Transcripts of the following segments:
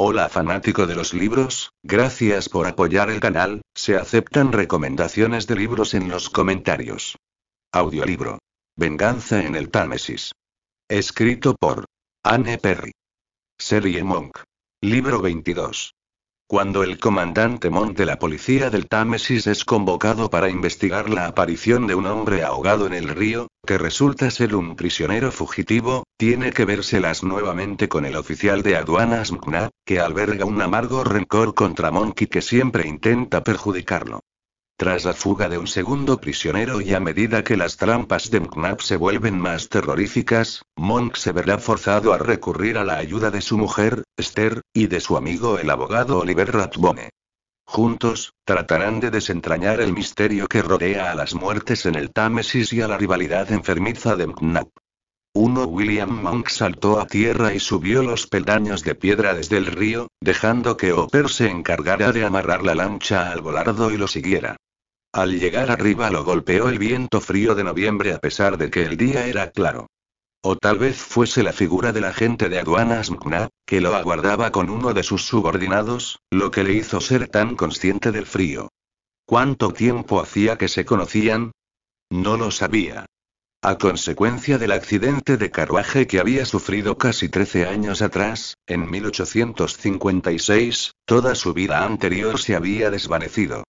Hola fanático de los libros, gracias por apoyar el canal, se aceptan recomendaciones de libros en los comentarios. Audiolibro. Venganza en el Támesis. Escrito por Anne Perry. Serie Monk. Libro 22. Cuando el comandante Monte, la policía del Támesis es convocado para investigar la aparición de un hombre ahogado en el río, que resulta ser un prisionero fugitivo, tiene que vérselas nuevamente con el oficial de aduanas Mkna, que alberga un amargo rencor contra Monkey que siempre intenta perjudicarlo. Tras la fuga de un segundo prisionero y a medida que las trampas de McNab se vuelven más terroríficas, Monk se verá forzado a recurrir a la ayuda de su mujer, Esther, y de su amigo el abogado Oliver Ratbone. Juntos, tratarán de desentrañar el misterio que rodea a las muertes en el Támesis y a la rivalidad enfermiza de McNab. Uno William Monk saltó a tierra y subió los peldaños de piedra desde el río, dejando que Oper se encargara de amarrar la lancha al volardo y lo siguiera. Al llegar arriba lo golpeó el viento frío de noviembre a pesar de que el día era claro. O tal vez fuese la figura del agente de aduanas Mkna, que lo aguardaba con uno de sus subordinados, lo que le hizo ser tan consciente del frío. ¿Cuánto tiempo hacía que se conocían? No lo sabía. A consecuencia del accidente de carruaje que había sufrido casi 13 años atrás, en 1856, toda su vida anterior se había desvanecido.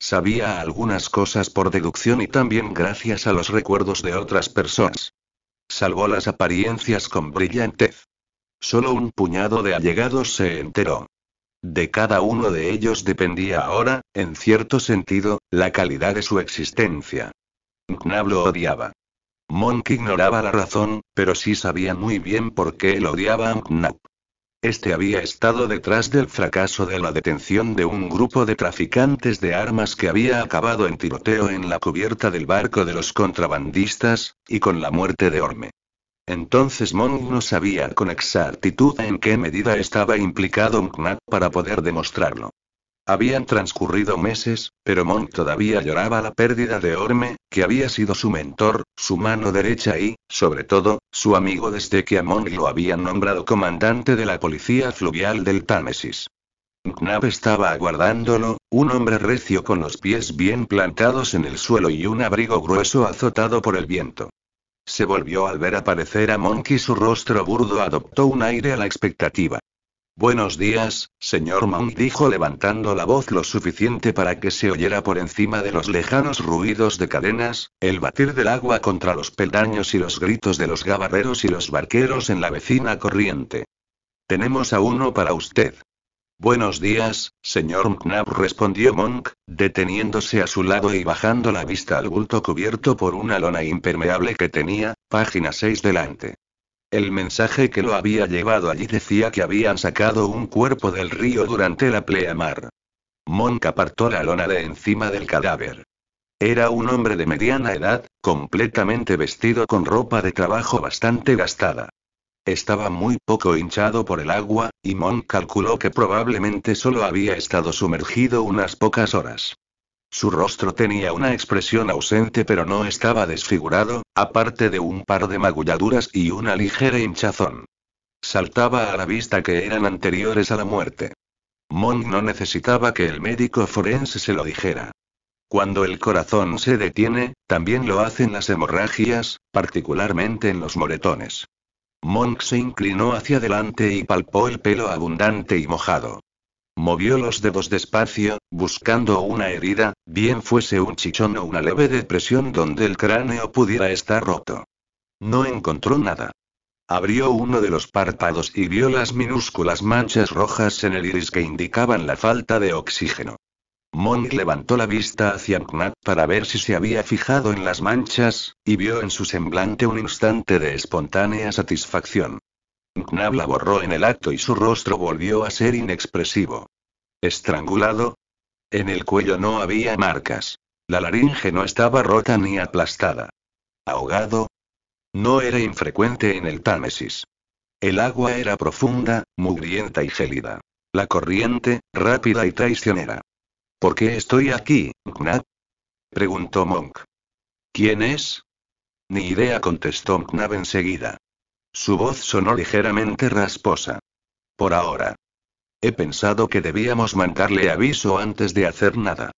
Sabía algunas cosas por deducción y también gracias a los recuerdos de otras personas. Salvó las apariencias con brillantez. Solo un puñado de allegados se enteró. De cada uno de ellos dependía ahora, en cierto sentido, la calidad de su existencia. Knab lo odiaba. Monk ignoraba la razón, pero sí sabía muy bien por qué él odiaba a este había estado detrás del fracaso de la detención de un grupo de traficantes de armas que había acabado en tiroteo en la cubierta del barco de los contrabandistas, y con la muerte de Orme. Entonces Monk no sabía con exactitud en qué medida estaba implicado Mknat para poder demostrarlo. Habían transcurrido meses, pero Monk todavía lloraba la pérdida de Orme, que había sido su mentor, su mano derecha y, sobre todo, su amigo desde que a Monk lo habían nombrado comandante de la Policía Fluvial del Támesis. Knapp estaba aguardándolo, un hombre recio con los pies bien plantados en el suelo y un abrigo grueso azotado por el viento. Se volvió al ver aparecer a Monk y su rostro burdo adoptó un aire a la expectativa. Buenos días, señor Monk» dijo levantando la voz lo suficiente para que se oyera por encima de los lejanos ruidos de cadenas, el batir del agua contra los peldaños y los gritos de los gabarreros y los barqueros en la vecina corriente. Tenemos a uno para usted. Buenos días, señor McNabb respondió Monk, deteniéndose a su lado y bajando la vista al bulto cubierto por una lona impermeable que tenía, página 6 delante. El mensaje que lo había llevado allí decía que habían sacado un cuerpo del río durante la pleamar. Monk apartó la lona de encima del cadáver. Era un hombre de mediana edad, completamente vestido con ropa de trabajo bastante gastada. Estaba muy poco hinchado por el agua, y Monk calculó que probablemente solo había estado sumergido unas pocas horas. Su rostro tenía una expresión ausente pero no estaba desfigurado, aparte de un par de magulladuras y una ligera hinchazón. Saltaba a la vista que eran anteriores a la muerte. Monk no necesitaba que el médico forense se lo dijera. Cuando el corazón se detiene, también lo hacen las hemorragias, particularmente en los moretones. Monk se inclinó hacia adelante y palpó el pelo abundante y mojado. Movió los dedos despacio, buscando una herida, bien fuese un chichón o una leve depresión donde el cráneo pudiera estar roto. No encontró nada. Abrió uno de los párpados y vio las minúsculas manchas rojas en el iris que indicaban la falta de oxígeno. Monk levantó la vista hacia Knat para ver si se había fijado en las manchas, y vio en su semblante un instante de espontánea satisfacción. Knab la borró en el acto y su rostro volvió a ser inexpresivo. ¿Estrangulado? En el cuello no había marcas. La laringe no estaba rota ni aplastada. ¿Ahogado? No era infrecuente en el Támesis. El agua era profunda, mugrienta y gélida. La corriente, rápida y traicionera. ¿Por qué estoy aquí, Knab? preguntó Monk. ¿Quién es? Ni idea contestó Knab enseguida. Su voz sonó ligeramente rasposa. Por ahora. He pensado que debíamos mandarle aviso antes de hacer nada.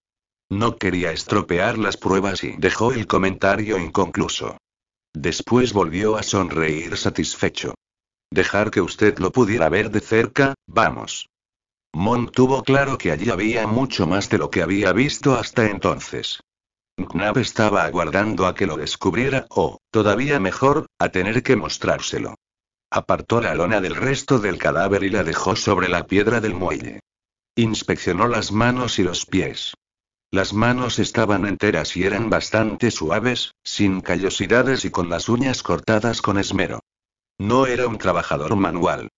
No quería estropear las pruebas y dejó el comentario inconcluso. Después volvió a sonreír satisfecho. Dejar que usted lo pudiera ver de cerca, vamos. Mon tuvo claro que allí había mucho más de lo que había visto hasta entonces. Knapp estaba aguardando a que lo descubriera o, todavía mejor, a tener que mostrárselo. Apartó la lona del resto del cadáver y la dejó sobre la piedra del muelle. Inspeccionó las manos y los pies. Las manos estaban enteras y eran bastante suaves, sin callosidades y con las uñas cortadas con esmero. No era un trabajador manual.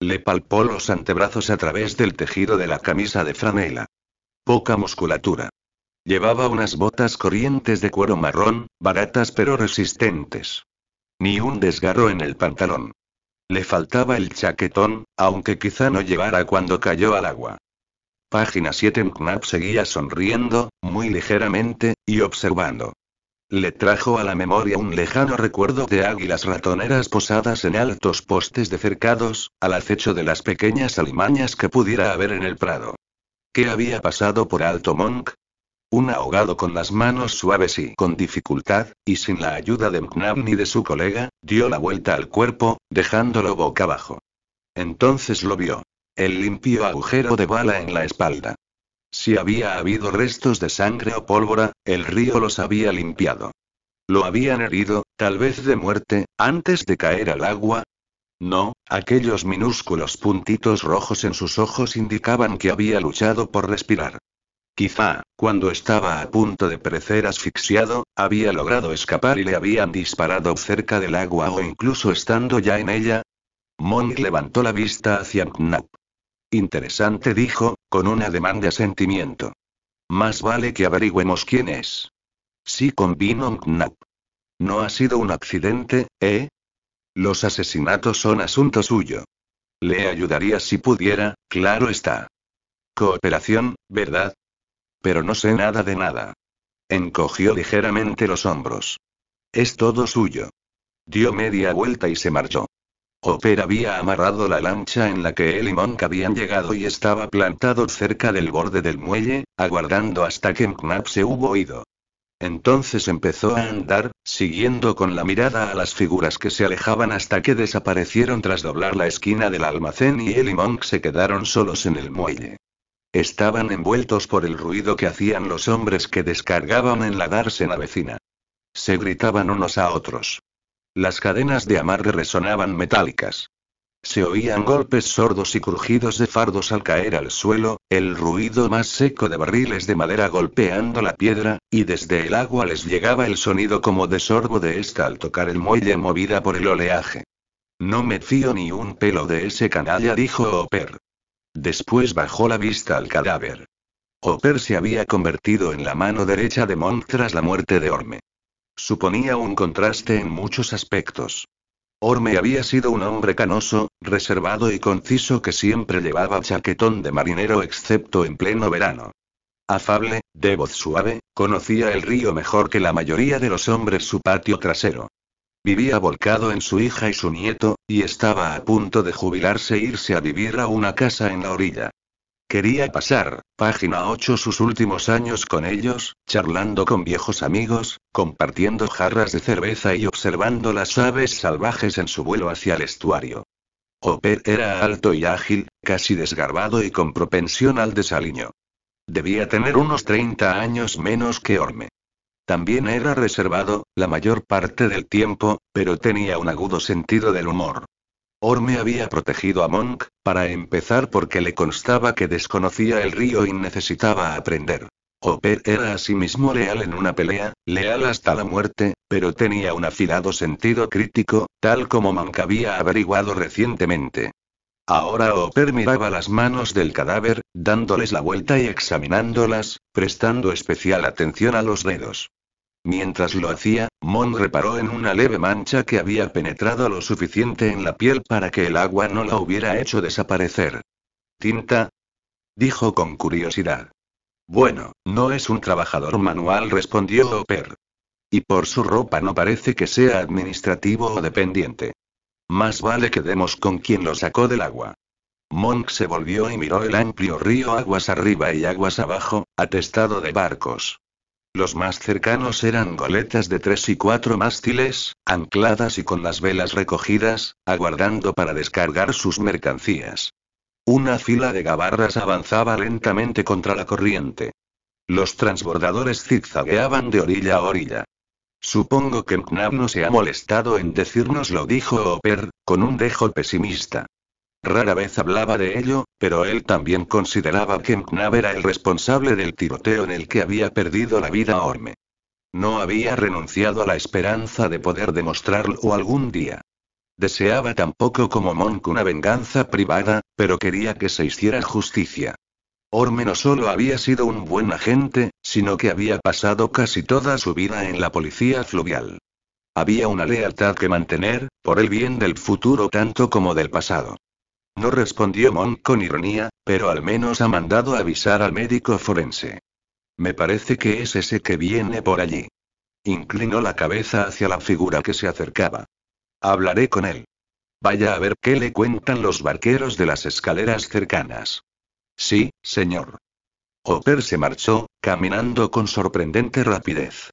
Le palpó los antebrazos a través del tejido de la camisa de franela. Poca musculatura. Llevaba unas botas corrientes de cuero marrón, baratas pero resistentes. Ni un desgarro en el pantalón. Le faltaba el chaquetón, aunque quizá no llevara cuando cayó al agua. Página 7 Mknap seguía sonriendo, muy ligeramente, y observando. Le trajo a la memoria un lejano recuerdo de águilas ratoneras posadas en altos postes de cercados, al acecho de las pequeñas alimañas que pudiera haber en el prado. ¿Qué había pasado por Alto Monk? Un ahogado con las manos suaves y con dificultad, y sin la ayuda de McNabb ni de su colega, dio la vuelta al cuerpo, dejándolo boca abajo. Entonces lo vio. El limpio agujero de bala en la espalda. Si había habido restos de sangre o pólvora, el río los había limpiado. Lo habían herido, tal vez de muerte, antes de caer al agua, no, aquellos minúsculos puntitos rojos en sus ojos indicaban que había luchado por respirar. Quizá, cuando estaba a punto de perecer asfixiado, había logrado escapar y le habían disparado cerca del agua o incluso estando ya en ella. Monk levantó la vista hacia Knapp. Interesante dijo, con un demanda de asentimiento. Más vale que averigüemos quién es. Sí convino Knapp. No ha sido un accidente, ¿eh? Los asesinatos son asunto suyo. Le ayudaría si pudiera, claro está. Cooperación, ¿verdad? pero no sé nada de nada. Encogió ligeramente los hombros. Es todo suyo. Dio media vuelta y se marchó. Hopper había amarrado la lancha en la que él y Monk habían llegado y estaba plantado cerca del borde del muelle, aguardando hasta que Knapp se hubo ido. Entonces empezó a andar, siguiendo con la mirada a las figuras que se alejaban hasta que desaparecieron tras doblar la esquina del almacén y él y Monk se quedaron solos en el muelle. Estaban envueltos por el ruido que hacían los hombres que descargaban en la dársena vecina. Se gritaban unos a otros. Las cadenas de amarre resonaban metálicas. Se oían golpes sordos y crujidos de fardos al caer al suelo, el ruido más seco de barriles de madera golpeando la piedra, y desde el agua les llegaba el sonido como de sorbo de esta al tocar el muelle movida por el oleaje. No me fío ni un pelo de ese canalla, dijo Oper. Después bajó la vista al cadáver. Hopper se había convertido en la mano derecha de Mon tras la muerte de Orme. Suponía un contraste en muchos aspectos. Orme había sido un hombre canoso, reservado y conciso que siempre llevaba chaquetón de marinero excepto en pleno verano. Afable, de voz suave, conocía el río mejor que la mayoría de los hombres su patio trasero. Vivía volcado en su hija y su nieto, y estaba a punto de jubilarse e irse a vivir a una casa en la orilla. Quería pasar, página 8, sus últimos años con ellos, charlando con viejos amigos, compartiendo jarras de cerveza y observando las aves salvajes en su vuelo hacia el estuario. Hopper era alto y ágil, casi desgarbado y con propensión al desaliño. Debía tener unos 30 años menos que Orme. También era reservado, la mayor parte del tiempo, pero tenía un agudo sentido del humor. Orme había protegido a Monk, para empezar porque le constaba que desconocía el río y necesitaba aprender. Hopper era mismo leal en una pelea, leal hasta la muerte, pero tenía un afilado sentido crítico, tal como Monk había averiguado recientemente. Ahora oper miraba las manos del cadáver, dándoles la vuelta y examinándolas, prestando especial atención a los dedos. Mientras lo hacía, Mon reparó en una leve mancha que había penetrado lo suficiente en la piel para que el agua no la hubiera hecho desaparecer. ¿Tinta? dijo con curiosidad. Bueno, no es un trabajador manual, respondió Oper. Y por su ropa no parece que sea administrativo o dependiente. Más vale que demos con quien lo sacó del agua. Monk se volvió y miró el amplio río aguas arriba y aguas abajo, atestado de barcos. Los más cercanos eran goletas de tres y cuatro mástiles, ancladas y con las velas recogidas, aguardando para descargar sus mercancías. Una fila de gabarras avanzaba lentamente contra la corriente. Los transbordadores zigzagueaban de orilla a orilla. Supongo que Knab no se ha molestado en decirnos lo dijo Oper, con un dejo pesimista. Rara vez hablaba de ello, pero él también consideraba que Mknab era el responsable del tiroteo en el que había perdido la vida Orme. No había renunciado a la esperanza de poder demostrarlo algún día. Deseaba tampoco como Monk una venganza privada, pero quería que se hiciera justicia. Orme no solo había sido un buen agente, sino que había pasado casi toda su vida en la policía fluvial. Había una lealtad que mantener, por el bien del futuro tanto como del pasado. No respondió Monk con ironía, pero al menos ha mandado avisar al médico forense. Me parece que es ese que viene por allí. Inclinó la cabeza hacia la figura que se acercaba. Hablaré con él. Vaya a ver qué le cuentan los barqueros de las escaleras cercanas. Sí, señor. Oper se marchó, caminando con sorprendente rapidez.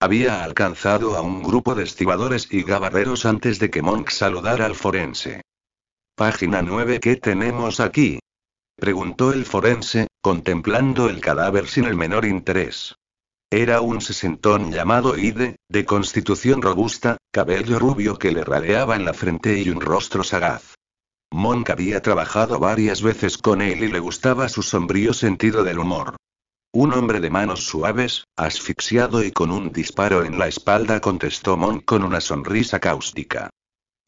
Había alcanzado a un grupo de estibadores y gabarreros antes de que Monk saludara al forense. Página 9. ¿Qué tenemos aquí? Preguntó el forense, contemplando el cadáver sin el menor interés. Era un sesentón llamado Ide, de constitución robusta, cabello rubio que le raleaba en la frente y un rostro sagaz. Monk había trabajado varias veces con él y le gustaba su sombrío sentido del humor. Un hombre de manos suaves, asfixiado y con un disparo en la espalda, contestó Monk con una sonrisa cáustica.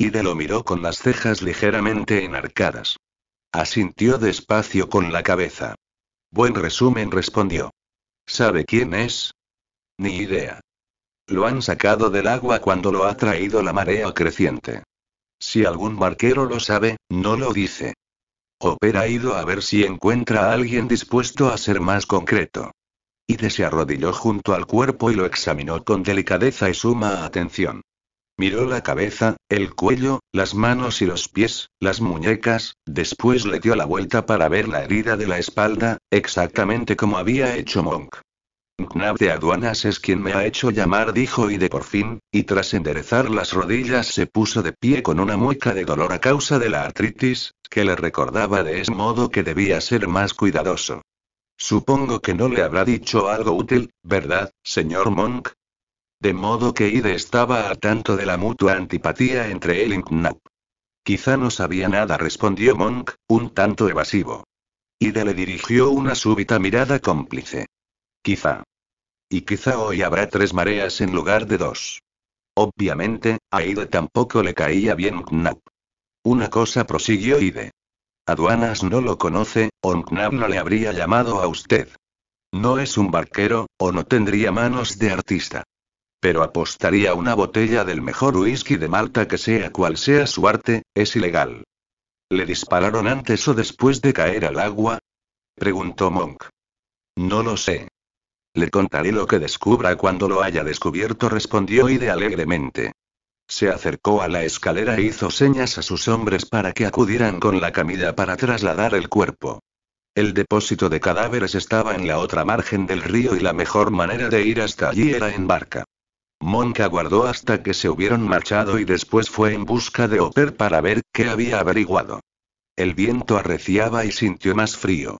Ide lo miró con las cejas ligeramente enarcadas. Asintió despacio con la cabeza. Buen resumen respondió. ¿Sabe quién es? Ni idea. Lo han sacado del agua cuando lo ha traído la marea creciente. Si algún barquero lo sabe, no lo dice. Opera ha ido a ver si encuentra a alguien dispuesto a ser más concreto. Ide se arrodilló junto al cuerpo y lo examinó con delicadeza y suma atención. Miró la cabeza, el cuello, las manos y los pies, las muñecas, después le dio la vuelta para ver la herida de la espalda, exactamente como había hecho Monk. Knab de aduanas es quien me ha hecho llamar, dijo y de por fin, y tras enderezar las rodillas se puso de pie con una mueca de dolor a causa de la artritis, que le recordaba de ese modo que debía ser más cuidadoso. Supongo que no le habrá dicho algo útil, ¿verdad, señor Monk? De modo que Ide estaba al tanto de la mutua antipatía entre él y Knapp. Quizá no sabía nada, respondió Monk, un tanto evasivo. Ide le dirigió una súbita mirada cómplice. Quizá. Y quizá hoy habrá tres mareas en lugar de dos. Obviamente, a Ide tampoco le caía bien Knapp. Una cosa prosiguió Ide. Aduanas no lo conoce, o Knapp no le habría llamado a usted. No es un barquero, o no tendría manos de artista pero apostaría una botella del mejor whisky de Malta que sea cual sea su arte, es ilegal. ¿Le dispararon antes o después de caer al agua? preguntó Monk. No lo sé. Le contaré lo que descubra cuando lo haya descubierto, respondió Ide alegremente. Se acercó a la escalera e hizo señas a sus hombres para que acudieran con la camilla para trasladar el cuerpo. El depósito de cadáveres estaba en la otra margen del río y la mejor manera de ir hasta allí era en barca. Monk aguardó hasta que se hubieron marchado y después fue en busca de oper para ver qué había averiguado. El viento arreciaba y sintió más frío.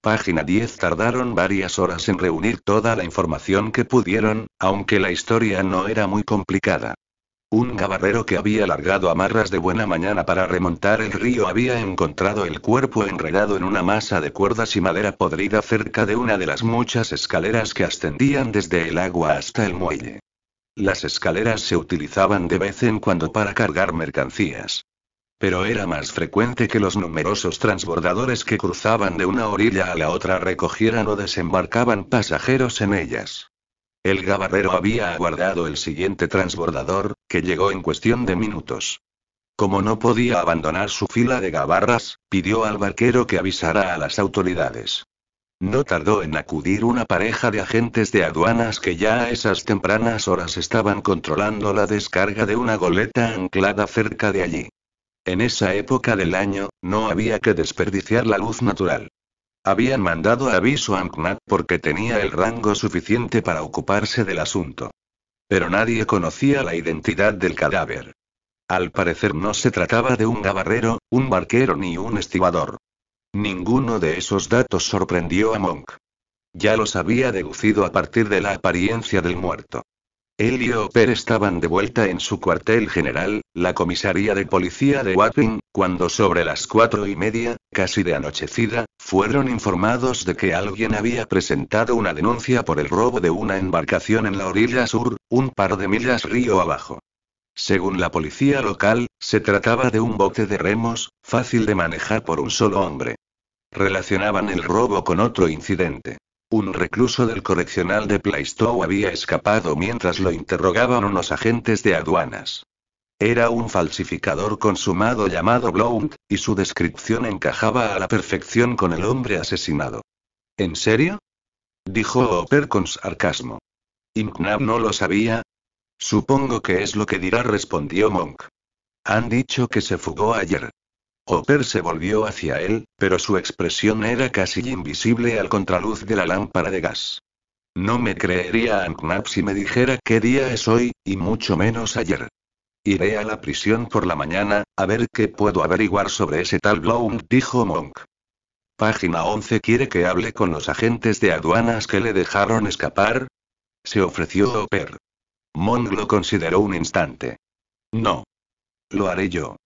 Página 10 tardaron varias horas en reunir toda la información que pudieron, aunque la historia no era muy complicada. Un gabarrero que había largado amarras de buena mañana para remontar el río había encontrado el cuerpo enredado en una masa de cuerdas y madera podrida cerca de una de las muchas escaleras que ascendían desde el agua hasta el muelle. Las escaleras se utilizaban de vez en cuando para cargar mercancías. Pero era más frecuente que los numerosos transbordadores que cruzaban de una orilla a la otra recogieran o desembarcaban pasajeros en ellas. El gabarrero había aguardado el siguiente transbordador, que llegó en cuestión de minutos. Como no podía abandonar su fila de gabarras, pidió al barquero que avisara a las autoridades. No tardó en acudir una pareja de agentes de aduanas que ya a esas tempranas horas estaban controlando la descarga de una goleta anclada cerca de allí. En esa época del año, no había que desperdiciar la luz natural. Habían mandado aviso a Anknat porque tenía el rango suficiente para ocuparse del asunto. Pero nadie conocía la identidad del cadáver. Al parecer no se trataba de un gabarrero, un barquero ni un estibador. Ninguno de esos datos sorprendió a Monk. Ya los había deducido a partir de la apariencia del muerto. Él y Oper estaban de vuelta en su cuartel general, la comisaría de policía de Wapping, cuando sobre las cuatro y media, casi de anochecida, fueron informados de que alguien había presentado una denuncia por el robo de una embarcación en la orilla sur, un par de millas río abajo. Según la policía local, se trataba de un bote de remos, fácil de manejar por un solo hombre. Relacionaban el robo con otro incidente. Un recluso del correccional de Plaistow había escapado mientras lo interrogaban unos agentes de aduanas. Era un falsificador consumado llamado Blount, y su descripción encajaba a la perfección con el hombre asesinado. ¿En serio? dijo Opper con sarcasmo. Inknab no lo sabía. Supongo que es lo que dirá, respondió Monk. Han dicho que se fugó ayer. Hopper se volvió hacia él, pero su expresión era casi invisible al contraluz de la lámpara de gas. No me creería Anknap si me dijera qué día es hoy, y mucho menos ayer. Iré a la prisión por la mañana, a ver qué puedo averiguar sobre ese tal Blount, dijo Monk. Página 11 quiere que hable con los agentes de aduanas que le dejaron escapar. Se ofreció Hopper. Monk lo consideró un instante. No. Lo haré yo.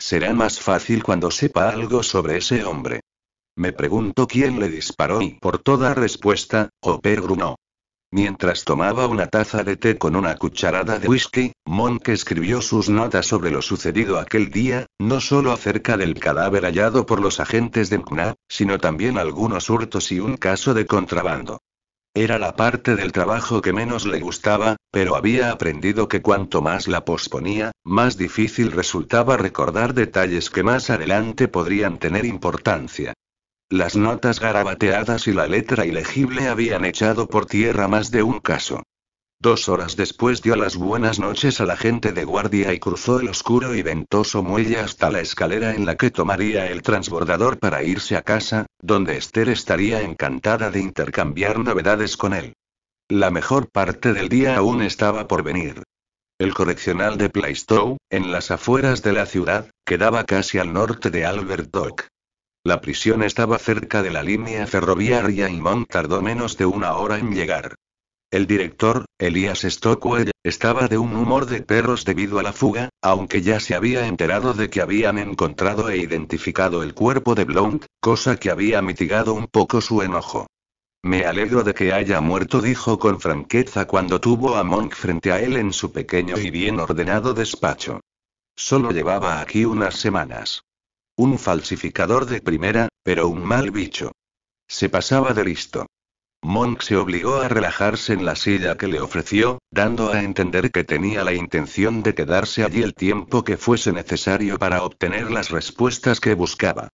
Será más fácil cuando sepa algo sobre ese hombre. Me pregunto quién le disparó y por toda respuesta, o grunó. Mientras tomaba una taza de té con una cucharada de whisky, Monk escribió sus notas sobre lo sucedido aquel día, no solo acerca del cadáver hallado por los agentes de Mkna, sino también algunos hurtos y un caso de contrabando. Era la parte del trabajo que menos le gustaba, pero había aprendido que cuanto más la posponía, más difícil resultaba recordar detalles que más adelante podrían tener importancia. Las notas garabateadas y la letra ilegible habían echado por tierra más de un caso. Dos horas después dio las buenas noches a la gente de guardia y cruzó el oscuro y ventoso muelle hasta la escalera en la que tomaría el transbordador para irse a casa, donde Esther estaría encantada de intercambiar novedades con él. La mejor parte del día aún estaba por venir. El correccional de Plaistow, en las afueras de la ciudad, quedaba casi al norte de Albert Dock. La prisión estaba cerca de la línea ferroviaria y Mont tardó menos de una hora en llegar. El director, Elias Stockwell, estaba de un humor de perros debido a la fuga, aunque ya se había enterado de que habían encontrado e identificado el cuerpo de Blount, cosa que había mitigado un poco su enojo. Me alegro de que haya muerto, dijo con franqueza cuando tuvo a Monk frente a él en su pequeño y bien ordenado despacho. Solo llevaba aquí unas semanas. Un falsificador de primera, pero un mal bicho. Se pasaba de listo. Monk se obligó a relajarse en la silla que le ofreció, dando a entender que tenía la intención de quedarse allí el tiempo que fuese necesario para obtener las respuestas que buscaba.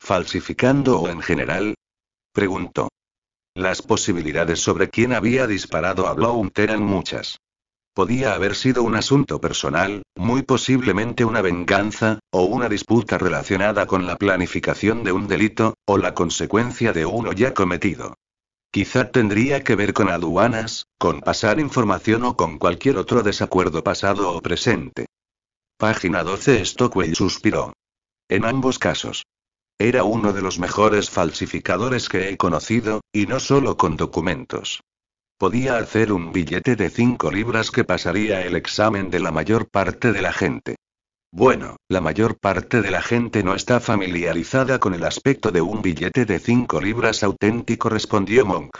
¿Falsificando o en general? preguntó. Las posibilidades sobre quién había disparado a Blount eran muchas. Podía haber sido un asunto personal, muy posiblemente una venganza, o una disputa relacionada con la planificación de un delito, o la consecuencia de uno ya cometido. Quizá tendría que ver con aduanas, con pasar información o con cualquier otro desacuerdo pasado o presente. Página 12 Stockwell suspiró. En ambos casos. Era uno de los mejores falsificadores que he conocido, y no solo con documentos. Podía hacer un billete de 5 libras que pasaría el examen de la mayor parte de la gente. Bueno, la mayor parte de la gente no está familiarizada con el aspecto de un billete de 5 libras auténtico, respondió Monk.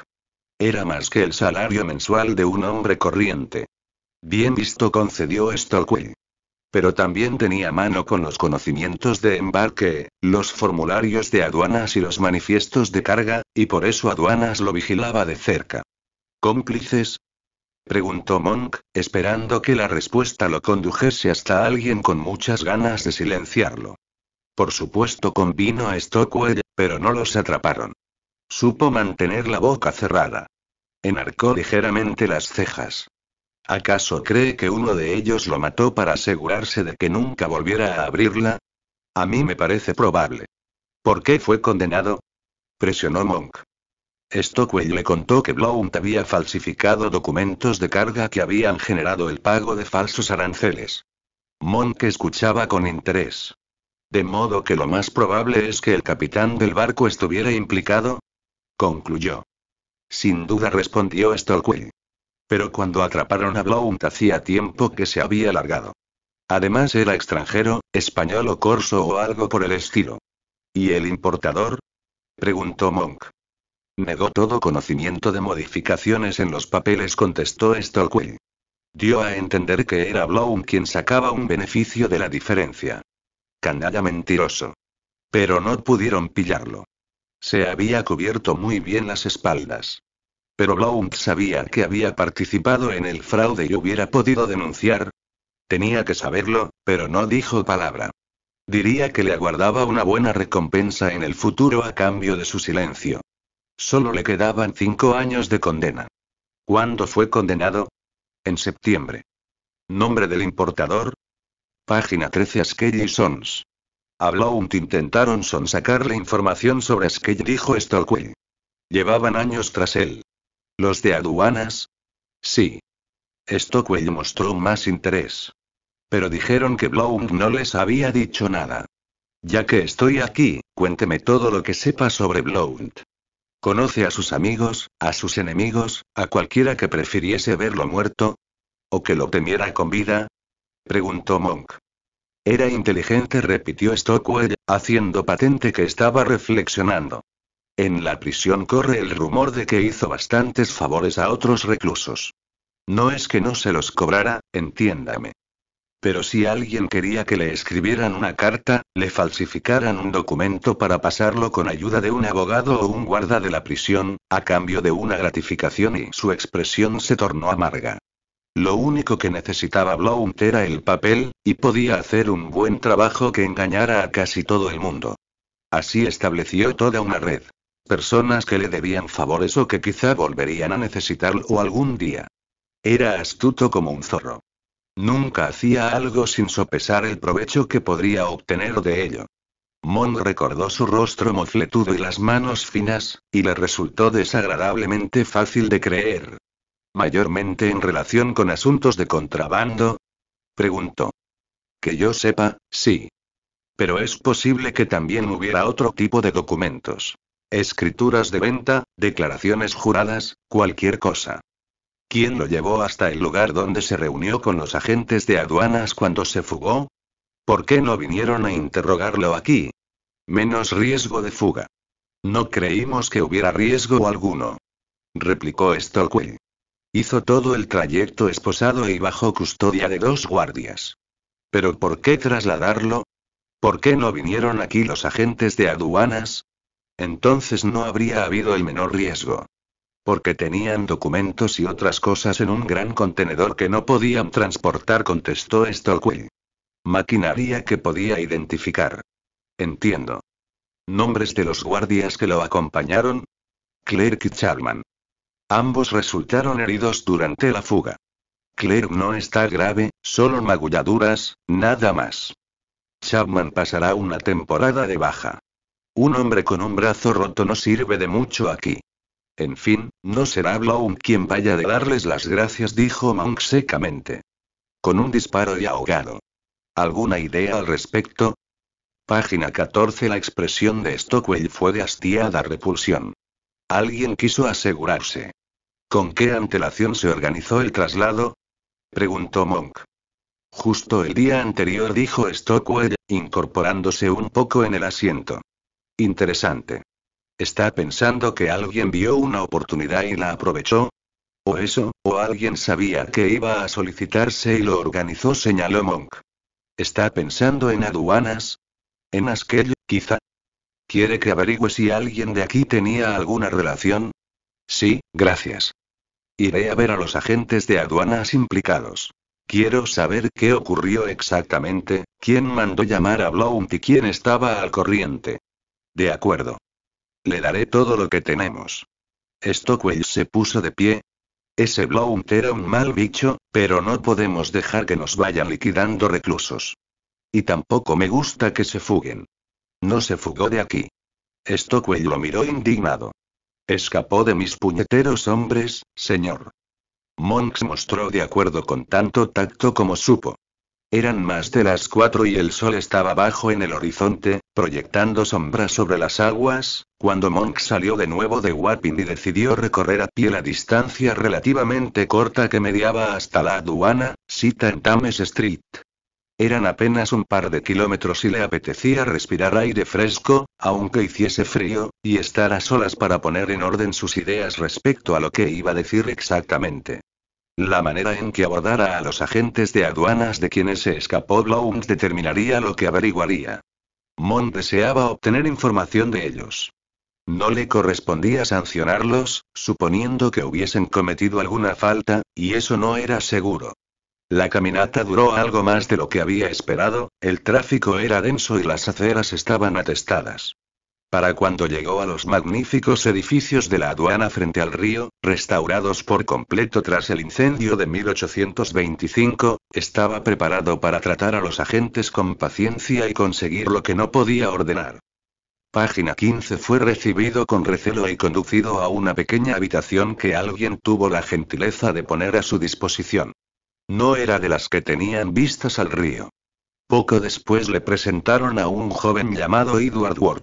Era más que el salario mensual de un hombre corriente. Bien visto, concedió Stockwell. Pero también tenía mano con los conocimientos de embarque, los formularios de aduanas y los manifiestos de carga, y por eso aduanas lo vigilaba de cerca. ¿Cómplices? preguntó Monk, esperando que la respuesta lo condujese hasta alguien con muchas ganas de silenciarlo. Por supuesto convino a Stockwell, pero no los atraparon. Supo mantener la boca cerrada. Enarcó ligeramente las cejas. ¿Acaso cree que uno de ellos lo mató para asegurarse de que nunca volviera a abrirla? A mí me parece probable. ¿Por qué fue condenado? Presionó Monk. Stockwell le contó que Blount había falsificado documentos de carga que habían generado el pago de falsos aranceles. Monk escuchaba con interés. De modo que lo más probable es que el capitán del barco estuviera implicado, concluyó. Sin duda respondió Stockwell. Pero cuando atraparon a Blount hacía tiempo que se había largado. Además era extranjero, español o corso o algo por el estilo. ¿Y el importador? preguntó Monk. Negó todo conocimiento de modificaciones en los papeles, contestó Stockwell. Dio a entender que era Bloom quien sacaba un beneficio de la diferencia. Canalla mentiroso. Pero no pudieron pillarlo. Se había cubierto muy bien las espaldas. Pero Blount sabía que había participado en el fraude y hubiera podido denunciar. Tenía que saberlo, pero no dijo palabra. Diría que le aguardaba una buena recompensa en el futuro a cambio de su silencio. Solo le quedaban cinco años de condena. ¿Cuándo fue condenado? En septiembre. Nombre del importador. Página 13 Skelly y Sons. A Blount intentaron sacarle información sobre Skelly, dijo Stockwell. Llevaban años tras él. ¿Los de aduanas? Sí. Stockwell mostró más interés. Pero dijeron que Blount no les había dicho nada. Ya que estoy aquí, cuénteme todo lo que sepa sobre Blount. Conoce a sus amigos, a sus enemigos, a cualquiera que prefiriese verlo muerto. ¿O que lo temiera con vida? preguntó Monk. Era inteligente, repitió Stockwell, haciendo patente que estaba reflexionando. En la prisión corre el rumor de que hizo bastantes favores a otros reclusos. No es que no se los cobrara, entiéndame. Pero si alguien quería que le escribieran una carta, le falsificaran un documento para pasarlo con ayuda de un abogado o un guarda de la prisión, a cambio de una gratificación y su expresión se tornó amarga. Lo único que necesitaba Blount era el papel, y podía hacer un buen trabajo que engañara a casi todo el mundo. Así estableció toda una red. Personas que le debían favores o que quizá volverían a necesitarlo algún día. Era astuto como un zorro. Nunca hacía algo sin sopesar el provecho que podría obtener de ello. Mon recordó su rostro mofletudo y las manos finas, y le resultó desagradablemente fácil de creer. ¿Mayormente en relación con asuntos de contrabando? preguntó. Que yo sepa, sí. Pero es posible que también hubiera otro tipo de documentos. Escrituras de venta, declaraciones juradas, cualquier cosa. ¿Quién lo llevó hasta el lugar donde se reunió con los agentes de aduanas cuando se fugó? ¿Por qué no vinieron a interrogarlo aquí? Menos riesgo de fuga. No creímos que hubiera riesgo alguno. Replicó Stockwell. Hizo todo el trayecto esposado y bajo custodia de dos guardias. ¿Pero por qué trasladarlo? ¿Por qué no vinieron aquí los agentes de aduanas? Entonces no habría habido el menor riesgo. Porque tenían documentos y otras cosas en un gran contenedor que no podían transportar, contestó Stockwell. Maquinaria que podía identificar. Entiendo. Nombres de los guardias que lo acompañaron. Clerk y Chapman. Ambos resultaron heridos durante la fuga. Clerk no está grave, solo magulladuras, nada más. Chapman pasará una temporada de baja. Un hombre con un brazo roto no sirve de mucho aquí. En fin, no será Bloom quien vaya de darles las gracias, dijo Monk secamente. Con un disparo y ahogado. ¿Alguna idea al respecto? Página 14 La expresión de Stockwell fue de hastiada repulsión. Alguien quiso asegurarse. ¿Con qué antelación se organizó el traslado? preguntó Monk. Justo el día anterior dijo Stockwell, incorporándose un poco en el asiento. Interesante. ¿Está pensando que alguien vio una oportunidad y la aprovechó? O eso, o alguien sabía que iba a solicitarse y lo organizó, señaló Monk. ¿Está pensando en aduanas? ¿En aquello, quizá? ¿Quiere que averigüe si alguien de aquí tenía alguna relación? Sí, gracias. Iré a ver a los agentes de aduanas implicados. Quiero saber qué ocurrió exactamente, quién mandó llamar a Blount y quién estaba al corriente. De acuerdo. Le daré todo lo que tenemos. Stockwell se puso de pie. Ese Blount era un mal bicho, pero no podemos dejar que nos vayan liquidando reclusos. Y tampoco me gusta que se fuguen. No se fugó de aquí. Stockwell lo miró indignado. Escapó de mis puñeteros hombres, señor. Monks mostró de acuerdo con tanto tacto como supo. Eran más de las cuatro y el sol estaba bajo en el horizonte, proyectando sombras sobre las aguas, cuando Monk salió de nuevo de Wapping y decidió recorrer a pie la distancia relativamente corta que mediaba hasta la aduana, cita en Thames Street. Eran apenas un par de kilómetros y le apetecía respirar aire fresco, aunque hiciese frío, y estar a solas para poner en orden sus ideas respecto a lo que iba a decir exactamente. La manera en que abordara a los agentes de aduanas de quienes se escapó Blount determinaría lo que averiguaría. Mon deseaba obtener información de ellos. No le correspondía sancionarlos, suponiendo que hubiesen cometido alguna falta, y eso no era seguro. La caminata duró algo más de lo que había esperado, el tráfico era denso y las aceras estaban atestadas. Para cuando llegó a los magníficos edificios de la aduana frente al río, restaurados por completo tras el incendio de 1825, estaba preparado para tratar a los agentes con paciencia y conseguir lo que no podía ordenar. Página 15 fue recibido con recelo y conducido a una pequeña habitación que alguien tuvo la gentileza de poner a su disposición. No era de las que tenían vistas al río. Poco después le presentaron a un joven llamado Edward Ward.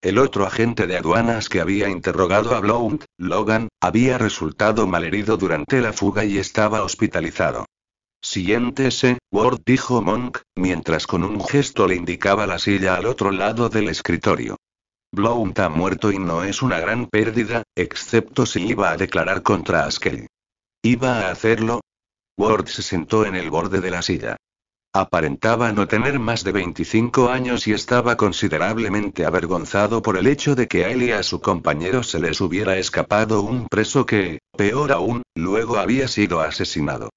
El otro agente de aduanas que había interrogado a Blount, Logan, había resultado malherido durante la fuga y estaba hospitalizado. Siéntese, Ward dijo Monk, mientras con un gesto le indicaba la silla al otro lado del escritorio. Blount ha muerto y no es una gran pérdida, excepto si iba a declarar contra Askell. ¿Iba a hacerlo? Ward se sentó en el borde de la silla. Aparentaba no tener más de 25 años y estaba considerablemente avergonzado por el hecho de que a él y a su compañero se les hubiera escapado un preso que, peor aún, luego había sido asesinado.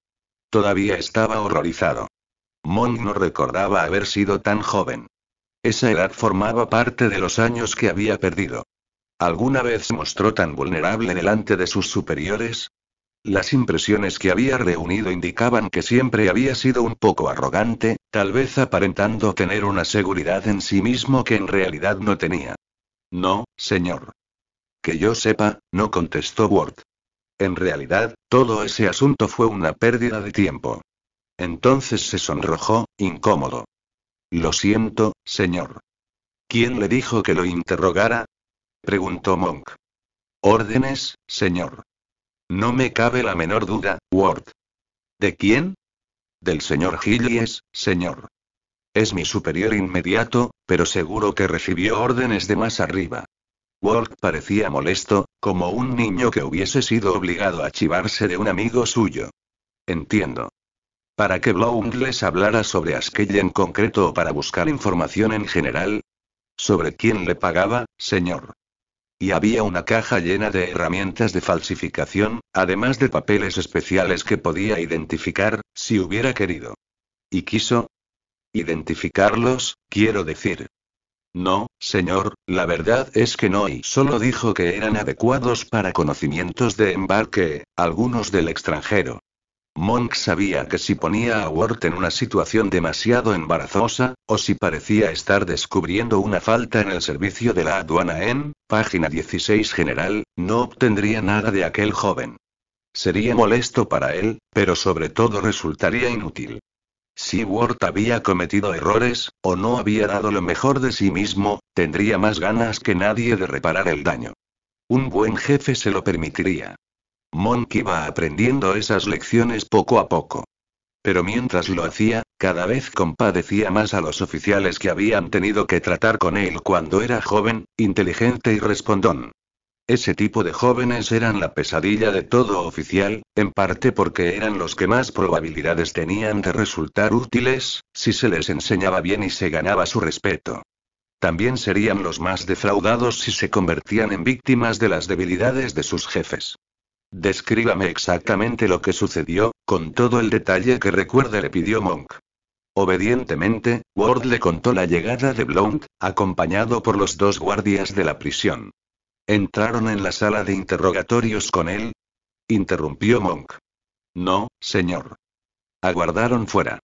Todavía estaba horrorizado. Mon no recordaba haber sido tan joven. Esa edad formaba parte de los años que había perdido. ¿Alguna vez se mostró tan vulnerable delante de sus superiores? Las impresiones que había reunido indicaban que siempre había sido un poco arrogante, tal vez aparentando tener una seguridad en sí mismo que en realidad no tenía. No, señor. Que yo sepa, no contestó Ward. En realidad, todo ese asunto fue una pérdida de tiempo. Entonces se sonrojó, incómodo. Lo siento, señor. ¿Quién le dijo que lo interrogara? preguntó Monk. Órdenes, señor. No me cabe la menor duda, Ward. ¿De quién? Del señor Gillies, señor. Es mi superior inmediato, pero seguro que recibió órdenes de más arriba. Ward parecía molesto, como un niño que hubiese sido obligado a chivarse de un amigo suyo. Entiendo. Para que Blount les hablara sobre Askell en concreto o para buscar información en general. ¿Sobre quién le pagaba, señor? y había una caja llena de herramientas de falsificación, además de papeles especiales que podía identificar, si hubiera querido. Y quiso. Identificarlos, quiero decir. No, señor, la verdad es que no y solo dijo que eran adecuados para conocimientos de embarque, algunos del extranjero. Monk sabía que si ponía a Ward en una situación demasiado embarazosa, o si parecía estar descubriendo una falta en el servicio de la aduana en, página 16 general, no obtendría nada de aquel joven. Sería molesto para él, pero sobre todo resultaría inútil. Si Ward había cometido errores, o no había dado lo mejor de sí mismo, tendría más ganas que nadie de reparar el daño. Un buen jefe se lo permitiría. Monk iba aprendiendo esas lecciones poco a poco. Pero mientras lo hacía, cada vez compadecía más a los oficiales que habían tenido que tratar con él cuando era joven, inteligente y respondón. Ese tipo de jóvenes eran la pesadilla de todo oficial, en parte porque eran los que más probabilidades tenían de resultar útiles, si se les enseñaba bien y se ganaba su respeto. También serían los más defraudados si se convertían en víctimas de las debilidades de sus jefes. Descríbame exactamente lo que sucedió, con todo el detalle que recuerde le pidió Monk. Obedientemente, Ward le contó la llegada de Blount, acompañado por los dos guardias de la prisión. Entraron en la sala de interrogatorios con él. Interrumpió Monk. No, señor. Aguardaron fuera.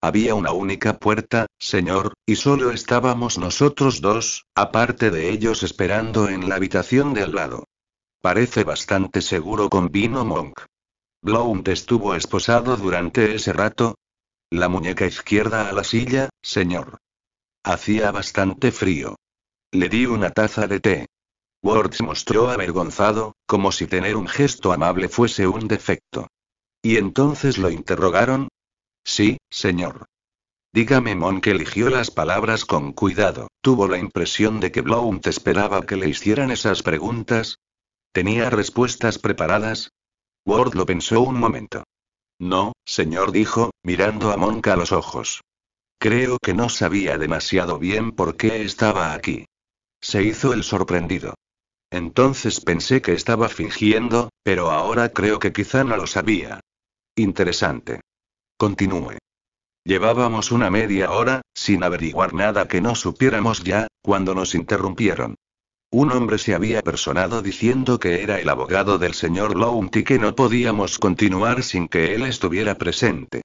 Había una única puerta, señor, y solo estábamos nosotros dos, aparte de ellos esperando en la habitación del lado. Parece bastante seguro con vino Monk. Blount estuvo esposado durante ese rato. La muñeca izquierda a la silla, señor. Hacía bastante frío. Le di una taza de té. Ward mostró avergonzado, como si tener un gesto amable fuese un defecto. ¿Y entonces lo interrogaron? Sí, señor. Dígame, Monk eligió las palabras con cuidado. Tuvo la impresión de que Blount esperaba que le hicieran esas preguntas, Tenía respuestas preparadas, Ward lo pensó un momento. No, señor, dijo, mirando a Monk a los ojos. Creo que no sabía demasiado bien por qué estaba aquí. Se hizo el sorprendido. Entonces pensé que estaba fingiendo, pero ahora creo que quizá no lo sabía. Interesante. Continúe. Llevábamos una media hora, sin averiguar nada que no supiéramos ya, cuando nos interrumpieron. Un hombre se había personado diciendo que era el abogado del señor Blount y que no podíamos continuar sin que él estuviera presente.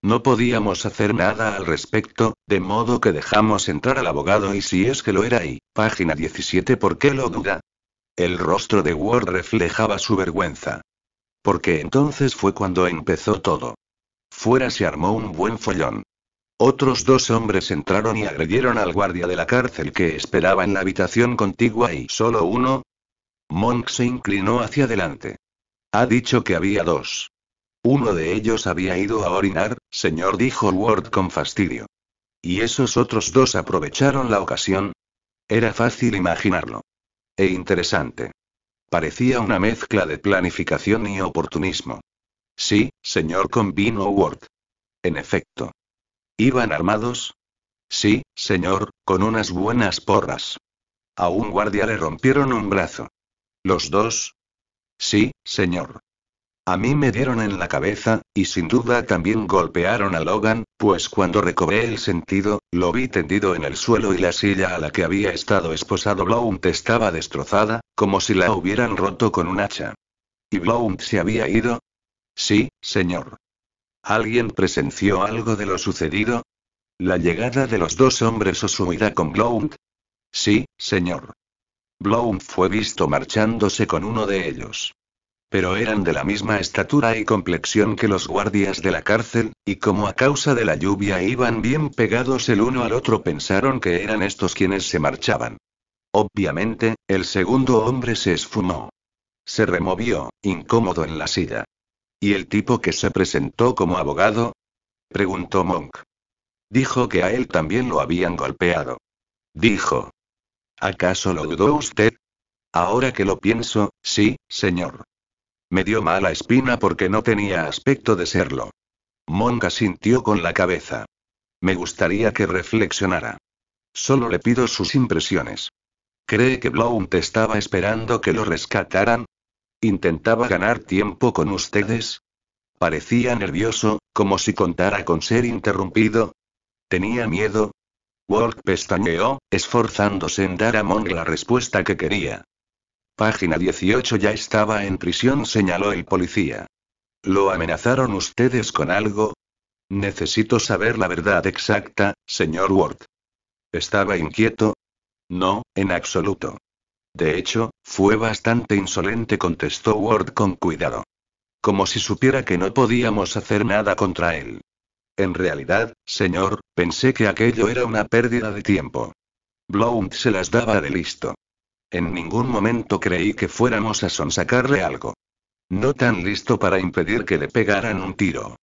No podíamos hacer nada al respecto, de modo que dejamos entrar al abogado y si es que lo era y, página 17, ¿por qué lo duda? El rostro de Ward reflejaba su vergüenza. Porque entonces fue cuando empezó todo. Fuera se armó un buen follón. Otros dos hombres entraron y agredieron al guardia de la cárcel que esperaba en la habitación contigua y solo uno. Monk se inclinó hacia adelante. Ha dicho que había dos. Uno de ellos había ido a orinar, señor, dijo Ward con fastidio. Y esos otros dos aprovecharon la ocasión. Era fácil imaginarlo. E interesante. Parecía una mezcla de planificación y oportunismo. Sí, señor, convino Ward. En efecto. ¿Iban armados? Sí, señor, con unas buenas porras. A un guardia le rompieron un brazo. ¿Los dos? Sí, señor. A mí me dieron en la cabeza, y sin duda también golpearon a Logan, pues cuando recobré el sentido, lo vi tendido en el suelo y la silla a la que había estado esposado Blount estaba destrozada, como si la hubieran roto con un hacha. ¿Y Blount se había ido? Sí, señor. ¿Alguien presenció algo de lo sucedido? ¿La llegada de los dos hombres o su huida con Blount? Sí, señor. Blount fue visto marchándose con uno de ellos. Pero eran de la misma estatura y complexión que los guardias de la cárcel, y como a causa de la lluvia iban bien pegados el uno al otro pensaron que eran estos quienes se marchaban. Obviamente, el segundo hombre se esfumó. Se removió, incómodo en la silla. ¿Y el tipo que se presentó como abogado? preguntó Monk. Dijo que a él también lo habían golpeado. Dijo. ¿Acaso lo dudó usted? Ahora que lo pienso, sí, señor. Me dio mala espina porque no tenía aspecto de serlo. Monk asintió con la cabeza. Me gustaría que reflexionara. Solo le pido sus impresiones. ¿Cree que Blount estaba esperando que lo rescataran? Intentaba ganar tiempo con ustedes. Parecía nervioso, como si contara con ser interrumpido. Tenía miedo. Ward pestañeó, esforzándose en dar a Monk la respuesta que quería. Página 18 ya estaba en prisión, señaló el policía. ¿Lo amenazaron ustedes con algo? Necesito saber la verdad exacta, señor Ward. Estaba inquieto, no, en absoluto. De hecho, fue bastante insolente, contestó Ward con cuidado. Como si supiera que no podíamos hacer nada contra él. En realidad, señor, pensé que aquello era una pérdida de tiempo. Blount se las daba de listo. En ningún momento creí que fuéramos a sonsacarle algo. No tan listo para impedir que le pegaran un tiro.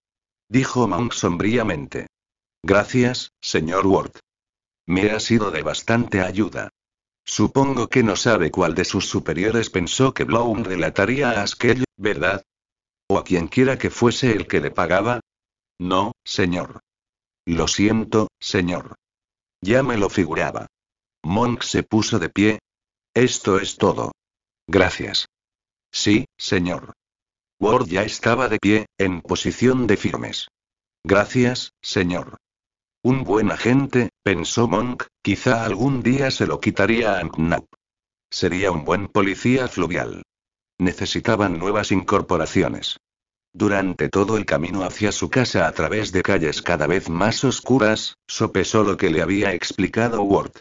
Dijo Monk sombríamente. Gracias, señor Ward. Me ha sido de bastante ayuda. Supongo que no sabe cuál de sus superiores pensó que Bloom relataría a aquello, ¿verdad? O a quien quiera que fuese el que le pagaba. No, señor. Lo siento, señor. Ya me lo figuraba. Monk se puso de pie. Esto es todo. Gracias. Sí, señor. Ward ya estaba de pie, en posición de firmes. Gracias, señor. Un buen agente, pensó Monk, quizá algún día se lo quitaría a Knapp. Sería un buen policía fluvial. Necesitaban nuevas incorporaciones. Durante todo el camino hacia su casa a través de calles cada vez más oscuras, sopesó lo que le había explicado Ward.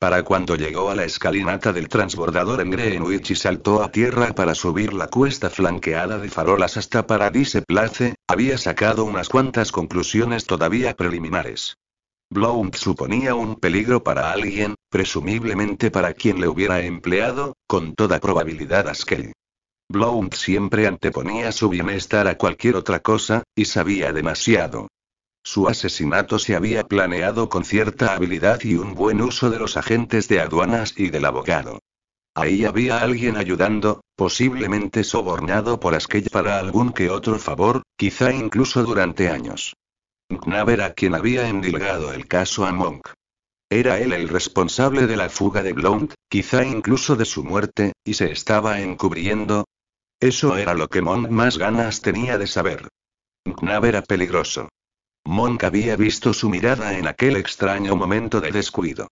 Para cuando llegó a la escalinata del transbordador en Greenwich y saltó a tierra para subir la cuesta flanqueada de farolas hasta Paradise Place, había sacado unas cuantas conclusiones todavía preliminares. Blount suponía un peligro para alguien, presumiblemente para quien le hubiera empleado, con toda probabilidad Askell. Blount siempre anteponía su bienestar a cualquier otra cosa, y sabía demasiado. Su asesinato se había planeado con cierta habilidad y un buen uso de los agentes de aduanas y del abogado. Ahí había alguien ayudando, posiblemente sobornado por Askell para algún que otro favor, quizá incluso durante años. Knapp era quien había endilgado el caso a Monk. Era él el responsable de la fuga de Blount, quizá incluso de su muerte, y se estaba encubriendo. Eso era lo que Monk más ganas tenía de saber. Knapp era peligroso. Monk había visto su mirada en aquel extraño momento de descuido.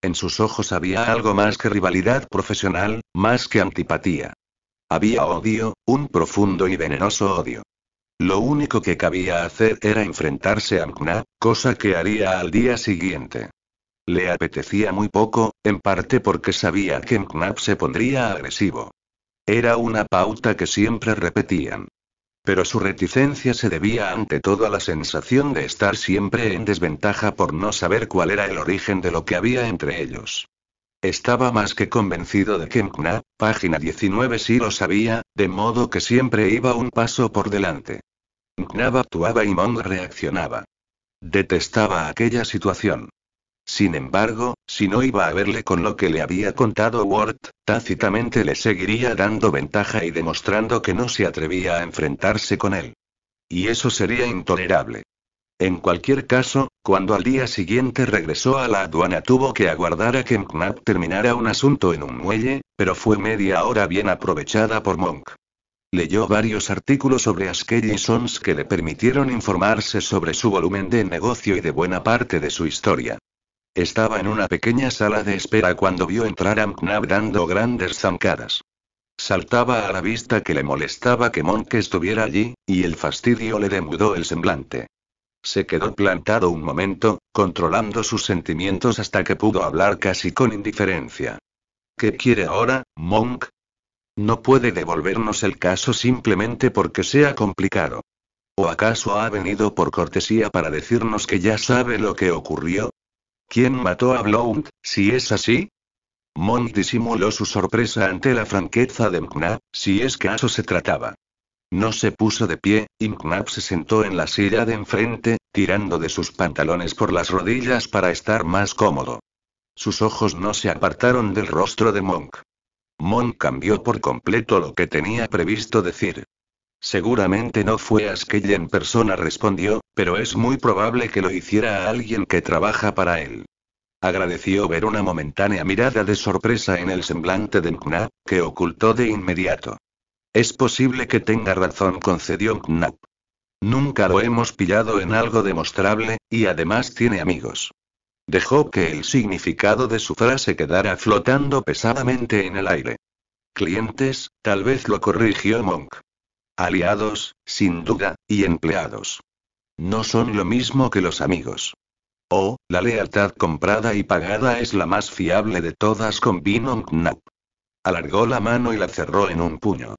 En sus ojos había algo más que rivalidad profesional, más que antipatía. Había odio, un profundo y venenoso odio. Lo único que cabía hacer era enfrentarse a Mknap, cosa que haría al día siguiente. Le apetecía muy poco, en parte porque sabía que Mknap se pondría agresivo. Era una pauta que siempre repetían. Pero su reticencia se debía ante todo a la sensación de estar siempre en desventaja por no saber cuál era el origen de lo que había entre ellos. Estaba más que convencido de que Mkna, página 19 sí lo sabía, de modo que siempre iba un paso por delante. Mknab actuaba y Mong reaccionaba. Detestaba aquella situación. Sin embargo, si no iba a verle con lo que le había contado Ward, tácitamente le seguiría dando ventaja y demostrando que no se atrevía a enfrentarse con él. Y eso sería intolerable. En cualquier caso, cuando al día siguiente regresó a la aduana tuvo que aguardar a que McNabb terminara un asunto en un muelle, pero fue media hora bien aprovechada por Monk. Leyó varios artículos sobre Askell y Sons que le permitieron informarse sobre su volumen de negocio y de buena parte de su historia. Estaba en una pequeña sala de espera cuando vio entrar a Mknab dando grandes zancadas. Saltaba a la vista que le molestaba que Monk estuviera allí, y el fastidio le demudó el semblante. Se quedó plantado un momento, controlando sus sentimientos hasta que pudo hablar casi con indiferencia. ¿Qué quiere ahora, Monk? No puede devolvernos el caso simplemente porque sea complicado. ¿O acaso ha venido por cortesía para decirnos que ya sabe lo que ocurrió? ¿Quién mató a Blount, si es así? Monk disimuló su sorpresa ante la franqueza de Mknap, si es que eso se trataba. No se puso de pie, y Mknap se sentó en la silla de enfrente, tirando de sus pantalones por las rodillas para estar más cómodo. Sus ojos no se apartaron del rostro de Monk. Monk cambió por completo lo que tenía previsto decir. Seguramente no fue Askell en persona, respondió, pero es muy probable que lo hiciera a alguien que trabaja para él. Agradeció ver una momentánea mirada de sorpresa en el semblante de Mkna, que ocultó de inmediato. Es posible que tenga razón, concedió Mknap. Nunca lo hemos pillado en algo demostrable, y además tiene amigos. Dejó que el significado de su frase quedara flotando pesadamente en el aire. Clientes, tal vez lo corrigió Monk. Aliados, sin duda, y empleados. No son lo mismo que los amigos. Oh, la lealtad comprada y pagada es la más fiable de todas con Monk. Alargó la mano y la cerró en un puño.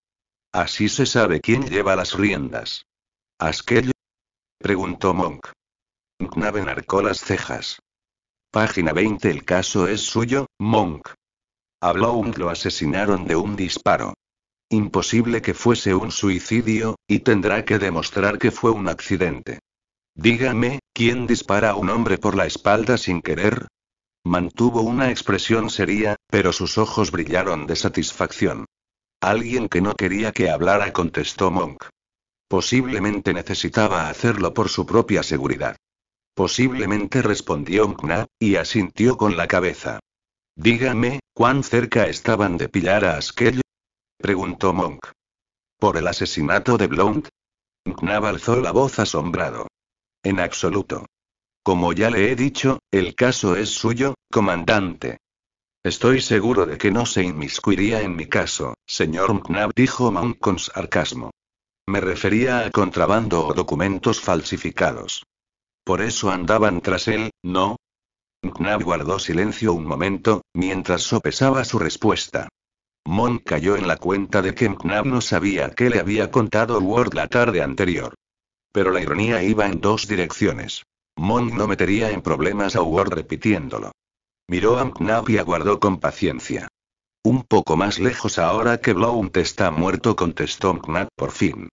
Así se sabe quién lleva las riendas. ¿Asquello? preguntó Monk. Knapp enarcó las cejas. Página 20 El caso es suyo, Monk. Habló Blount lo asesinaron de un disparo. Imposible que fuese un suicidio, y tendrá que demostrar que fue un accidente. Dígame, ¿quién dispara a un hombre por la espalda sin querer? Mantuvo una expresión seria, pero sus ojos brillaron de satisfacción. Alguien que no quería que hablara contestó Monk. Posiblemente necesitaba hacerlo por su propia seguridad. Posiblemente respondió Mkna, y asintió con la cabeza. Dígame, ¿cuán cerca estaban de pillar a Askello? preguntó Monk. ¿Por el asesinato de Blount? Knab alzó la voz asombrado. En absoluto. Como ya le he dicho, el caso es suyo, comandante. Estoy seguro de que no se inmiscuiría en mi caso, señor McNabb, dijo Monk con sarcasmo. Me refería a contrabando o documentos falsificados. Por eso andaban tras él, ¿no? McNabb guardó silencio un momento, mientras sopesaba su respuesta. Mon cayó en la cuenta de que Mknab no sabía qué le había contado Ward la tarde anterior. Pero la ironía iba en dos direcciones. Mon no metería en problemas a Ward repitiéndolo. Miró a Mknab y aguardó con paciencia. Un poco más lejos ahora que Blount está muerto, contestó Mknab por fin.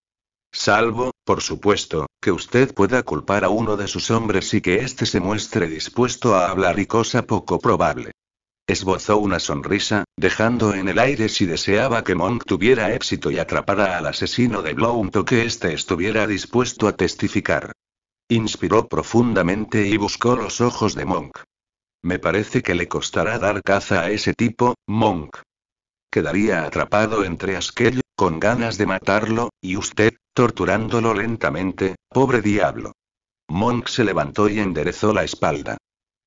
Salvo, por supuesto, que usted pueda culpar a uno de sus hombres y que éste se muestre dispuesto a hablar y cosa poco probable. Esbozó una sonrisa, dejando en el aire si deseaba que Monk tuviera éxito y atrapara al asesino de Blount o que éste estuviera dispuesto a testificar. Inspiró profundamente y buscó los ojos de Monk. Me parece que le costará dar caza a ese tipo, Monk. Quedaría atrapado entre Askell, con ganas de matarlo, y usted, torturándolo lentamente, pobre diablo. Monk se levantó y enderezó la espalda.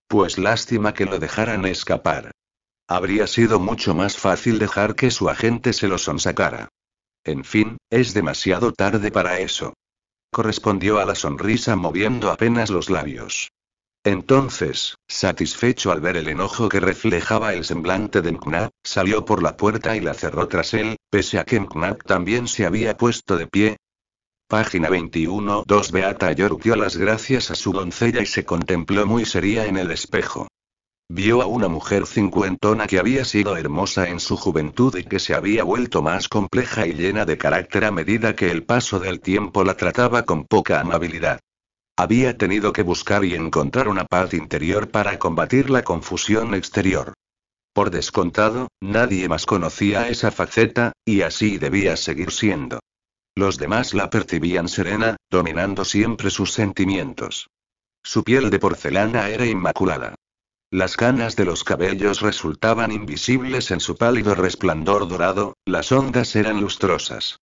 Pues lástima que lo dejaran escapar. Habría sido mucho más fácil dejar que su agente se lo sonsacara. En fin, es demasiado tarde para eso. Correspondió a la sonrisa moviendo apenas los labios. Entonces, satisfecho al ver el enojo que reflejaba el semblante de Mknap, salió por la puerta y la cerró tras él, pese a que Mknap también se había puesto de pie, Página 21. 2 Beata York dio las gracias a su doncella y se contempló muy seria en el espejo. Vio a una mujer cincuentona que había sido hermosa en su juventud y que se había vuelto más compleja y llena de carácter a medida que el paso del tiempo la trataba con poca amabilidad. Había tenido que buscar y encontrar una paz interior para combatir la confusión exterior. Por descontado, nadie más conocía esa faceta, y así debía seguir siendo. Los demás la percibían serena, dominando siempre sus sentimientos. Su piel de porcelana era inmaculada. Las canas de los cabellos resultaban invisibles en su pálido resplandor dorado, las ondas eran lustrosas.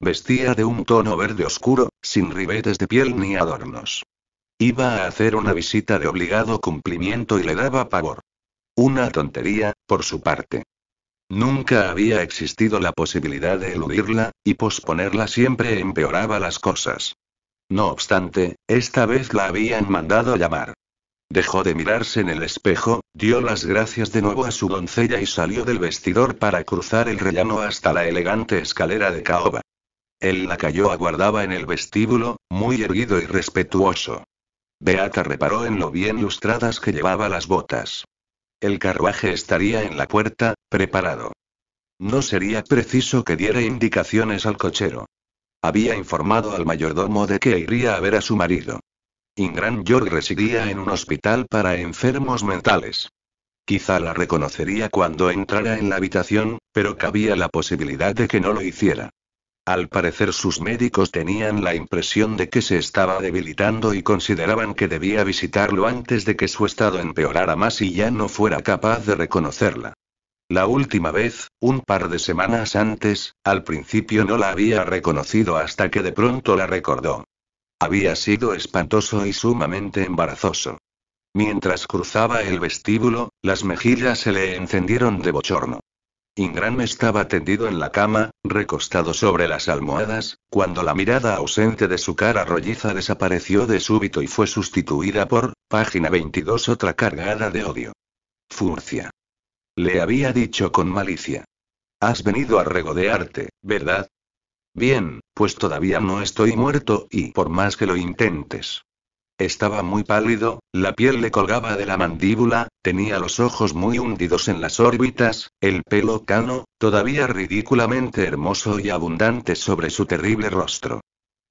Vestía de un tono verde oscuro, sin ribetes de piel ni adornos. Iba a hacer una visita de obligado cumplimiento y le daba pavor. Una tontería, por su parte. Nunca había existido la posibilidad de eludirla, y posponerla siempre empeoraba las cosas. No obstante, esta vez la habían mandado llamar. Dejó de mirarse en el espejo, dio las gracias de nuevo a su doncella y salió del vestidor para cruzar el rellano hasta la elegante escalera de caoba. El lacayo aguardaba en el vestíbulo, muy erguido y respetuoso. Beata reparó en lo bien lustradas que llevaba las botas. El carruaje estaría en la puerta, preparado. No sería preciso que diera indicaciones al cochero. Había informado al mayordomo de que iría a ver a su marido. Ingram York residía en un hospital para enfermos mentales. Quizá la reconocería cuando entrara en la habitación, pero cabía la posibilidad de que no lo hiciera. Al parecer sus médicos tenían la impresión de que se estaba debilitando y consideraban que debía visitarlo antes de que su estado empeorara más y ya no fuera capaz de reconocerla. La última vez, un par de semanas antes, al principio no la había reconocido hasta que de pronto la recordó. Había sido espantoso y sumamente embarazoso. Mientras cruzaba el vestíbulo, las mejillas se le encendieron de bochorno. Ingram estaba tendido en la cama, recostado sobre las almohadas, cuando la mirada ausente de su cara rolliza desapareció de súbito y fue sustituida por, página 22, otra cargada de odio. Furcia. Le había dicho con malicia. Has venido a regodearte, ¿verdad? Bien, pues todavía no estoy muerto, y por más que lo intentes, estaba muy pálido, la piel le colgaba de la mandíbula, tenía los ojos muy hundidos en las órbitas, el pelo cano, todavía ridículamente hermoso y abundante sobre su terrible rostro.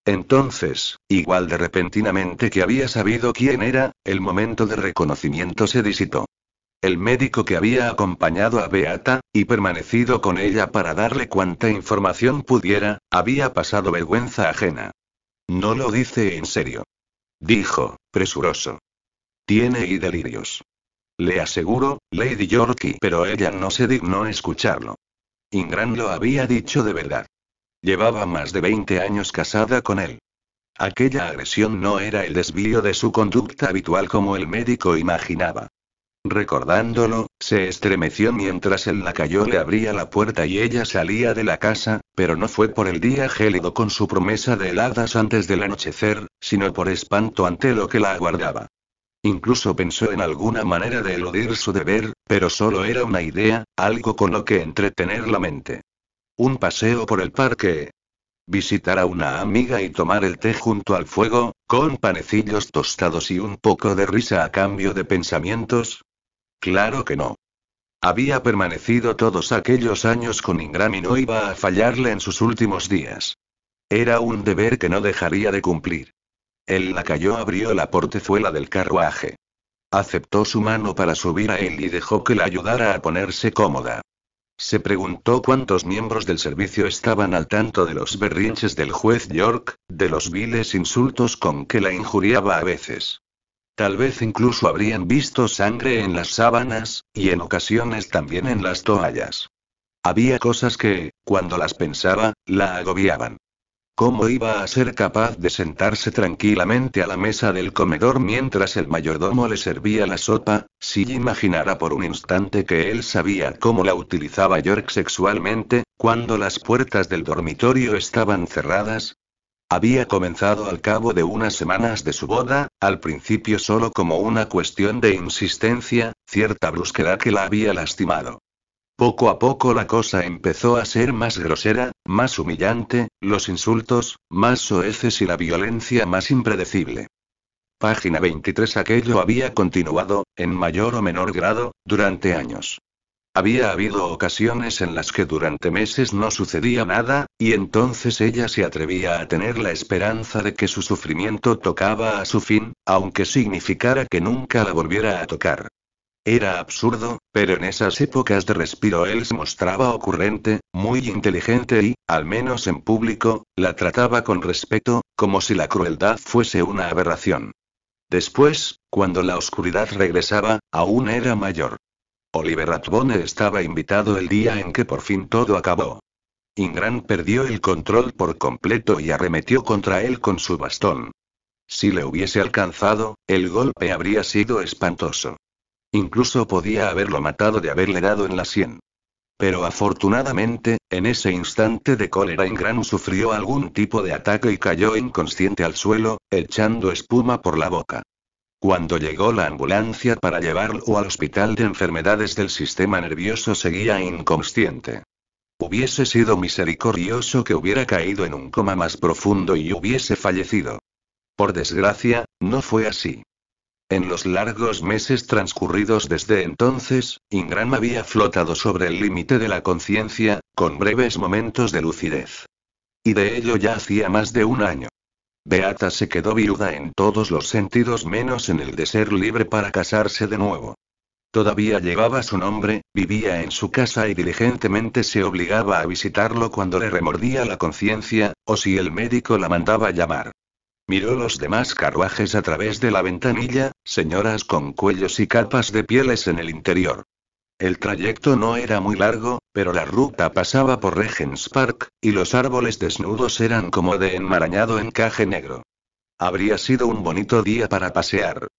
Entonces, igual de repentinamente que había sabido quién era, el momento de reconocimiento se disipó. El médico que había acompañado a Beata, y permanecido con ella para darle cuanta información pudiera, había pasado vergüenza ajena. No lo dice en serio dijo, presuroso. Tiene y delirios. Le aseguro, Lady Yorkie, pero ella no se dignó escucharlo. Ingram lo había dicho de verdad. Llevaba más de 20 años casada con él. Aquella agresión no era el desvío de su conducta habitual como el médico imaginaba. Recordándolo, se estremeció mientras el lacayo le abría la puerta y ella salía de la casa, pero no fue por el día gélido con su promesa de heladas antes del anochecer, sino por espanto ante lo que la aguardaba. Incluso pensó en alguna manera de eludir su deber, pero solo era una idea, algo con lo que entretener la mente. Un paseo por el parque. Visitar a una amiga y tomar el té junto al fuego, con panecillos tostados y un poco de risa a cambio de pensamientos, Claro que no. Había permanecido todos aquellos años con Ingram y no iba a fallarle en sus últimos días. Era un deber que no dejaría de cumplir. El lacayo abrió la portezuela del carruaje. Aceptó su mano para subir a él y dejó que la ayudara a ponerse cómoda. Se preguntó cuántos miembros del servicio estaban al tanto de los berrinches del juez York, de los viles insultos con que la injuriaba a veces. Tal vez incluso habrían visto sangre en las sábanas, y en ocasiones también en las toallas. Había cosas que, cuando las pensaba, la agobiaban. ¿Cómo iba a ser capaz de sentarse tranquilamente a la mesa del comedor mientras el mayordomo le servía la sopa, si imaginara por un instante que él sabía cómo la utilizaba York sexualmente, cuando las puertas del dormitorio estaban cerradas, había comenzado al cabo de unas semanas de su boda, al principio solo como una cuestión de insistencia, cierta brusquedad que la había lastimado. Poco a poco la cosa empezó a ser más grosera, más humillante, los insultos, más soeces y la violencia más impredecible. Página 23 Aquello había continuado, en mayor o menor grado, durante años. Había habido ocasiones en las que durante meses no sucedía nada, y entonces ella se atrevía a tener la esperanza de que su sufrimiento tocaba a su fin, aunque significara que nunca la volviera a tocar. Era absurdo, pero en esas épocas de respiro él se mostraba ocurrente, muy inteligente y, al menos en público, la trataba con respeto, como si la crueldad fuese una aberración. Después, cuando la oscuridad regresaba, aún era mayor. Oliver Atbone estaba invitado el día en que por fin todo acabó. Ingram perdió el control por completo y arremetió contra él con su bastón. Si le hubiese alcanzado, el golpe habría sido espantoso. Incluso podía haberlo matado de haberle dado en la sien. Pero afortunadamente, en ese instante de cólera Ingram sufrió algún tipo de ataque y cayó inconsciente al suelo, echando espuma por la boca. Cuando llegó la ambulancia para llevarlo al hospital de enfermedades del sistema nervioso seguía inconsciente. Hubiese sido misericordioso que hubiera caído en un coma más profundo y hubiese fallecido. Por desgracia, no fue así. En los largos meses transcurridos desde entonces, Ingram había flotado sobre el límite de la conciencia, con breves momentos de lucidez. Y de ello ya hacía más de un año. Beata se quedó viuda en todos los sentidos menos en el de ser libre para casarse de nuevo. Todavía llevaba su nombre, vivía en su casa y diligentemente se obligaba a visitarlo cuando le remordía la conciencia, o si el médico la mandaba llamar. Miró los demás carruajes a través de la ventanilla, señoras con cuellos y capas de pieles en el interior. El trayecto no era muy largo, pero la ruta pasaba por Regens Park, y los árboles desnudos eran como de enmarañado encaje negro. Habría sido un bonito día para pasear.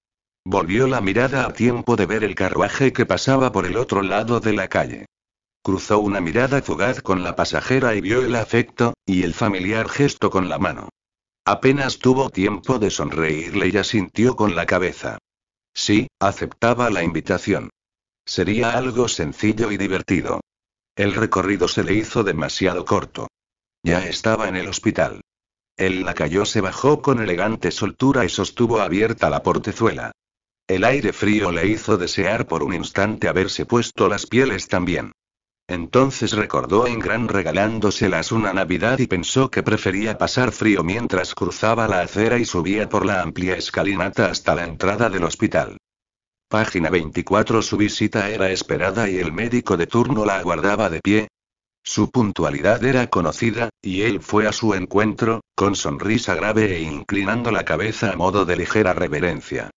Volvió la mirada a tiempo de ver el carruaje que pasaba por el otro lado de la calle. Cruzó una mirada fugaz con la pasajera y vio el afecto, y el familiar gesto con la mano. Apenas tuvo tiempo de sonreírle y asintió con la cabeza. Sí, aceptaba la invitación. Sería algo sencillo y divertido. El recorrido se le hizo demasiado corto. Ya estaba en el hospital. El lacayo se bajó con elegante soltura y sostuvo abierta la portezuela. El aire frío le hizo desear por un instante haberse puesto las pieles también. Entonces recordó a gran regalándoselas una Navidad y pensó que prefería pasar frío mientras cruzaba la acera y subía por la amplia escalinata hasta la entrada del hospital. Página 24 Su visita era esperada y el médico de turno la aguardaba de pie. Su puntualidad era conocida, y él fue a su encuentro, con sonrisa grave e inclinando la cabeza a modo de ligera reverencia.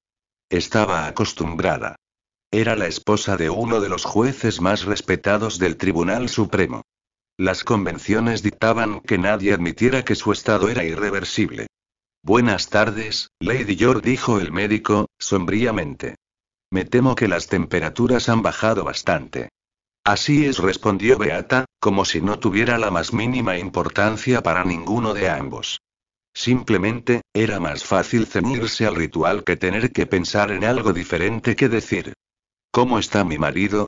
Estaba acostumbrada. Era la esposa de uno de los jueces más respetados del Tribunal Supremo. Las convenciones dictaban que nadie admitiera que su estado era irreversible. Buenas tardes, Lady York dijo el médico, sombríamente. Me temo que las temperaturas han bajado bastante. Así es, respondió Beata, como si no tuviera la más mínima importancia para ninguno de ambos. Simplemente, era más fácil ceñirse al ritual que tener que pensar en algo diferente que decir. ¿Cómo está mi marido?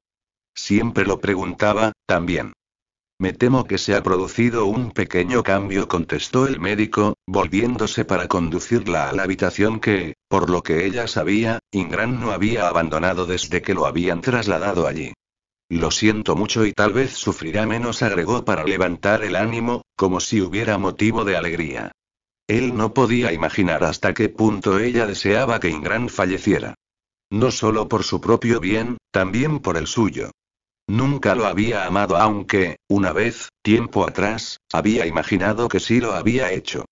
Siempre lo preguntaba, también. Me temo que se ha producido un pequeño cambio, contestó el médico, volviéndose para conducirla a la habitación que, por lo que ella sabía, Ingram no había abandonado desde que lo habían trasladado allí. Lo siento mucho y tal vez sufrirá menos, agregó para levantar el ánimo, como si hubiera motivo de alegría. Él no podía imaginar hasta qué punto ella deseaba que Ingram falleciera. No solo por su propio bien, también por el suyo. Nunca lo había amado aunque, una vez, tiempo atrás, había imaginado que sí lo había hecho.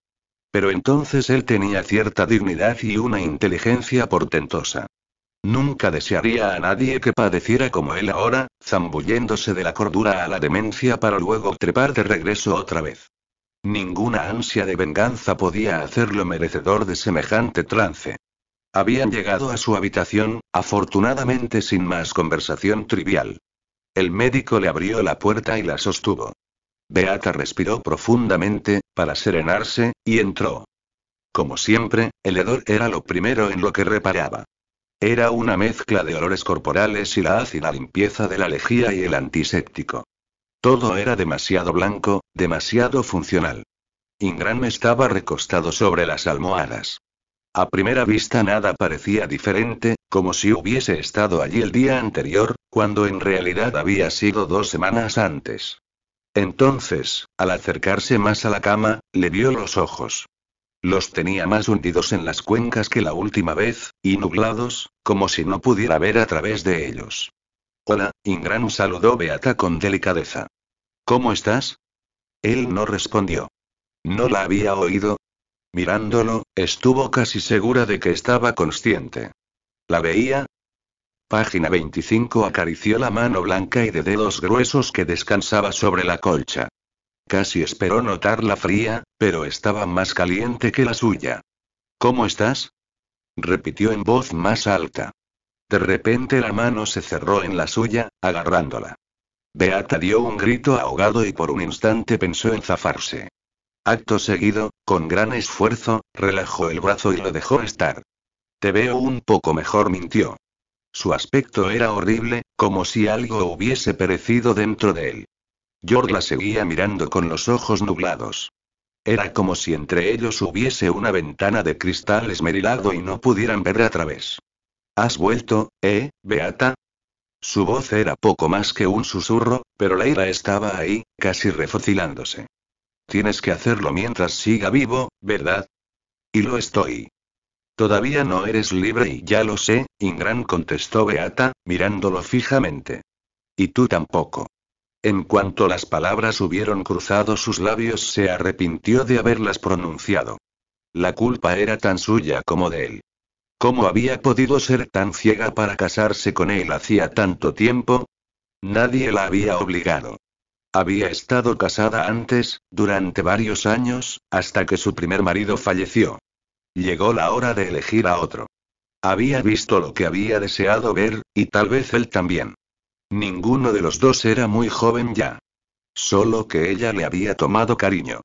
Pero entonces él tenía cierta dignidad y una inteligencia portentosa. Nunca desearía a nadie que padeciera como él ahora, zambulléndose de la cordura a la demencia para luego trepar de regreso otra vez. Ninguna ansia de venganza podía hacerlo merecedor de semejante trance. Habían llegado a su habitación, afortunadamente sin más conversación trivial. El médico le abrió la puerta y la sostuvo. Beata respiró profundamente, para serenarse, y entró. Como siempre, el hedor era lo primero en lo que reparaba. Era una mezcla de olores corporales y la ácida limpieza de la lejía y el antiséptico. Todo era demasiado blanco, demasiado funcional. Ingram estaba recostado sobre las almohadas. A primera vista nada parecía diferente, como si hubiese estado allí el día anterior, cuando en realidad había sido dos semanas antes. Entonces, al acercarse más a la cama, le vio los ojos. Los tenía más hundidos en las cuencas que la última vez, y nublados, como si no pudiera ver a través de ellos. Hola, Ingram saludó Beata con delicadeza. ¿Cómo estás? Él no respondió. No la había oído, Mirándolo, estuvo casi segura de que estaba consciente. ¿La veía? Página 25 acarició la mano blanca y de dedos gruesos que descansaba sobre la colcha. Casi esperó notar la fría, pero estaba más caliente que la suya. ¿Cómo estás? repitió en voz más alta. De repente la mano se cerró en la suya, agarrándola. Beata dio un grito ahogado y por un instante pensó en zafarse. Acto seguido, con gran esfuerzo, relajó el brazo y lo dejó estar. Te veo un poco mejor, mintió. Su aspecto era horrible, como si algo hubiese perecido dentro de él. George la seguía mirando con los ojos nublados. Era como si entre ellos hubiese una ventana de cristal esmerilado y no pudieran ver a través. ¿Has vuelto, eh, Beata? Su voz era poco más que un susurro, pero la ira estaba ahí, casi refocilándose. Tienes que hacerlo mientras siga vivo, ¿verdad? Y lo estoy. Todavía no eres libre y ya lo sé, Ingram contestó Beata, mirándolo fijamente. Y tú tampoco. En cuanto las palabras hubieron cruzado sus labios, se arrepintió de haberlas pronunciado. La culpa era tan suya como de él. ¿Cómo había podido ser tan ciega para casarse con él hacía tanto tiempo? Nadie la había obligado. Había estado casada antes, durante varios años, hasta que su primer marido falleció. Llegó la hora de elegir a otro. Había visto lo que había deseado ver, y tal vez él también. Ninguno de los dos era muy joven ya. Solo que ella le había tomado cariño.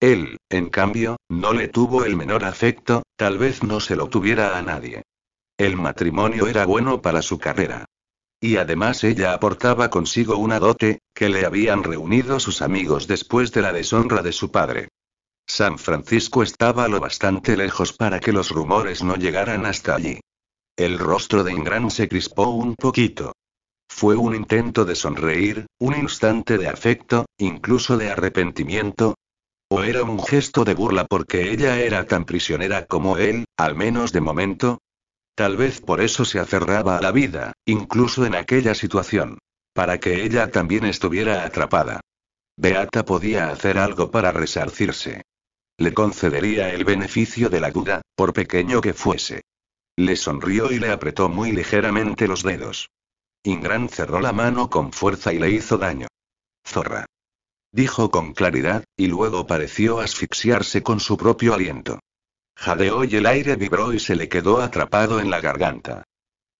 Él, en cambio, no le tuvo el menor afecto, tal vez no se lo tuviera a nadie. El matrimonio era bueno para su carrera. Y además ella aportaba consigo una dote, que le habían reunido sus amigos después de la deshonra de su padre. San Francisco estaba lo bastante lejos para que los rumores no llegaran hasta allí. El rostro de Ingram se crispó un poquito. Fue un intento de sonreír, un instante de afecto, incluso de arrepentimiento. O era un gesto de burla porque ella era tan prisionera como él, al menos de momento, Tal vez por eso se aferraba a la vida, incluso en aquella situación. Para que ella también estuviera atrapada. Beata podía hacer algo para resarcirse. Le concedería el beneficio de la duda, por pequeño que fuese. Le sonrió y le apretó muy ligeramente los dedos. Ingrán cerró la mano con fuerza y le hizo daño. Zorra. Dijo con claridad, y luego pareció asfixiarse con su propio aliento. Jadeó y el aire vibró y se le quedó atrapado en la garganta.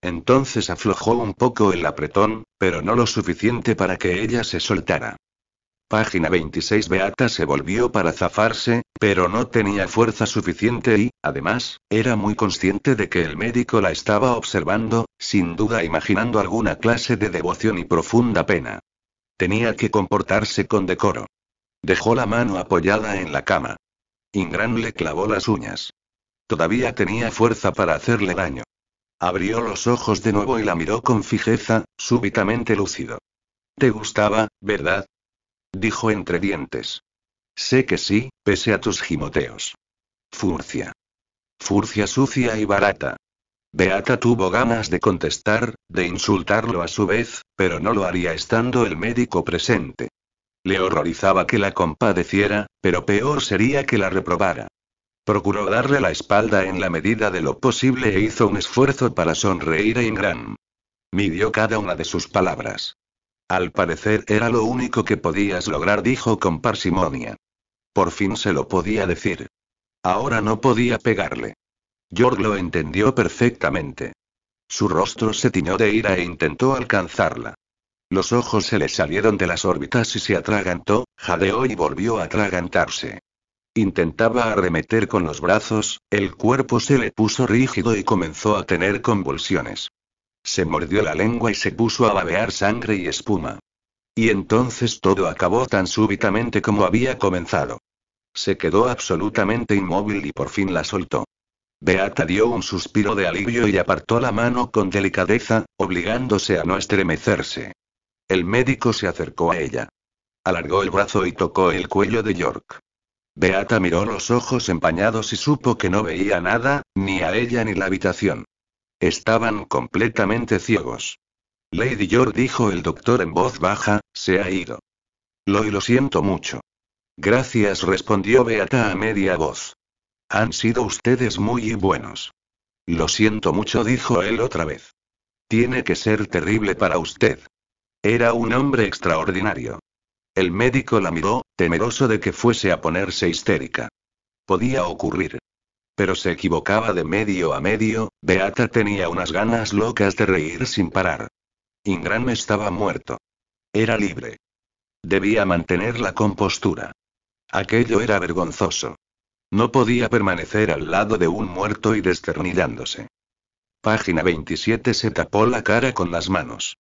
Entonces aflojó un poco el apretón, pero no lo suficiente para que ella se soltara. Página 26 Beata se volvió para zafarse, pero no tenía fuerza suficiente y, además, era muy consciente de que el médico la estaba observando, sin duda imaginando alguna clase de devoción y profunda pena. Tenía que comportarse con decoro. Dejó la mano apoyada en la cama. Ingram le clavó las uñas. Todavía tenía fuerza para hacerle daño. Abrió los ojos de nuevo y la miró con fijeza, súbitamente lúcido. ¿Te gustaba, verdad? Dijo entre dientes. Sé que sí, pese a tus gimoteos. Furcia. Furcia sucia y barata. Beata tuvo ganas de contestar, de insultarlo a su vez, pero no lo haría estando el médico presente. Le horrorizaba que la compadeciera, pero peor sería que la reprobara. Procuró darle la espalda en la medida de lo posible e hizo un esfuerzo para sonreír a Ingram. Midió cada una de sus palabras. Al parecer era lo único que podías lograr, dijo con parsimonia. Por fin se lo podía decir. Ahora no podía pegarle. George lo entendió perfectamente. Su rostro se tiñó de ira e intentó alcanzarla. Los ojos se le salieron de las órbitas y se atragantó, jadeó y volvió a atragantarse. Intentaba arremeter con los brazos, el cuerpo se le puso rígido y comenzó a tener convulsiones. Se mordió la lengua y se puso a babear sangre y espuma. Y entonces todo acabó tan súbitamente como había comenzado. Se quedó absolutamente inmóvil y por fin la soltó. Beata dio un suspiro de alivio y apartó la mano con delicadeza, obligándose a no estremecerse. El médico se acercó a ella. Alargó el brazo y tocó el cuello de York. Beata miró los ojos empañados y supo que no veía nada, ni a ella ni la habitación. Estaban completamente ciegos. Lady George dijo el doctor en voz baja, se ha ido. Lo y lo siento mucho. Gracias respondió Beata a media voz. Han sido ustedes muy buenos. Lo siento mucho dijo él otra vez. Tiene que ser terrible para usted. Era un hombre extraordinario. El médico la miró, temeroso de que fuese a ponerse histérica. Podía ocurrir. Pero se equivocaba de medio a medio, Beata tenía unas ganas locas de reír sin parar. Ingram estaba muerto. Era libre. Debía mantener la compostura. Aquello era vergonzoso. No podía permanecer al lado de un muerto y desternillándose. Página 27 se tapó la cara con las manos.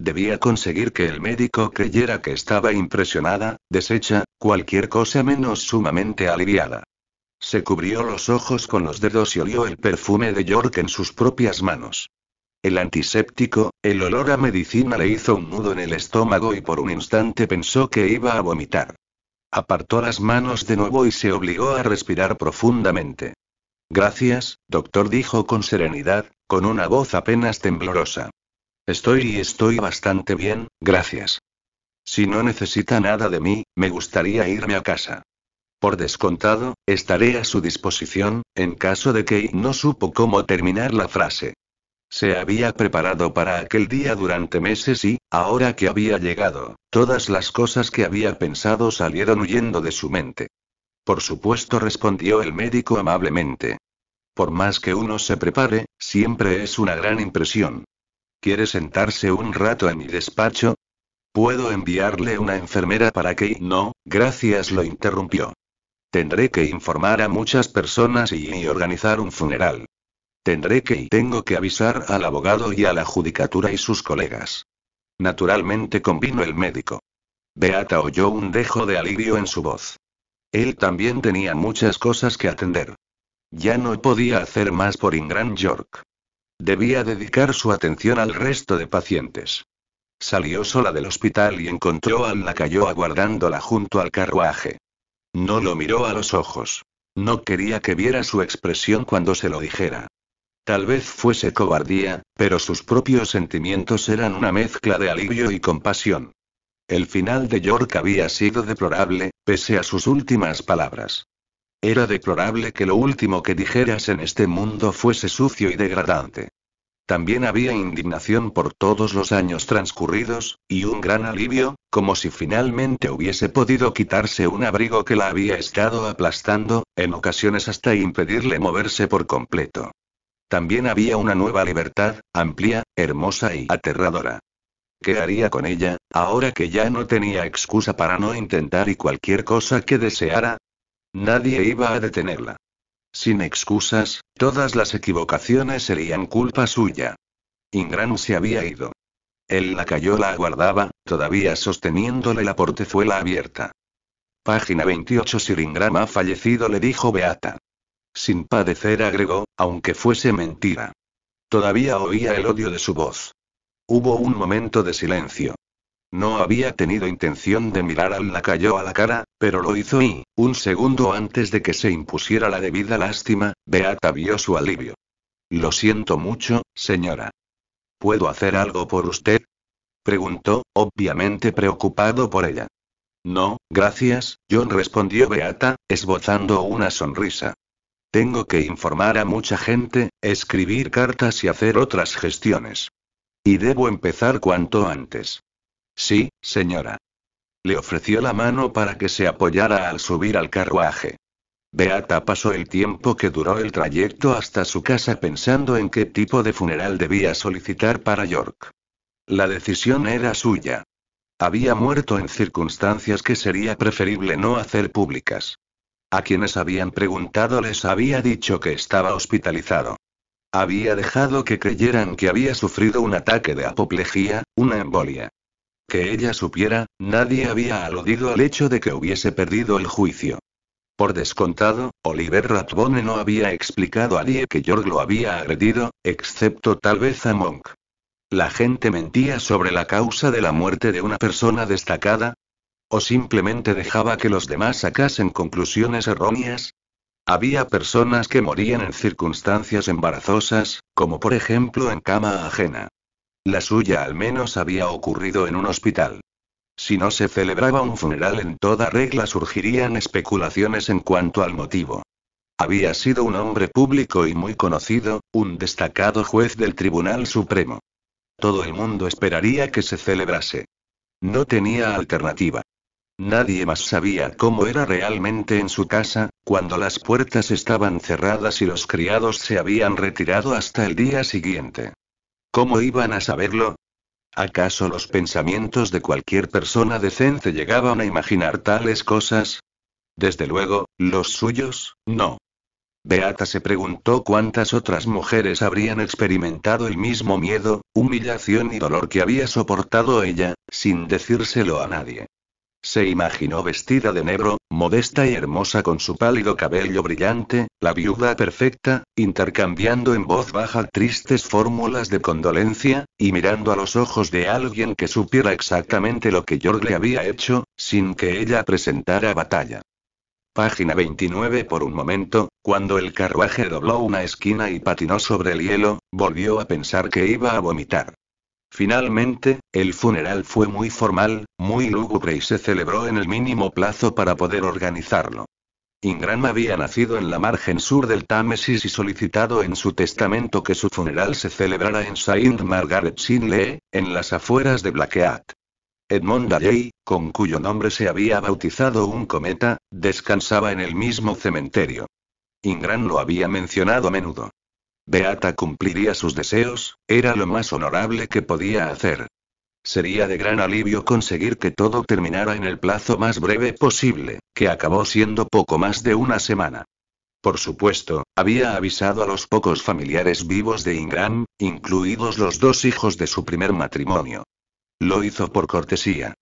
Debía conseguir que el médico creyera que estaba impresionada, deshecha, cualquier cosa menos sumamente aliviada. Se cubrió los ojos con los dedos y olió el perfume de York en sus propias manos. El antiséptico, el olor a medicina le hizo un nudo en el estómago y por un instante pensó que iba a vomitar. Apartó las manos de nuevo y se obligó a respirar profundamente. Gracias, doctor dijo con serenidad, con una voz apenas temblorosa. Estoy y estoy bastante bien, gracias. Si no necesita nada de mí, me gustaría irme a casa. Por descontado, estaré a su disposición, en caso de que no supo cómo terminar la frase. Se había preparado para aquel día durante meses y, ahora que había llegado, todas las cosas que había pensado salieron huyendo de su mente. Por supuesto, respondió el médico amablemente. Por más que uno se prepare, siempre es una gran impresión. ¿Quiere sentarse un rato en mi despacho? Puedo enviarle una enfermera para que... No, gracias, lo interrumpió. Tendré que informar a muchas personas y, organizar un funeral. Tendré que y tengo que avisar al abogado y a la judicatura y sus colegas. Naturalmente convino el médico. Beata oyó un dejo de alivio en su voz. Él también tenía muchas cosas que atender. Ya no podía hacer más por Ingram York. Debía dedicar su atención al resto de pacientes. Salió sola del hospital y encontró a Nakayo aguardándola junto al carruaje. No lo miró a los ojos. No quería que viera su expresión cuando se lo dijera. Tal vez fuese cobardía, pero sus propios sentimientos eran una mezcla de alivio y compasión. El final de York había sido deplorable, pese a sus últimas palabras. Era deplorable que lo último que dijeras en este mundo fuese sucio y degradante. También había indignación por todos los años transcurridos, y un gran alivio, como si finalmente hubiese podido quitarse un abrigo que la había estado aplastando, en ocasiones hasta impedirle moverse por completo. También había una nueva libertad, amplia, hermosa y aterradora. ¿Qué haría con ella, ahora que ya no tenía excusa para no intentar y cualquier cosa que deseara? Nadie iba a detenerla. Sin excusas, todas las equivocaciones serían culpa suya. Ingram se había ido. El lacayo la aguardaba, todavía sosteniéndole la portezuela abierta. Página 28 Ingram ha fallecido le dijo Beata. Sin padecer agregó, aunque fuese mentira. Todavía oía el odio de su voz. Hubo un momento de silencio. No había tenido intención de mirar al lacayo a la cara, pero lo hizo y, un segundo antes de que se impusiera la debida lástima, Beata vio su alivio. Lo siento mucho, señora. ¿Puedo hacer algo por usted? preguntó, obviamente preocupado por ella. No, gracias, John respondió Beata, esbozando una sonrisa. Tengo que informar a mucha gente, escribir cartas y hacer otras gestiones. Y debo empezar cuanto antes. Sí, señora. Le ofreció la mano para que se apoyara al subir al carruaje. Beata pasó el tiempo que duró el trayecto hasta su casa pensando en qué tipo de funeral debía solicitar para York. La decisión era suya. Había muerto en circunstancias que sería preferible no hacer públicas. A quienes habían preguntado les había dicho que estaba hospitalizado. Había dejado que creyeran que había sufrido un ataque de apoplejía, una embolia. Que ella supiera, nadie había aludido al hecho de que hubiese perdido el juicio. Por descontado, Oliver Ratbone no había explicado a nadie que George lo había agredido, excepto tal vez a Monk. La gente mentía sobre la causa de la muerte de una persona destacada, ¿O simplemente dejaba que los demás sacasen conclusiones erróneas? Había personas que morían en circunstancias embarazosas, como por ejemplo en cama ajena. La suya al menos había ocurrido en un hospital. Si no se celebraba un funeral en toda regla surgirían especulaciones en cuanto al motivo. Había sido un hombre público y muy conocido, un destacado juez del Tribunal Supremo. Todo el mundo esperaría que se celebrase. No tenía alternativa. Nadie más sabía cómo era realmente en su casa, cuando las puertas estaban cerradas y los criados se habían retirado hasta el día siguiente. ¿Cómo iban a saberlo? ¿Acaso los pensamientos de cualquier persona decente llegaban a imaginar tales cosas? Desde luego, los suyos, no. Beata se preguntó cuántas otras mujeres habrían experimentado el mismo miedo, humillación y dolor que había soportado ella, sin decírselo a nadie. Se imaginó vestida de negro, modesta y hermosa con su pálido cabello brillante, la viuda perfecta, intercambiando en voz baja tristes fórmulas de condolencia, y mirando a los ojos de alguien que supiera exactamente lo que George le había hecho, sin que ella presentara batalla. Página 29 Por un momento, cuando el carruaje dobló una esquina y patinó sobre el hielo, volvió a pensar que iba a vomitar. Finalmente, el funeral fue muy formal, muy lúgubre y se celebró en el mínimo plazo para poder organizarlo. Ingram había nacido en la margen sur del Támesis y solicitado en su testamento que su funeral se celebrara en Saint Margaret Lee, en las afueras de Blackheath. Edmond day con cuyo nombre se había bautizado un cometa, descansaba en el mismo cementerio. Ingram lo había mencionado a menudo. Beata cumpliría sus deseos, era lo más honorable que podía hacer. Sería de gran alivio conseguir que todo terminara en el plazo más breve posible, que acabó siendo poco más de una semana. Por supuesto, había avisado a los pocos familiares vivos de Ingram, incluidos los dos hijos de su primer matrimonio. Lo hizo por cortesía.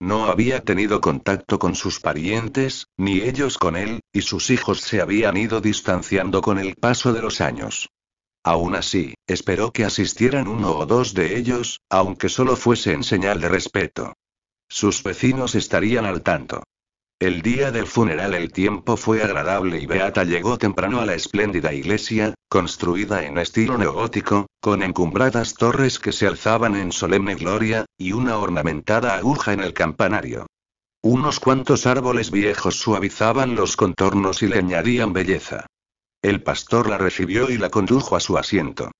No había tenido contacto con sus parientes, ni ellos con él, y sus hijos se habían ido distanciando con el paso de los años. Aún así, esperó que asistieran uno o dos de ellos, aunque solo fuese en señal de respeto. Sus vecinos estarían al tanto. El día del funeral el tiempo fue agradable y Beata llegó temprano a la espléndida iglesia, construida en estilo neogótico, con encumbradas torres que se alzaban en solemne gloria, y una ornamentada aguja en el campanario. Unos cuantos árboles viejos suavizaban los contornos y le añadían belleza. El pastor la recibió y la condujo a su asiento.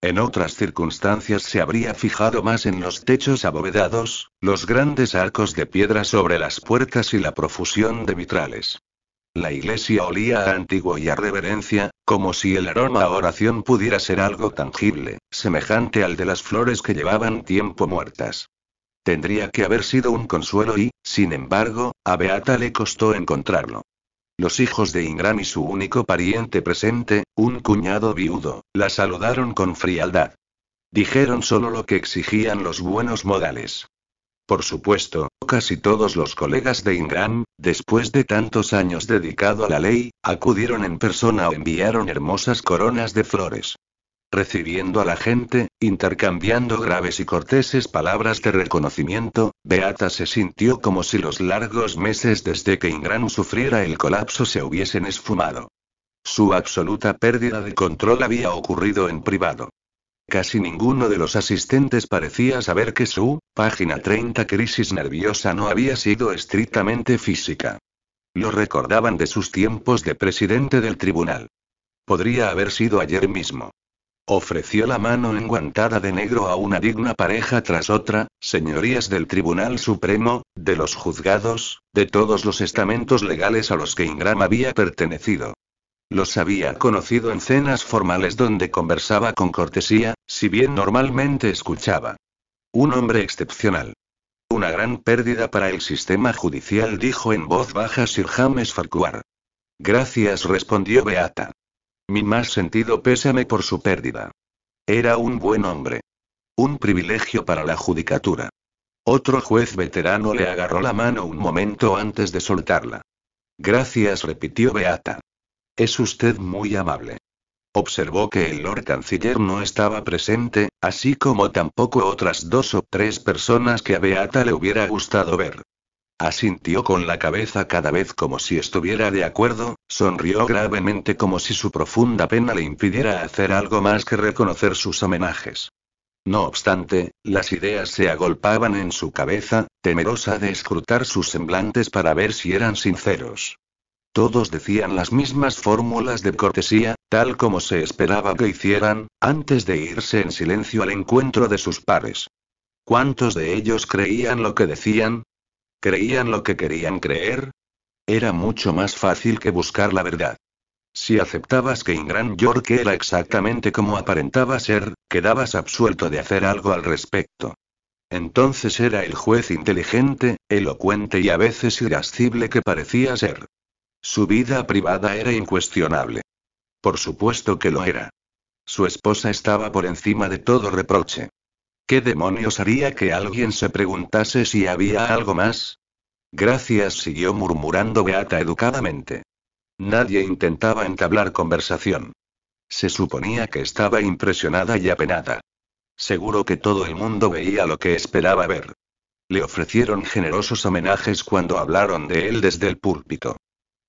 En otras circunstancias se habría fijado más en los techos abovedados, los grandes arcos de piedra sobre las puertas y la profusión de vitrales. La iglesia olía a antiguo y a reverencia, como si el aroma a oración pudiera ser algo tangible, semejante al de las flores que llevaban tiempo muertas. Tendría que haber sido un consuelo y, sin embargo, a Beata le costó encontrarlo. Los hijos de Ingram y su único pariente presente, un cuñado viudo, la saludaron con frialdad. Dijeron solo lo que exigían los buenos modales. Por supuesto, casi todos los colegas de Ingram, después de tantos años dedicado a la ley, acudieron en persona o enviaron hermosas coronas de flores recibiendo a la gente, intercambiando graves y corteses palabras de reconocimiento, Beata se sintió como si los largos meses desde que Ingram sufriera el colapso se hubiesen esfumado. Su absoluta pérdida de control había ocurrido en privado. Casi ninguno de los asistentes parecía saber que su, página 30 crisis nerviosa no había sido estrictamente física. Lo recordaban de sus tiempos de presidente del tribunal. Podría haber sido ayer mismo. Ofreció la mano enguantada de negro a una digna pareja tras otra, señorías del Tribunal Supremo, de los juzgados, de todos los estamentos legales a los que Ingram había pertenecido. Los había conocido en cenas formales donde conversaba con cortesía, si bien normalmente escuchaba. Un hombre excepcional. Una gran pérdida para el sistema judicial, dijo en voz baja Sir James Farquhar. Gracias, respondió Beata. Mi más sentido pésame por su pérdida. Era un buen hombre. Un privilegio para la judicatura. Otro juez veterano le agarró la mano un momento antes de soltarla. Gracias, repitió Beata. Es usted muy amable. Observó que el Lord Canciller no estaba presente, así como tampoco otras dos o tres personas que a Beata le hubiera gustado ver. Asintió con la cabeza cada vez como si estuviera de acuerdo, sonrió gravemente como si su profunda pena le impidiera hacer algo más que reconocer sus homenajes. No obstante, las ideas se agolpaban en su cabeza, temerosa de escrutar sus semblantes para ver si eran sinceros. Todos decían las mismas fórmulas de cortesía, tal como se esperaba que hicieran, antes de irse en silencio al encuentro de sus pares. ¿Cuántos de ellos creían lo que decían? ¿Creían lo que querían creer? Era mucho más fácil que buscar la verdad. Si aceptabas que Ingram York era exactamente como aparentaba ser, quedabas absuelto de hacer algo al respecto. Entonces era el juez inteligente, elocuente y a veces irascible que parecía ser. Su vida privada era incuestionable. Por supuesto que lo era. Su esposa estaba por encima de todo reproche. ¿Qué demonios haría que alguien se preguntase si había algo más? Gracias, siguió murmurando Beata educadamente. Nadie intentaba entablar conversación. Se suponía que estaba impresionada y apenada. Seguro que todo el mundo veía lo que esperaba ver. Le ofrecieron generosos homenajes cuando hablaron de él desde el púlpito.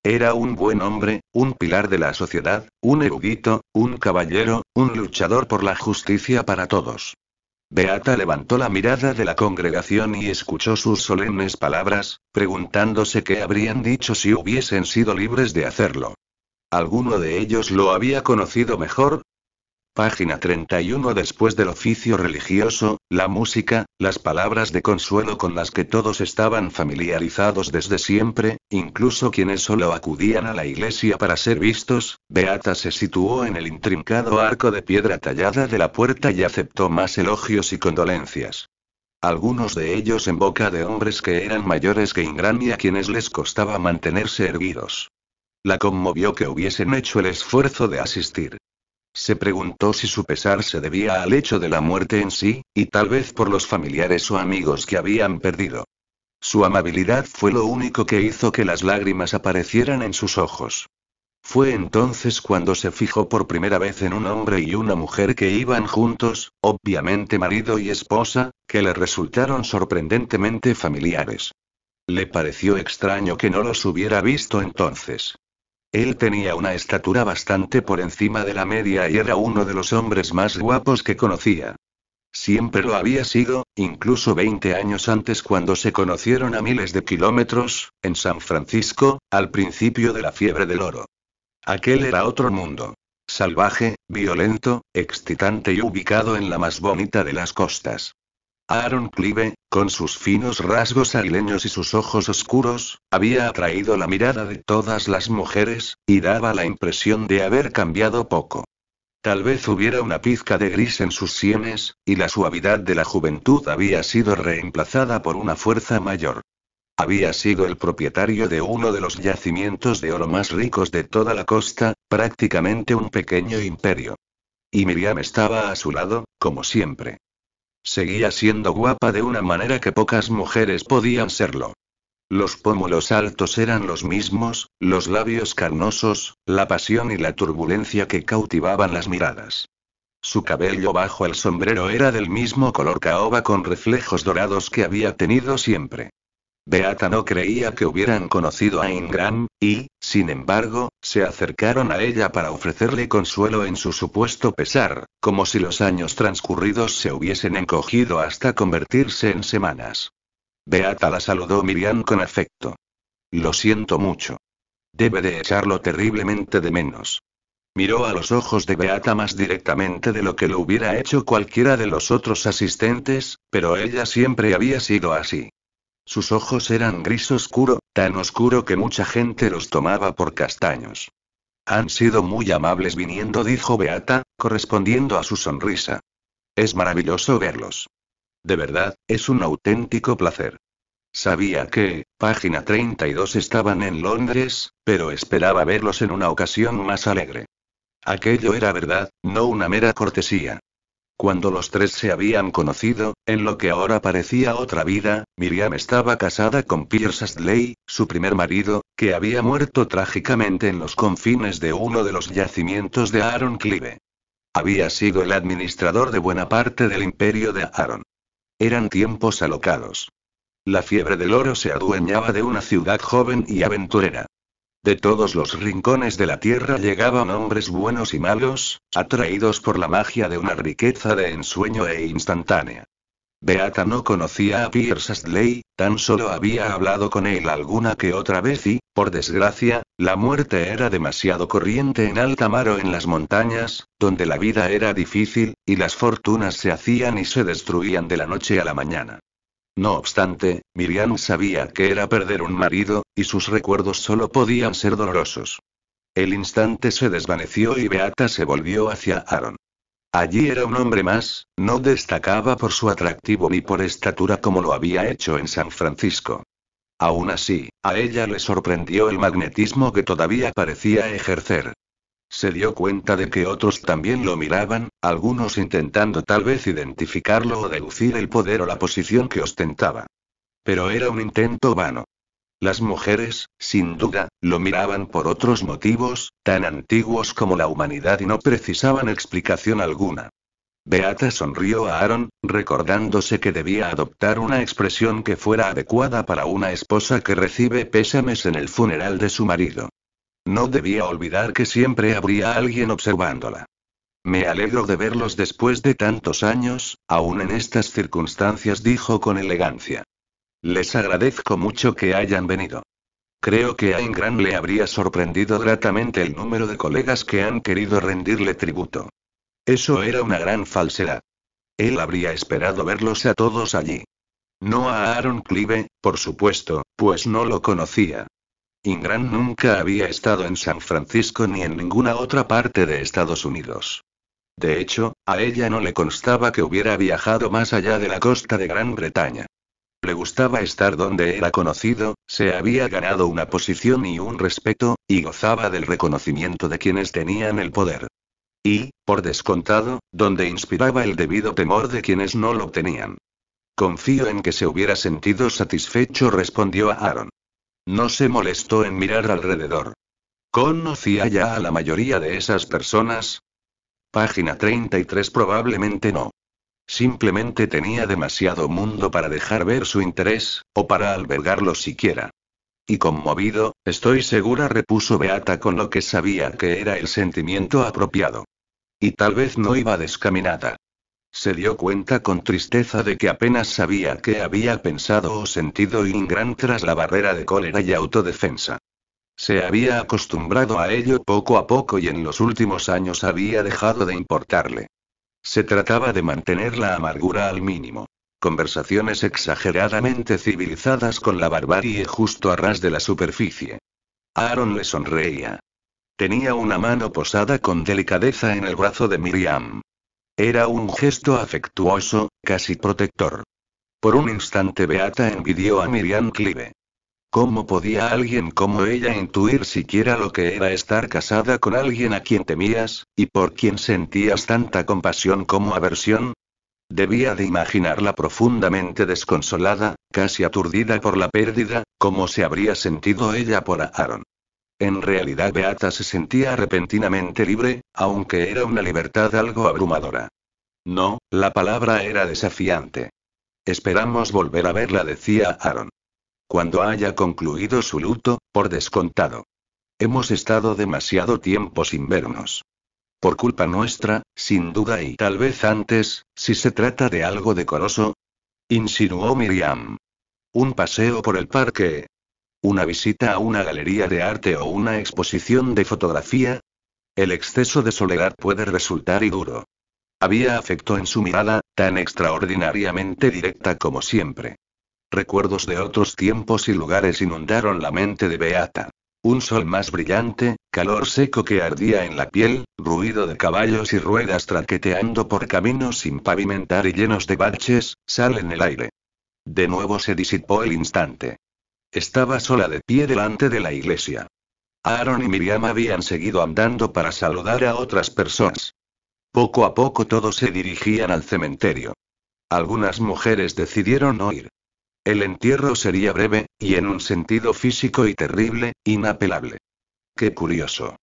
Era un buen hombre, un pilar de la sociedad, un erudito, un caballero, un luchador por la justicia para todos. Beata levantó la mirada de la congregación y escuchó sus solemnes palabras, preguntándose qué habrían dicho si hubiesen sido libres de hacerlo. Alguno de ellos lo había conocido mejor, Página 31 Después del oficio religioso, la música, las palabras de consuelo con las que todos estaban familiarizados desde siempre, incluso quienes solo acudían a la iglesia para ser vistos, Beata se situó en el intrincado arco de piedra tallada de la puerta y aceptó más elogios y condolencias. Algunos de ellos en boca de hombres que eran mayores que Ingram y a quienes les costaba mantenerse erguidos. La conmovió que hubiesen hecho el esfuerzo de asistir. Se preguntó si su pesar se debía al hecho de la muerte en sí, y tal vez por los familiares o amigos que habían perdido. Su amabilidad fue lo único que hizo que las lágrimas aparecieran en sus ojos. Fue entonces cuando se fijó por primera vez en un hombre y una mujer que iban juntos, obviamente marido y esposa, que le resultaron sorprendentemente familiares. Le pareció extraño que no los hubiera visto entonces. Él tenía una estatura bastante por encima de la media y era uno de los hombres más guapos que conocía. Siempre lo había sido, incluso 20 años antes cuando se conocieron a miles de kilómetros, en San Francisco, al principio de la fiebre del oro. Aquel era otro mundo. Salvaje, violento, excitante y ubicado en la más bonita de las costas. Aaron Clive, con sus finos rasgos aileños y sus ojos oscuros, había atraído la mirada de todas las mujeres, y daba la impresión de haber cambiado poco. Tal vez hubiera una pizca de gris en sus sienes, y la suavidad de la juventud había sido reemplazada por una fuerza mayor. Había sido el propietario de uno de los yacimientos de oro más ricos de toda la costa, prácticamente un pequeño imperio. Y Miriam estaba a su lado, como siempre. Seguía siendo guapa de una manera que pocas mujeres podían serlo. Los pómulos altos eran los mismos, los labios carnosos, la pasión y la turbulencia que cautivaban las miradas. Su cabello bajo el sombrero era del mismo color caoba con reflejos dorados que había tenido siempre. Beata no creía que hubieran conocido a Ingram, y, sin embargo, se acercaron a ella para ofrecerle consuelo en su supuesto pesar, como si los años transcurridos se hubiesen encogido hasta convertirse en semanas. Beata la saludó Miriam con afecto. Lo siento mucho. Debe de echarlo terriblemente de menos. Miró a los ojos de Beata más directamente de lo que lo hubiera hecho cualquiera de los otros asistentes, pero ella siempre había sido así. Sus ojos eran gris oscuro, tan oscuro que mucha gente los tomaba por castaños. Han sido muy amables viniendo, dijo Beata, correspondiendo a su sonrisa. Es maravilloso verlos. De verdad, es un auténtico placer. Sabía que, página 32 estaban en Londres, pero esperaba verlos en una ocasión más alegre. Aquello era verdad, no una mera cortesía. Cuando los tres se habían conocido, en lo que ahora parecía otra vida, Miriam estaba casada con Pierce Astley, su primer marido, que había muerto trágicamente en los confines de uno de los yacimientos de Aaron Clive. Había sido el administrador de buena parte del imperio de Aaron. Eran tiempos alocados. La fiebre del oro se adueñaba de una ciudad joven y aventurera. De todos los rincones de la tierra llegaban hombres buenos y malos, atraídos por la magia de una riqueza de ensueño e instantánea. Beata no conocía a Pierce Astley, tan solo había hablado con él alguna que otra vez y, por desgracia, la muerte era demasiado corriente en alta mar o en las montañas, donde la vida era difícil, y las fortunas se hacían y se destruían de la noche a la mañana. No obstante, Miriam sabía que era perder un marido, y sus recuerdos solo podían ser dolorosos. El instante se desvaneció y Beata se volvió hacia Aaron. Allí era un hombre más, no destacaba por su atractivo ni por estatura como lo había hecho en San Francisco. Aún así, a ella le sorprendió el magnetismo que todavía parecía ejercer. Se dio cuenta de que otros también lo miraban, algunos intentando tal vez identificarlo o deducir el poder o la posición que ostentaba. Pero era un intento vano. Las mujeres, sin duda, lo miraban por otros motivos, tan antiguos como la humanidad y no precisaban explicación alguna. Beata sonrió a Aaron, recordándose que debía adoptar una expresión que fuera adecuada para una esposa que recibe pésames en el funeral de su marido. No debía olvidar que siempre habría alguien observándola. Me alegro de verlos después de tantos años, aún en estas circunstancias, dijo con elegancia. Les agradezco mucho que hayan venido. Creo que a Ingram le habría sorprendido gratamente el número de colegas que han querido rendirle tributo. Eso era una gran falsedad. Él habría esperado verlos a todos allí. No a Aaron Clive, por supuesto, pues no lo conocía, Ingram nunca había estado en San Francisco ni en ninguna otra parte de Estados Unidos. De hecho, a ella no le constaba que hubiera viajado más allá de la costa de Gran Bretaña. Le gustaba estar donde era conocido, se había ganado una posición y un respeto, y gozaba del reconocimiento de quienes tenían el poder. Y, por descontado, donde inspiraba el debido temor de quienes no lo tenían. Confío en que se hubiera sentido satisfecho, respondió a Aaron. No se molestó en mirar alrededor. ¿Conocía ya a la mayoría de esas personas? Página 33 probablemente no. Simplemente tenía demasiado mundo para dejar ver su interés, o para albergarlo siquiera. Y conmovido, estoy segura, repuso Beata con lo que sabía que era el sentimiento apropiado. Y tal vez no iba descaminada. Se dio cuenta con tristeza de que apenas sabía qué había pensado o sentido Ingram tras la barrera de cólera y autodefensa. Se había acostumbrado a ello poco a poco y en los últimos años había dejado de importarle. Se trataba de mantener la amargura al mínimo. Conversaciones exageradamente civilizadas con la barbarie justo a ras de la superficie. Aaron le sonreía. Tenía una mano posada con delicadeza en el brazo de Miriam. Era un gesto afectuoso, casi protector. Por un instante Beata envidió a Miriam Clive. ¿Cómo podía alguien como ella intuir siquiera lo que era estar casada con alguien a quien temías, y por quien sentías tanta compasión como aversión? Debía de imaginarla profundamente desconsolada, casi aturdida por la pérdida, como se habría sentido ella por Aaron. En realidad Beata se sentía repentinamente libre, aunque era una libertad algo abrumadora. No, la palabra era desafiante. Esperamos volver a verla, decía Aaron. Cuando haya concluido su luto, por descontado. Hemos estado demasiado tiempo sin vernos. Por culpa nuestra, sin duda y tal vez antes, si se trata de algo decoroso. Insinuó Miriam. Un paseo por el parque, una visita a una galería de arte o una exposición de fotografía. El exceso de soledad puede resultar y duro. Había afecto en su mirada, tan extraordinariamente directa como siempre. Recuerdos de otros tiempos y lugares inundaron la mente de Beata. Un sol más brillante, calor seco que ardía en la piel, ruido de caballos y ruedas traqueteando por caminos sin pavimentar y llenos de baches, sal en el aire. De nuevo se disipó el instante. Estaba sola de pie delante de la iglesia. Aaron y Miriam habían seguido andando para saludar a otras personas. Poco a poco todos se dirigían al cementerio. Algunas mujeres decidieron no ir. El entierro sería breve, y en un sentido físico y terrible, inapelable. Qué curioso.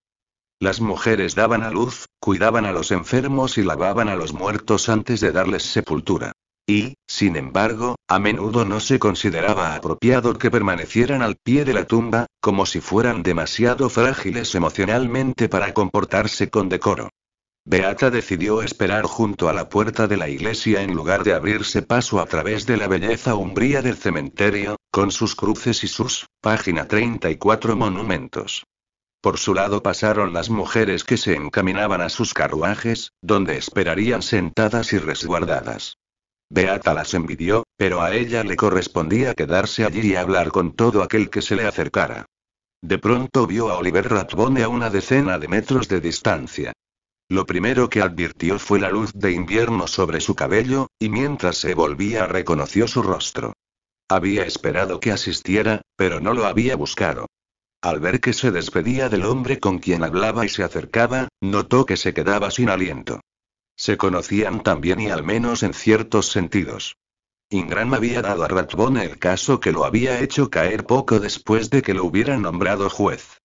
Las mujeres daban a luz, cuidaban a los enfermos y lavaban a los muertos antes de darles sepultura y, sin embargo, a menudo no se consideraba apropiado que permanecieran al pie de la tumba, como si fueran demasiado frágiles emocionalmente para comportarse con decoro. Beata decidió esperar junto a la puerta de la iglesia en lugar de abrirse paso a través de la belleza umbría del cementerio, con sus cruces y sus, página 34 monumentos. Por su lado pasaron las mujeres que se encaminaban a sus carruajes, donde esperarían sentadas y resguardadas. Beata las envidió, pero a ella le correspondía quedarse allí y hablar con todo aquel que se le acercara. De pronto vio a Oliver Ratbone a una decena de metros de distancia. Lo primero que advirtió fue la luz de invierno sobre su cabello, y mientras se volvía reconoció su rostro. Había esperado que asistiera, pero no lo había buscado. Al ver que se despedía del hombre con quien hablaba y se acercaba, notó que se quedaba sin aliento. Se conocían también y al menos en ciertos sentidos. Ingram había dado a Ratbone el caso que lo había hecho caer poco después de que lo hubiera nombrado juez.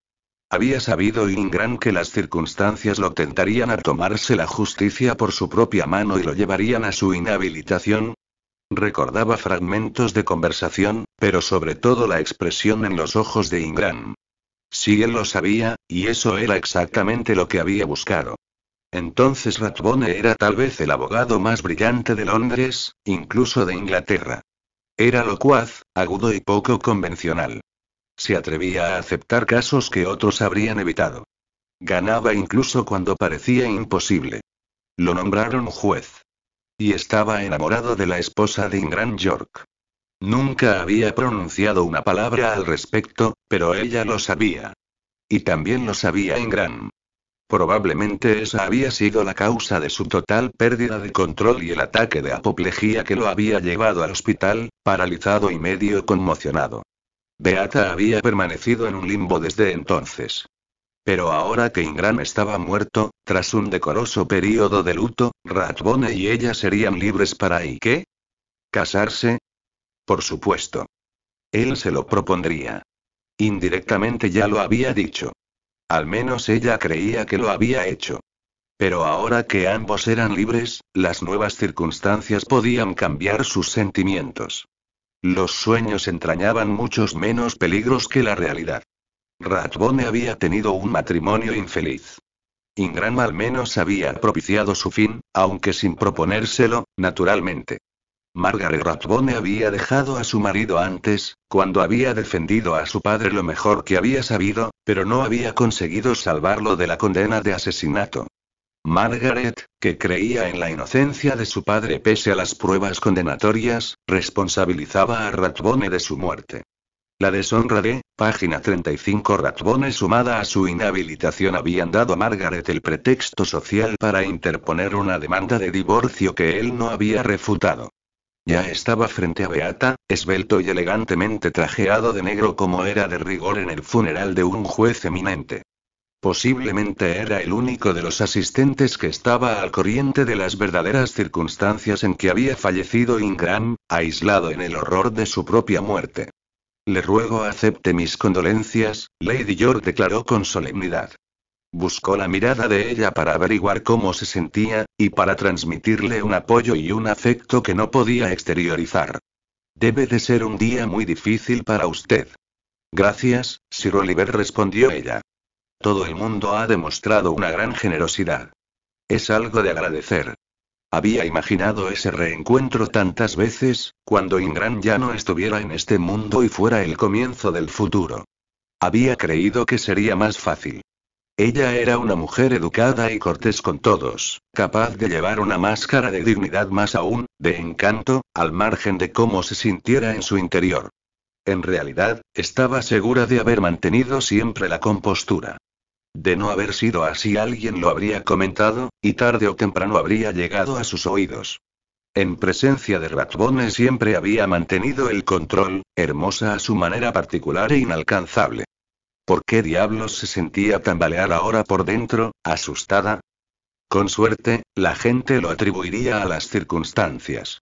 Había sabido Ingram que las circunstancias lo tentarían a tomarse la justicia por su propia mano y lo llevarían a su inhabilitación. Recordaba fragmentos de conversación, pero sobre todo la expresión en los ojos de Ingram. Si él lo sabía, y eso era exactamente lo que había buscado. Entonces Ratbone era tal vez el abogado más brillante de Londres, incluso de Inglaterra. Era locuaz, agudo y poco convencional. Se atrevía a aceptar casos que otros habrían evitado. Ganaba incluso cuando parecía imposible. Lo nombraron juez. Y estaba enamorado de la esposa de Ingram York. Nunca había pronunciado una palabra al respecto, pero ella lo sabía. Y también lo sabía Ingram. Probablemente esa había sido la causa de su total pérdida de control y el ataque de apoplejía que lo había llevado al hospital, paralizado y medio conmocionado. Beata había permanecido en un limbo desde entonces. Pero ahora que Ingram estaba muerto, tras un decoroso período de luto, Ratbone y ella serían libres para ¿y qué? ¿Casarse? Por supuesto. Él se lo propondría. Indirectamente ya lo había dicho. Al menos ella creía que lo había hecho. Pero ahora que ambos eran libres, las nuevas circunstancias podían cambiar sus sentimientos. Los sueños entrañaban muchos menos peligros que la realidad. Ratbone había tenido un matrimonio infeliz. Ingram al menos había propiciado su fin, aunque sin proponérselo, naturalmente. Margaret Ratbone había dejado a su marido antes, cuando había defendido a su padre lo mejor que había sabido, pero no había conseguido salvarlo de la condena de asesinato. Margaret, que creía en la inocencia de su padre pese a las pruebas condenatorias, responsabilizaba a Ratbone de su muerte. La deshonra de, página 35 Ratbone sumada a su inhabilitación habían dado a Margaret el pretexto social para interponer una demanda de divorcio que él no había refutado. Ya estaba frente a Beata, esbelto y elegantemente trajeado de negro como era de rigor en el funeral de un juez eminente. Posiblemente era el único de los asistentes que estaba al corriente de las verdaderas circunstancias en que había fallecido Ingram, aislado en el horror de su propia muerte. Le ruego acepte mis condolencias, Lady York declaró con solemnidad. Buscó la mirada de ella para averiguar cómo se sentía, y para transmitirle un apoyo y un afecto que no podía exteriorizar. Debe de ser un día muy difícil para usted. Gracias, Sir Oliver respondió ella. Todo el mundo ha demostrado una gran generosidad. Es algo de agradecer. Había imaginado ese reencuentro tantas veces, cuando Ingrand ya no estuviera en este mundo y fuera el comienzo del futuro. Había creído que sería más fácil. Ella era una mujer educada y cortés con todos, capaz de llevar una máscara de dignidad más aún, de encanto, al margen de cómo se sintiera en su interior. En realidad, estaba segura de haber mantenido siempre la compostura. De no haber sido así alguien lo habría comentado, y tarde o temprano habría llegado a sus oídos. En presencia de Ratbone siempre había mantenido el control, hermosa a su manera particular e inalcanzable. ¿Por qué diablos se sentía tambalear ahora por dentro, asustada? Con suerte, la gente lo atribuiría a las circunstancias.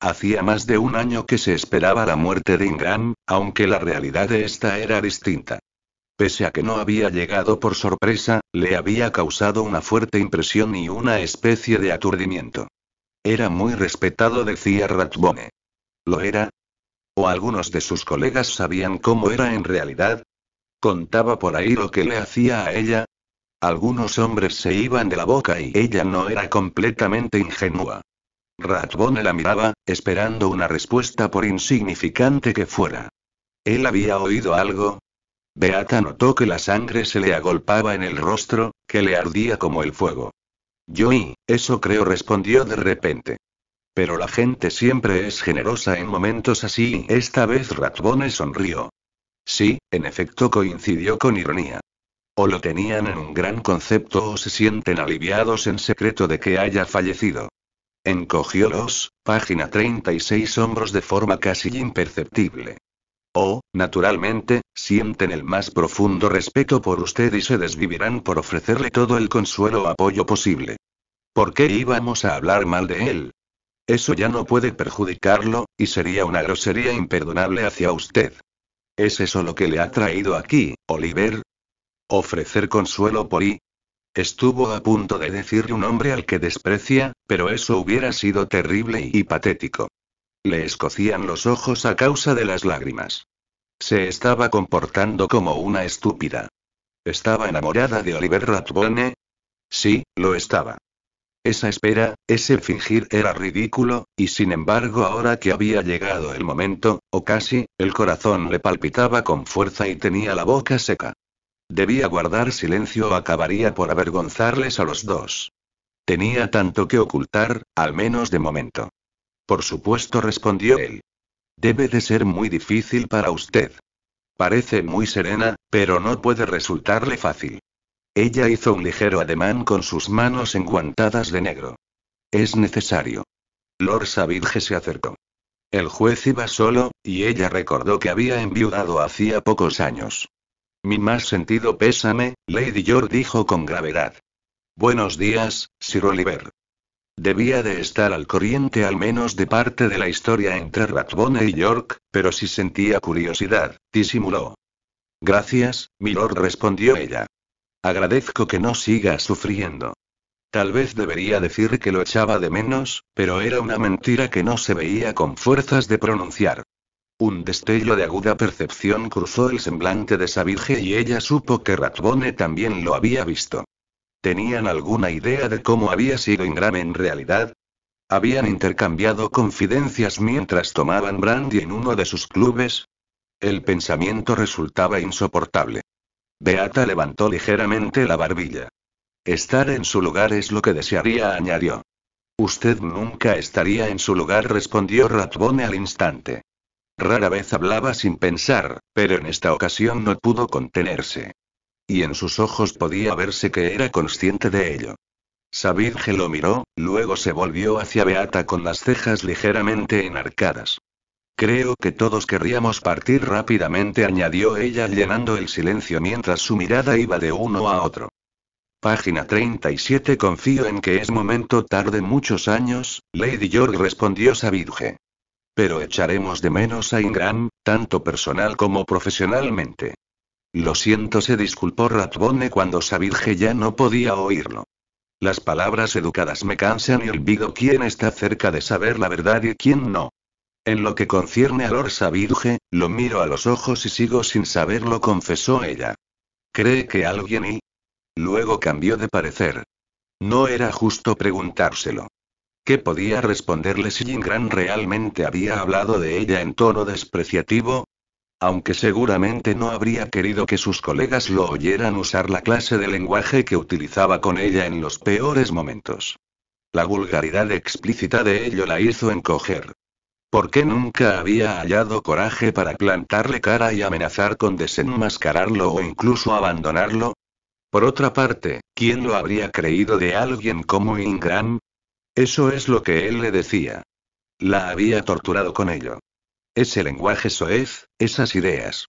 Hacía más de un año que se esperaba la muerte de Ingram, aunque la realidad de esta era distinta. Pese a que no había llegado por sorpresa, le había causado una fuerte impresión y una especie de aturdimiento. Era muy respetado, decía Ratbone. Lo era. O algunos de sus colegas sabían cómo era en realidad, Contaba por ahí lo que le hacía a ella. Algunos hombres se iban de la boca y ella no era completamente ingenua. Ratbone la miraba, esperando una respuesta por insignificante que fuera. Él había oído algo, Beata notó que la sangre se le agolpaba en el rostro, que le ardía como el fuego. Yo eso creo, respondió de repente. Pero la gente siempre es generosa en momentos así esta vez Ratbone sonrió. Sí, en efecto coincidió con ironía. O lo tenían en un gran concepto o se sienten aliviados en secreto de que haya fallecido. Encogió los, página 36 hombros de forma casi imperceptible. O, naturalmente, sienten el más profundo respeto por usted y se desvivirán por ofrecerle todo el consuelo o apoyo posible. ¿Por qué íbamos a hablar mal de él? Eso ya no puede perjudicarlo, y sería una grosería imperdonable hacia usted. ¿Es eso lo que le ha traído aquí, Oliver? Ofrecer consuelo por y. Estuvo a punto de decirle un hombre al que desprecia, pero eso hubiera sido terrible y patético. Le escocían los ojos a causa de las lágrimas. Se estaba comportando como una estúpida. ¿Estaba enamorada de Oliver Ratbone? Sí, lo estaba. Esa espera, ese fingir era ridículo, y sin embargo ahora que había llegado el momento, o casi, el corazón le palpitaba con fuerza y tenía la boca seca. Debía guardar silencio o acabaría por avergonzarles a los dos. Tenía tanto que ocultar, al menos de momento. Por supuesto, respondió él. Debe de ser muy difícil para usted. Parece muy serena, pero no puede resultarle fácil. Ella hizo un ligero ademán con sus manos enguantadas de negro. Es necesario. Lord Savidge se acercó. El juez iba solo, y ella recordó que había enviudado hacía pocos años. Mi más sentido pésame, Lady York dijo con gravedad. Buenos días, Sir Oliver. Debía de estar al corriente al menos de parte de la historia entre ratbone y York, pero si sentía curiosidad, disimuló. Gracias, mi Lord respondió ella. Agradezco que no siga sufriendo. Tal vez debería decir que lo echaba de menos, pero era una mentira que no se veía con fuerzas de pronunciar. Un destello de aguda percepción cruzó el semblante de virgen y ella supo que Ratbone también lo había visto. ¿Tenían alguna idea de cómo había sido Ingram en realidad? Habían intercambiado confidencias mientras tomaban brandy en uno de sus clubes. El pensamiento resultaba insoportable. Beata levantó ligeramente la barbilla. Estar en su lugar es lo que desearía, añadió. Usted nunca estaría en su lugar, respondió Ratbone al instante. Rara vez hablaba sin pensar, pero en esta ocasión no pudo contenerse. Y en sus ojos podía verse que era consciente de ello. Savidge lo miró, luego se volvió hacia Beata con las cejas ligeramente enarcadas. Creo que todos querríamos partir rápidamente, añadió ella llenando el silencio mientras su mirada iba de uno a otro. Página 37 Confío en que es momento tarde muchos años, Lady York respondió Virge. Pero echaremos de menos a Ingram, tanto personal como profesionalmente. Lo siento, se disculpó Ratbone cuando Savirge ya no podía oírlo. Las palabras educadas me cansan y olvido quién está cerca de saber la verdad y quién no. En lo que concierne a Orsa Virge, lo miro a los ojos y sigo sin saberlo, confesó ella. ¿Cree que alguien y? Luego cambió de parecer. No era justo preguntárselo. ¿Qué podía responderle si Ingram realmente había hablado de ella en tono despreciativo? Aunque seguramente no habría querido que sus colegas lo oyeran usar la clase de lenguaje que utilizaba con ella en los peores momentos. La vulgaridad explícita de ello la hizo encoger. ¿Por qué nunca había hallado coraje para plantarle cara y amenazar con desenmascararlo o incluso abandonarlo? Por otra parte, ¿quién lo habría creído de alguien como Ingram? Eso es lo que él le decía. La había torturado con ello. Ese lenguaje soez, esas ideas.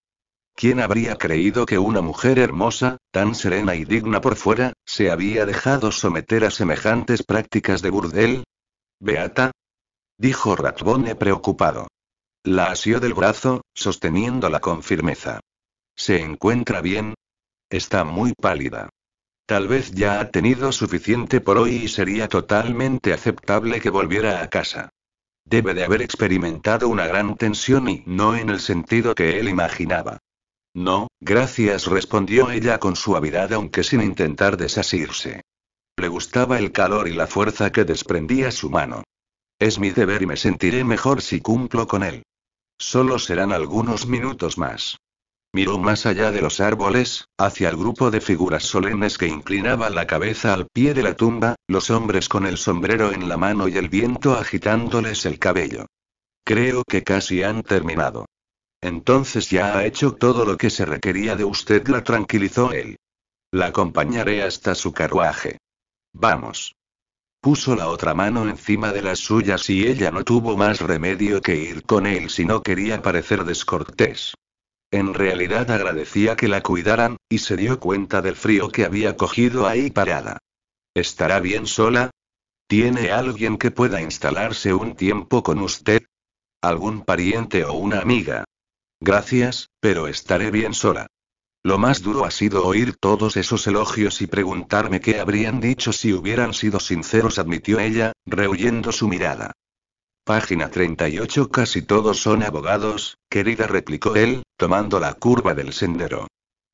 ¿Quién habría creído que una mujer hermosa, tan serena y digna por fuera, se había dejado someter a semejantes prácticas de burdel? Beata, dijo ratbone preocupado. La asió del brazo, sosteniéndola con firmeza. ¿Se encuentra bien? Está muy pálida. Tal vez ya ha tenido suficiente por hoy y sería totalmente aceptable que volviera a casa. Debe de haber experimentado una gran tensión y no en el sentido que él imaginaba. No, gracias, respondió ella con suavidad aunque sin intentar desasirse. Le gustaba el calor y la fuerza que desprendía su mano. Es mi deber y me sentiré mejor si cumplo con él. Solo serán algunos minutos más. Miró más allá de los árboles, hacia el grupo de figuras solemnes que inclinaba la cabeza al pie de la tumba, los hombres con el sombrero en la mano y el viento agitándoles el cabello. Creo que casi han terminado. Entonces ya ha hecho todo lo que se requería de usted, la tranquilizó él. La acompañaré hasta su carruaje. Vamos. Puso la otra mano encima de las suyas y ella no tuvo más remedio que ir con él si no quería parecer descortés. En realidad agradecía que la cuidaran, y se dio cuenta del frío que había cogido ahí parada. ¿Estará bien sola? ¿Tiene alguien que pueda instalarse un tiempo con usted? ¿Algún pariente o una amiga? Gracias, pero estaré bien sola. Lo más duro ha sido oír todos esos elogios y preguntarme qué habrían dicho si hubieran sido sinceros, admitió ella, rehuyendo su mirada. Página 38 Casi todos son abogados, querida, replicó él, tomando la curva del sendero.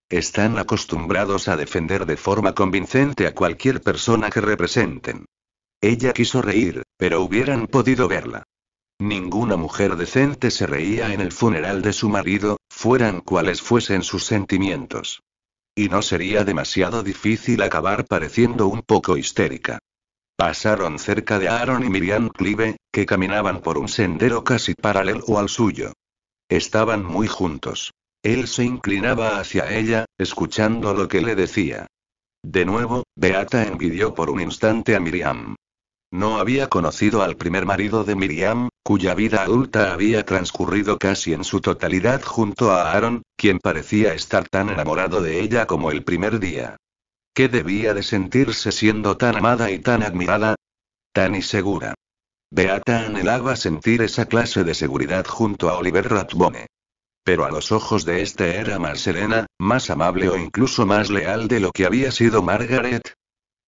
Están acostumbrados a defender de forma convincente a cualquier persona que representen. Ella quiso reír, pero hubieran podido verla. Ninguna mujer decente se reía en el funeral de su marido, fueran cuales fuesen sus sentimientos. Y no sería demasiado difícil acabar pareciendo un poco histérica. Pasaron cerca de Aaron y Miriam Clive, que caminaban por un sendero casi paralelo al suyo. Estaban muy juntos. Él se inclinaba hacia ella, escuchando lo que le decía. De nuevo, Beata envidió por un instante a Miriam. No había conocido al primer marido de Miriam, cuya vida adulta había transcurrido casi en su totalidad junto a Aaron, quien parecía estar tan enamorado de ella como el primer día. ¿Qué debía de sentirse siendo tan amada y tan admirada? Tan insegura. Beata anhelaba sentir esa clase de seguridad junto a Oliver Ratbone. Pero a los ojos de este era más serena, más amable o incluso más leal de lo que había sido Margaret,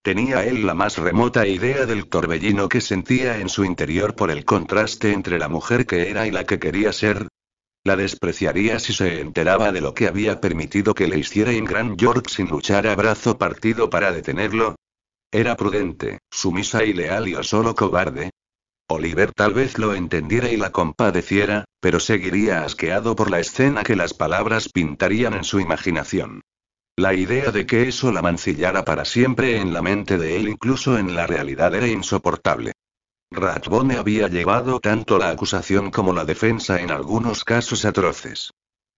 Tenía él la más remota idea del torbellino que sentía en su interior por el contraste entre la mujer que era y la que quería ser. La despreciaría si se enteraba de lo que había permitido que le hiciera en Gran York sin luchar a brazo partido para detenerlo. Era prudente, sumisa y leal y o solo cobarde. Oliver tal vez lo entendiera y la compadeciera, pero seguiría asqueado por la escena que las palabras pintarían en su imaginación. La idea de que eso la mancillara para siempre en la mente de él incluso en la realidad era insoportable. Ratbone había llevado tanto la acusación como la defensa en algunos casos atroces.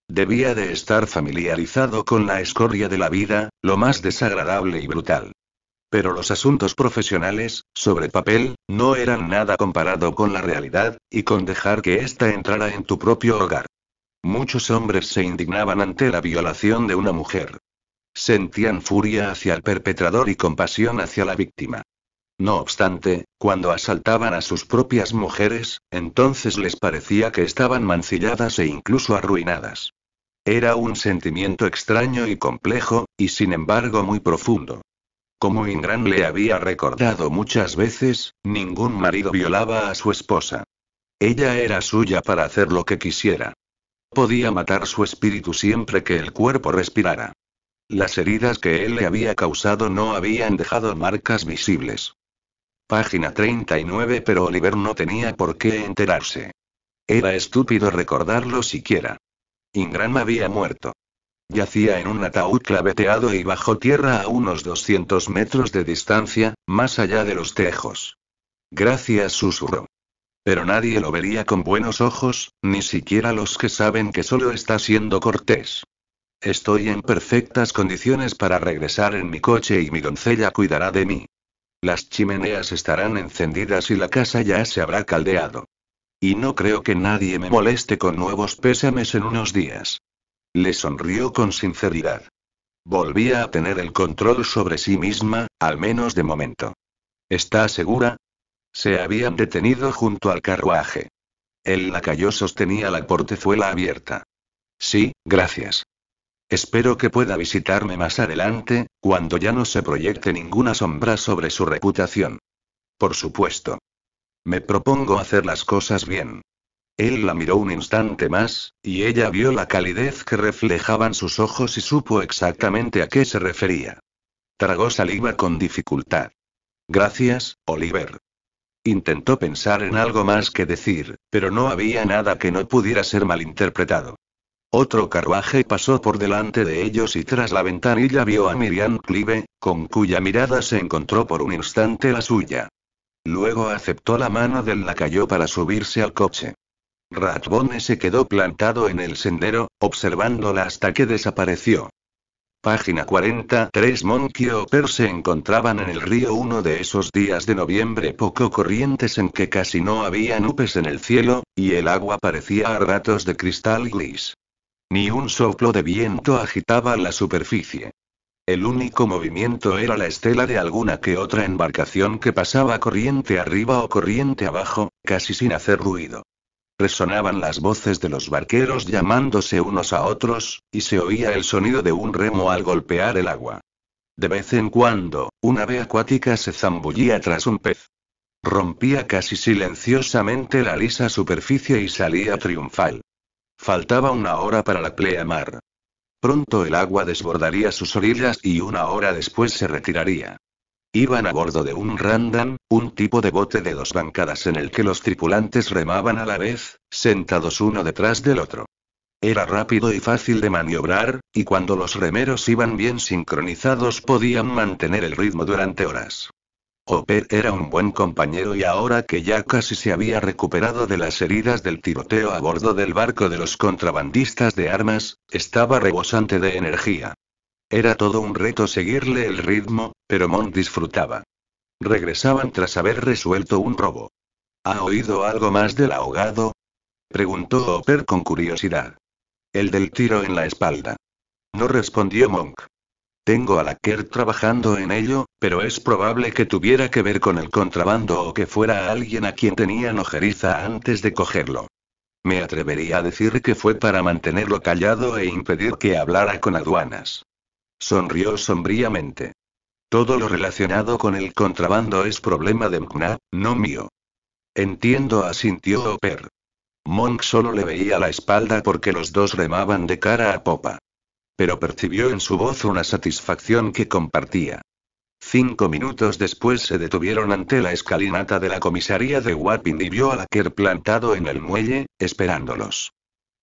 Debía de estar familiarizado con la escoria de la vida, lo más desagradable y brutal. Pero los asuntos profesionales, sobre papel, no eran nada comparado con la realidad, y con dejar que ésta entrara en tu propio hogar. Muchos hombres se indignaban ante la violación de una mujer, Sentían furia hacia el perpetrador y compasión hacia la víctima. No obstante, cuando asaltaban a sus propias mujeres, entonces les parecía que estaban mancilladas e incluso arruinadas. Era un sentimiento extraño y complejo, y sin embargo muy profundo. Como Ingram le había recordado muchas veces, ningún marido violaba a su esposa. Ella era suya para hacer lo que quisiera. Podía matar su espíritu siempre que el cuerpo respirara. Las heridas que él le había causado no habían dejado marcas visibles. Página 39 pero Oliver no tenía por qué enterarse. Era estúpido recordarlo siquiera. Ingram había muerto. Yacía en un ataúd claveteado y bajo tierra a unos 200 metros de distancia, más allá de los tejos. Gracias susurró. Pero nadie lo vería con buenos ojos, ni siquiera los que saben que solo está siendo cortés. Estoy en perfectas condiciones para regresar en mi coche y mi doncella cuidará de mí. Las chimeneas estarán encendidas y la casa ya se habrá caldeado. Y no creo que nadie me moleste con nuevos pésames en unos días. Le sonrió con sinceridad. Volvía a tener el control sobre sí misma, al menos de momento. ¿Está segura? Se habían detenido junto al carruaje. El lacayo sostenía la portezuela abierta. Sí, gracias. Espero que pueda visitarme más adelante, cuando ya no se proyecte ninguna sombra sobre su reputación. Por supuesto. Me propongo hacer las cosas bien. Él la miró un instante más, y ella vio la calidez que reflejaban sus ojos y supo exactamente a qué se refería. Tragó saliva con dificultad. Gracias, Oliver. Intentó pensar en algo más que decir, pero no había nada que no pudiera ser malinterpretado. Otro carruaje pasó por delante de ellos y tras la ventanilla vio a Miriam Clive, con cuya mirada se encontró por un instante la suya. Luego aceptó la mano del lacayo para subirse al coche. Ratbone se quedó plantado en el sendero, observándola hasta que desapareció. Página 43 Monkey Oper se encontraban en el río uno de esos días de noviembre poco corrientes en que casi no había nubes en el cielo, y el agua parecía a ratos de cristal gris. Ni un soplo de viento agitaba la superficie. El único movimiento era la estela de alguna que otra embarcación que pasaba corriente arriba o corriente abajo, casi sin hacer ruido. Resonaban las voces de los barqueros llamándose unos a otros, y se oía el sonido de un remo al golpear el agua. De vez en cuando, una ave acuática se zambullía tras un pez. Rompía casi silenciosamente la lisa superficie y salía triunfal. Faltaba una hora para la pleamar. Pronto el agua desbordaría sus orillas y una hora después se retiraría. Iban a bordo de un randan, un tipo de bote de dos bancadas en el que los tripulantes remaban a la vez, sentados uno detrás del otro. Era rápido y fácil de maniobrar, y cuando los remeros iban bien sincronizados podían mantener el ritmo durante horas. Oper era un buen compañero y ahora que ya casi se había recuperado de las heridas del tiroteo a bordo del barco de los contrabandistas de armas, estaba rebosante de energía. Era todo un reto seguirle el ritmo, pero Monk disfrutaba. Regresaban tras haber resuelto un robo. ¿Ha oído algo más del ahogado? preguntó Opper con curiosidad. El del tiro en la espalda. No respondió Monk. Tengo a la Kerr trabajando en ello, pero es probable que tuviera que ver con el contrabando o que fuera alguien a quien tenían ojeriza antes de cogerlo. Me atrevería a decir que fue para mantenerlo callado e impedir que hablara con aduanas. Sonrió sombríamente. Todo lo relacionado con el contrabando es problema de Mkna, no mío. Entiendo, asintió Oper. Monk solo le veía la espalda porque los dos remaban de cara a popa pero percibió en su voz una satisfacción que compartía. Cinco minutos después se detuvieron ante la escalinata de la comisaría de Wapping y vio a Laker plantado en el muelle, esperándolos.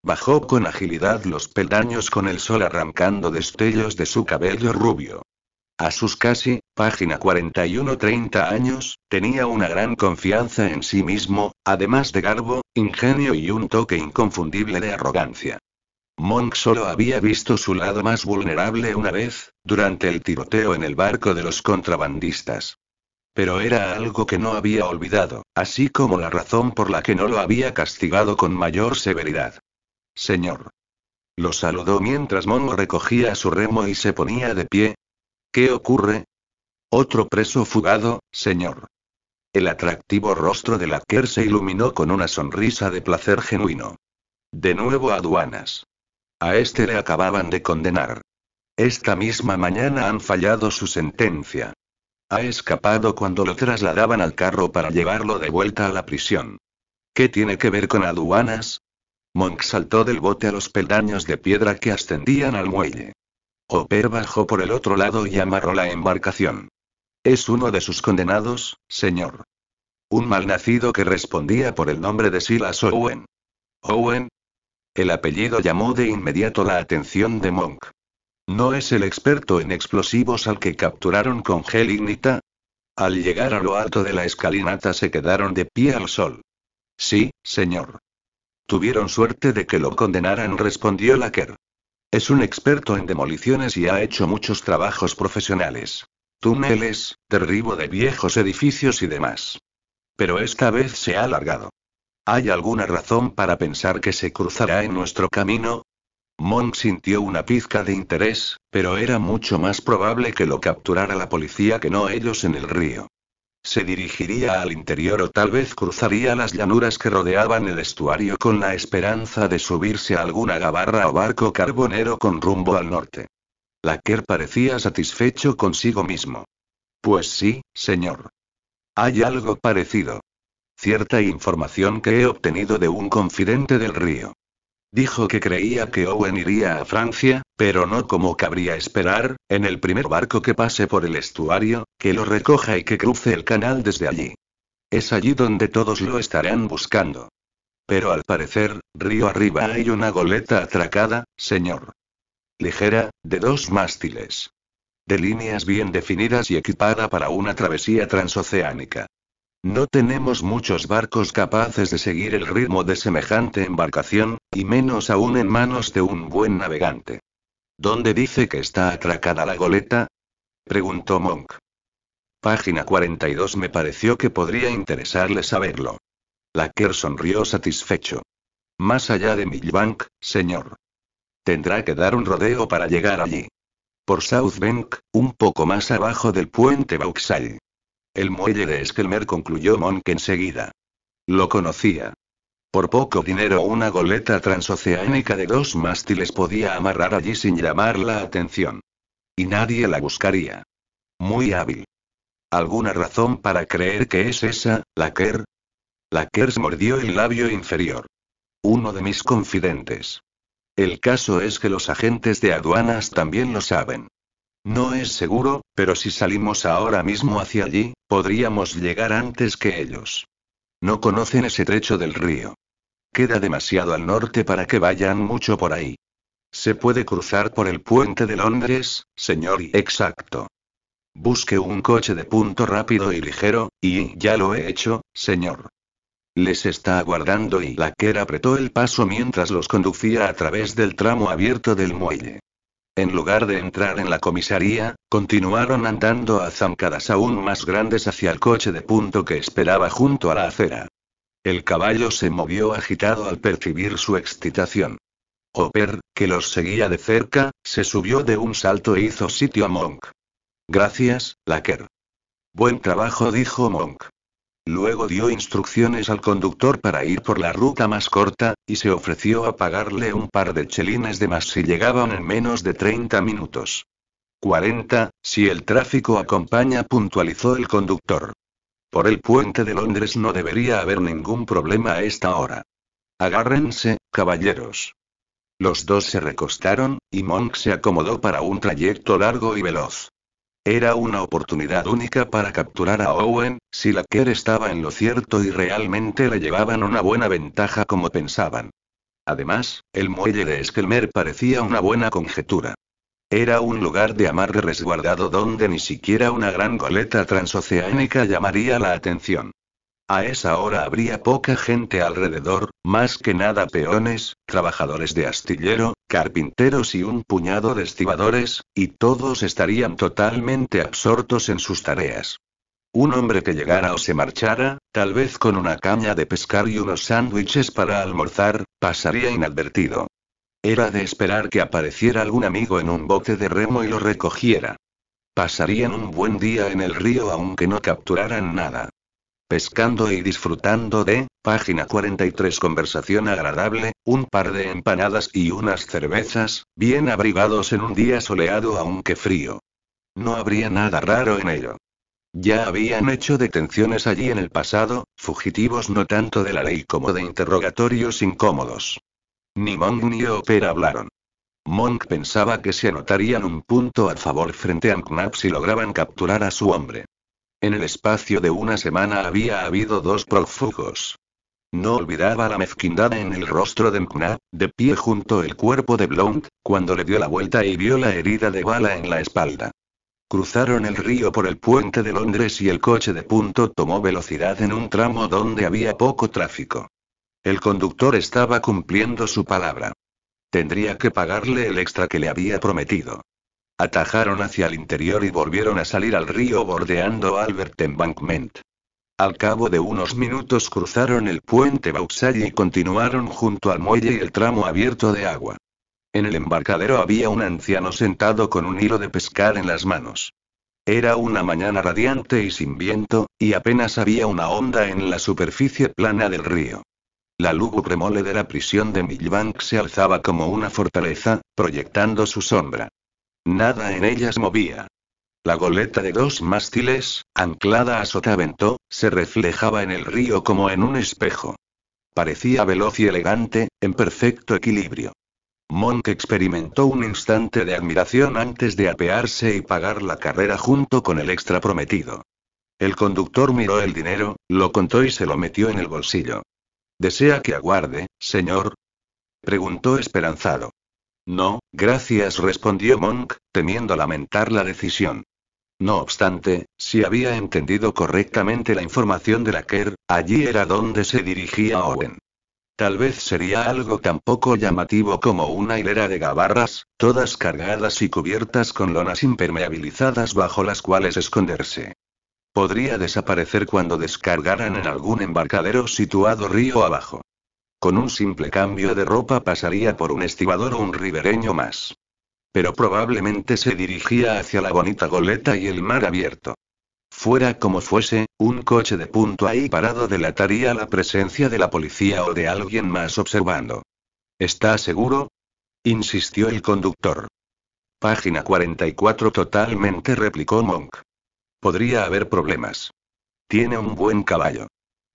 Bajó con agilidad los peldaños con el sol arrancando destellos de su cabello rubio. A sus casi, página 41-30 años, tenía una gran confianza en sí mismo, además de garbo, ingenio y un toque inconfundible de arrogancia. Monk solo había visto su lado más vulnerable una vez, durante el tiroteo en el barco de los contrabandistas. Pero era algo que no había olvidado, así como la razón por la que no lo había castigado con mayor severidad. Señor. Lo saludó mientras Monk recogía su remo y se ponía de pie. ¿Qué ocurre? Otro preso fugado, señor. El atractivo rostro de Kerr se iluminó con una sonrisa de placer genuino. De nuevo aduanas. A este le acababan de condenar. Esta misma mañana han fallado su sentencia. Ha escapado cuando lo trasladaban al carro para llevarlo de vuelta a la prisión. ¿Qué tiene que ver con aduanas? Monk saltó del bote a los peldaños de piedra que ascendían al muelle. Oper bajó por el otro lado y amarró la embarcación. Es uno de sus condenados, señor. Un malnacido que respondía por el nombre de Silas Owen. Owen, el apellido llamó de inmediato la atención de Monk. ¿No es el experto en explosivos al que capturaron con gel ignita? Al llegar a lo alto de la escalinata se quedaron de pie al sol. Sí, señor. Tuvieron suerte de que lo condenaran, respondió Laker. Es un experto en demoliciones y ha hecho muchos trabajos profesionales. Túneles, derribo de viejos edificios y demás. Pero esta vez se ha alargado. ¿Hay alguna razón para pensar que se cruzará en nuestro camino? Monk sintió una pizca de interés, pero era mucho más probable que lo capturara la policía que no ellos en el río. Se dirigiría al interior o tal vez cruzaría las llanuras que rodeaban el estuario con la esperanza de subirse a alguna gabarra o barco carbonero con rumbo al norte. Laker parecía satisfecho consigo mismo. Pues sí, señor. Hay algo parecido cierta información que he obtenido de un confidente del río. Dijo que creía que Owen iría a Francia, pero no como cabría esperar, en el primer barco que pase por el estuario, que lo recoja y que cruce el canal desde allí. Es allí donde todos lo estarán buscando. Pero al parecer, río arriba hay una goleta atracada, señor. Ligera, de dos mástiles. De líneas bien definidas y equipada para una travesía transoceánica. No tenemos muchos barcos capaces de seguir el ritmo de semejante embarcación, y menos aún en manos de un buen navegante. ¿Dónde dice que está atracada la goleta? preguntó Monk. Página 42 me pareció que podría interesarle saberlo. Laker sonrió satisfecho. Más allá de Millbank, señor. Tendrá que dar un rodeo para llegar allí. Por South Bank, un poco más abajo del puente Vauxhall. El muelle de Eskelmer concluyó Monk enseguida. Lo conocía. Por poco dinero una goleta transoceánica de dos mástiles podía amarrar allí sin llamar la atención. Y nadie la buscaría. Muy hábil. ¿Alguna razón para creer que es esa, la Kerr? La Kerr mordió el labio inferior. Uno de mis confidentes. El caso es que los agentes de aduanas también lo saben. No es seguro, pero si salimos ahora mismo hacia allí, Podríamos llegar antes que ellos. No conocen ese trecho del río. Queda demasiado al norte para que vayan mucho por ahí. Se puede cruzar por el puente de Londres, señor. Y exacto. Busque un coche de punto rápido y ligero, y ya lo he hecho, señor. Les está aguardando y la quera apretó el paso mientras los conducía a través del tramo abierto del muelle. En lugar de entrar en la comisaría, continuaron andando a zancadas aún más grandes hacia el coche de punto que esperaba junto a la acera. El caballo se movió agitado al percibir su excitación. Hopper, que los seguía de cerca, se subió de un salto e hizo sitio a Monk. Gracias, Laker. Buen trabajo, dijo Monk. Luego dio instrucciones al conductor para ir por la ruta más corta, y se ofreció a pagarle un par de chelines de más si llegaban en menos de 30 minutos. 40, si el tráfico acompaña, puntualizó el conductor. Por el puente de Londres no debería haber ningún problema a esta hora. Agárrense, caballeros. Los dos se recostaron, y Monk se acomodó para un trayecto largo y veloz. Era una oportunidad única para capturar a Owen, si la Kerr estaba en lo cierto y realmente le llevaban una buena ventaja como pensaban. Además, el muelle de Esquelmer parecía una buena conjetura. Era un lugar de amarre resguardado donde ni siquiera una gran goleta transoceánica llamaría la atención. A esa hora habría poca gente alrededor, más que nada peones, trabajadores de astillero, carpinteros y un puñado de estibadores, y todos estarían totalmente absortos en sus tareas. Un hombre que llegara o se marchara, tal vez con una caña de pescar y unos sándwiches para almorzar, pasaría inadvertido. Era de esperar que apareciera algún amigo en un bote de remo y lo recogiera. Pasarían un buen día en el río aunque no capturaran nada pescando y disfrutando de, página 43 conversación agradable, un par de empanadas y unas cervezas, bien abrigados en un día soleado aunque frío. No habría nada raro en ello. Ya habían hecho detenciones allí en el pasado, fugitivos no tanto de la ley como de interrogatorios incómodos. Ni Monk ni Opera hablaron. Monk pensaba que se anotarían un punto a favor frente a Knapp si lograban capturar a su hombre. En el espacio de una semana había habido dos prófugos. No olvidaba la mezquindad en el rostro de Mkna, de pie junto al cuerpo de Blount, cuando le dio la vuelta y vio la herida de bala en la espalda. Cruzaron el río por el puente de Londres y el coche de punto tomó velocidad en un tramo donde había poco tráfico. El conductor estaba cumpliendo su palabra. Tendría que pagarle el extra que le había prometido. Atajaron hacia el interior y volvieron a salir al río bordeando Albert Embankment. Al cabo de unos minutos cruzaron el puente vauxhall y continuaron junto al muelle y el tramo abierto de agua. En el embarcadero había un anciano sentado con un hilo de pescar en las manos. Era una mañana radiante y sin viento, y apenas había una onda en la superficie plana del río. La lúgubre mole de la prisión de Milbank se alzaba como una fortaleza, proyectando su sombra. Nada en ellas movía. La goleta de dos mástiles, anclada a sotavento, se reflejaba en el río como en un espejo. Parecía veloz y elegante, en perfecto equilibrio. Monk experimentó un instante de admiración antes de apearse y pagar la carrera junto con el extra prometido. El conductor miró el dinero, lo contó y se lo metió en el bolsillo. ¿Desea que aguarde, señor? preguntó esperanzado. No, gracias, respondió Monk, temiendo lamentar la decisión. No obstante, si había entendido correctamente la información de la Kerr, allí era donde se dirigía Owen. Tal vez sería algo tan poco llamativo como una hilera de gabarras, todas cargadas y cubiertas con lonas impermeabilizadas bajo las cuales esconderse. Podría desaparecer cuando descargaran en algún embarcadero situado río abajo. Con un simple cambio de ropa pasaría por un estibador o un ribereño más. Pero probablemente se dirigía hacia la bonita goleta y el mar abierto. Fuera como fuese, un coche de punto ahí parado delataría la presencia de la policía o de alguien más observando. ¿Está seguro? insistió el conductor. Página 44 totalmente replicó Monk. Podría haber problemas. Tiene un buen caballo.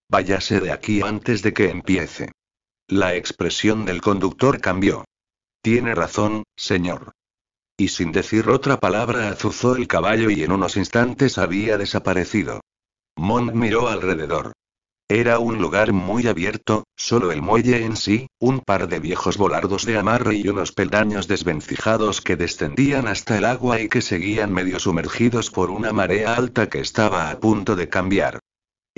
Váyase de aquí antes de que empiece. La expresión del conductor cambió. Tiene razón, señor. Y sin decir otra palabra azuzó el caballo y en unos instantes había desaparecido. Mont miró alrededor. Era un lugar muy abierto, solo el muelle en sí, un par de viejos volardos de amarre y unos peldaños desvencijados que descendían hasta el agua y que seguían medio sumergidos por una marea alta que estaba a punto de cambiar.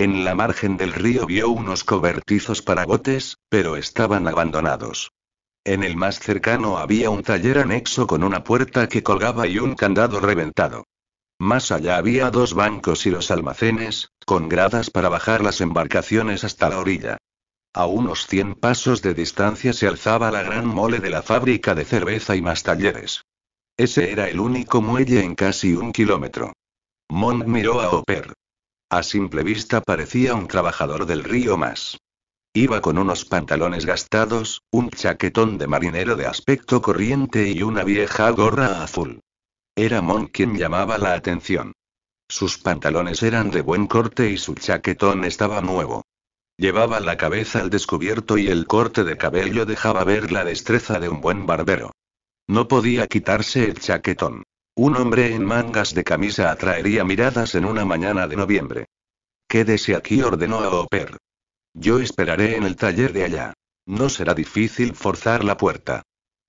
En la margen del río vio unos cobertizos para botes, pero estaban abandonados. En el más cercano había un taller anexo con una puerta que colgaba y un candado reventado. Más allá había dos bancos y los almacenes, con gradas para bajar las embarcaciones hasta la orilla. A unos 100 pasos de distancia se alzaba la gran mole de la fábrica de cerveza y más talleres. Ese era el único muelle en casi un kilómetro. Mont miró a Oper. A simple vista parecía un trabajador del río más. Iba con unos pantalones gastados, un chaquetón de marinero de aspecto corriente y una vieja gorra azul. Era Mon quien llamaba la atención. Sus pantalones eran de buen corte y su chaquetón estaba nuevo. Llevaba la cabeza al descubierto y el corte de cabello dejaba ver la destreza de un buen barbero. No podía quitarse el chaquetón. Un hombre en mangas de camisa atraería miradas en una mañana de noviembre. Quédese aquí, ordenó a Oper. Yo esperaré en el taller de allá. No será difícil forzar la puerta.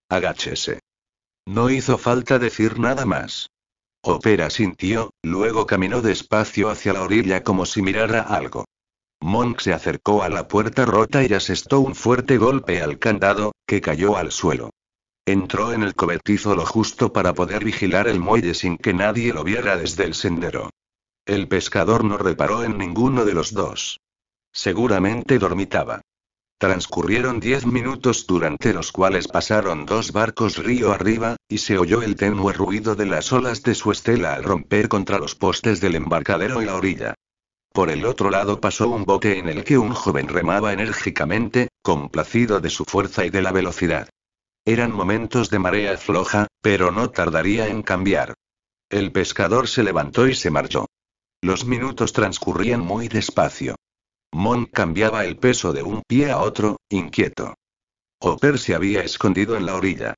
Agáchese. No hizo falta decir nada más. Opera sintió, luego caminó despacio hacia la orilla como si mirara algo. Monk se acercó a la puerta rota y asestó un fuerte golpe al candado, que cayó al suelo. Entró en el cobertizo lo justo para poder vigilar el muelle sin que nadie lo viera desde el sendero. El pescador no reparó en ninguno de los dos. Seguramente dormitaba. Transcurrieron diez minutos durante los cuales pasaron dos barcos río arriba, y se oyó el tenue ruido de las olas de su estela al romper contra los postes del embarcadero y la orilla. Por el otro lado pasó un bote en el que un joven remaba enérgicamente, complacido de su fuerza y de la velocidad. Eran momentos de marea floja, pero no tardaría en cambiar. El pescador se levantó y se marchó. Los minutos transcurrían muy despacio. Mon cambiaba el peso de un pie a otro, inquieto. Hopper se había escondido en la orilla.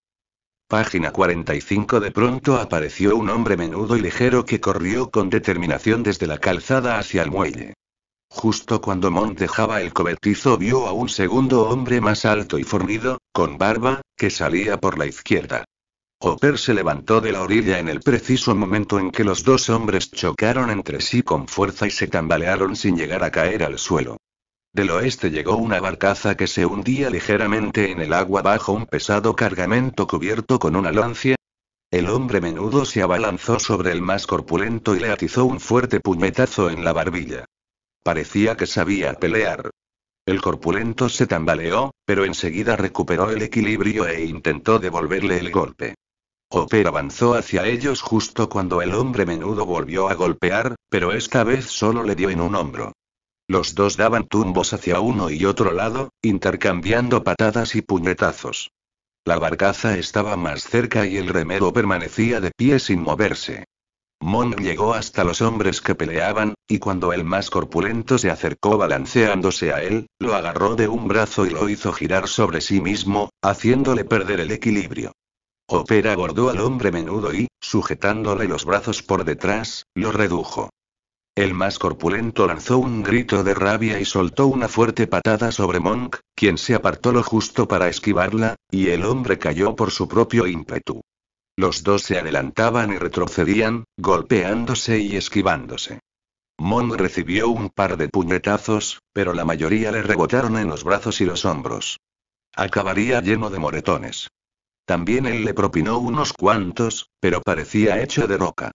Página 45 De pronto apareció un hombre menudo y ligero que corrió con determinación desde la calzada hacia el muelle. Justo cuando Mont dejaba el cobertizo vio a un segundo hombre más alto y fornido, con barba, que salía por la izquierda. Hopper se levantó de la orilla en el preciso momento en que los dos hombres chocaron entre sí con fuerza y se tambalearon sin llegar a caer al suelo. Del oeste llegó una barcaza que se hundía ligeramente en el agua bajo un pesado cargamento cubierto con una lancia. El hombre menudo se abalanzó sobre el más corpulento y le atizó un fuerte puñetazo en la barbilla. Parecía que sabía pelear. El corpulento se tambaleó, pero enseguida recuperó el equilibrio e intentó devolverle el golpe. Hopper avanzó hacia ellos justo cuando el hombre menudo volvió a golpear, pero esta vez solo le dio en un hombro. Los dos daban tumbos hacia uno y otro lado, intercambiando patadas y puñetazos. La barcaza estaba más cerca y el remero permanecía de pie sin moverse. Monk llegó hasta los hombres que peleaban, y cuando el más corpulento se acercó balanceándose a él, lo agarró de un brazo y lo hizo girar sobre sí mismo, haciéndole perder el equilibrio. Opera abordó al hombre menudo y, sujetándole los brazos por detrás, lo redujo. El más corpulento lanzó un grito de rabia y soltó una fuerte patada sobre Monk, quien se apartó lo justo para esquivarla, y el hombre cayó por su propio ímpetu. Los dos se adelantaban y retrocedían, golpeándose y esquivándose. Mon recibió un par de puñetazos, pero la mayoría le rebotaron en los brazos y los hombros. Acabaría lleno de moretones. También él le propinó unos cuantos, pero parecía hecho de roca.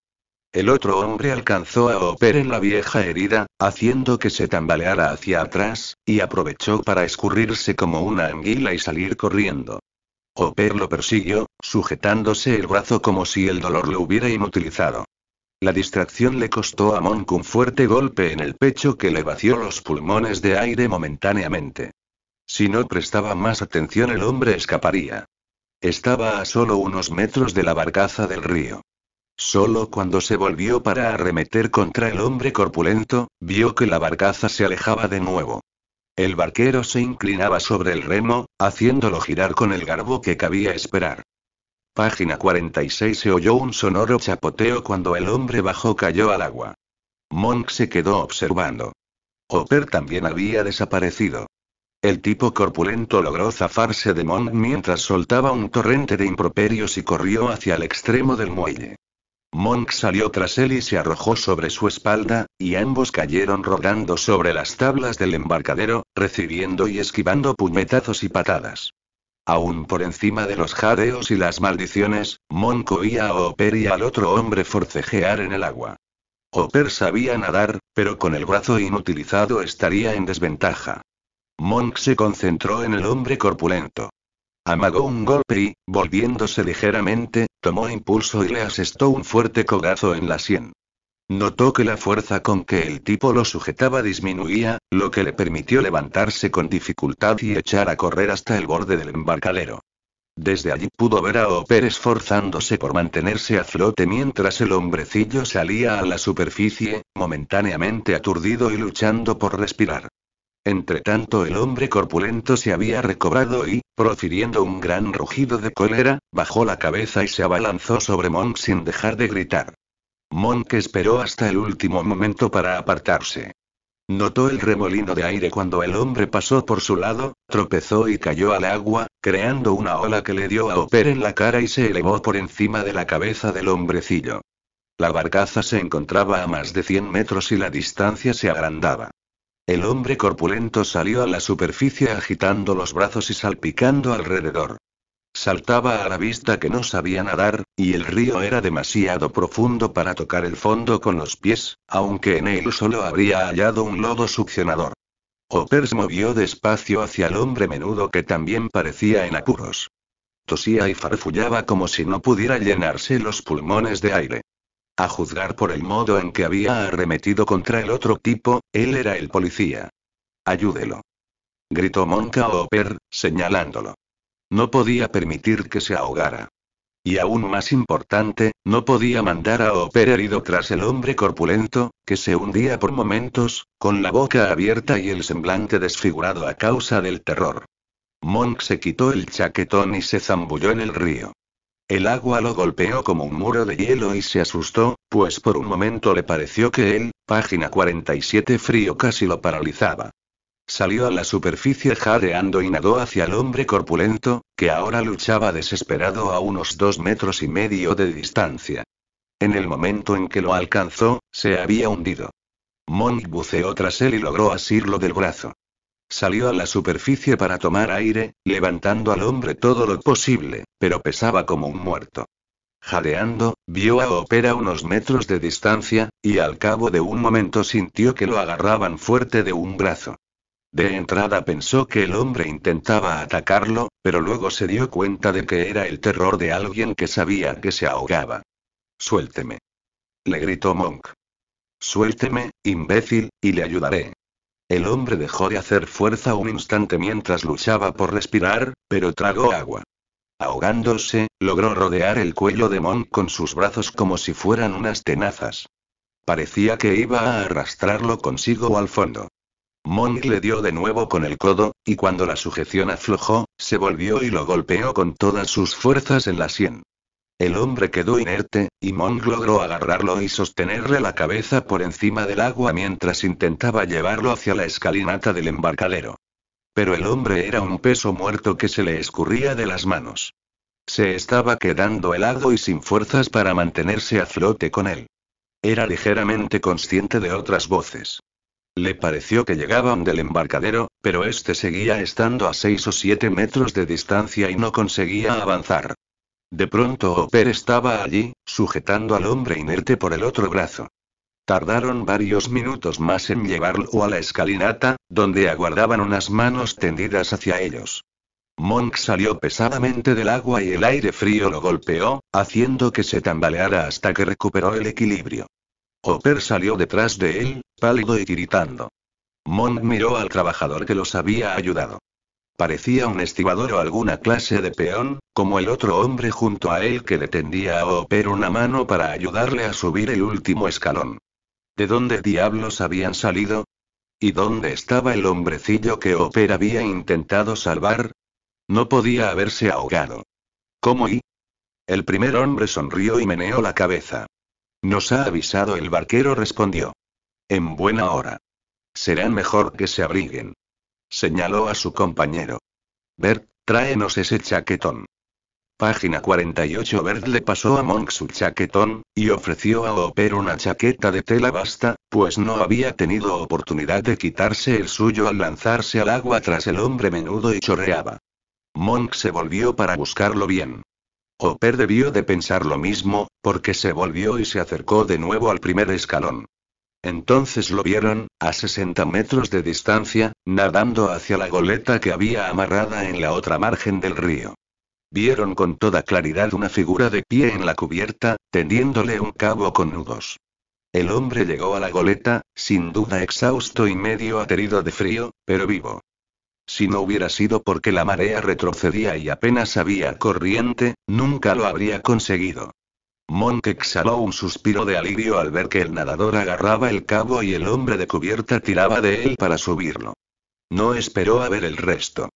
El otro hombre alcanzó a operar en la vieja herida, haciendo que se tambaleara hacia atrás, y aprovechó para escurrirse como una anguila y salir corriendo. Hopper lo persiguió, sujetándose el brazo como si el dolor lo hubiera inutilizado. La distracción le costó a Monk un fuerte golpe en el pecho que le vació los pulmones de aire momentáneamente. Si no prestaba más atención el hombre escaparía. Estaba a solo unos metros de la barcaza del río. Solo cuando se volvió para arremeter contra el hombre corpulento, vio que la barcaza se alejaba de nuevo. El barquero se inclinaba sobre el remo, haciéndolo girar con el garbo que cabía esperar. Página 46 Se oyó un sonoro chapoteo cuando el hombre bajo cayó al agua. Monk se quedó observando. Hopper también había desaparecido. El tipo corpulento logró zafarse de Monk mientras soltaba un torrente de improperios y corrió hacia el extremo del muelle. Monk salió tras él y se arrojó sobre su espalda, y ambos cayeron rodando sobre las tablas del embarcadero, recibiendo y esquivando puñetazos y patadas. Aún por encima de los jadeos y las maldiciones, Monk oía a Oper y al otro hombre forcejear en el agua. Oper sabía nadar, pero con el brazo inutilizado estaría en desventaja. Monk se concentró en el hombre corpulento. Amagó un golpe y, volviéndose ligeramente, tomó impulso y le asestó un fuerte codazo en la sien. Notó que la fuerza con que el tipo lo sujetaba disminuía, lo que le permitió levantarse con dificultad y echar a correr hasta el borde del embarcadero. Desde allí pudo ver a Oper esforzándose por mantenerse a flote mientras el hombrecillo salía a la superficie, momentáneamente aturdido y luchando por respirar. Entre tanto el hombre corpulento se había recobrado y, profiriendo un gran rugido de cólera, bajó la cabeza y se abalanzó sobre Monk sin dejar de gritar. Monk esperó hasta el último momento para apartarse. Notó el remolino de aire cuando el hombre pasó por su lado, tropezó y cayó al agua, creando una ola que le dio a Oper en la cara y se elevó por encima de la cabeza del hombrecillo. La barcaza se encontraba a más de 100 metros y la distancia se agrandaba. El hombre corpulento salió a la superficie agitando los brazos y salpicando alrededor. Saltaba a la vista que no sabía nadar, y el río era demasiado profundo para tocar el fondo con los pies, aunque en él solo habría hallado un lodo succionador. Opers movió despacio hacia el hombre menudo que también parecía en apuros. Tosía y farfullaba como si no pudiera llenarse los pulmones de aire. A juzgar por el modo en que había arremetido contra el otro tipo, él era el policía. Ayúdelo. Gritó Monk a Oper, señalándolo. No podía permitir que se ahogara. Y aún más importante, no podía mandar a Oper herido tras el hombre corpulento, que se hundía por momentos, con la boca abierta y el semblante desfigurado a causa del terror. Monk se quitó el chaquetón y se zambulló en el río. El agua lo golpeó como un muro de hielo y se asustó, pues por un momento le pareció que él, página 47 frío casi lo paralizaba. Salió a la superficie jadeando y nadó hacia el hombre corpulento, que ahora luchaba desesperado a unos dos metros y medio de distancia. En el momento en que lo alcanzó, se había hundido. Monk buceó tras él y logró asirlo del brazo. Salió a la superficie para tomar aire, levantando al hombre todo lo posible, pero pesaba como un muerto. Jadeando, vio a Opera unos metros de distancia, y al cabo de un momento sintió que lo agarraban fuerte de un brazo. De entrada pensó que el hombre intentaba atacarlo, pero luego se dio cuenta de que era el terror de alguien que sabía que se ahogaba. Suélteme. Le gritó Monk. Suélteme, imbécil, y le ayudaré. El hombre dejó de hacer fuerza un instante mientras luchaba por respirar, pero tragó agua. Ahogándose, logró rodear el cuello de Mon con sus brazos como si fueran unas tenazas. Parecía que iba a arrastrarlo consigo al fondo. Monk le dio de nuevo con el codo, y cuando la sujeción aflojó, se volvió y lo golpeó con todas sus fuerzas en la sien. El hombre quedó inerte, y Monk logró agarrarlo y sostenerle la cabeza por encima del agua mientras intentaba llevarlo hacia la escalinata del embarcadero. Pero el hombre era un peso muerto que se le escurría de las manos. Se estaba quedando helado y sin fuerzas para mantenerse a flote con él. Era ligeramente consciente de otras voces. Le pareció que llegaban del embarcadero, pero este seguía estando a seis o siete metros de distancia y no conseguía avanzar. De pronto Oper estaba allí, sujetando al hombre inerte por el otro brazo. Tardaron varios minutos más en llevarlo a la escalinata, donde aguardaban unas manos tendidas hacia ellos. Monk salió pesadamente del agua y el aire frío lo golpeó, haciendo que se tambaleara hasta que recuperó el equilibrio. Hopper salió detrás de él, pálido y tiritando. Monk miró al trabajador que los había ayudado. Parecía un estibador o alguna clase de peón, como el otro hombre junto a él que le tendía a Oper una mano para ayudarle a subir el último escalón. ¿De dónde diablos habían salido? ¿Y dónde estaba el hombrecillo que Oper había intentado salvar? No podía haberse ahogado. ¿Cómo y? El primer hombre sonrió y meneó la cabeza. Nos ha avisado el barquero, respondió. En buena hora. Será mejor que se abriguen. Señaló a su compañero. Bert, tráenos ese chaquetón. Página 48 Bert le pasó a Monk su chaquetón, y ofreció a Oper una chaqueta de tela basta, pues no había tenido oportunidad de quitarse el suyo al lanzarse al agua tras el hombre menudo y chorreaba. Monk se volvió para buscarlo bien. Oper debió de pensar lo mismo, porque se volvió y se acercó de nuevo al primer escalón. Entonces lo vieron, a 60 metros de distancia, nadando hacia la goleta que había amarrada en la otra margen del río vieron con toda claridad una figura de pie en la cubierta, tendiéndole un cabo con nudos. El hombre llegó a la goleta, sin duda exhausto y medio aterido de frío, pero vivo. Si no hubiera sido porque la marea retrocedía y apenas había corriente, nunca lo habría conseguido. Monk exhaló un suspiro de alivio al ver que el nadador agarraba el cabo y el hombre de cubierta tiraba de él para subirlo. No esperó a ver el resto.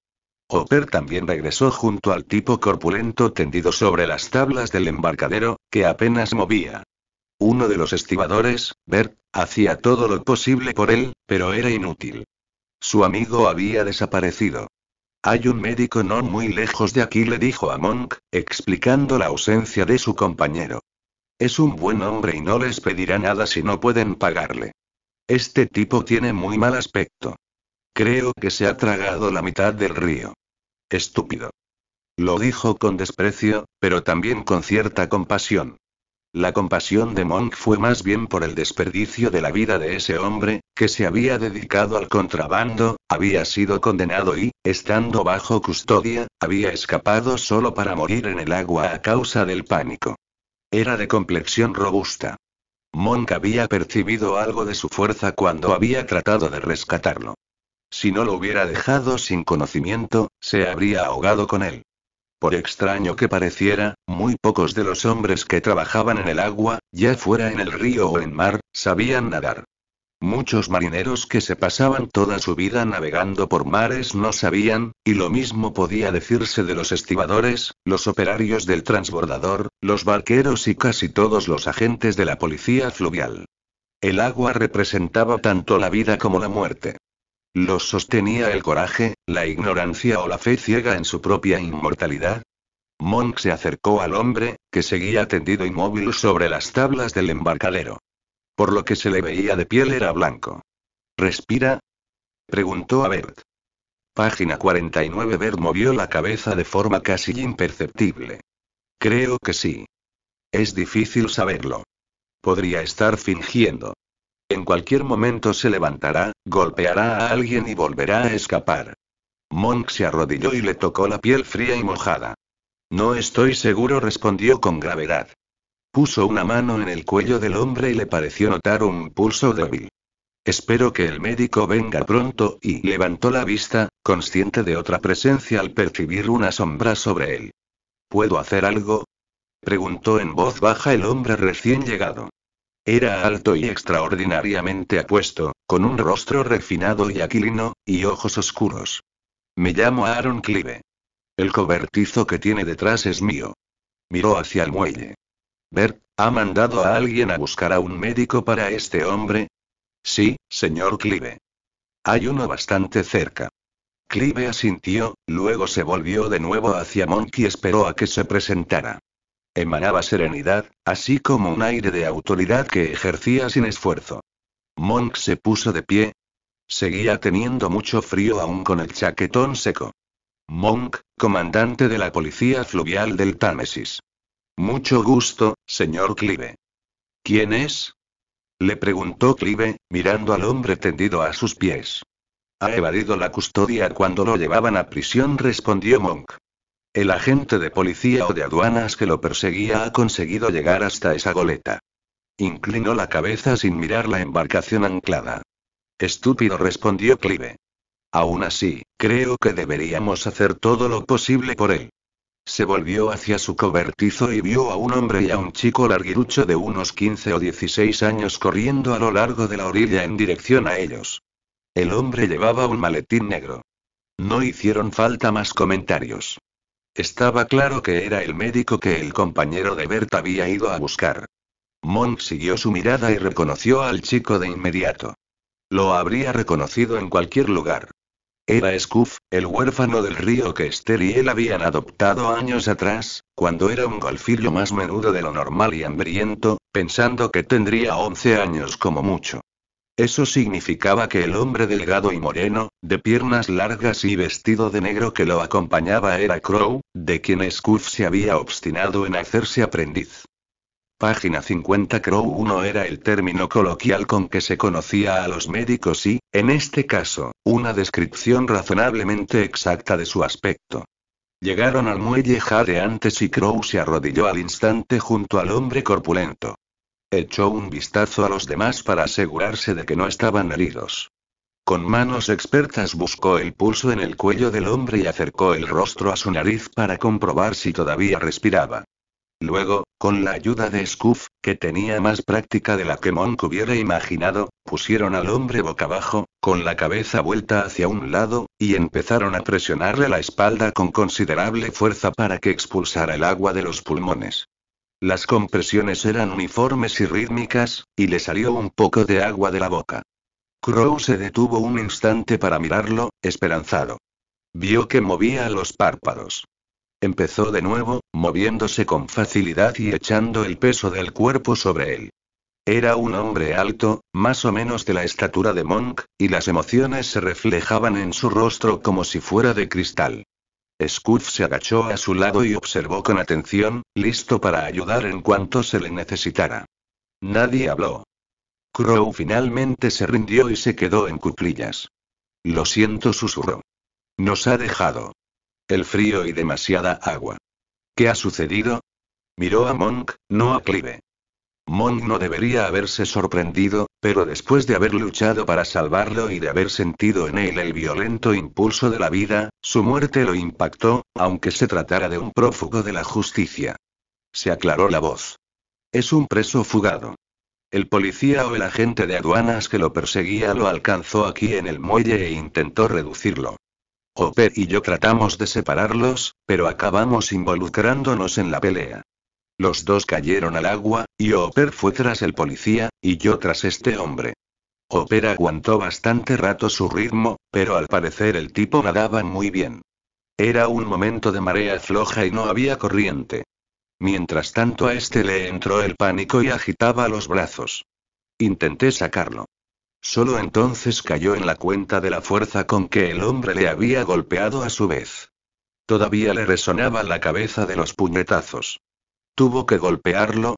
Hopper también regresó junto al tipo corpulento tendido sobre las tablas del embarcadero, que apenas movía. Uno de los estibadores, Bert, hacía todo lo posible por él, pero era inútil. Su amigo había desaparecido. Hay un médico no muy lejos de aquí, le dijo a Monk, explicando la ausencia de su compañero. Es un buen hombre y no les pedirá nada si no pueden pagarle. Este tipo tiene muy mal aspecto. Creo que se ha tragado la mitad del río. Estúpido. Lo dijo con desprecio, pero también con cierta compasión. La compasión de Monk fue más bien por el desperdicio de la vida de ese hombre, que se había dedicado al contrabando, había sido condenado y, estando bajo custodia, había escapado solo para morir en el agua a causa del pánico. Era de complexión robusta. Monk había percibido algo de su fuerza cuando había tratado de rescatarlo. Si no lo hubiera dejado sin conocimiento, se habría ahogado con él. Por extraño que pareciera, muy pocos de los hombres que trabajaban en el agua, ya fuera en el río o en mar, sabían nadar. Muchos marineros que se pasaban toda su vida navegando por mares no sabían, y lo mismo podía decirse de los estibadores, los operarios del transbordador, los barqueros y casi todos los agentes de la policía fluvial. El agua representaba tanto la vida como la muerte. ¿Los sostenía el coraje, la ignorancia o la fe ciega en su propia inmortalidad? Monk se acercó al hombre, que seguía tendido inmóvil sobre las tablas del embarcadero. Por lo que se le veía de piel era blanco. ¿Respira? preguntó a Bert. Página 49 Bert movió la cabeza de forma casi imperceptible. Creo que sí. Es difícil saberlo. Podría estar fingiendo. En cualquier momento se levantará, golpeará a alguien y volverá a escapar. Monk se arrodilló y le tocó la piel fría y mojada. No estoy seguro, respondió con gravedad. Puso una mano en el cuello del hombre y le pareció notar un pulso débil. Espero que el médico venga pronto, y levantó la vista, consciente de otra presencia al percibir una sombra sobre él. ¿Puedo hacer algo? preguntó en voz baja el hombre recién llegado. Era alto y extraordinariamente apuesto, con un rostro refinado y aquilino, y ojos oscuros. Me llamo Aaron Clive. El cobertizo que tiene detrás es mío. Miró hacia el muelle. Bert, ¿ha mandado a alguien a buscar a un médico para este hombre? Sí, señor Clive. Hay uno bastante cerca. Clive asintió, luego se volvió de nuevo hacia Monkey y esperó a que se presentara emanaba serenidad, así como un aire de autoridad que ejercía sin esfuerzo. Monk se puso de pie. Seguía teniendo mucho frío aún con el chaquetón seco. Monk, comandante de la Policía Fluvial del Támesis. Mucho gusto, señor Clive. ¿Quién es? Le preguntó Clive, mirando al hombre tendido a sus pies. Ha evadido la custodia cuando lo llevaban a prisión, respondió Monk. El agente de policía o de aduanas que lo perseguía ha conseguido llegar hasta esa goleta. Inclinó la cabeza sin mirar la embarcación anclada. Estúpido respondió Clive. Aún así, creo que deberíamos hacer todo lo posible por él. Se volvió hacia su cobertizo y vio a un hombre y a un chico larguirucho de unos 15 o 16 años corriendo a lo largo de la orilla en dirección a ellos. El hombre llevaba un maletín negro. No hicieron falta más comentarios. Estaba claro que era el médico que el compañero de Bert había ido a buscar. Monk siguió su mirada y reconoció al chico de inmediato. Lo habría reconocido en cualquier lugar. Era Scoof, el huérfano del río que Esther y él habían adoptado años atrás, cuando era un golfillo más menudo de lo normal y hambriento, pensando que tendría 11 años como mucho. Eso significaba que el hombre delgado y moreno, de piernas largas y vestido de negro que lo acompañaba era Crow, de quien Scrooge se había obstinado en hacerse aprendiz. Página 50 Crow 1 era el término coloquial con que se conocía a los médicos y, en este caso, una descripción razonablemente exacta de su aspecto. Llegaron al muelle Jade antes y Crow se arrodilló al instante junto al hombre corpulento. Echó un vistazo a los demás para asegurarse de que no estaban heridos. Con manos expertas buscó el pulso en el cuello del hombre y acercó el rostro a su nariz para comprobar si todavía respiraba. Luego, con la ayuda de Scoof, que tenía más práctica de la que Monk hubiera imaginado, pusieron al hombre boca abajo, con la cabeza vuelta hacia un lado, y empezaron a presionarle la espalda con considerable fuerza para que expulsara el agua de los pulmones. Las compresiones eran uniformes y rítmicas, y le salió un poco de agua de la boca. Crow se detuvo un instante para mirarlo, esperanzado. Vio que movía los párpados. Empezó de nuevo, moviéndose con facilidad y echando el peso del cuerpo sobre él. Era un hombre alto, más o menos de la estatura de Monk, y las emociones se reflejaban en su rostro como si fuera de cristal. Scud se agachó a su lado y observó con atención, listo para ayudar en cuanto se le necesitara. Nadie habló. Crow finalmente se rindió y se quedó en cuclillas. Lo siento, susurró. Nos ha dejado. El frío y demasiada agua. ¿Qué ha sucedido? Miró a Monk, no a Clive. Mon no debería haberse sorprendido, pero después de haber luchado para salvarlo y de haber sentido en él el violento impulso de la vida, su muerte lo impactó, aunque se tratara de un prófugo de la justicia. Se aclaró la voz. Es un preso fugado. El policía o el agente de aduanas que lo perseguía lo alcanzó aquí en el muelle e intentó reducirlo. Hopper y yo tratamos de separarlos, pero acabamos involucrándonos en la pelea. Los dos cayeron al agua, y Oper fue tras el policía, y yo tras este hombre. Oper aguantó bastante rato su ritmo, pero al parecer el tipo nadaba muy bien. Era un momento de marea floja y no había corriente. Mientras tanto a este le entró el pánico y agitaba los brazos. Intenté sacarlo. Solo entonces cayó en la cuenta de la fuerza con que el hombre le había golpeado a su vez. Todavía le resonaba la cabeza de los puñetazos. ¿Tuvo que golpearlo?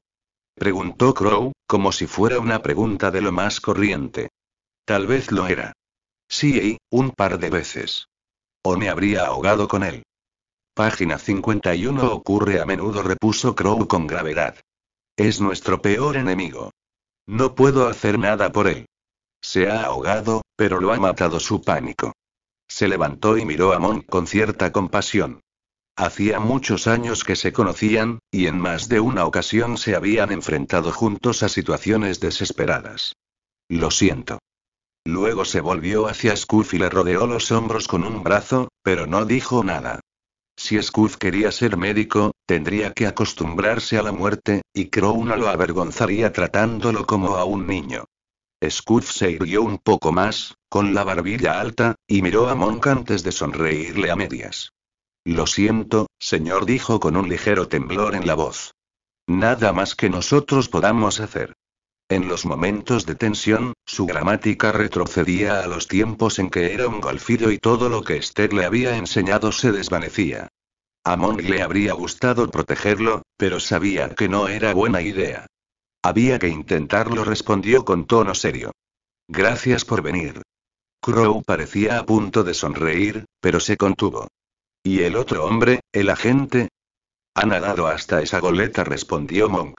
Preguntó Crow, como si fuera una pregunta de lo más corriente. Tal vez lo era. Sí, un par de veces. O me habría ahogado con él. Página 51 ocurre a menudo, repuso Crow con gravedad. Es nuestro peor enemigo. No puedo hacer nada por él. Se ha ahogado, pero lo ha matado su pánico. Se levantó y miró a Monk con cierta compasión. Hacía muchos años que se conocían, y en más de una ocasión se habían enfrentado juntos a situaciones desesperadas. Lo siento. Luego se volvió hacia scoof y le rodeó los hombros con un brazo, pero no dijo nada. Si scoof quería ser médico, tendría que acostumbrarse a la muerte, y no lo avergonzaría tratándolo como a un niño. scoof se irguió un poco más, con la barbilla alta, y miró a Monk antes de sonreírle a medias. Lo siento, señor, dijo con un ligero temblor en la voz. Nada más que nosotros podamos hacer. En los momentos de tensión, su gramática retrocedía a los tiempos en que era un golfido y todo lo que Esther le había enseñado se desvanecía. A Mon le habría gustado protegerlo, pero sabía que no era buena idea. Había que intentarlo, respondió con tono serio. Gracias por venir. Crow parecía a punto de sonreír, pero se contuvo. ¿Y el otro hombre, el agente? Ha nadado hasta esa goleta, respondió Monk.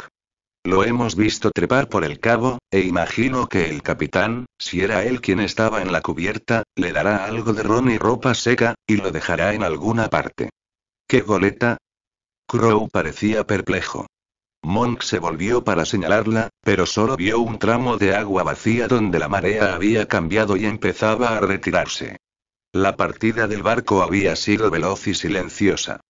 Lo hemos visto trepar por el cabo, e imagino que el capitán, si era él quien estaba en la cubierta, le dará algo de ron y ropa seca, y lo dejará en alguna parte. ¿Qué goleta? Crow parecía perplejo. Monk se volvió para señalarla, pero solo vio un tramo de agua vacía donde la marea había cambiado y empezaba a retirarse. La partida del barco había sido veloz y silenciosa.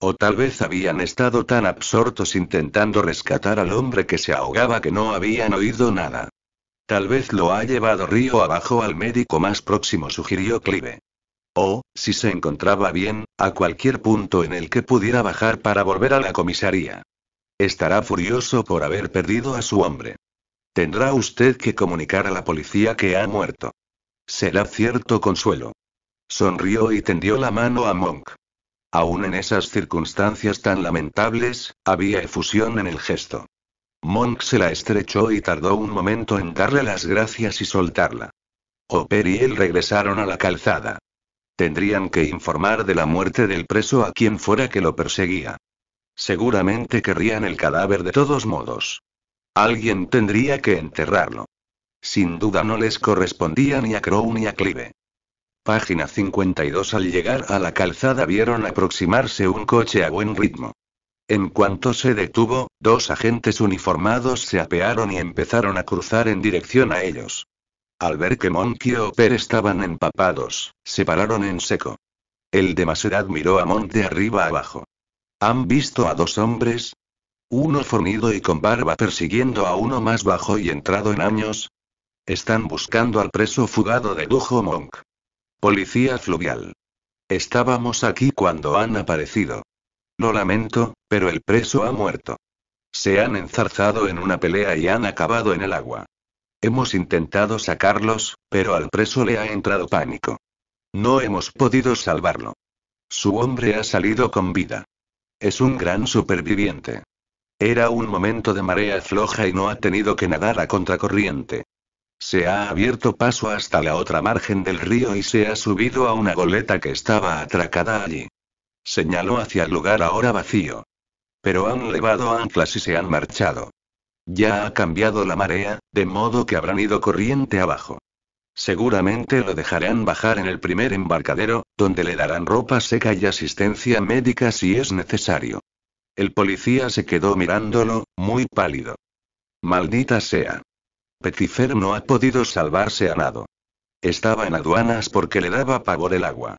O tal vez habían estado tan absortos intentando rescatar al hombre que se ahogaba que no habían oído nada. Tal vez lo ha llevado río abajo al médico más próximo, sugirió Clive. O, si se encontraba bien, a cualquier punto en el que pudiera bajar para volver a la comisaría. Estará furioso por haber perdido a su hombre. Tendrá usted que comunicar a la policía que ha muerto. Será cierto consuelo. Sonrió y tendió la mano a Monk. Aún en esas circunstancias tan lamentables, había efusión en el gesto. Monk se la estrechó y tardó un momento en darle las gracias y soltarla. Hopper y él regresaron a la calzada. Tendrían que informar de la muerte del preso a quien fuera que lo perseguía. Seguramente querrían el cadáver de todos modos. Alguien tendría que enterrarlo. Sin duda no les correspondía ni a Crow ni a Clive. Página 52 Al llegar a la calzada vieron aproximarse un coche a buen ritmo. En cuanto se detuvo, dos agentes uniformados se apearon y empezaron a cruzar en dirección a ellos. Al ver que Monk y Per estaban empapados, se pararon en seco. El de edad miró a Monk de arriba abajo. ¿Han visto a dos hombres? Uno fornido y con barba persiguiendo a uno más bajo y entrado en años. Están buscando al preso fugado, dedujo Monk. Policía fluvial. Estábamos aquí cuando han aparecido. Lo lamento, pero el preso ha muerto. Se han enzarzado en una pelea y han acabado en el agua. Hemos intentado sacarlos, pero al preso le ha entrado pánico. No hemos podido salvarlo. Su hombre ha salido con vida. Es un gran superviviente. Era un momento de marea floja y no ha tenido que nadar a contracorriente. Se ha abierto paso hasta la otra margen del río y se ha subido a una goleta que estaba atracada allí. Señaló hacia el lugar ahora vacío. Pero han levado anclas y se han marchado. Ya ha cambiado la marea, de modo que habrán ido corriente abajo. Seguramente lo dejarán bajar en el primer embarcadero, donde le darán ropa seca y asistencia médica si es necesario. El policía se quedó mirándolo, muy pálido. Maldita sea. Petifer no ha podido salvarse a nado. Estaba en aduanas porque le daba pavor el agua.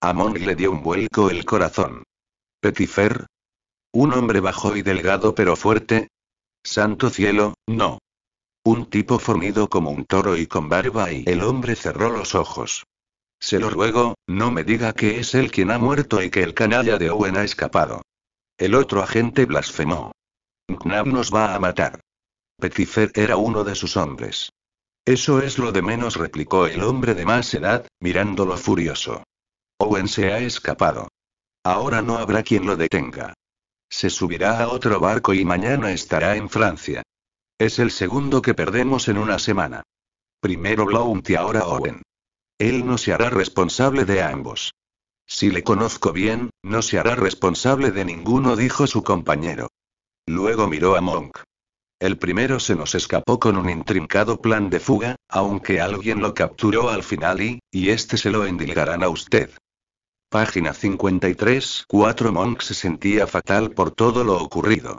A le dio un vuelco el corazón. Petifer. Un hombre bajo y delgado pero fuerte. Santo cielo, no. Un tipo fornido como un toro y con barba y el hombre cerró los ojos. Se lo ruego, no me diga que es él quien ha muerto y que el canalla de Owen ha escapado. El otro agente blasfemó. Knab nos va a matar. Petifer era uno de sus hombres. Eso es lo de menos, replicó el hombre de más edad, mirándolo furioso. Owen se ha escapado. Ahora no habrá quien lo detenga. Se subirá a otro barco y mañana estará en Francia. Es el segundo que perdemos en una semana. Primero Blount y ahora Owen. Él no se hará responsable de ambos. Si le conozco bien, no se hará responsable de ninguno, dijo su compañero. Luego miró a Monk. El primero se nos escapó con un intrincado plan de fuga, aunque alguien lo capturó al final y, y este se lo endilgarán a usted. Página 53. 4 Monk se sentía fatal por todo lo ocurrido.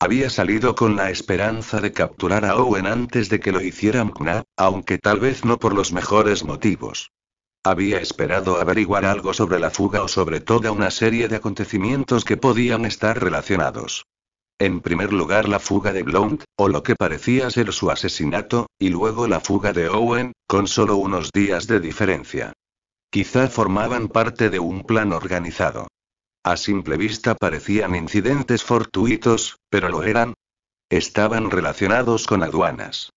Había salido con la esperanza de capturar a Owen antes de que lo hiciera Mkna, aunque tal vez no por los mejores motivos. Había esperado averiguar algo sobre la fuga o sobre toda una serie de acontecimientos que podían estar relacionados. En primer lugar la fuga de Blount, o lo que parecía ser su asesinato, y luego la fuga de Owen, con solo unos días de diferencia. Quizá formaban parte de un plan organizado. A simple vista parecían incidentes fortuitos, pero lo eran. Estaban relacionados con aduanas.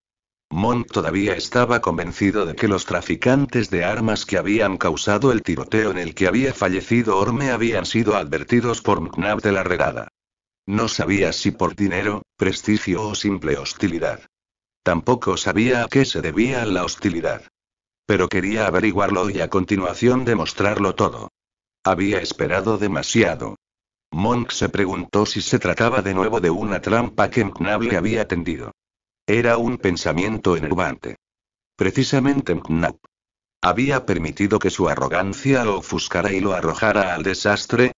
Mont todavía estaba convencido de que los traficantes de armas que habían causado el tiroteo en el que había fallecido Orme habían sido advertidos por McNabb de la redada. No sabía si por dinero, prestigio o simple hostilidad. Tampoco sabía a qué se debía la hostilidad. Pero quería averiguarlo y a continuación demostrarlo todo. Había esperado demasiado. Monk se preguntó si se trataba de nuevo de una trampa que Mknab había tendido. Era un pensamiento enervante. Precisamente Mknab había permitido que su arrogancia lo ofuscara y lo arrojara al desastre,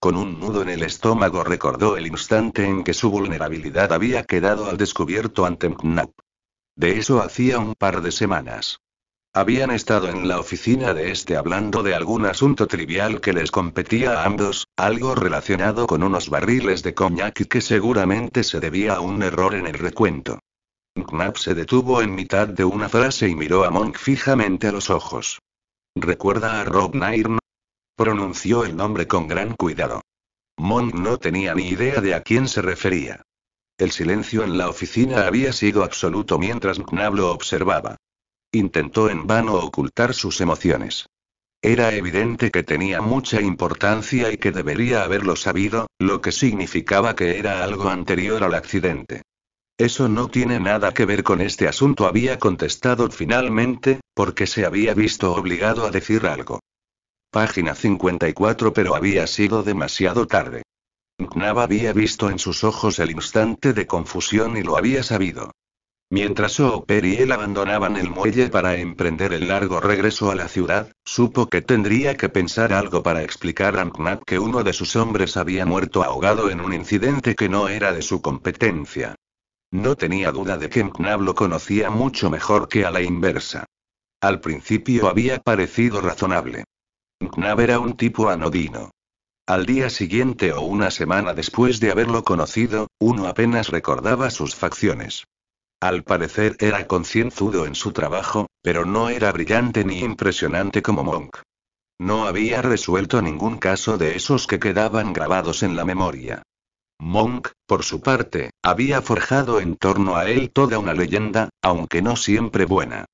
con un nudo en el estómago recordó el instante en que su vulnerabilidad había quedado al descubierto ante Mknap. De eso hacía un par de semanas. Habían estado en la oficina de este hablando de algún asunto trivial que les competía a ambos, algo relacionado con unos barriles de coñac que seguramente se debía a un error en el recuento. Knapp se detuvo en mitad de una frase y miró a Monk fijamente a los ojos. ¿Recuerda a Rob Nairn? Pronunció el nombre con gran cuidado. Monk no tenía ni idea de a quién se refería. El silencio en la oficina había sido absoluto mientras Nablo lo observaba. Intentó en vano ocultar sus emociones. Era evidente que tenía mucha importancia y que debería haberlo sabido, lo que significaba que era algo anterior al accidente. Eso no tiene nada que ver con este asunto, había contestado finalmente, porque se había visto obligado a decir algo. Página 54 pero había sido demasiado tarde. Mknab había visto en sus ojos el instante de confusión y lo había sabido. Mientras Oper y él abandonaban el muelle para emprender el largo regreso a la ciudad, supo que tendría que pensar algo para explicar a Mknab que uno de sus hombres había muerto ahogado en un incidente que no era de su competencia. No tenía duda de que Mknab lo conocía mucho mejor que a la inversa. Al principio había parecido razonable. Knab era un tipo anodino. Al día siguiente o una semana después de haberlo conocido, uno apenas recordaba sus facciones. Al parecer era concienzudo en su trabajo, pero no era brillante ni impresionante como Monk. No había resuelto ningún caso de esos que quedaban grabados en la memoria. Monk, por su parte, había forjado en torno a él toda una leyenda, aunque no siempre buena.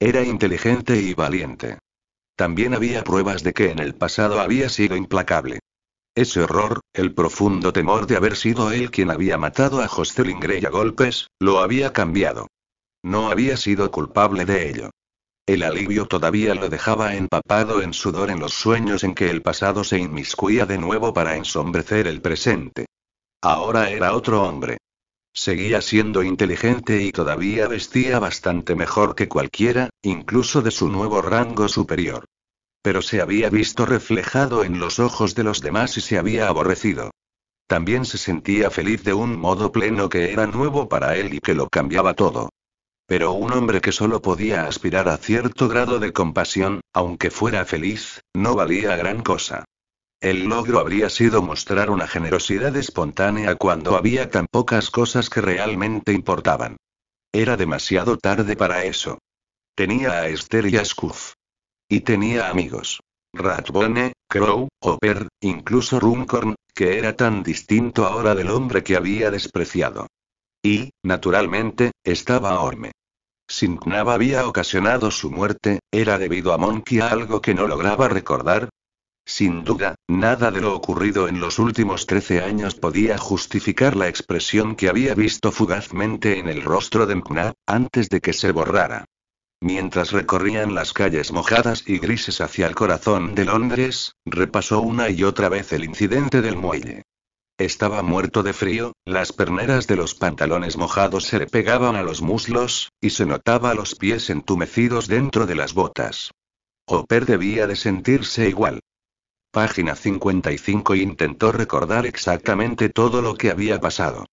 Era inteligente y valiente. También había pruebas de que en el pasado había sido implacable. Ese horror, el profundo temor de haber sido él quien había matado a Jocelyn Grey a golpes, lo había cambiado. No había sido culpable de ello. El alivio todavía lo dejaba empapado en sudor en los sueños en que el pasado se inmiscuía de nuevo para ensombrecer el presente. Ahora era otro hombre. Seguía siendo inteligente y todavía vestía bastante mejor que cualquiera, incluso de su nuevo rango superior. Pero se había visto reflejado en los ojos de los demás y se había aborrecido. También se sentía feliz de un modo pleno que era nuevo para él y que lo cambiaba todo. Pero un hombre que solo podía aspirar a cierto grado de compasión, aunque fuera feliz, no valía gran cosa. El logro habría sido mostrar una generosidad espontánea cuando había tan pocas cosas que realmente importaban. Era demasiado tarde para eso. Tenía a Esther y a Y tenía amigos. Ratbone, Crow, Oper, incluso Runcorn, que era tan distinto ahora del hombre que había despreciado. Y, naturalmente, estaba Orme. nada había ocasionado su muerte, era debido a Monkey algo que no lograba recordar, sin duda, nada de lo ocurrido en los últimos trece años podía justificar la expresión que había visto fugazmente en el rostro de Mkna, antes de que se borrara. Mientras recorrían las calles mojadas y grises hacia el corazón de Londres, repasó una y otra vez el incidente del muelle. Estaba muerto de frío, las perneras de los pantalones mojados se le pegaban a los muslos, y se notaba los pies entumecidos dentro de las botas. Hopper debía de sentirse igual. Página 55 intentó recordar exactamente todo lo que había pasado.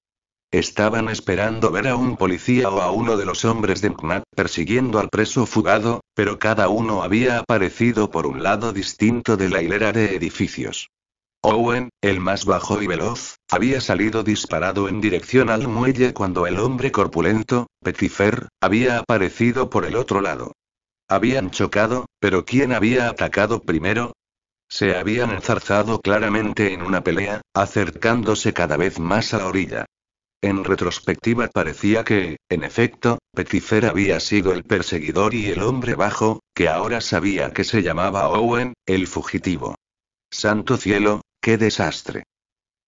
Estaban esperando ver a un policía o a uno de los hombres de Mknath persiguiendo al preso fugado, pero cada uno había aparecido por un lado distinto de la hilera de edificios. Owen, el más bajo y veloz, había salido disparado en dirección al muelle cuando el hombre corpulento, Petifer, había aparecido por el otro lado. Habían chocado, pero ¿quién había atacado primero? Se habían enzarzado claramente en una pelea, acercándose cada vez más a la orilla. En retrospectiva parecía que, en efecto, Petifer había sido el perseguidor y el hombre bajo, que ahora sabía que se llamaba Owen, el fugitivo. Santo cielo, qué desastre.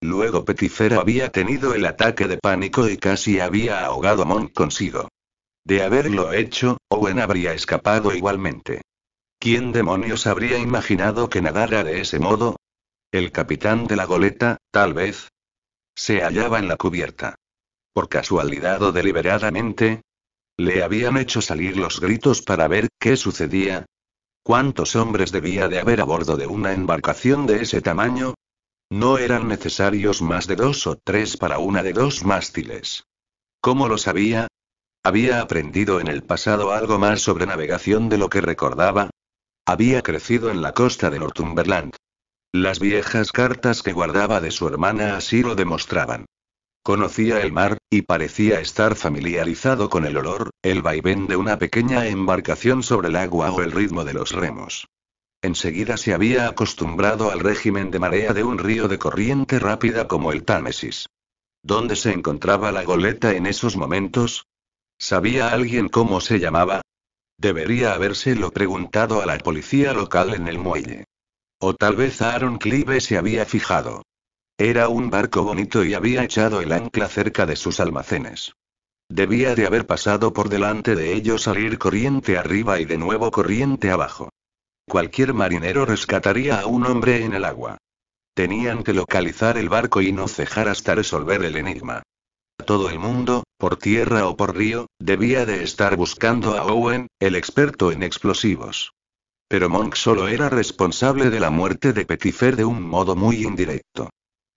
Luego Petifer había tenido el ataque de pánico y casi había ahogado a consigo. De haberlo hecho, Owen habría escapado igualmente. ¿Quién demonios habría imaginado que nadara de ese modo? El capitán de la goleta, tal vez. Se hallaba en la cubierta. Por casualidad o deliberadamente. Le habían hecho salir los gritos para ver qué sucedía. ¿Cuántos hombres debía de haber a bordo de una embarcación de ese tamaño? No eran necesarios más de dos o tres para una de dos mástiles. ¿Cómo lo sabía? Había aprendido en el pasado algo más sobre navegación de lo que recordaba, había crecido en la costa de Northumberland. Las viejas cartas que guardaba de su hermana así lo demostraban. Conocía el mar, y parecía estar familiarizado con el olor, el vaivén de una pequeña embarcación sobre el agua o el ritmo de los remos. Enseguida se había acostumbrado al régimen de marea de un río de corriente rápida como el Támesis. ¿Dónde se encontraba la goleta en esos momentos? ¿Sabía alguien cómo se llamaba? Debería habérselo preguntado a la policía local en el muelle. O tal vez Aaron Clive se había fijado. Era un barco bonito y había echado el ancla cerca de sus almacenes. Debía de haber pasado por delante de ellos salir ir corriente arriba y de nuevo corriente abajo. Cualquier marinero rescataría a un hombre en el agua. Tenían que localizar el barco y no cejar hasta resolver el enigma. A Todo el mundo, por tierra o por río, debía de estar buscando a Owen, el experto en explosivos. Pero Monk solo era responsable de la muerte de Petifer de un modo muy indirecto.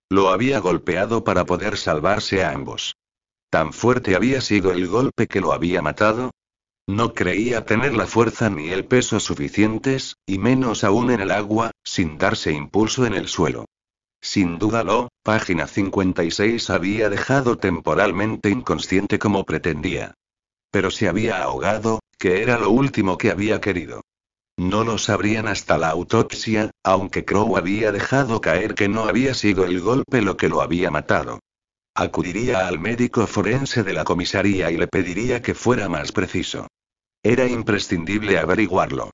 Lo había golpeado para poder salvarse a ambos. ¿Tan fuerte había sido el golpe que lo había matado? No creía tener la fuerza ni el peso suficientes, y menos aún en el agua, sin darse impulso en el suelo. Sin duda lo, página 56 había dejado temporalmente inconsciente como pretendía. Pero se había ahogado, que era lo último que había querido. No lo sabrían hasta la autopsia, aunque Crow había dejado caer que no había sido el golpe lo que lo había matado. Acudiría al médico forense de la comisaría y le pediría que fuera más preciso. Era imprescindible averiguarlo.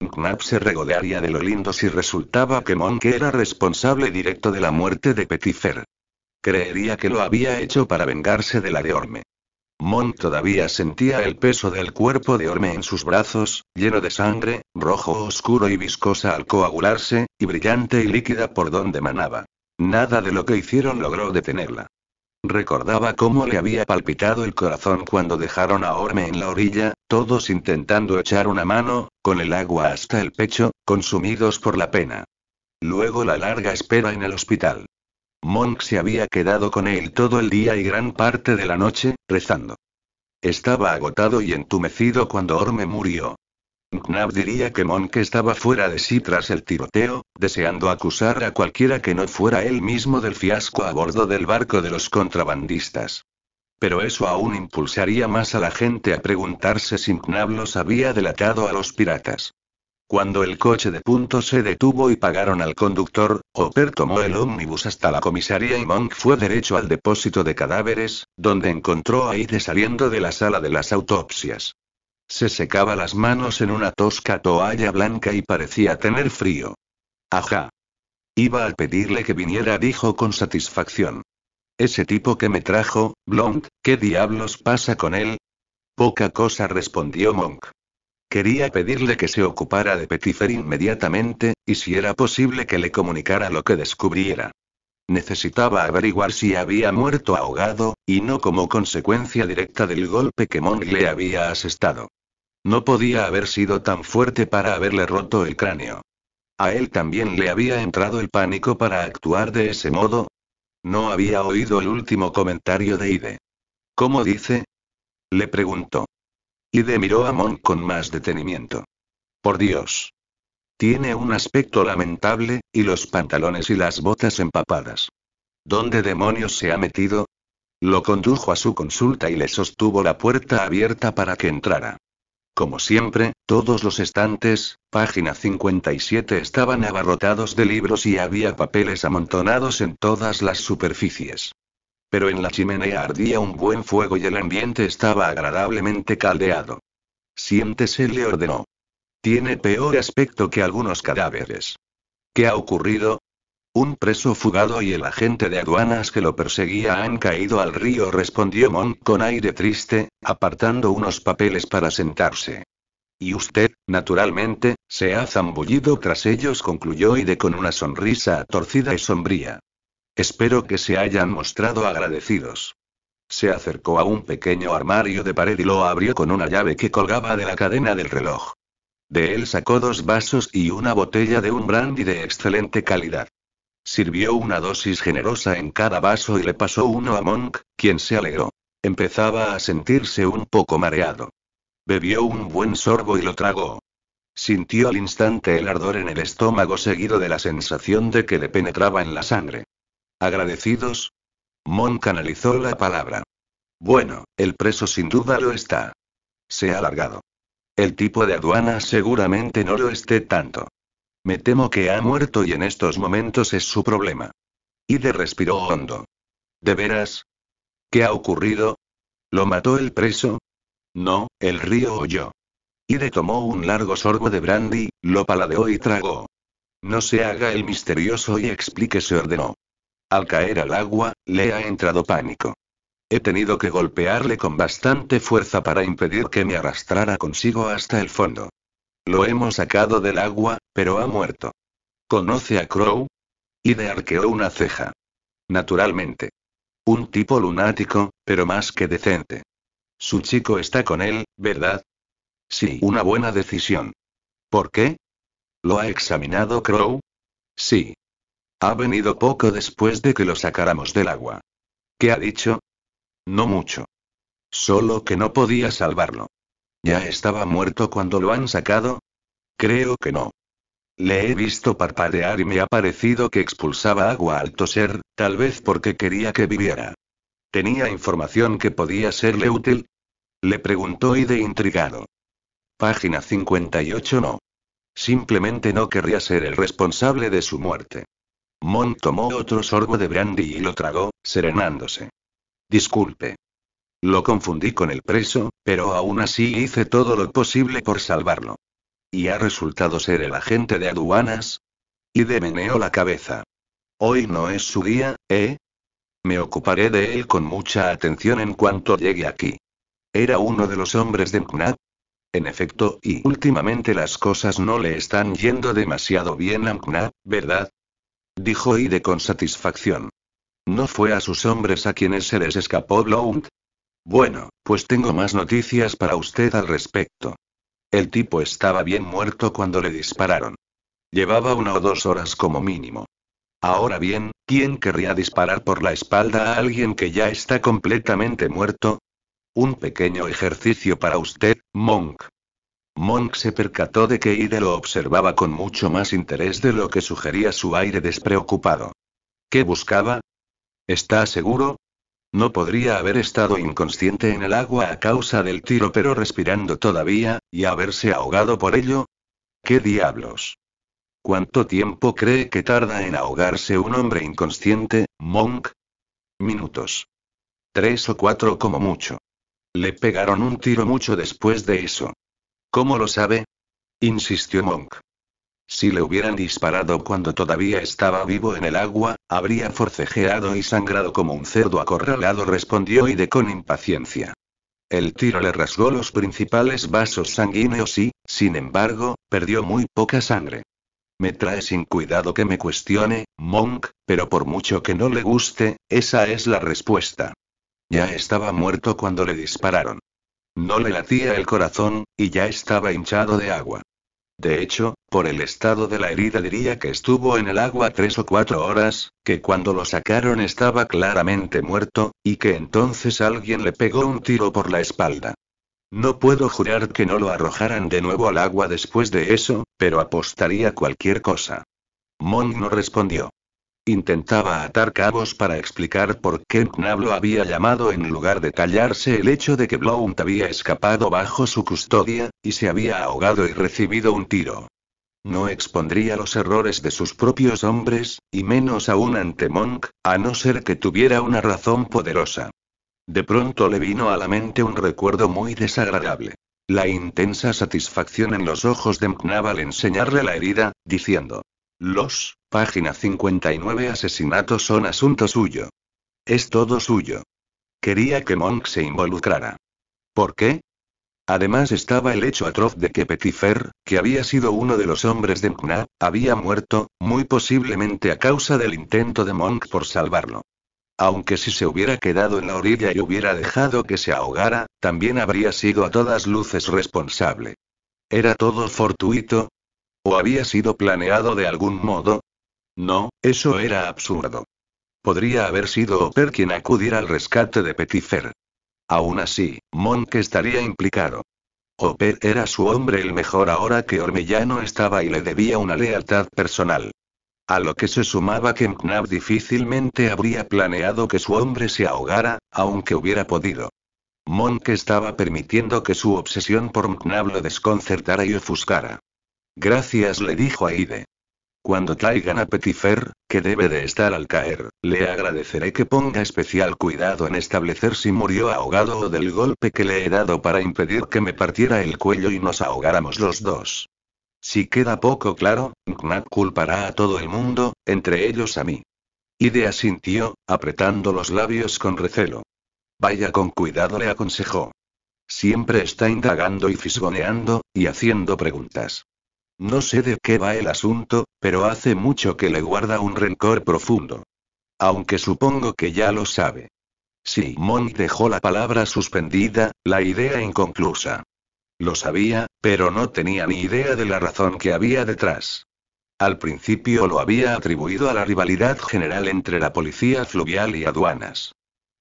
Knapp se regodearía de lo lindo si resultaba que Monk era responsable directo de la muerte de Petifer. Creería que lo había hecho para vengarse de la de Orme. Monk todavía sentía el peso del cuerpo de Orme en sus brazos, lleno de sangre, rojo oscuro y viscosa al coagularse, y brillante y líquida por donde manaba. Nada de lo que hicieron logró detenerla. Recordaba cómo le había palpitado el corazón cuando dejaron a Orme en la orilla, todos intentando echar una mano, con el agua hasta el pecho, consumidos por la pena. Luego la larga espera en el hospital. Monk se había quedado con él todo el día y gran parte de la noche, rezando. Estaba agotado y entumecido cuando Orme murió, Knapp diría que Monk estaba fuera de sí tras el tiroteo, deseando acusar a cualquiera que no fuera él mismo del fiasco a bordo del barco de los contrabandistas. Pero eso aún impulsaría más a la gente a preguntarse si Knapp los había delatado a los piratas. Cuando el coche de punto se detuvo y pagaron al conductor, Hopper tomó el ómnibus hasta la comisaría y Monk fue derecho al depósito de cadáveres, donde encontró a Ide saliendo de la sala de las autopsias. Se secaba las manos en una tosca toalla blanca y parecía tener frío. Ajá. Iba a pedirle que viniera, dijo con satisfacción. Ese tipo que me trajo, Blond, ¿qué diablos pasa con él? Poca cosa respondió Monk. Quería pedirle que se ocupara de Petifer inmediatamente, y si era posible que le comunicara lo que descubriera. Necesitaba averiguar si había muerto ahogado, y no como consecuencia directa del golpe que Monk le había asestado. No podía haber sido tan fuerte para haberle roto el cráneo. A él también le había entrado el pánico para actuar de ese modo. No había oído el último comentario de Ide. ¿Cómo dice? Le preguntó. Ide miró a Mon con más detenimiento. Por Dios. Tiene un aspecto lamentable, y los pantalones y las botas empapadas. ¿Dónde demonios se ha metido? Lo condujo a su consulta y le sostuvo la puerta abierta para que entrara. Como siempre, todos los estantes, página 57, estaban abarrotados de libros y había papeles amontonados en todas las superficies. Pero en la chimenea ardía un buen fuego y el ambiente estaba agradablemente caldeado. Siéntese, le ordenó. Tiene peor aspecto que algunos cadáveres. ¿Qué ha ocurrido? Un preso fugado y el agente de aduanas que lo perseguía han caído al río, respondió Mon con aire triste, apartando unos papeles para sentarse. Y usted, naturalmente, se ha zambullido tras ellos, concluyó Ide con una sonrisa torcida y sombría. Espero que se hayan mostrado agradecidos. Se acercó a un pequeño armario de pared y lo abrió con una llave que colgaba de la cadena del reloj. De él sacó dos vasos y una botella de un brandy de excelente calidad. Sirvió una dosis generosa en cada vaso y le pasó uno a Monk, quien se alegró. Empezaba a sentirse un poco mareado. Bebió un buen sorbo y lo tragó. Sintió al instante el ardor en el estómago seguido de la sensación de que le penetraba en la sangre. ¿Agradecidos? Monk analizó la palabra. Bueno, el preso sin duda lo está. Se ha alargado. El tipo de aduana seguramente no lo esté tanto. Me temo que ha muerto y en estos momentos es su problema. Ide respiró hondo. ¿De veras? ¿Qué ha ocurrido? ¿Lo mató el preso? No, el río oyó. yo. Ide tomó un largo sorbo de brandy, lo paladeó y tragó. No se haga el misterioso y explique, se ordenó. Al caer al agua, le ha entrado pánico. He tenido que golpearle con bastante fuerza para impedir que me arrastrara consigo hasta el fondo. Lo hemos sacado del agua, pero ha muerto. ¿Conoce a Crow? Y de arqueó una ceja. Naturalmente. Un tipo lunático, pero más que decente. Su chico está con él, ¿verdad? Sí, una buena decisión. ¿Por qué? ¿Lo ha examinado Crow? Sí. Ha venido poco después de que lo sacáramos del agua. ¿Qué ha dicho? No mucho. Solo que no podía salvarlo. ¿Ya estaba muerto cuando lo han sacado? Creo que no. Le he visto parpadear y me ha parecido que expulsaba agua al toser, tal vez porque quería que viviera. ¿Tenía información que podía serle útil? Le preguntó y de intrigado. Página 58 no. Simplemente no querría ser el responsable de su muerte. Mon tomó otro sorbo de brandy y lo tragó, serenándose. Disculpe. Lo confundí con el preso, pero aún así hice todo lo posible por salvarlo. ¿Y ha resultado ser el agente de aduanas? Y de meneó la cabeza. Hoy no es su día, ¿eh? Me ocuparé de él con mucha atención en cuanto llegue aquí. Era uno de los hombres de MCNAP. En efecto, y últimamente las cosas no le están yendo demasiado bien a Mkna, ¿verdad? Dijo Ide con satisfacción. No fue a sus hombres a quienes se les escapó Blount, bueno, pues tengo más noticias para usted al respecto. El tipo estaba bien muerto cuando le dispararon. Llevaba una o dos horas como mínimo. Ahora bien, ¿quién querría disparar por la espalda a alguien que ya está completamente muerto? Un pequeño ejercicio para usted, Monk. Monk se percató de que Ida lo observaba con mucho más interés de lo que sugería su aire despreocupado. ¿Qué buscaba? ¿Está seguro? No podría haber estado inconsciente en el agua a causa del tiro pero respirando todavía, y haberse ahogado por ello. ¿Qué diablos? ¿Cuánto tiempo cree que tarda en ahogarse un hombre inconsciente, Monk? Minutos. Tres o cuatro como mucho. Le pegaron un tiro mucho después de eso. ¿Cómo lo sabe? insistió Monk. Si le hubieran disparado cuando todavía estaba vivo en el agua, habría forcejeado y sangrado como un cerdo acorralado, respondió Ide con impaciencia. El tiro le rasgó los principales vasos sanguíneos y, sin embargo, perdió muy poca sangre. Me trae sin cuidado que me cuestione, Monk, pero por mucho que no le guste, esa es la respuesta. Ya estaba muerto cuando le dispararon. No le latía el corazón, y ya estaba hinchado de agua. De hecho, por el estado de la herida diría que estuvo en el agua tres o cuatro horas, que cuando lo sacaron estaba claramente muerto, y que entonces alguien le pegó un tiro por la espalda. No puedo jurar que no lo arrojaran de nuevo al agua después de eso, pero apostaría cualquier cosa. Mon no respondió. Intentaba atar cabos para explicar por qué lo había llamado en lugar de callarse el hecho de que Blount había escapado bajo su custodia, y se había ahogado y recibido un tiro. No expondría los errores de sus propios hombres, y menos aún ante Monk, a no ser que tuviera una razón poderosa. De pronto le vino a la mente un recuerdo muy desagradable. La intensa satisfacción en los ojos de Mknab al enseñarle la herida, diciendo: Los Página 59 Asesinatos son asunto suyo. Es todo suyo. Quería que Monk se involucrara. ¿Por qué? Además estaba el hecho atroz de que Petifer, que había sido uno de los hombres de Mkna, había muerto, muy posiblemente a causa del intento de Monk por salvarlo. Aunque si se hubiera quedado en la orilla y hubiera dejado que se ahogara, también habría sido a todas luces responsable. ¿Era todo fortuito? ¿O había sido planeado de algún modo? No, eso era absurdo. Podría haber sido Oper quien acudiera al rescate de Petifer. Aún así, Monk estaría implicado. Oper era su hombre el mejor ahora que Ormellano estaba y le debía una lealtad personal. A lo que se sumaba que Mknab difícilmente habría planeado que su hombre se ahogara, aunque hubiera podido. Monk estaba permitiendo que su obsesión por Mknab lo desconcertara y ofuscara. Gracias le dijo a cuando traigan a Petifer, que debe de estar al caer, le agradeceré que ponga especial cuidado en establecer si murió ahogado o del golpe que le he dado para impedir que me partiera el cuello y nos ahogáramos los dos. Si queda poco claro, Knack culpará a todo el mundo, entre ellos a mí. Idea asintió, apretando los labios con recelo. Vaya con cuidado, le aconsejó. Siempre está indagando y fisgoneando, y haciendo preguntas. No sé de qué va el asunto, pero hace mucho que le guarda un rencor profundo. Aunque supongo que ya lo sabe. Simón dejó la palabra suspendida, la idea inconclusa. Lo sabía, pero no tenía ni idea de la razón que había detrás. Al principio lo había atribuido a la rivalidad general entre la policía fluvial y aduanas.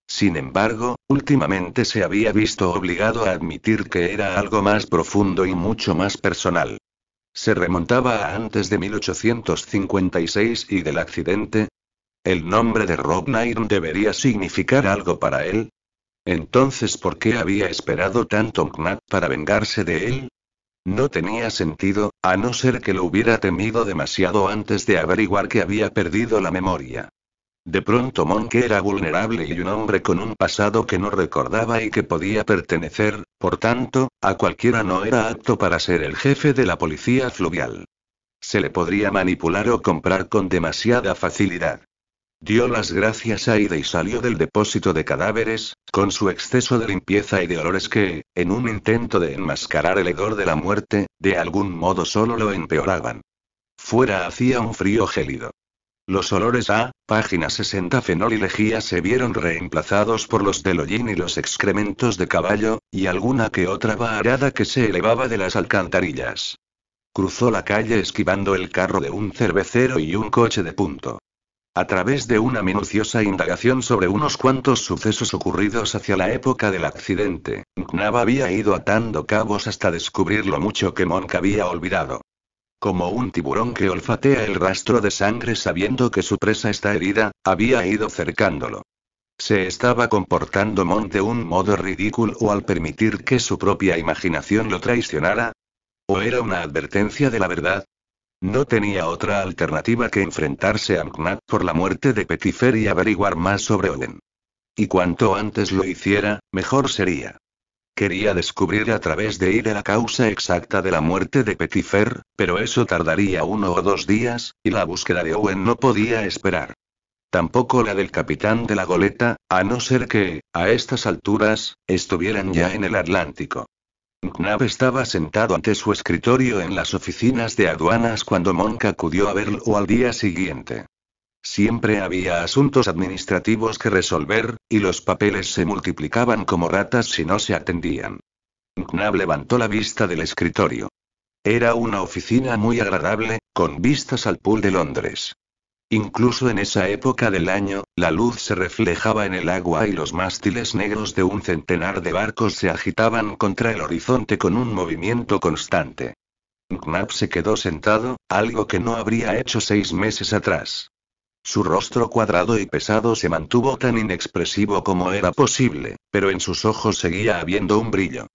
Sin embargo, últimamente se había visto obligado a admitir que era algo más profundo y mucho más personal. Se remontaba a antes de 1856 y del accidente. El nombre de Rob Nairn debería significar algo para él. Entonces, ¿por qué había esperado tanto Knack para vengarse de él? No tenía sentido, a no ser que lo hubiera temido demasiado antes de averiguar que había perdido la memoria. De pronto Monk era vulnerable y un hombre con un pasado que no recordaba y que podía pertenecer, por tanto, a cualquiera no era apto para ser el jefe de la policía fluvial. Se le podría manipular o comprar con demasiada facilidad. Dio las gracias a Ida y salió del depósito de cadáveres, con su exceso de limpieza y de olores que, en un intento de enmascarar el hedor de la muerte, de algún modo solo lo empeoraban. Fuera hacía un frío gélido. Los olores a, página 60 fenol y lejía se vieron reemplazados por los del hollín y los excrementos de caballo, y alguna que otra varada que se elevaba de las alcantarillas. Cruzó la calle esquivando el carro de un cervecero y un coche de punto. A través de una minuciosa indagación sobre unos cuantos sucesos ocurridos hacia la época del accidente, Nava había ido atando cabos hasta descubrir lo mucho que Monk había olvidado. Como un tiburón que olfatea el rastro de sangre sabiendo que su presa está herida, había ido cercándolo. Se estaba comportando monte de un modo ridículo o al permitir que su propia imaginación lo traicionara. ¿O era una advertencia de la verdad? No tenía otra alternativa que enfrentarse a Mknat por la muerte de Petifer y averiguar más sobre Oden. Y cuanto antes lo hiciera, mejor sería. Quería descubrir a través de ella la causa exacta de la muerte de Petifer, pero eso tardaría uno o dos días, y la búsqueda de Owen no podía esperar. Tampoco la del capitán de la goleta, a no ser que, a estas alturas, estuvieran ya en el Atlántico. Knapp estaba sentado ante su escritorio en las oficinas de aduanas cuando Monk acudió a verlo al día siguiente. Siempre había asuntos administrativos que resolver, y los papeles se multiplicaban como ratas si no se atendían. Knapp levantó la vista del escritorio. Era una oficina muy agradable, con vistas al pool de Londres. Incluso en esa época del año, la luz se reflejaba en el agua y los mástiles negros de un centenar de barcos se agitaban contra el horizonte con un movimiento constante. Knapp se quedó sentado, algo que no habría hecho seis meses atrás. Su rostro cuadrado y pesado se mantuvo tan inexpresivo como era posible, pero en sus ojos seguía habiendo un brillo.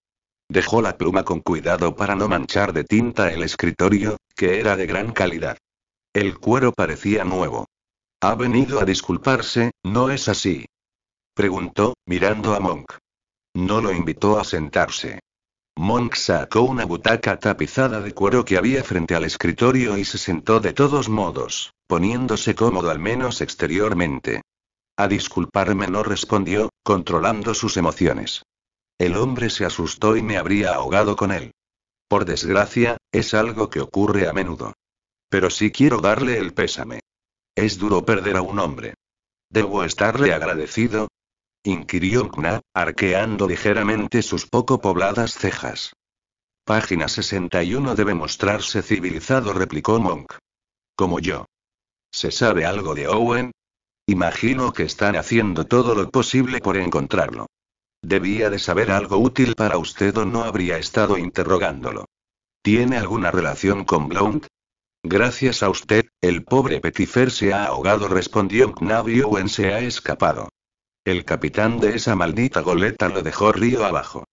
Dejó la pluma con cuidado para no manchar de tinta el escritorio, que era de gran calidad. El cuero parecía nuevo. ¿Ha venido a disculparse, no es así? preguntó, mirando a Monk. No lo invitó a sentarse. Monk sacó una butaca tapizada de cuero que había frente al escritorio y se sentó de todos modos, poniéndose cómodo al menos exteriormente. A disculparme no respondió, controlando sus emociones. El hombre se asustó y me habría ahogado con él. Por desgracia, es algo que ocurre a menudo. Pero sí quiero darle el pésame. Es duro perder a un hombre. Debo estarle agradecido, inquirió Kna, arqueando ligeramente sus poco pobladas cejas. Página 61 debe mostrarse civilizado, replicó Monk. Como yo. ¿Se sabe algo de Owen? Imagino que están haciendo todo lo posible por encontrarlo. Debía de saber algo útil para usted o no habría estado interrogándolo. ¿Tiene alguna relación con Blount? Gracias a usted, el pobre Petifer se ha ahogado, respondió Knapp y Owen se ha escapado. El capitán de esa maldita goleta lo dejó río abajo.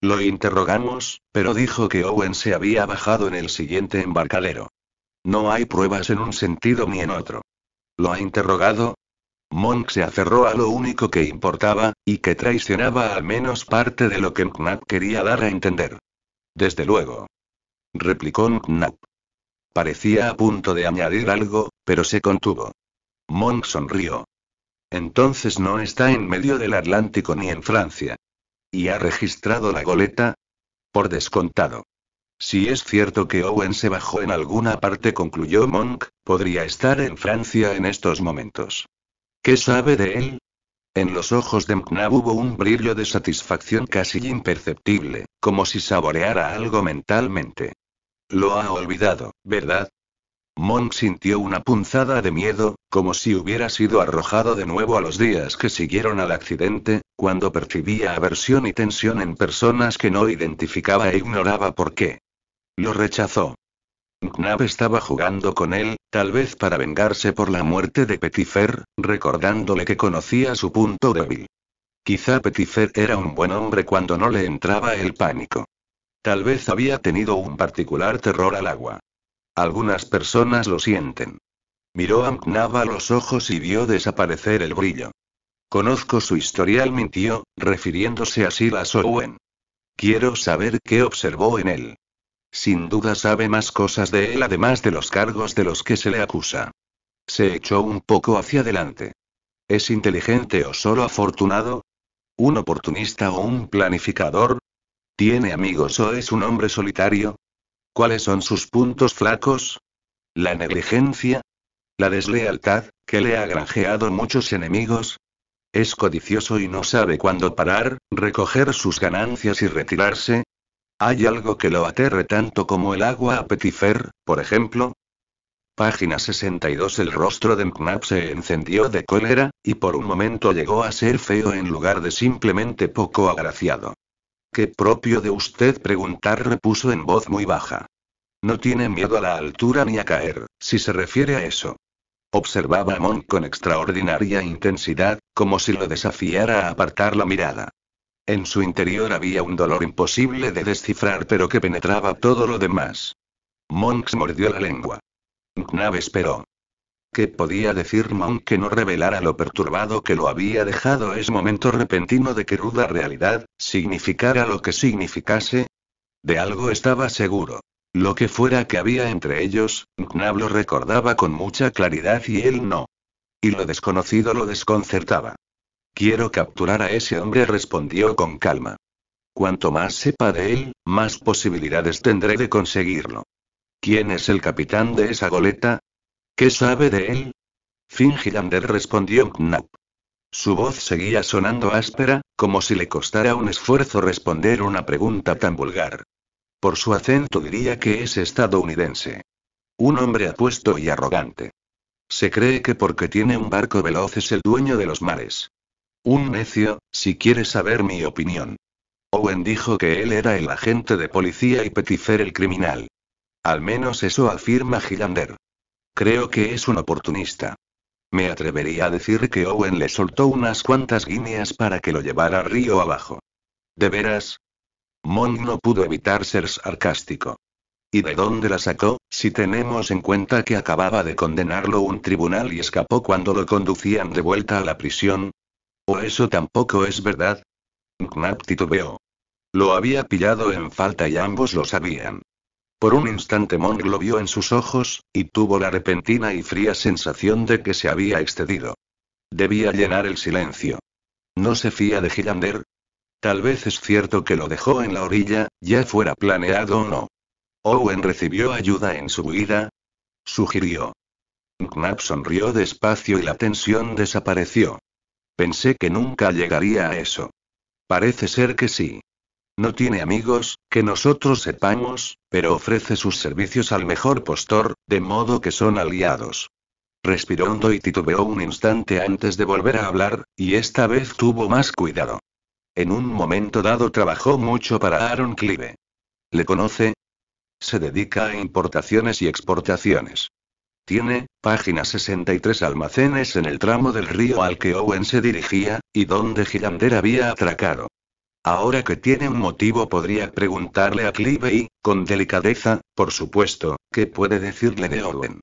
Lo interrogamos, pero dijo que Owen se había bajado en el siguiente embarcadero. No hay pruebas en un sentido ni en otro. ¿Lo ha interrogado? Monk se aferró a lo único que importaba, y que traicionaba al menos parte de lo que Knapp quería dar a entender. Desde luego. Replicó Knapp. Parecía a punto de añadir algo, pero se contuvo. Monk sonrió. Entonces no está en medio del Atlántico ni en Francia. ¿Y ha registrado la goleta? Por descontado. Si es cierto que Owen se bajó en alguna parte, concluyó Monk, podría estar en Francia en estos momentos. ¿Qué sabe de él? En los ojos de McNab hubo un brillo de satisfacción casi imperceptible, como si saboreara algo mentalmente. Lo ha olvidado, ¿verdad? Monk sintió una punzada de miedo, como si hubiera sido arrojado de nuevo a los días que siguieron al accidente, cuando percibía aversión y tensión en personas que no identificaba e ignoraba por qué. Lo rechazó. Knapp estaba jugando con él, tal vez para vengarse por la muerte de Petifer, recordándole que conocía su punto débil. Quizá Petifer era un buen hombre cuando no le entraba el pánico. Tal vez había tenido un particular terror al agua. Algunas personas lo sienten. Miró a Mknava los ojos y vio desaparecer el brillo. Conozco su historial, mintió, refiriéndose a Silas Owen. Quiero saber qué observó en él. Sin duda sabe más cosas de él además de los cargos de los que se le acusa. Se echó un poco hacia adelante. ¿Es inteligente o solo afortunado? ¿Un oportunista o un planificador? ¿Tiene amigos o es un hombre solitario? ¿Cuáles son sus puntos flacos? La negligencia. La deslealtad, que le ha granjeado muchos enemigos. Es codicioso y no sabe cuándo parar, recoger sus ganancias y retirarse. ¿Hay algo que lo aterre tanto como el agua a Petifer, por ejemplo? Página 62 El rostro de Mknap se encendió de cólera, y por un momento llegó a ser feo en lugar de simplemente poco agraciado. Qué propio de usted preguntar, repuso en voz muy baja. No tiene miedo a la altura ni a caer, si se refiere a eso. Observaba Monk con extraordinaria intensidad, como si lo desafiara a apartar la mirada. En su interior había un dolor imposible de descifrar, pero que penetraba todo lo demás. Monk mordió la lengua. Nave esperó que podía decir aunque que no revelara lo perturbado que lo había dejado ese momento repentino de que ruda realidad, significara lo que significase? De algo estaba seguro. Lo que fuera que había entre ellos, Knab recordaba con mucha claridad y él no. Y lo desconocido lo desconcertaba. Quiero capturar a ese hombre, respondió con calma. Cuanto más sepa de él, más posibilidades tendré de conseguirlo. ¿Quién es el capitán de esa goleta? ¿Qué sabe de él? Fingilander respondió Knapp. Su voz seguía sonando áspera, como si le costara un esfuerzo responder una pregunta tan vulgar. Por su acento diría que es estadounidense. Un hombre apuesto y arrogante. Se cree que porque tiene un barco veloz es el dueño de los mares. Un necio, si quiere saber mi opinión. Owen dijo que él era el agente de policía y Petifer el criminal. Al menos eso afirma Gillander. Creo que es un oportunista. Me atrevería a decir que Owen le soltó unas cuantas guineas para que lo llevara río abajo. ¿De veras? Mon no pudo evitar ser sarcástico. ¿Y de dónde la sacó, si tenemos en cuenta que acababa de condenarlo un tribunal y escapó cuando lo conducían de vuelta a la prisión? ¿O eso tampoco es verdad? Knapp titubeó. Lo había pillado en falta y ambos lo sabían. Por un instante Monk lo vio en sus ojos, y tuvo la repentina y fría sensación de que se había excedido. Debía llenar el silencio. ¿No se fía de Gillander? Tal vez es cierto que lo dejó en la orilla, ya fuera planeado o no. Owen recibió ayuda en su huida. Sugirió. Knapp sonrió despacio y la tensión desapareció. Pensé que nunca llegaría a eso. Parece ser que sí. No tiene amigos, que nosotros sepamos, pero ofrece sus servicios al mejor postor, de modo que son aliados. Respiró hondo y titubeó un instante antes de volver a hablar, y esta vez tuvo más cuidado. En un momento dado trabajó mucho para Aaron Clive. ¿Le conoce? Se dedica a importaciones y exportaciones. Tiene, página 63 almacenes en el tramo del río al que Owen se dirigía, y donde Girander había atracado. Ahora que tiene un motivo podría preguntarle a Clive y, con delicadeza, por supuesto, ¿qué puede decirle de Owen?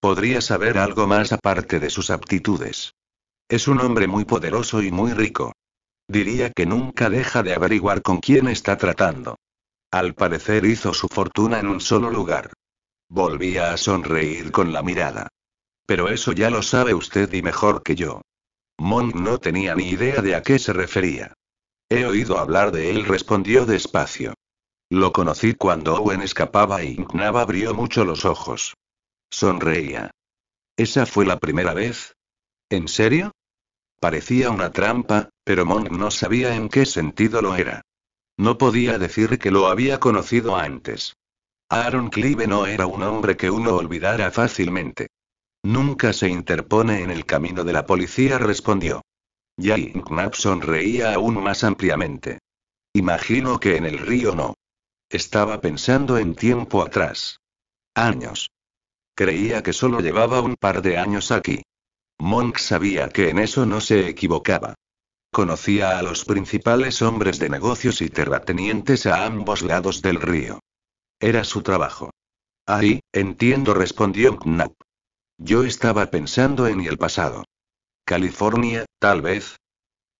Podría saber algo más aparte de sus aptitudes. Es un hombre muy poderoso y muy rico. Diría que nunca deja de averiguar con quién está tratando. Al parecer hizo su fortuna en un solo lugar. Volvía a sonreír con la mirada. Pero eso ya lo sabe usted y mejor que yo. Monk no tenía ni idea de a qué se refería. He oído hablar de él, respondió despacio. Lo conocí cuando Owen escapaba y Knab abrió mucho los ojos. Sonreía. ¿Esa fue la primera vez? ¿En serio? Parecía una trampa, pero Monk no sabía en qué sentido lo era. No podía decir que lo había conocido antes. Aaron Clive no era un hombre que uno olvidara fácilmente. Nunca se interpone en el camino de la policía, respondió y Knap sonreía aún más ampliamente. Imagino que en el río no. Estaba pensando en tiempo atrás. Años. Creía que solo llevaba un par de años aquí. Monk sabía que en eso no se equivocaba. Conocía a los principales hombres de negocios y terratenientes a ambos lados del río. Era su trabajo. Ahí, entiendo, respondió Knapp. Yo estaba pensando en el pasado. California, tal vez.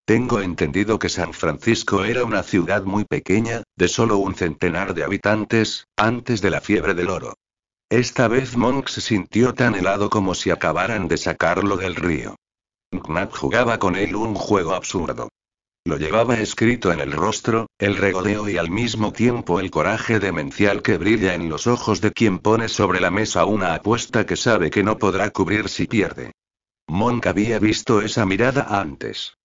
Tengo entendido que San Francisco era una ciudad muy pequeña, de solo un centenar de habitantes, antes de la fiebre del oro. Esta vez Monk se sintió tan helado como si acabaran de sacarlo del río. Knapp jugaba con él un juego absurdo. Lo llevaba escrito en el rostro, el regodeo y al mismo tiempo el coraje demencial que brilla en los ojos de quien pone sobre la mesa una apuesta que sabe que no podrá cubrir si pierde. Monk había visto esa mirada antes.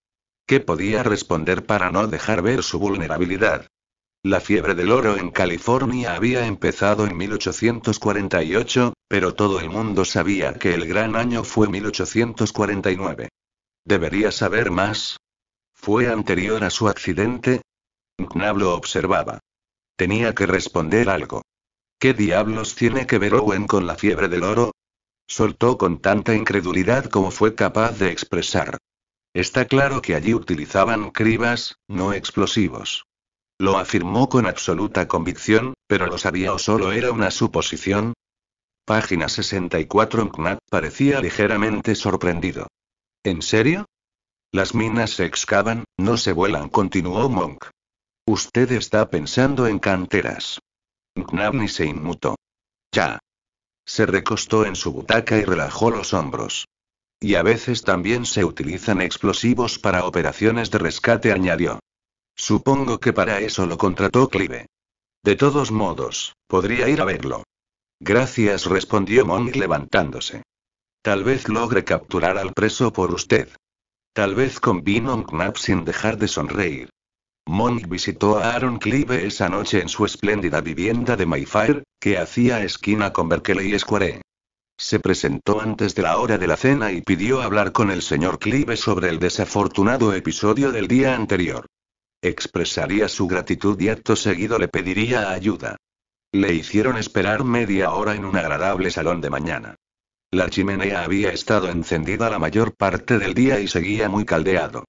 ¿Qué podía responder para no dejar ver su vulnerabilidad? La fiebre del oro en California había empezado en 1848, pero todo el mundo sabía que el gran año fue 1849. ¿Debería saber más? ¿Fue anterior a su accidente? Knab observaba. Tenía que responder algo. ¿Qué diablos tiene que ver Owen con la fiebre del oro? Soltó con tanta incredulidad como fue capaz de expresar. Está claro que allí utilizaban cribas, no explosivos. Lo afirmó con absoluta convicción, pero lo sabía o solo era una suposición. Página 64 Mknat parecía ligeramente sorprendido. ¿En serio? Las minas se excavan, no se vuelan, continuó Monk. Usted está pensando en canteras. Mknab ni se inmutó. Ya. Se recostó en su butaca y relajó los hombros. Y a veces también se utilizan explosivos para operaciones de rescate, añadió. Supongo que para eso lo contrató Clive. De todos modos, podría ir a verlo. Gracias, respondió Monk levantándose. Tal vez logre capturar al preso por usted. Tal vez con un Knapp sin dejar de sonreír. Monk visitó a Aaron Clive esa noche en su espléndida vivienda de Mayfair, que hacía esquina con Berkeley Square. Se presentó antes de la hora de la cena y pidió hablar con el señor Clive sobre el desafortunado episodio del día anterior. Expresaría su gratitud y acto seguido le pediría ayuda. Le hicieron esperar media hora en un agradable salón de mañana. La chimenea había estado encendida la mayor parte del día y seguía muy caldeado.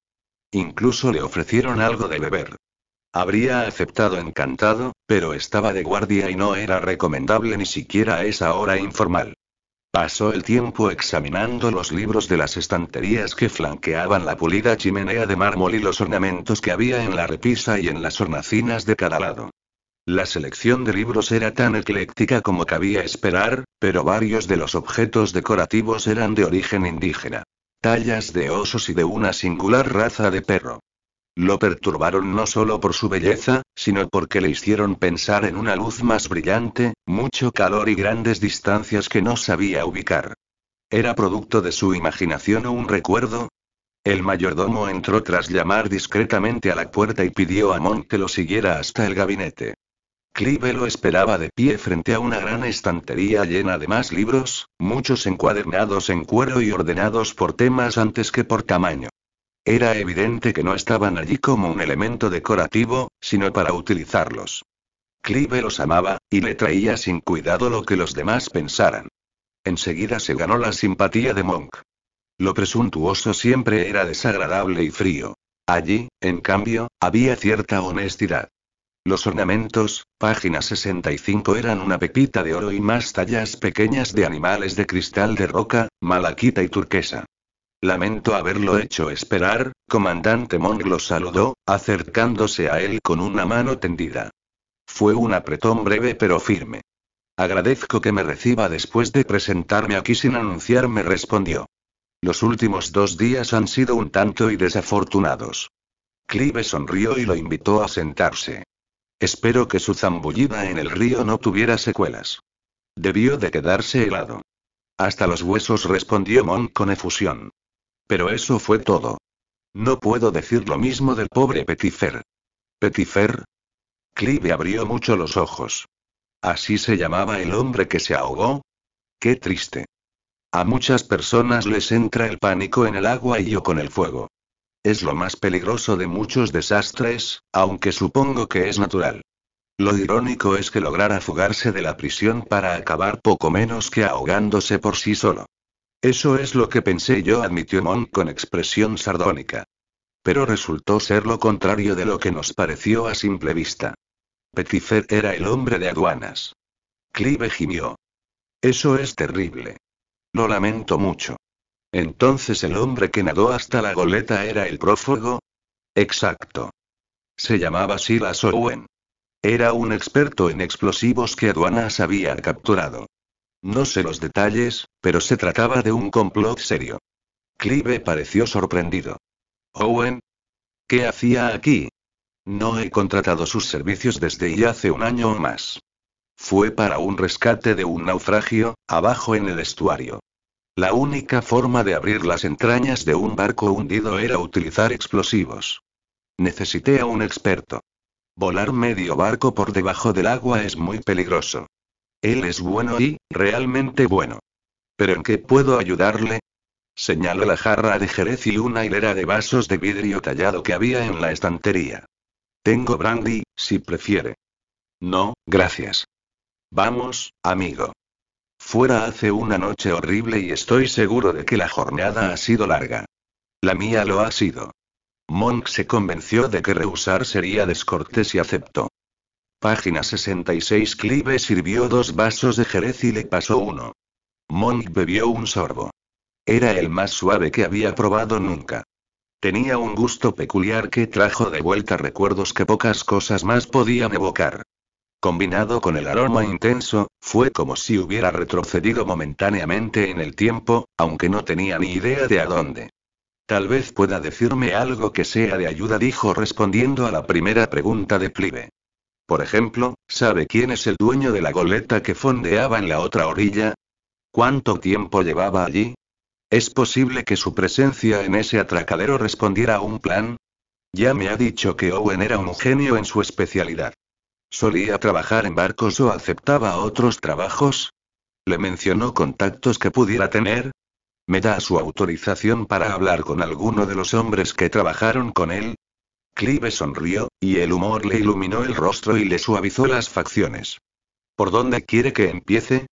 Incluso le ofrecieron algo de beber. Habría aceptado encantado, pero estaba de guardia y no era recomendable ni siquiera a esa hora informal. Pasó el tiempo examinando los libros de las estanterías que flanqueaban la pulida chimenea de mármol y los ornamentos que había en la repisa y en las hornacinas de cada lado. La selección de libros era tan ecléctica como cabía esperar, pero varios de los objetos decorativos eran de origen indígena tallas de osos y de una singular raza de perro. Lo perturbaron no solo por su belleza, sino porque le hicieron pensar en una luz más brillante, mucho calor y grandes distancias que no sabía ubicar. ¿Era producto de su imaginación o un recuerdo? El mayordomo entró tras llamar discretamente a la puerta y pidió a Monte que lo siguiera hasta el gabinete. Clive lo esperaba de pie frente a una gran estantería llena de más libros, muchos encuadernados en cuero y ordenados por temas antes que por tamaño. Era evidente que no estaban allí como un elemento decorativo, sino para utilizarlos. Clive los amaba, y le traía sin cuidado lo que los demás pensaran. Enseguida se ganó la simpatía de Monk. Lo presuntuoso siempre era desagradable y frío. Allí, en cambio, había cierta honestidad. Los ornamentos, página 65 eran una pepita de oro y más tallas pequeñas de animales de cristal de roca, malaquita y turquesa. Lamento haberlo hecho esperar, comandante Monglo lo saludó, acercándose a él con una mano tendida. Fue un apretón breve pero firme. Agradezco que me reciba después de presentarme aquí sin anunciarme, respondió. Los últimos dos días han sido un tanto y desafortunados. Clive sonrió y lo invitó a sentarse. Espero que su zambullida en el río no tuviera secuelas. Debió de quedarse helado. Hasta los huesos respondió Mon con efusión. Pero eso fue todo. No puedo decir lo mismo del pobre Petifer. ¿Petifer? Clive abrió mucho los ojos. ¿Así se llamaba el hombre que se ahogó? Qué triste. A muchas personas les entra el pánico en el agua y yo con el fuego. Es lo más peligroso de muchos desastres, aunque supongo que es natural. Lo irónico es que lograra fugarse de la prisión para acabar poco menos que ahogándose por sí solo. Eso es lo que pensé yo, admitió Mon con expresión sardónica. Pero resultó ser lo contrario de lo que nos pareció a simple vista. Petifer era el hombre de aduanas. Clive gimió. Eso es terrible. Lo lamento mucho. Entonces el hombre que nadó hasta la goleta era el prófugo. Exacto. Se llamaba Silas Owen. Era un experto en explosivos que aduanas había capturado. No sé los detalles, pero se trataba de un complot serio. Clive pareció sorprendido. Owen, ¿qué hacía aquí? No he contratado sus servicios desde ya hace un año o más. Fue para un rescate de un naufragio, abajo en el estuario. La única forma de abrir las entrañas de un barco hundido era utilizar explosivos. Necesité a un experto. Volar medio barco por debajo del agua es muy peligroso. Él es bueno y, realmente bueno. ¿Pero en qué puedo ayudarle? Señaló la jarra de jerez y una hilera de vasos de vidrio tallado que había en la estantería. Tengo brandy, si prefiere. No, gracias. Vamos, amigo. Fuera hace una noche horrible y estoy seguro de que la jornada ha sido larga. La mía lo ha sido. Monk se convenció de que rehusar sería descortés y aceptó. Página 66 Clive sirvió dos vasos de jerez y le pasó uno. Monk bebió un sorbo. Era el más suave que había probado nunca. Tenía un gusto peculiar que trajo de vuelta recuerdos que pocas cosas más podían evocar combinado con el aroma intenso, fue como si hubiera retrocedido momentáneamente en el tiempo, aunque no tenía ni idea de a dónde. Tal vez pueda decirme algo que sea de ayuda, dijo respondiendo a la primera pregunta de Clive. Por ejemplo, ¿sabe quién es el dueño de la goleta que fondeaba en la otra orilla? ¿Cuánto tiempo llevaba allí? ¿Es posible que su presencia en ese atracadero respondiera a un plan? Ya me ha dicho que Owen era un genio en su especialidad. Solía trabajar en barcos o aceptaba otros trabajos. Le mencionó contactos que pudiera tener. ¿Me da su autorización para hablar con alguno de los hombres que trabajaron con él? Clive sonrió, y el humor le iluminó el rostro y le suavizó las facciones. ¿Por dónde quiere que empiece?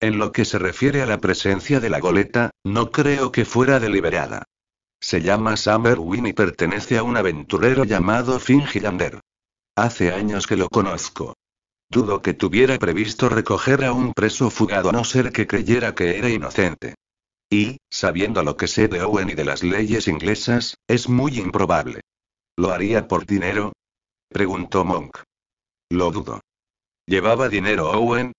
En lo que se refiere a la presencia de la goleta, no creo que fuera deliberada. Se llama Summerwin y pertenece a un aventurero llamado Gillander. Hace años que lo conozco. Dudo que tuviera previsto recoger a un preso fugado a no ser que creyera que era inocente. Y, sabiendo lo que sé de Owen y de las leyes inglesas, es muy improbable. ¿Lo haría por dinero? preguntó Monk. Lo dudo. ¿Llevaba dinero Owen?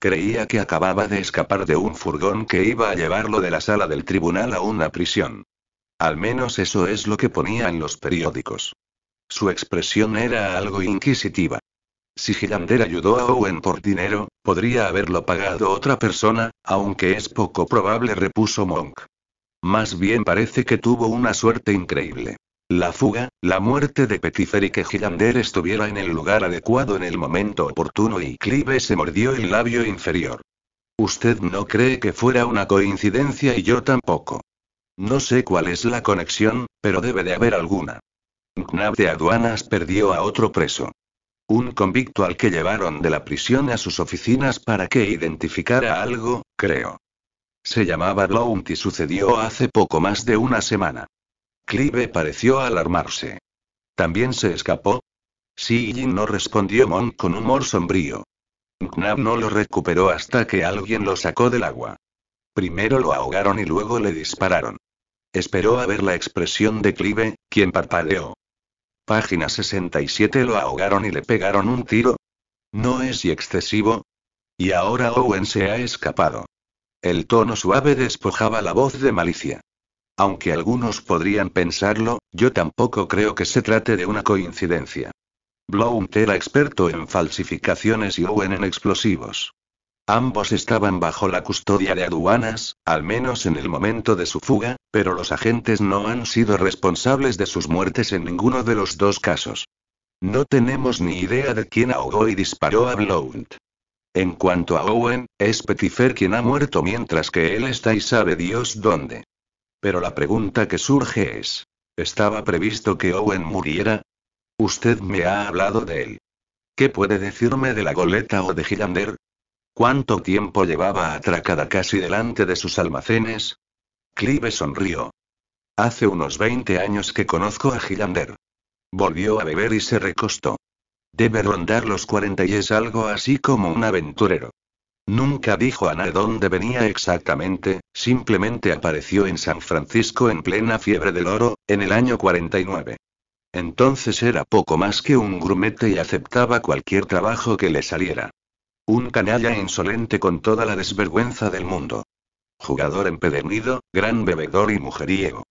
Creía que acababa de escapar de un furgón que iba a llevarlo de la sala del tribunal a una prisión. Al menos eso es lo que ponía en los periódicos. Su expresión era algo inquisitiva. Si Gigander ayudó a Owen por dinero, podría haberlo pagado otra persona, aunque es poco probable, repuso Monk. Más bien parece que tuvo una suerte increíble. La fuga, la muerte de Petifer y que Gigander estuviera en el lugar adecuado en el momento oportuno y Clive se mordió el labio inferior. Usted no cree que fuera una coincidencia y yo tampoco. No sé cuál es la conexión, pero debe de haber alguna. Nknap de aduanas perdió a otro preso. Un convicto al que llevaron de la prisión a sus oficinas para que identificara algo, creo. Se llamaba Blount y sucedió hace poco más de una semana. Clive pareció alarmarse. ¿También se escapó? Sí, no respondió Mon con humor sombrío. Knapp no lo recuperó hasta que alguien lo sacó del agua. Primero lo ahogaron y luego le dispararon. Esperó a ver la expresión de Clive, quien parpadeó. Página 67 Lo ahogaron y le pegaron un tiro. ¿No es y excesivo? Y ahora Owen se ha escapado. El tono suave despojaba la voz de malicia. Aunque algunos podrían pensarlo, yo tampoco creo que se trate de una coincidencia. Blount era experto en falsificaciones y Owen en explosivos. Ambos estaban bajo la custodia de aduanas, al menos en el momento de su fuga, pero los agentes no han sido responsables de sus muertes en ninguno de los dos casos. No tenemos ni idea de quién ahogó y disparó a Blount. En cuanto a Owen, es Petifer quien ha muerto mientras que él está y sabe Dios dónde. Pero la pregunta que surge es, ¿estaba previsto que Owen muriera? Usted me ha hablado de él. ¿Qué puede decirme de la goleta o de Highlander? ¿Cuánto tiempo llevaba atracada casi delante de sus almacenes? Clive sonrió. Hace unos 20 años que conozco a Gilander. Volvió a beber y se recostó. Debe rondar los 40 y es algo así como un aventurero. Nunca dijo a nadie dónde venía exactamente, simplemente apareció en San Francisco en plena fiebre del oro, en el año 49. Entonces era poco más que un grumete y aceptaba cualquier trabajo que le saliera. Un canalla insolente con toda la desvergüenza del mundo. Jugador empedernido, gran bebedor y mujeriego.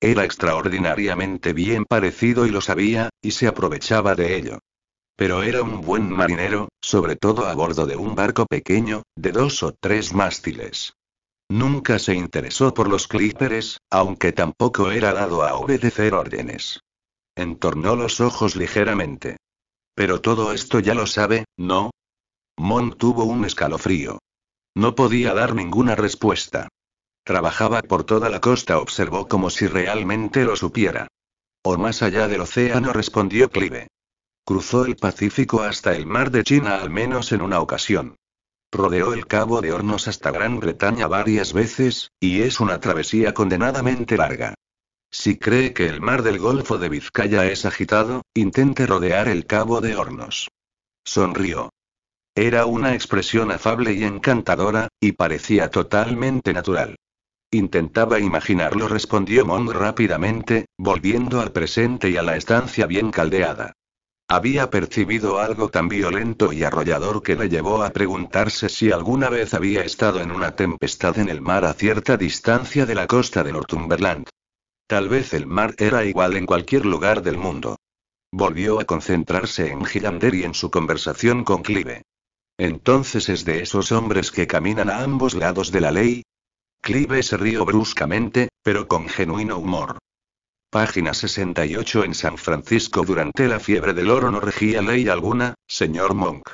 Era extraordinariamente bien parecido y lo sabía, y se aprovechaba de ello. Pero era un buen marinero, sobre todo a bordo de un barco pequeño, de dos o tres mástiles. Nunca se interesó por los clíperes, aunque tampoco era dado a obedecer órdenes. Entornó los ojos ligeramente. Pero todo esto ya lo sabe, ¿no? Mon tuvo un escalofrío. No podía dar ninguna respuesta. Trabajaba por toda la costa, observó como si realmente lo supiera. O más allá del océano, respondió Clive. Cruzó el Pacífico hasta el mar de China al menos en una ocasión. Rodeó el Cabo de Hornos hasta Gran Bretaña varias veces, y es una travesía condenadamente larga. Si cree que el mar del Golfo de Vizcaya es agitado, intente rodear el Cabo de Hornos. Sonrió. Era una expresión afable y encantadora, y parecía totalmente natural. Intentaba imaginarlo, respondió Mon rápidamente, volviendo al presente y a la estancia bien caldeada. Había percibido algo tan violento y arrollador que le llevó a preguntarse si alguna vez había estado en una tempestad en el mar a cierta distancia de la costa de Northumberland. Tal vez el mar era igual en cualquier lugar del mundo. Volvió a concentrarse en Gilander y en su conversación con Clive. Entonces es de esos hombres que caminan a ambos lados de la ley. Clive se rió bruscamente, pero con genuino humor. Página 68 en San Francisco durante la fiebre del oro no regía ley alguna, señor Monk.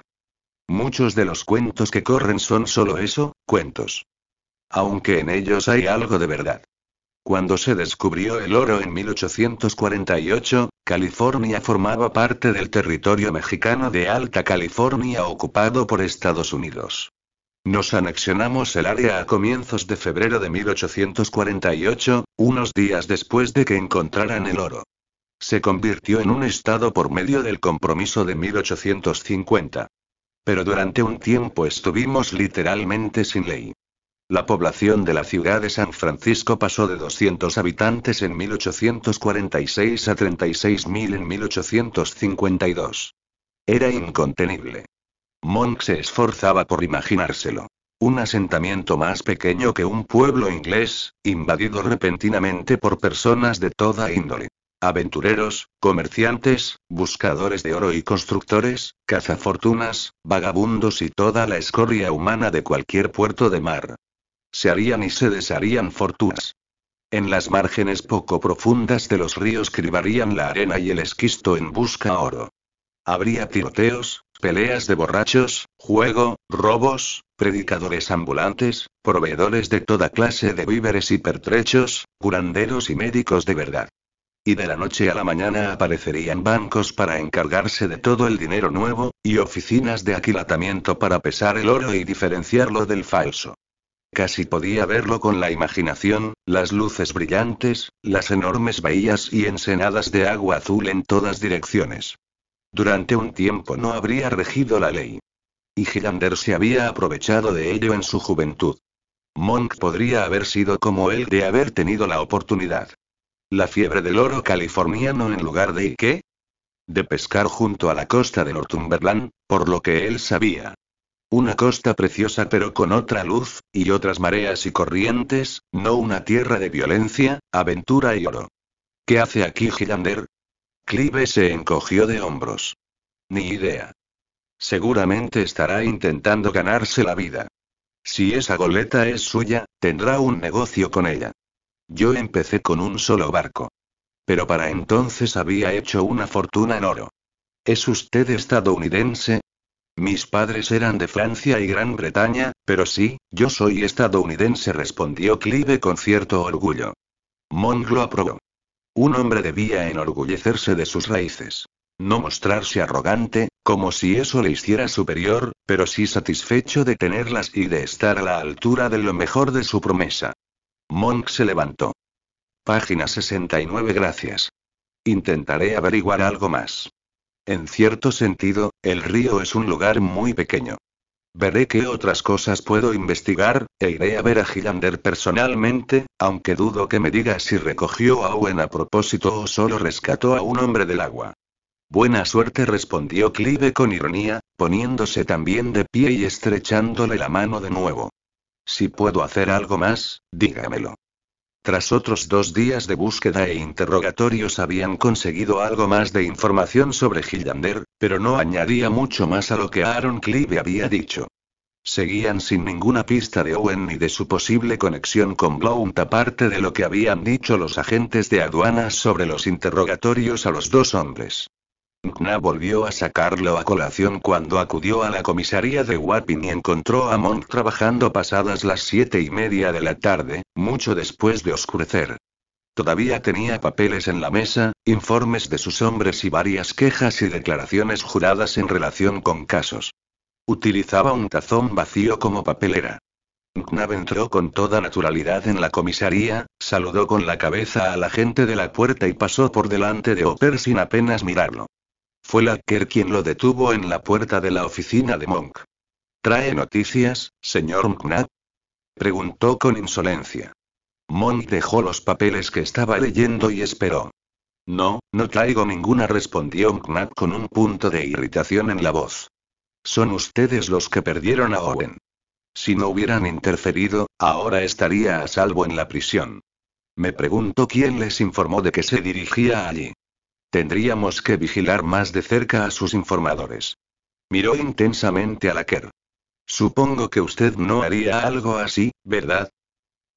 Muchos de los cuentos que corren son solo eso, cuentos. Aunque en ellos hay algo de verdad. Cuando se descubrió el oro en 1848, California formaba parte del territorio mexicano de Alta California ocupado por Estados Unidos. Nos anexionamos el área a comienzos de febrero de 1848, unos días después de que encontraran el oro. Se convirtió en un estado por medio del compromiso de 1850. Pero durante un tiempo estuvimos literalmente sin ley. La población de la ciudad de San Francisco pasó de 200 habitantes en 1846 a 36.000 en 1852. Era incontenible. Monk se esforzaba por imaginárselo. Un asentamiento más pequeño que un pueblo inglés, invadido repentinamente por personas de toda índole. Aventureros, comerciantes, buscadores de oro y constructores, cazafortunas, vagabundos y toda la escoria humana de cualquier puerto de mar. Se harían y se desharían fortunas. En las márgenes poco profundas de los ríos cribarían la arena y el esquisto en busca oro. Habría tiroteos, peleas de borrachos, juego, robos, predicadores ambulantes, proveedores de toda clase de víveres y pertrechos, curanderos y médicos de verdad. Y de la noche a la mañana aparecerían bancos para encargarse de todo el dinero nuevo, y oficinas de aquilatamiento para pesar el oro y diferenciarlo del falso. Casi podía verlo con la imaginación, las luces brillantes, las enormes bahías y ensenadas de agua azul en todas direcciones. Durante un tiempo no habría regido la ley. Y Gilander se había aprovechado de ello en su juventud. Monk podría haber sido como él de haber tenido la oportunidad. La fiebre del oro californiano en lugar de ¿qué? De pescar junto a la costa de Northumberland, por lo que él sabía, una costa preciosa pero con otra luz, y otras mareas y corrientes, no una tierra de violencia, aventura y oro. ¿Qué hace aquí Gilander? Clive se encogió de hombros. Ni idea. Seguramente estará intentando ganarse la vida. Si esa goleta es suya, tendrá un negocio con ella. Yo empecé con un solo barco. Pero para entonces había hecho una fortuna en oro. ¿Es usted estadounidense? Mis padres eran de Francia y Gran Bretaña, pero sí, yo soy estadounidense, respondió Clive con cierto orgullo. Monk lo aprobó. Un hombre debía enorgullecerse de sus raíces. No mostrarse arrogante, como si eso le hiciera superior, pero sí satisfecho de tenerlas y de estar a la altura de lo mejor de su promesa. Monk se levantó. Página 69 Gracias. Intentaré averiguar algo más. En cierto sentido, el río es un lugar muy pequeño. Veré qué otras cosas puedo investigar, e iré a ver a Gilander personalmente, aunque dudo que me diga si recogió a Owen a propósito o solo rescató a un hombre del agua. Buena suerte, respondió Clive con ironía, poniéndose también de pie y estrechándole la mano de nuevo. Si puedo hacer algo más, dígamelo. Tras otros dos días de búsqueda e interrogatorios habían conseguido algo más de información sobre Gillander, pero no añadía mucho más a lo que Aaron Clive había dicho. Seguían sin ninguna pista de Owen ni de su posible conexión con Blount aparte de lo que habían dicho los agentes de aduanas sobre los interrogatorios a los dos hombres. Mkna volvió a sacarlo a colación cuando acudió a la comisaría de Wapping y encontró a Monk trabajando pasadas las siete y media de la tarde, mucho después de oscurecer. Todavía tenía papeles en la mesa, informes de sus hombres y varias quejas y declaraciones juradas en relación con casos. Utilizaba un tazón vacío como papelera. Knab entró con toda naturalidad en la comisaría, saludó con la cabeza a la gente de la puerta y pasó por delante de Oper sin apenas mirarlo. Fue Lacker quien lo detuvo en la puerta de la oficina de Monk. ¿Trae noticias, señor McNabb? Preguntó con insolencia. Monk dejó los papeles que estaba leyendo y esperó. No, no traigo ninguna, respondió McNabb con un punto de irritación en la voz. Son ustedes los que perdieron a Owen. Si no hubieran interferido, ahora estaría a salvo en la prisión. Me pregunto quién les informó de que se dirigía allí. Tendríamos que vigilar más de cerca a sus informadores. Miró intensamente a Laker. Supongo que usted no haría algo así, ¿verdad?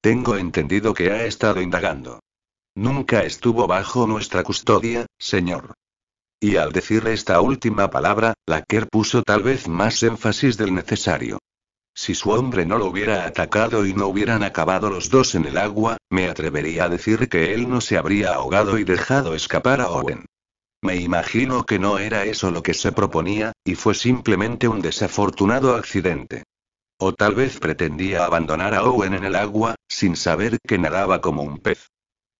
Tengo entendido que ha estado indagando. Nunca estuvo bajo nuestra custodia, señor. Y al decir esta última palabra, Laker puso tal vez más énfasis del necesario. Si su hombre no lo hubiera atacado y no hubieran acabado los dos en el agua, me atrevería a decir que él no se habría ahogado y dejado escapar a Owen. Me imagino que no era eso lo que se proponía, y fue simplemente un desafortunado accidente. O tal vez pretendía abandonar a Owen en el agua, sin saber que nadaba como un pez.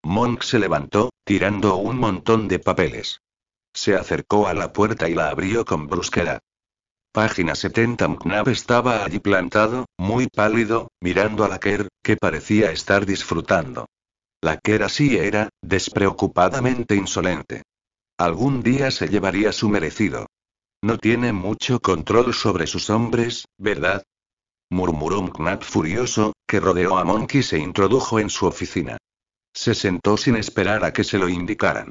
Monk se levantó, tirando un montón de papeles. Se acercó a la puerta y la abrió con brusquedad. Página 70 Mknab estaba allí plantado, muy pálido, mirando a Laker, que parecía estar disfrutando. Laker así era, despreocupadamente insolente. Algún día se llevaría su merecido. No tiene mucho control sobre sus hombres, ¿verdad? murmuró McNabb furioso, que rodeó a Monk y se introdujo en su oficina. Se sentó sin esperar a que se lo indicaran.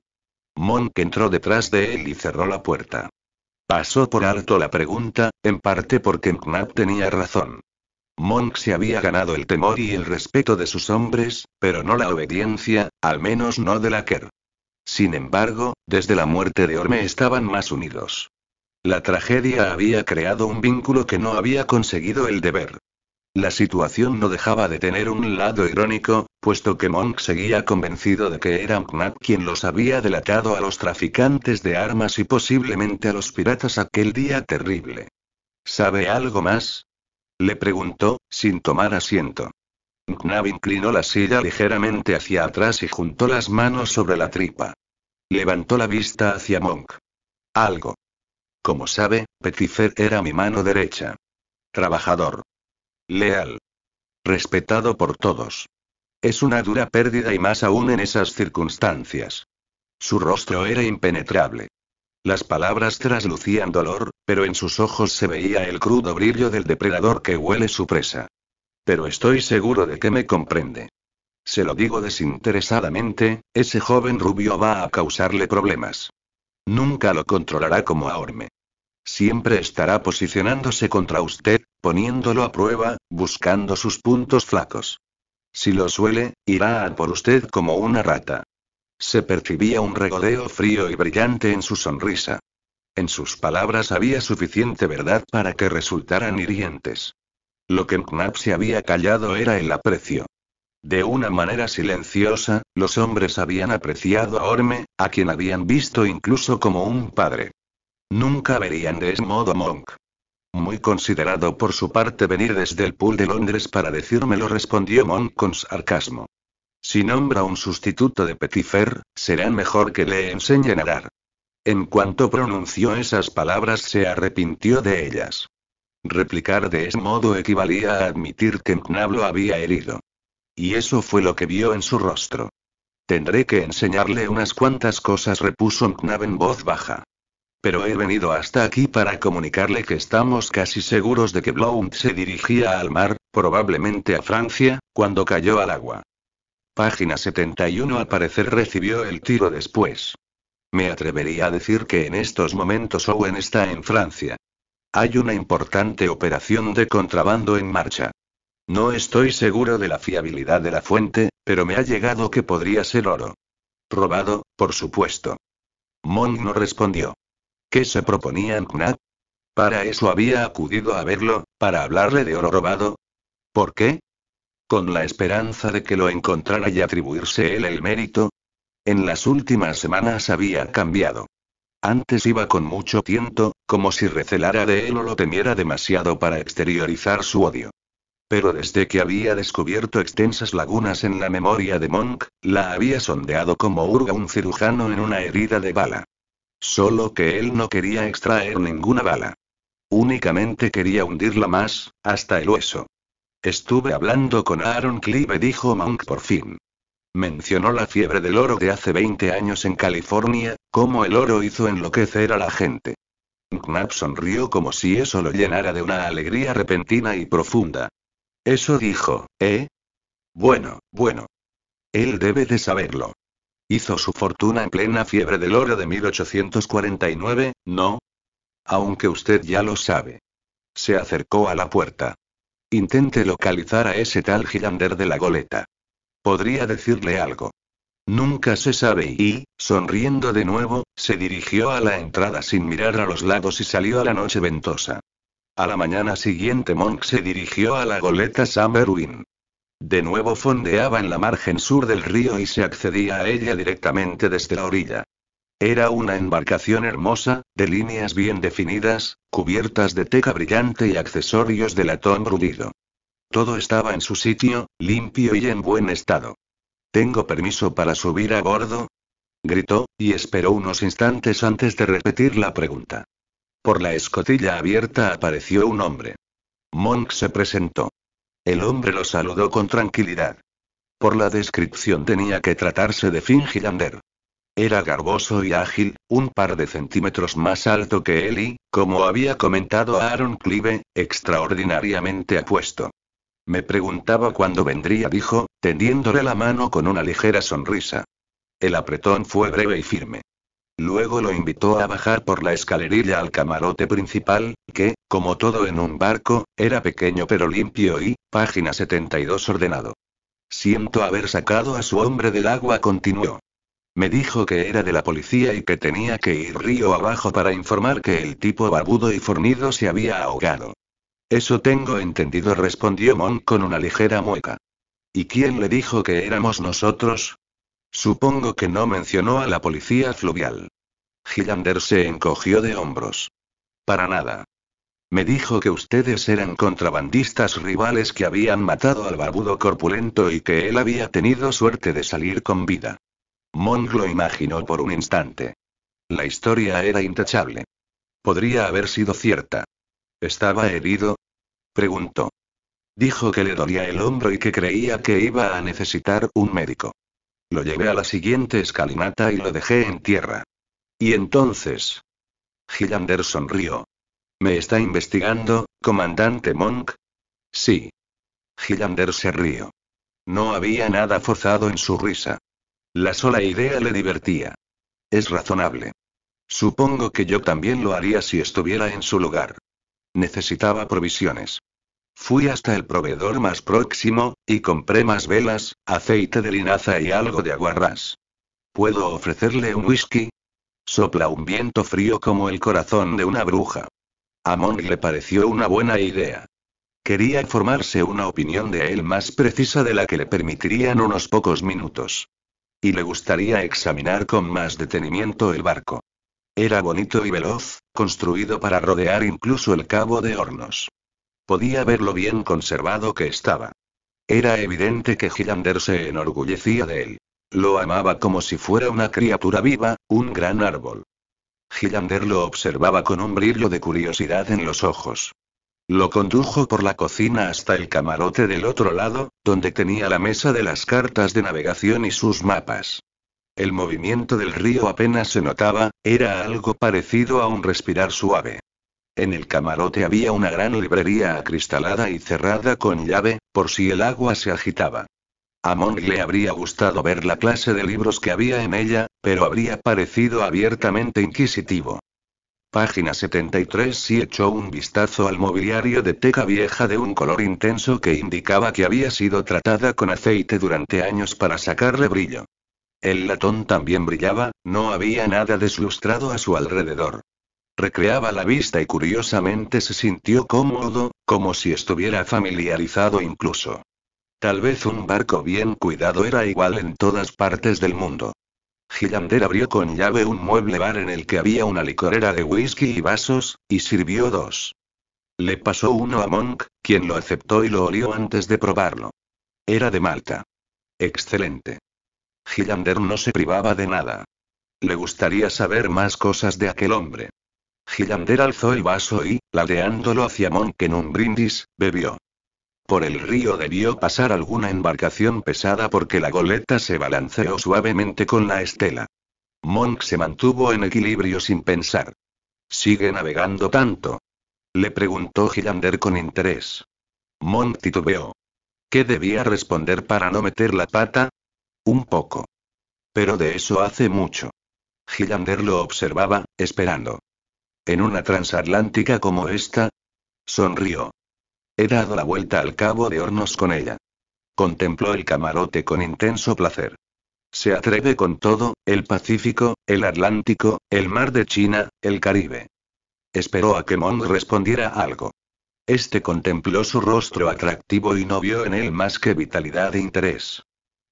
Monk entró detrás de él y cerró la puerta. Pasó por alto la pregunta, en parte porque Mknap tenía razón. Monk se había ganado el temor y el respeto de sus hombres, pero no la obediencia, al menos no de la Kerr. Sin embargo, desde la muerte de Orme estaban más unidos. La tragedia había creado un vínculo que no había conseguido el deber. La situación no dejaba de tener un lado irónico, puesto que Monk seguía convencido de que era Mknap quien los había delatado a los traficantes de armas y posiblemente a los piratas aquel día terrible. ¿Sabe algo más? Le preguntó, sin tomar asiento. Mknab inclinó la silla ligeramente hacia atrás y juntó las manos sobre la tripa. Levantó la vista hacia Monk. Algo. Como sabe, Petifer era mi mano derecha. Trabajador leal. Respetado por todos. Es una dura pérdida y más aún en esas circunstancias. Su rostro era impenetrable. Las palabras traslucían dolor, pero en sus ojos se veía el crudo brillo del depredador que huele su presa. Pero estoy seguro de que me comprende. Se lo digo desinteresadamente, ese joven rubio va a causarle problemas. Nunca lo controlará como a Orme. Siempre estará posicionándose contra usted, poniéndolo a prueba, buscando sus puntos flacos. Si lo suele, irá a por usted como una rata. Se percibía un regodeo frío y brillante en su sonrisa. En sus palabras había suficiente verdad para que resultaran hirientes. Lo que Knapp se había callado era el aprecio. De una manera silenciosa, los hombres habían apreciado a Orme, a quien habían visto incluso como un padre. Nunca verían de ese modo a Monk. Muy considerado por su parte venir desde el pool de Londres para decírmelo, respondió Monk con sarcasmo. Si nombra un sustituto de Petifer, será mejor que le enseñen a nadar. En cuanto pronunció esas palabras, se arrepintió de ellas. Replicar de ese modo equivalía a admitir que Mknab lo había herido. Y eso fue lo que vio en su rostro. Tendré que enseñarle unas cuantas cosas, repuso Mknab en voz baja. Pero he venido hasta aquí para comunicarle que estamos casi seguros de que Blount se dirigía al mar, probablemente a Francia, cuando cayó al agua. Página 71 Al parecer recibió el tiro después. Me atrevería a decir que en estos momentos Owen está en Francia. Hay una importante operación de contrabando en marcha. No estoy seguro de la fiabilidad de la fuente, pero me ha llegado que podría ser oro. Robado, por supuesto. Mon no respondió. ¿Qué se proponía Knack? Para eso había acudido a verlo, para hablarle de oro robado. ¿Por qué? ¿Con la esperanza de que lo encontrara y atribuirse él el mérito? En las últimas semanas había cambiado. Antes iba con mucho tiento, como si recelara de él o lo temiera demasiado para exteriorizar su odio. Pero desde que había descubierto extensas lagunas en la memoria de Monk, la había sondeado como urga un cirujano en una herida de bala. Solo que él no quería extraer ninguna bala. Únicamente quería hundirla más, hasta el hueso. Estuve hablando con Aaron Clive, dijo Monk por fin. Mencionó la fiebre del oro de hace 20 años en California, cómo el oro hizo enloquecer a la gente. Knapp sonrió como si eso lo llenara de una alegría repentina y profunda. Eso dijo, ¿eh? Bueno, bueno. Él debe de saberlo. Hizo su fortuna en plena fiebre del oro de 1849, ¿no? Aunque usted ya lo sabe. Se acercó a la puerta. Intente localizar a ese tal Gilander de la goleta. Podría decirle algo. Nunca se sabe y, sonriendo de nuevo, se dirigió a la entrada sin mirar a los lados y salió a la noche ventosa. A la mañana siguiente Monk se dirigió a la goleta Summerwin. De nuevo fondeaba en la margen sur del río y se accedía a ella directamente desde la orilla. Era una embarcación hermosa, de líneas bien definidas, cubiertas de teca brillante y accesorios de latón rudido. Todo estaba en su sitio, limpio y en buen estado. ¿Tengo permiso para subir a bordo? gritó, y esperó unos instantes antes de repetir la pregunta. Por la escotilla abierta apareció un hombre. Monk se presentó. El hombre lo saludó con tranquilidad. Por la descripción tenía que tratarse de Fingilander. Era garboso y ágil, un par de centímetros más alto que él y, como había comentado Aaron Clive, extraordinariamente apuesto. Me preguntaba cuándo vendría, dijo, tendiéndole la mano con una ligera sonrisa. El apretón fue breve y firme. Luego lo invitó a bajar por la escalerilla al camarote principal, que, como todo en un barco, era pequeño pero limpio y, página 72 ordenado. Siento haber sacado a su hombre del agua, continuó. Me dijo que era de la policía y que tenía que ir río abajo para informar que el tipo barbudo y fornido se había ahogado. Eso tengo entendido, respondió Mon con una ligera mueca. ¿Y quién le dijo que éramos nosotros? Supongo que no mencionó a la policía fluvial. Gigander se encogió de hombros. Para nada. Me dijo que ustedes eran contrabandistas rivales que habían matado al barbudo corpulento y que él había tenido suerte de salir con vida. Monk lo imaginó por un instante. La historia era intachable. Podría haber sido cierta. ¿Estaba herido? Preguntó. Dijo que le dolía el hombro y que creía que iba a necesitar un médico. Lo llevé a la siguiente escalinata y lo dejé en tierra. Y entonces. Gillander sonrió. ¿Me está investigando, comandante Monk? Sí. Gillander se rió. No había nada forzado en su risa. La sola idea le divertía. Es razonable. Supongo que yo también lo haría si estuviera en su lugar. Necesitaba provisiones. Fui hasta el proveedor más próximo, y compré más velas, aceite de linaza y algo de aguarrás. ¿Puedo ofrecerle un whisky? Sopla un viento frío como el corazón de una bruja. A Mon le pareció una buena idea. Quería formarse una opinión de él más precisa de la que le permitirían unos pocos minutos. Y le gustaría examinar con más detenimiento el barco. Era bonito y veloz, construido para rodear incluso el cabo de hornos. Podía ver lo bien conservado que estaba. Era evidente que Gillander se enorgullecía de él. Lo amaba como si fuera una criatura viva, un gran árbol. Gillander lo observaba con un brillo de curiosidad en los ojos. Lo condujo por la cocina hasta el camarote del otro lado, donde tenía la mesa de las cartas de navegación y sus mapas. El movimiento del río apenas se notaba, era algo parecido a un respirar suave. En el camarote había una gran librería acristalada y cerrada con llave, por si el agua se agitaba. A Monk le habría gustado ver la clase de libros que había en ella, pero habría parecido abiertamente inquisitivo. Página 73 si echó un vistazo al mobiliario de teca vieja de un color intenso que indicaba que había sido tratada con aceite durante años para sacarle brillo. El latón también brillaba, no había nada deslustrado a su alrededor. Recreaba la vista y curiosamente se sintió cómodo, como si estuviera familiarizado incluso. Tal vez un barco bien cuidado era igual en todas partes del mundo. Gillander abrió con llave un mueble bar en el que había una licorera de whisky y vasos, y sirvió dos. Le pasó uno a Monk, quien lo aceptó y lo olió antes de probarlo. Era de Malta. Excelente. Gillander no se privaba de nada. Le gustaría saber más cosas de aquel hombre. Gillander alzó el vaso y, ladeándolo hacia Monk en un brindis, bebió. Por el río debió pasar alguna embarcación pesada porque la goleta se balanceó suavemente con la estela. Monk se mantuvo en equilibrio sin pensar. ¿Sigue navegando tanto? Le preguntó Gillander con interés. Monk titubeó. ¿Qué debía responder para no meter la pata? Un poco. Pero de eso hace mucho. Gillander lo observaba, esperando. ¿En una transatlántica como esta? Sonrió. He dado la vuelta al cabo de hornos con ella. Contempló el camarote con intenso placer. Se atreve con todo, el Pacífico, el Atlántico, el mar de China, el Caribe. Esperó a que Mon respondiera algo. Este contempló su rostro atractivo y no vio en él más que vitalidad e interés.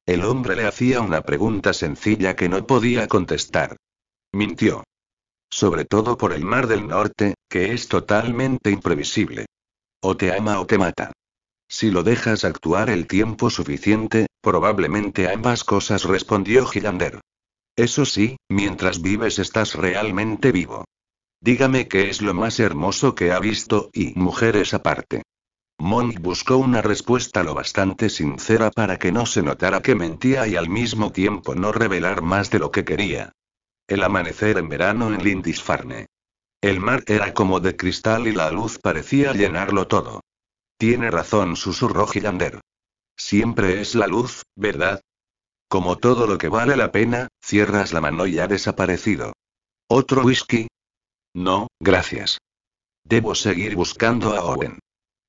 El hombre le hacía una pregunta sencilla que no podía contestar. Mintió sobre todo por el Mar del Norte, que es totalmente imprevisible. O te ama o te mata. Si lo dejas actuar el tiempo suficiente, probablemente ambas cosas, respondió Gilander. Eso sí, mientras vives estás realmente vivo. Dígame qué es lo más hermoso que ha visto, y mujeres aparte. Monk buscó una respuesta lo bastante sincera para que no se notara que mentía y al mismo tiempo no revelar más de lo que quería el amanecer en verano en Lindisfarne. El mar era como de cristal y la luz parecía llenarlo todo. Tiene razón, susurró Gillander. Siempre es la luz, ¿verdad? Como todo lo que vale la pena, cierras la mano y ha desaparecido. ¿Otro whisky? No, gracias. Debo seguir buscando a Owen.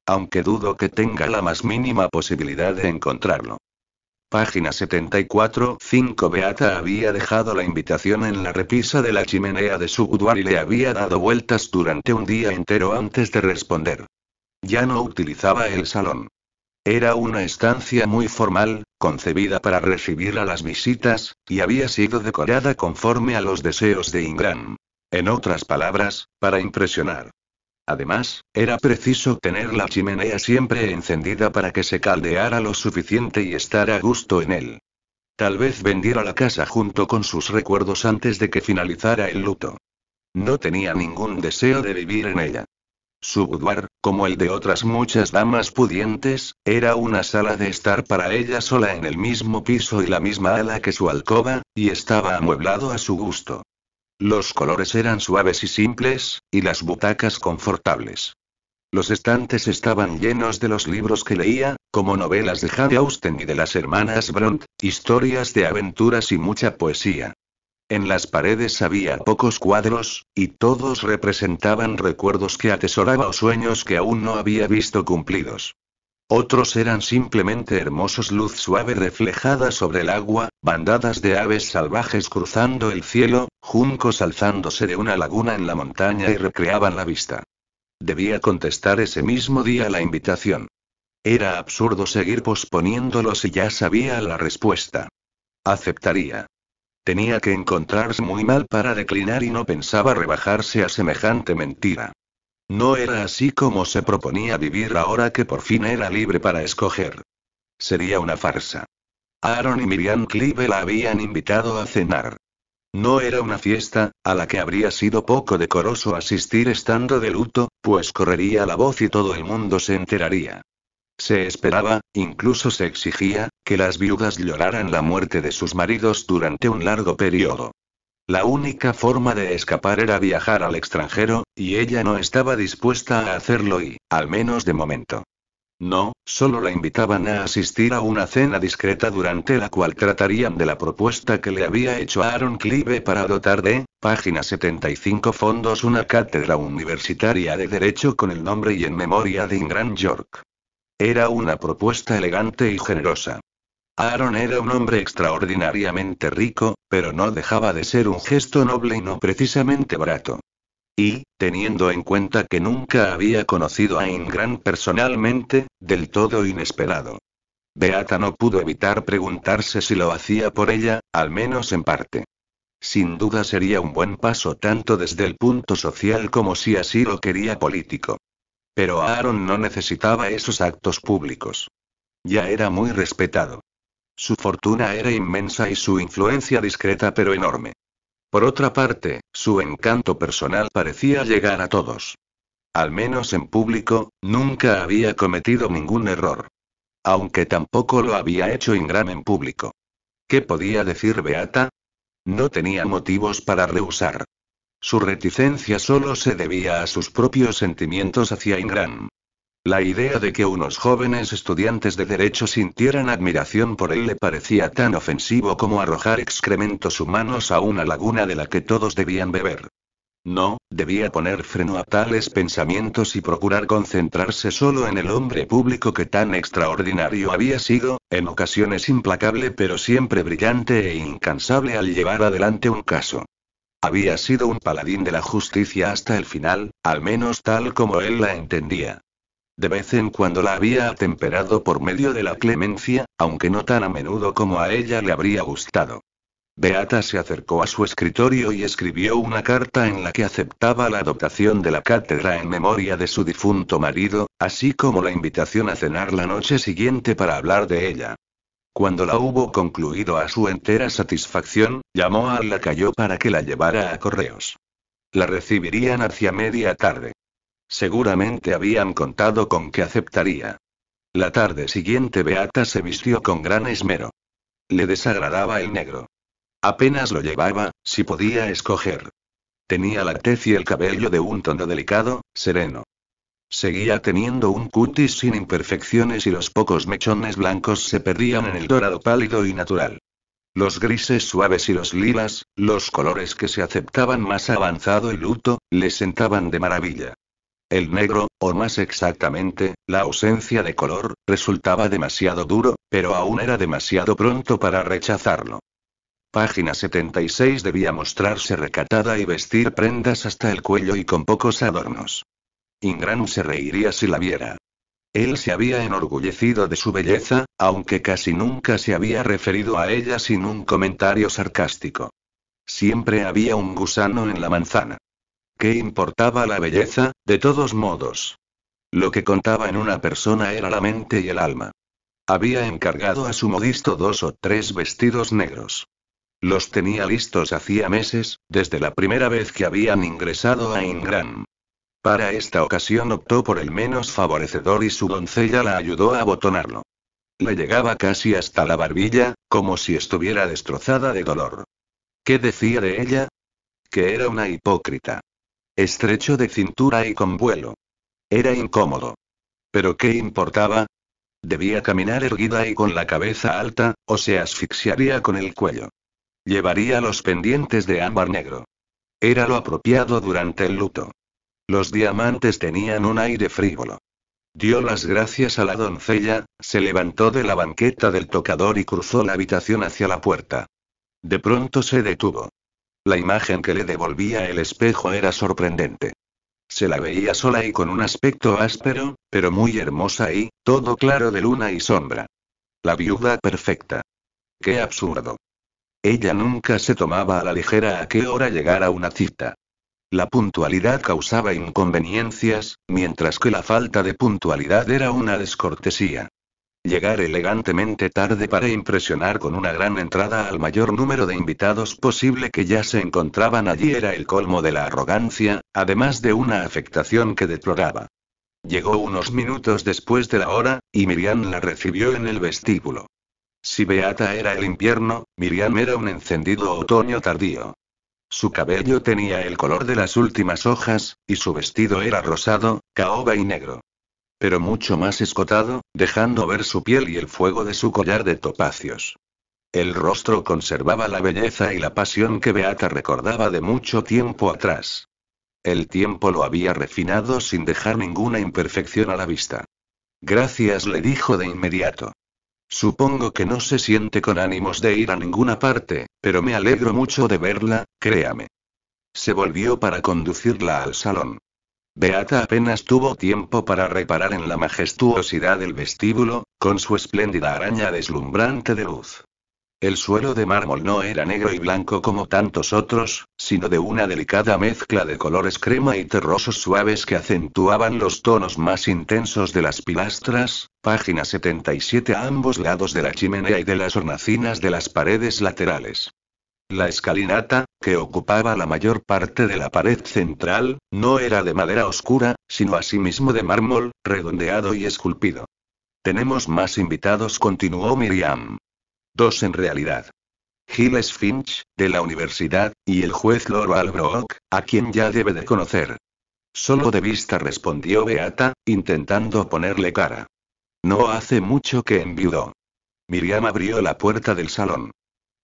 Aunque dudo que tenga la más mínima posibilidad de encontrarlo. Página 74. 5. Beata había dejado la invitación en la repisa de la chimenea de su boudoir y le había dado vueltas durante un día entero antes de responder. Ya no utilizaba el salón. Era una estancia muy formal, concebida para recibir a las visitas, y había sido decorada conforme a los deseos de Ingram. En otras palabras, para impresionar. Además, era preciso tener la chimenea siempre encendida para que se caldeara lo suficiente y estar a gusto en él. Tal vez vendiera la casa junto con sus recuerdos antes de que finalizara el luto. No tenía ningún deseo de vivir en ella. Su boudoir, como el de otras muchas damas pudientes, era una sala de estar para ella sola en el mismo piso y la misma ala que su alcoba, y estaba amueblado a su gusto. Los colores eran suaves y simples, y las butacas confortables. Los estantes estaban llenos de los libros que leía, como novelas de Jane Austen y de las hermanas Bront, historias de aventuras y mucha poesía. En las paredes había pocos cuadros, y todos representaban recuerdos que atesoraba o sueños que aún no había visto cumplidos. Otros eran simplemente hermosos luz suave reflejada sobre el agua, bandadas de aves salvajes cruzando el cielo, juncos alzándose de una laguna en la montaña y recreaban la vista. Debía contestar ese mismo día la invitación. Era absurdo seguir posponiéndolo si ya sabía la respuesta. Aceptaría. Tenía que encontrarse muy mal para declinar y no pensaba rebajarse a semejante mentira. No era así como se proponía vivir ahora que por fin era libre para escoger. Sería una farsa. Aaron y Miriam Clive la habían invitado a cenar. No era una fiesta, a la que habría sido poco decoroso asistir estando de luto, pues correría la voz y todo el mundo se enteraría. Se esperaba, incluso se exigía, que las viudas lloraran la muerte de sus maridos durante un largo periodo. La única forma de escapar era viajar al extranjero, y ella no estaba dispuesta a hacerlo y, al menos de momento. No, solo la invitaban a asistir a una cena discreta durante la cual tratarían de la propuesta que le había hecho Aaron Clive para dotar de, página 75 fondos, una cátedra universitaria de Derecho con el nombre y en memoria de Ingram York. Era una propuesta elegante y generosa. Aaron era un hombre extraordinariamente rico, pero no dejaba de ser un gesto noble y no precisamente barato. Y, teniendo en cuenta que nunca había conocido a Ingram personalmente, del todo inesperado. Beata no pudo evitar preguntarse si lo hacía por ella, al menos en parte. Sin duda sería un buen paso tanto desde el punto social como si así lo quería político. Pero Aaron no necesitaba esos actos públicos. Ya era muy respetado. Su fortuna era inmensa y su influencia discreta pero enorme. Por otra parte, su encanto personal parecía llegar a todos. Al menos en público, nunca había cometido ningún error. Aunque tampoco lo había hecho Ingram en público. ¿Qué podía decir Beata? No tenía motivos para rehusar. Su reticencia solo se debía a sus propios sentimientos hacia Ingram, la idea de que unos jóvenes estudiantes de derecho sintieran admiración por él le parecía tan ofensivo como arrojar excrementos humanos a una laguna de la que todos debían beber. No, debía poner freno a tales pensamientos y procurar concentrarse solo en el hombre público que tan extraordinario había sido, en ocasiones implacable pero siempre brillante e incansable al llevar adelante un caso. Había sido un paladín de la justicia hasta el final, al menos tal como él la entendía. De vez en cuando la había atemperado por medio de la clemencia, aunque no tan a menudo como a ella le habría gustado. Beata se acercó a su escritorio y escribió una carta en la que aceptaba la adoptación de la cátedra en memoria de su difunto marido, así como la invitación a cenar la noche siguiente para hablar de ella. Cuando la hubo concluido a su entera satisfacción, llamó la lacayo para que la llevara a correos. La recibirían hacia media tarde. Seguramente habían contado con que aceptaría. La tarde siguiente Beata se vistió con gran esmero. Le desagradaba el negro. Apenas lo llevaba, si podía escoger. Tenía la tez y el cabello de un tono delicado, sereno. Seguía teniendo un cutis sin imperfecciones y los pocos mechones blancos se perdían en el dorado pálido y natural. Los grises suaves y los lilas, los colores que se aceptaban más avanzado y luto, le sentaban de maravilla el negro, o más exactamente, la ausencia de color, resultaba demasiado duro, pero aún era demasiado pronto para rechazarlo. Página 76 debía mostrarse recatada y vestir prendas hasta el cuello y con pocos adornos. Ingram se reiría si la viera. Él se había enorgullecido de su belleza, aunque casi nunca se había referido a ella sin un comentario sarcástico. Siempre había un gusano en la manzana. ¿Qué importaba la belleza, de todos modos? Lo que contaba en una persona era la mente y el alma. Había encargado a su modisto dos o tres vestidos negros. Los tenía listos hacía meses, desde la primera vez que habían ingresado a Ingram. Para esta ocasión optó por el menos favorecedor y su doncella la ayudó a abotonarlo. Le llegaba casi hasta la barbilla, como si estuviera destrozada de dolor. ¿Qué decía de ella? Que era una hipócrita estrecho de cintura y con vuelo. Era incómodo. Pero ¿qué importaba? Debía caminar erguida y con la cabeza alta, o se asfixiaría con el cuello. Llevaría los pendientes de ámbar negro. Era lo apropiado durante el luto. Los diamantes tenían un aire frívolo. Dio las gracias a la doncella, se levantó de la banqueta del tocador y cruzó la habitación hacia la puerta. De pronto se detuvo. La imagen que le devolvía el espejo era sorprendente. Se la veía sola y con un aspecto áspero, pero muy hermosa y, todo claro de luna y sombra. La viuda perfecta. Qué absurdo. Ella nunca se tomaba a la ligera a qué hora llegara una cita. La puntualidad causaba inconveniencias, mientras que la falta de puntualidad era una descortesía. Llegar elegantemente tarde para impresionar con una gran entrada al mayor número de invitados posible que ya se encontraban allí era el colmo de la arrogancia, además de una afectación que deploraba. Llegó unos minutos después de la hora, y Miriam la recibió en el vestíbulo. Si Beata era el invierno, Miriam era un encendido otoño tardío. Su cabello tenía el color de las últimas hojas, y su vestido era rosado, caoba y negro pero mucho más escotado, dejando ver su piel y el fuego de su collar de topacios. El rostro conservaba la belleza y la pasión que Beata recordaba de mucho tiempo atrás. El tiempo lo había refinado sin dejar ninguna imperfección a la vista. Gracias le dijo de inmediato. Supongo que no se siente con ánimos de ir a ninguna parte, pero me alegro mucho de verla, créame. Se volvió para conducirla al salón. Beata apenas tuvo tiempo para reparar en la majestuosidad del vestíbulo, con su espléndida araña deslumbrante de luz. El suelo de mármol no era negro y blanco como tantos otros, sino de una delicada mezcla de colores crema y terrosos suaves que acentuaban los tonos más intensos de las pilastras, página 77 a ambos lados de la chimenea y de las hornacinas de las paredes laterales. La escalinata, que ocupaba la mayor parte de la pared central, no era de madera oscura, sino asimismo de mármol, redondeado y esculpido. Tenemos más invitados, continuó Miriam. Dos en realidad. Giles Finch, de la universidad, y el juez Loro Albrook, a quien ya debe de conocer. Solo de vista respondió Beata, intentando ponerle cara. No hace mucho que enviudó. Miriam abrió la puerta del salón.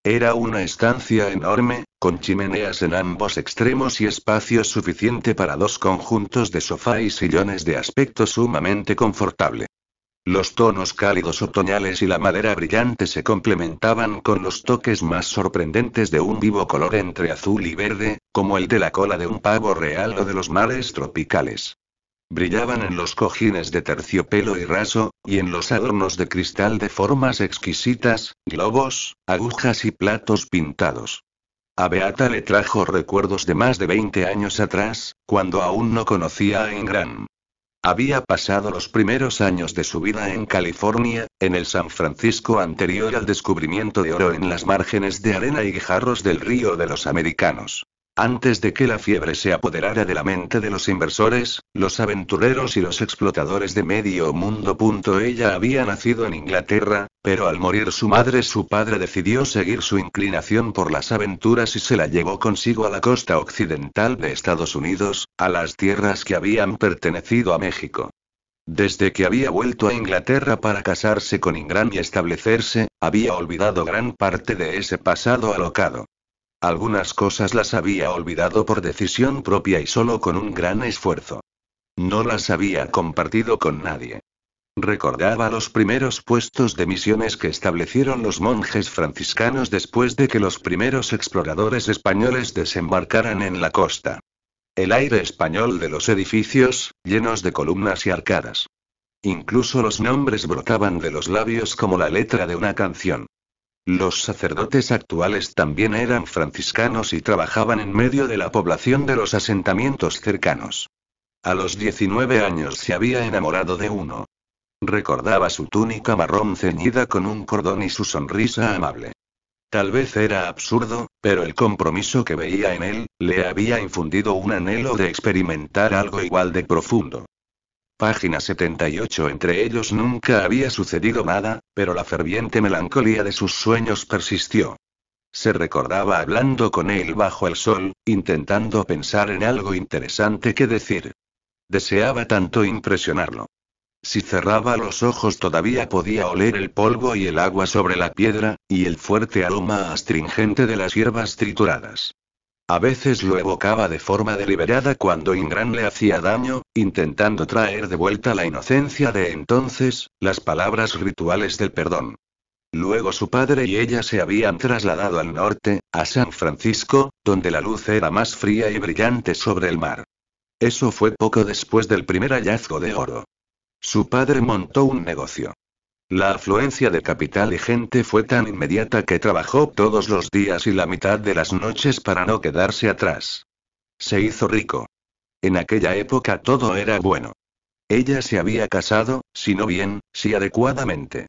Era una estancia enorme, con chimeneas en ambos extremos y espacio suficiente para dos conjuntos de sofá y sillones de aspecto sumamente confortable. Los tonos cálidos otoñales y la madera brillante se complementaban con los toques más sorprendentes de un vivo color entre azul y verde, como el de la cola de un pavo real o de los mares tropicales. Brillaban en los cojines de terciopelo y raso, y en los adornos de cristal de formas exquisitas, globos, agujas y platos pintados. A Beata le trajo recuerdos de más de 20 años atrás, cuando aún no conocía a Ingram. Había pasado los primeros años de su vida en California, en el San Francisco anterior al descubrimiento de oro en las márgenes de arena y guijarros del río de los americanos. Antes de que la fiebre se apoderara de la mente de los inversores, los aventureros y los explotadores de medio mundo. Ella había nacido en Inglaterra, pero al morir su madre su padre decidió seguir su inclinación por las aventuras y se la llevó consigo a la costa occidental de Estados Unidos, a las tierras que habían pertenecido a México. Desde que había vuelto a Inglaterra para casarse con Ingram y establecerse, había olvidado gran parte de ese pasado alocado. Algunas cosas las había olvidado por decisión propia y solo con un gran esfuerzo. No las había compartido con nadie. Recordaba los primeros puestos de misiones que establecieron los monjes franciscanos después de que los primeros exploradores españoles desembarcaran en la costa. El aire español de los edificios, llenos de columnas y arcadas. Incluso los nombres brotaban de los labios como la letra de una canción. Los sacerdotes actuales también eran franciscanos y trabajaban en medio de la población de los asentamientos cercanos. A los 19 años se había enamorado de uno. Recordaba su túnica marrón ceñida con un cordón y su sonrisa amable. Tal vez era absurdo, pero el compromiso que veía en él, le había infundido un anhelo de experimentar algo igual de profundo. Página 78 Entre ellos nunca había sucedido nada, pero la ferviente melancolía de sus sueños persistió. Se recordaba hablando con él bajo el sol, intentando pensar en algo interesante que decir. Deseaba tanto impresionarlo. Si cerraba los ojos todavía podía oler el polvo y el agua sobre la piedra, y el fuerte aroma astringente de las hierbas trituradas. A veces lo evocaba de forma deliberada cuando Ingram le hacía daño, intentando traer de vuelta la inocencia de entonces, las palabras rituales del perdón. Luego su padre y ella se habían trasladado al norte, a San Francisco, donde la luz era más fría y brillante sobre el mar. Eso fue poco después del primer hallazgo de oro. Su padre montó un negocio. La afluencia de capital y gente fue tan inmediata que trabajó todos los días y la mitad de las noches para no quedarse atrás. Se hizo rico. En aquella época todo era bueno. Ella se había casado, si no bien, si adecuadamente.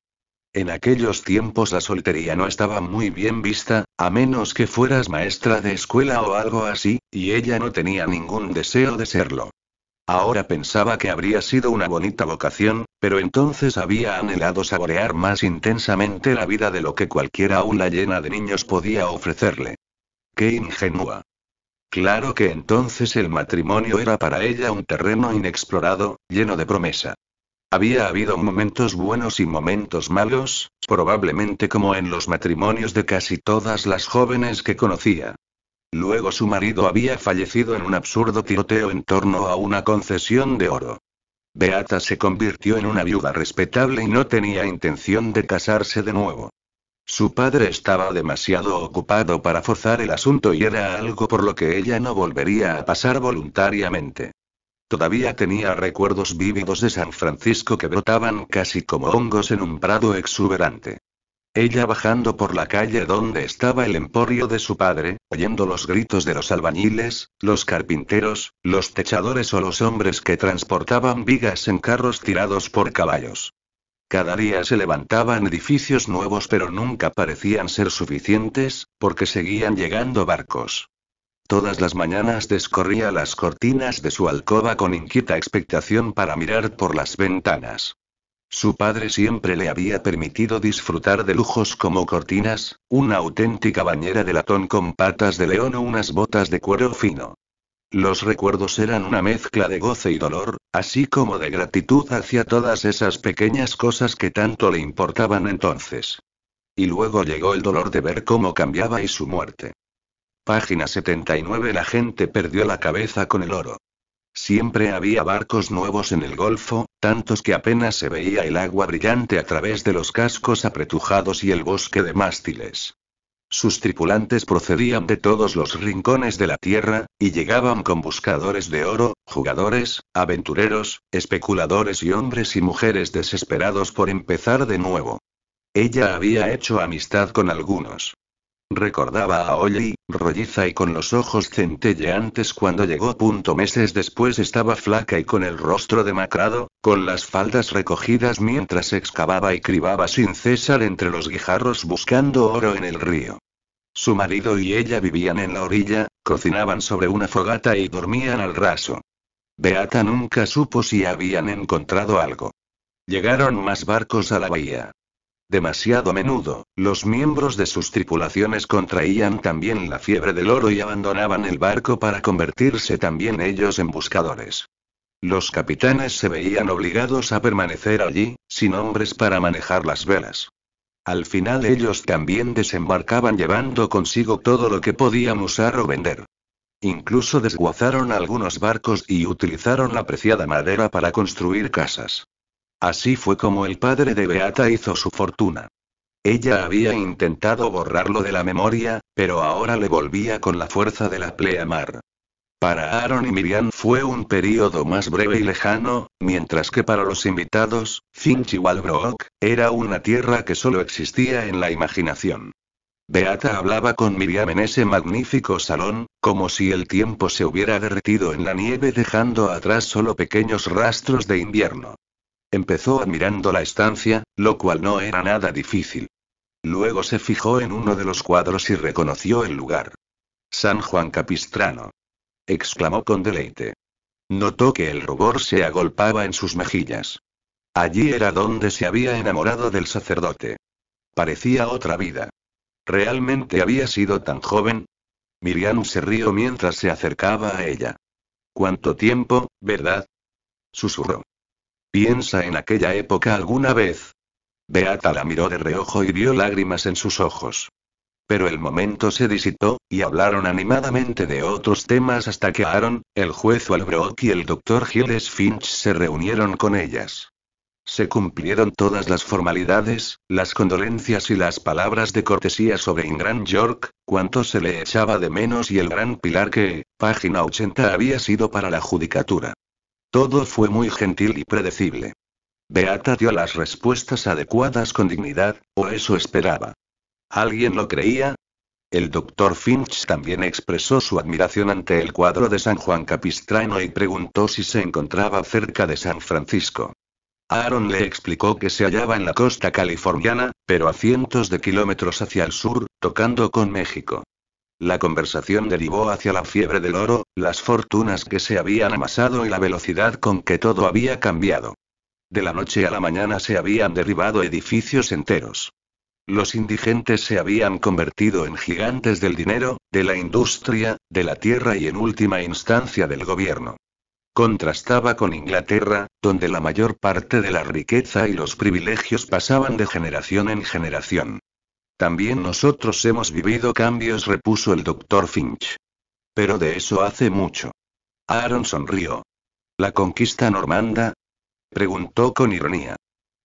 En aquellos tiempos la soltería no estaba muy bien vista, a menos que fueras maestra de escuela o algo así, y ella no tenía ningún deseo de serlo. Ahora pensaba que habría sido una bonita vocación, pero entonces había anhelado saborear más intensamente la vida de lo que cualquier aula llena de niños podía ofrecerle. ¡Qué ingenua! Claro que entonces el matrimonio era para ella un terreno inexplorado, lleno de promesa. Había habido momentos buenos y momentos malos, probablemente como en los matrimonios de casi todas las jóvenes que conocía, Luego su marido había fallecido en un absurdo tiroteo en torno a una concesión de oro. Beata se convirtió en una viuda respetable y no tenía intención de casarse de nuevo. Su padre estaba demasiado ocupado para forzar el asunto y era algo por lo que ella no volvería a pasar voluntariamente. Todavía tenía recuerdos vívidos de San Francisco que brotaban casi como hongos en un prado exuberante ella bajando por la calle donde estaba el emporio de su padre, oyendo los gritos de los albañiles, los carpinteros, los techadores o los hombres que transportaban vigas en carros tirados por caballos. Cada día se levantaban edificios nuevos pero nunca parecían ser suficientes, porque seguían llegando barcos. Todas las mañanas descorría las cortinas de su alcoba con inquieta expectación para mirar por las ventanas. Su padre siempre le había permitido disfrutar de lujos como cortinas, una auténtica bañera de latón con patas de león o unas botas de cuero fino. Los recuerdos eran una mezcla de goce y dolor, así como de gratitud hacia todas esas pequeñas cosas que tanto le importaban entonces. Y luego llegó el dolor de ver cómo cambiaba y su muerte. Página 79 La gente perdió la cabeza con el oro. Siempre había barcos nuevos en el golfo, tantos que apenas se veía el agua brillante a través de los cascos apretujados y el bosque de mástiles. Sus tripulantes procedían de todos los rincones de la tierra, y llegaban con buscadores de oro, jugadores, aventureros, especuladores y hombres y mujeres desesperados por empezar de nuevo. Ella había hecho amistad con algunos. Recordaba a Ollie, rolliza y con los ojos centelleantes cuando llegó. Punto meses después estaba flaca y con el rostro demacrado, con las faldas recogidas mientras excavaba y cribaba sin cesar entre los guijarros buscando oro en el río. Su marido y ella vivían en la orilla, cocinaban sobre una fogata y dormían al raso. Beata nunca supo si habían encontrado algo. Llegaron más barcos a la bahía. Demasiado a menudo, los miembros de sus tripulaciones contraían también la fiebre del oro y abandonaban el barco para convertirse también ellos en buscadores. Los capitanes se veían obligados a permanecer allí, sin hombres para manejar las velas. Al final ellos también desembarcaban llevando consigo todo lo que podían usar o vender. Incluso desguazaron algunos barcos y utilizaron la preciada madera para construir casas. Así fue como el padre de Beata hizo su fortuna. Ella había intentado borrarlo de la memoria, pero ahora le volvía con la fuerza de la pleamar. Para Aaron y Miriam fue un periodo más breve y lejano, mientras que para los invitados, Finch y Walbrook, era una tierra que solo existía en la imaginación. Beata hablaba con Miriam en ese magnífico salón, como si el tiempo se hubiera derretido en la nieve dejando atrás solo pequeños rastros de invierno. Empezó admirando la estancia, lo cual no era nada difícil. Luego se fijó en uno de los cuadros y reconoció el lugar. San Juan Capistrano. exclamó con deleite. Notó que el rubor se agolpaba en sus mejillas. Allí era donde se había enamorado del sacerdote. Parecía otra vida. ¿Realmente había sido tan joven? Miriam se rió mientras se acercaba a ella. ¿Cuánto tiempo, verdad? Susurró. Piensa en aquella época alguna vez. Beata la miró de reojo y vio lágrimas en sus ojos. Pero el momento se disitó, y hablaron animadamente de otros temas hasta que Aaron, el juez Albrock y el doctor Giles Finch se reunieron con ellas. Se cumplieron todas las formalidades, las condolencias y las palabras de cortesía sobre Ingran York, cuanto se le echaba de menos y el gran pilar que, página 80 había sido para la judicatura. Todo fue muy gentil y predecible. Beata dio las respuestas adecuadas con dignidad, o eso esperaba. ¿Alguien lo creía? El doctor Finch también expresó su admiración ante el cuadro de San Juan Capistrano y preguntó si se encontraba cerca de San Francisco. Aaron le explicó que se hallaba en la costa californiana, pero a cientos de kilómetros hacia el sur, tocando con México. La conversación derivó hacia la fiebre del oro, las fortunas que se habían amasado y la velocidad con que todo había cambiado. De la noche a la mañana se habían derribado edificios enteros. Los indigentes se habían convertido en gigantes del dinero, de la industria, de la tierra y en última instancia del gobierno. Contrastaba con Inglaterra, donde la mayor parte de la riqueza y los privilegios pasaban de generación en generación. También nosotros hemos vivido cambios, repuso el doctor Finch. Pero de eso hace mucho. Aaron sonrió. ¿La conquista normanda? preguntó con ironía.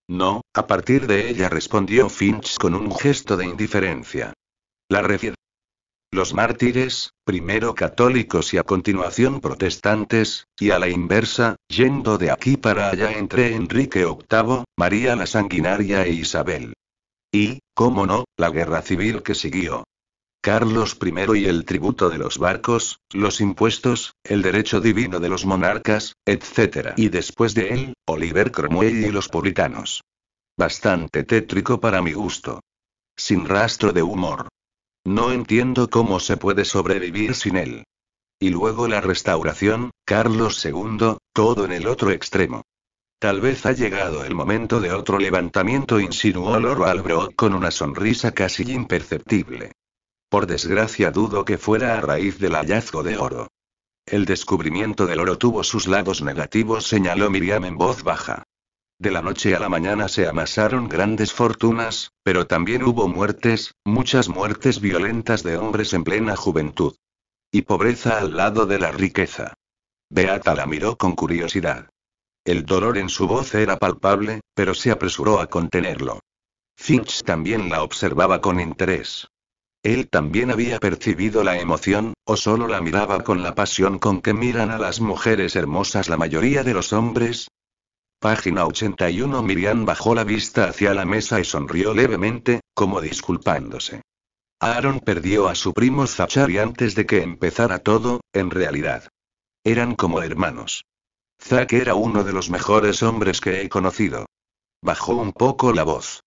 No, a partir de ella respondió Finch con un gesto de indiferencia. La refiere. Los mártires, primero católicos y a continuación protestantes, y a la inversa, yendo de aquí para allá entre Enrique VIII, María la Sanguinaria e Isabel. Y, cómo no, la guerra civil que siguió. Carlos I y el tributo de los barcos, los impuestos, el derecho divino de los monarcas, etc. Y después de él, Oliver Cromwell y los puritanos. Bastante tétrico para mi gusto. Sin rastro de humor. No entiendo cómo se puede sobrevivir sin él. Y luego la restauración, Carlos II, todo en el otro extremo. Tal vez ha llegado el momento de otro levantamiento, insinuó Lord Albrook con una sonrisa casi imperceptible. Por desgracia dudo que fuera a raíz del hallazgo de oro. El descubrimiento del oro tuvo sus lados negativos, señaló Miriam en voz baja. De la noche a la mañana se amasaron grandes fortunas, pero también hubo muertes, muchas muertes violentas de hombres en plena juventud. Y pobreza al lado de la riqueza. Beata la miró con curiosidad. El dolor en su voz era palpable, pero se apresuró a contenerlo. Finch también la observaba con interés. Él también había percibido la emoción, o solo la miraba con la pasión con que miran a las mujeres hermosas la mayoría de los hombres. Página 81 Miriam bajó la vista hacia la mesa y sonrió levemente, como disculpándose. Aaron perdió a su primo Zachary antes de que empezara todo, en realidad. Eran como hermanos. Zack era uno de los mejores hombres que he conocido. Bajó un poco la voz.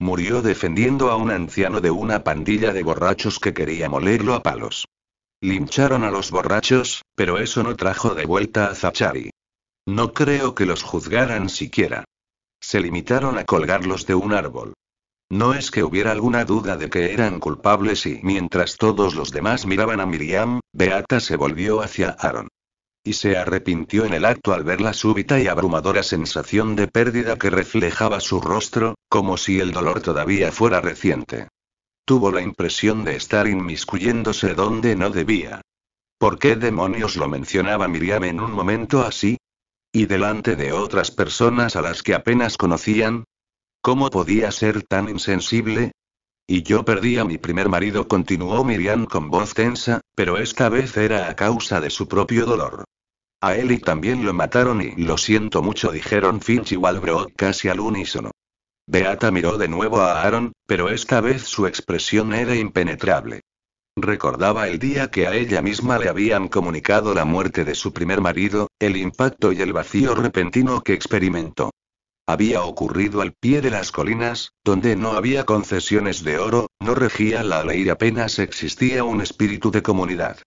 Murió defendiendo a un anciano de una pandilla de borrachos que quería molerlo a palos. Lincharon a los borrachos, pero eso no trajo de vuelta a Zachary. No creo que los juzgaran siquiera. Se limitaron a colgarlos de un árbol. No es que hubiera alguna duda de que eran culpables y mientras todos los demás miraban a Miriam, Beata se volvió hacia Aaron y se arrepintió en el acto al ver la súbita y abrumadora sensación de pérdida que reflejaba su rostro, como si el dolor todavía fuera reciente. Tuvo la impresión de estar inmiscuyéndose donde no debía. ¿Por qué demonios lo mencionaba Miriam en un momento así? ¿Y delante de otras personas a las que apenas conocían? ¿Cómo podía ser tan insensible? Y yo perdí a mi primer marido, continuó Miriam con voz tensa, pero esta vez era a causa de su propio dolor. A y también lo mataron y lo siento mucho, dijeron Finch y Walbrook casi al unísono. Beata miró de nuevo a Aaron, pero esta vez su expresión era impenetrable. Recordaba el día que a ella misma le habían comunicado la muerte de su primer marido, el impacto y el vacío repentino que experimentó. Había ocurrido al pie de las colinas, donde no había concesiones de oro, no regía la ley y apenas existía un espíritu de comunidad.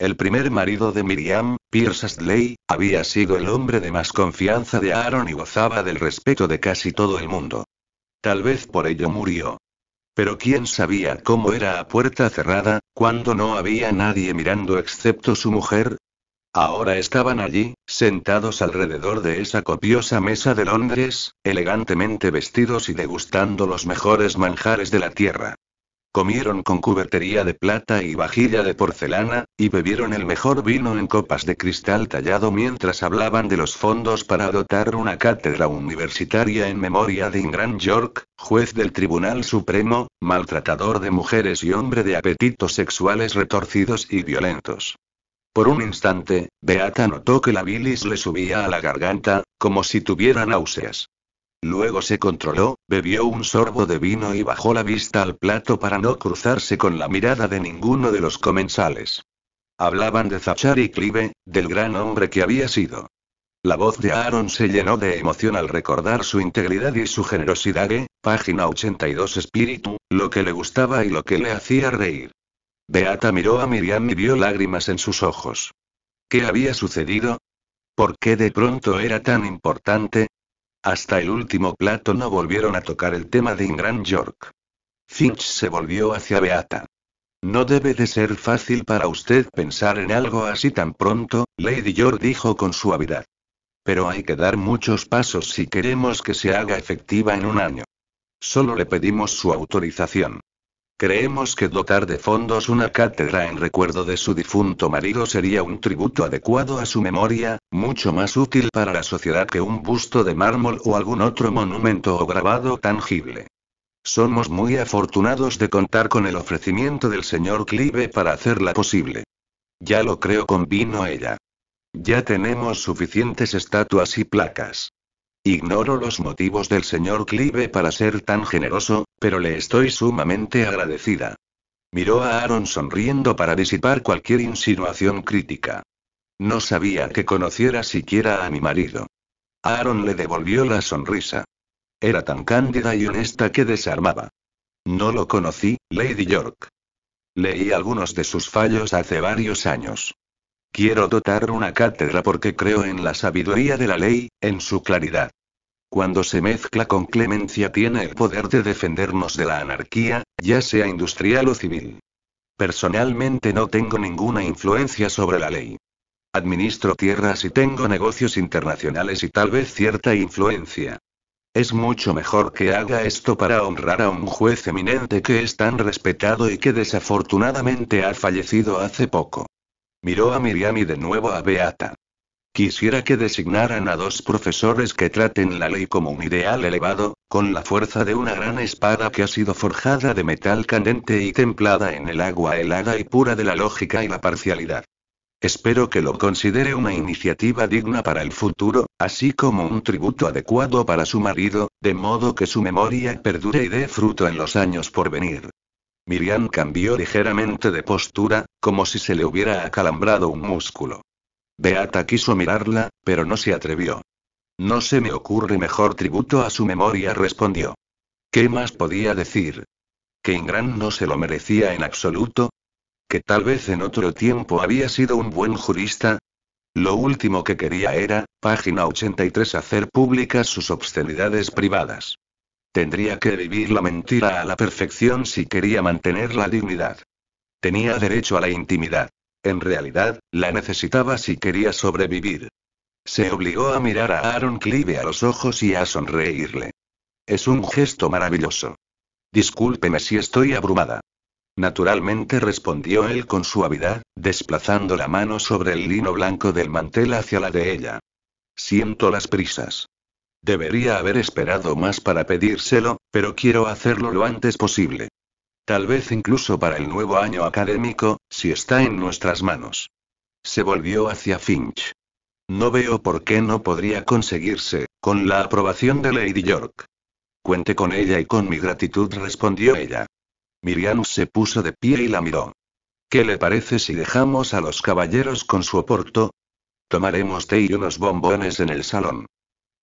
El primer marido de Miriam, Pierce Astley, había sido el hombre de más confianza de Aaron y gozaba del respeto de casi todo el mundo. Tal vez por ello murió. Pero quién sabía cómo era a puerta cerrada, cuando no había nadie mirando excepto su mujer. Ahora estaban allí, sentados alrededor de esa copiosa mesa de Londres, elegantemente vestidos y degustando los mejores manjares de la tierra comieron con cubertería de plata y vajilla de porcelana, y bebieron el mejor vino en copas de cristal tallado mientras hablaban de los fondos para dotar una cátedra universitaria en memoria de Ingram York, juez del Tribunal Supremo, maltratador de mujeres y hombre de apetitos sexuales retorcidos y violentos. Por un instante, Beata notó que la bilis le subía a la garganta, como si tuviera náuseas. Luego se controló, bebió un sorbo de vino y bajó la vista al plato para no cruzarse con la mirada de ninguno de los comensales. Hablaban de Zachary Clive, del gran hombre que había sido. La voz de Aaron se llenó de emoción al recordar su integridad y su generosidad, ¿eh? página 82 espíritu, lo que le gustaba y lo que le hacía reír. Beata miró a Miriam y vio lágrimas en sus ojos. ¿Qué había sucedido? ¿Por qué de pronto era tan importante? Hasta el último plato no volvieron a tocar el tema de Ingram York. Finch se volvió hacia Beata. No debe de ser fácil para usted pensar en algo así tan pronto, Lady York dijo con suavidad. Pero hay que dar muchos pasos si queremos que se haga efectiva en un año. Solo le pedimos su autorización. Creemos que dotar de fondos una cátedra en recuerdo de su difunto marido sería un tributo adecuado a su memoria, mucho más útil para la sociedad que un busto de mármol o algún otro monumento o grabado tangible. Somos muy afortunados de contar con el ofrecimiento del señor Clive para hacerla posible. Ya lo creo, convino ella. Ya tenemos suficientes estatuas y placas. Ignoro los motivos del señor Clive para ser tan generoso, pero le estoy sumamente agradecida. Miró a Aaron sonriendo para disipar cualquier insinuación crítica. No sabía que conociera siquiera a mi marido. Aaron le devolvió la sonrisa. Era tan cándida y honesta que desarmaba. No lo conocí, Lady York. Leí algunos de sus fallos hace varios años. Quiero dotar una cátedra porque creo en la sabiduría de la ley, en su claridad. Cuando se mezcla con clemencia tiene el poder de defendernos de la anarquía, ya sea industrial o civil. Personalmente no tengo ninguna influencia sobre la ley. Administro tierras y tengo negocios internacionales y tal vez cierta influencia. Es mucho mejor que haga esto para honrar a un juez eminente que es tan respetado y que desafortunadamente ha fallecido hace poco. Miró a Miriam y de nuevo a Beata. Quisiera que designaran a dos profesores que traten la ley como un ideal elevado, con la fuerza de una gran espada que ha sido forjada de metal candente y templada en el agua helada y pura de la lógica y la parcialidad. Espero que lo considere una iniciativa digna para el futuro, así como un tributo adecuado para su marido, de modo que su memoria perdure y dé fruto en los años por venir. Miriam cambió ligeramente de postura, como si se le hubiera acalambrado un músculo. Beata quiso mirarla, pero no se atrevió. No se me ocurre mejor tributo a su memoria, respondió. ¿Qué más podía decir? ¿Que Ingram no se lo merecía en absoluto? ¿Que tal vez en otro tiempo había sido un buen jurista? Lo último que quería era, página 83, hacer públicas sus obscenidades privadas. Tendría que vivir la mentira a la perfección si quería mantener la dignidad. Tenía derecho a la intimidad. En realidad, la necesitaba si quería sobrevivir. Se obligó a mirar a Aaron Clive a los ojos y a sonreírle. Es un gesto maravilloso. Discúlpeme si estoy abrumada. Naturalmente respondió él con suavidad, desplazando la mano sobre el lino blanco del mantel hacia la de ella. Siento las prisas. Debería haber esperado más para pedírselo, pero quiero hacerlo lo antes posible. Tal vez incluso para el nuevo año académico, si está en nuestras manos. Se volvió hacia Finch. No veo por qué no podría conseguirse, con la aprobación de Lady York. Cuente con ella y con mi gratitud, respondió ella. Miriam se puso de pie y la miró. ¿Qué le parece si dejamos a los caballeros con su oporto? Tomaremos té y unos bombones en el salón.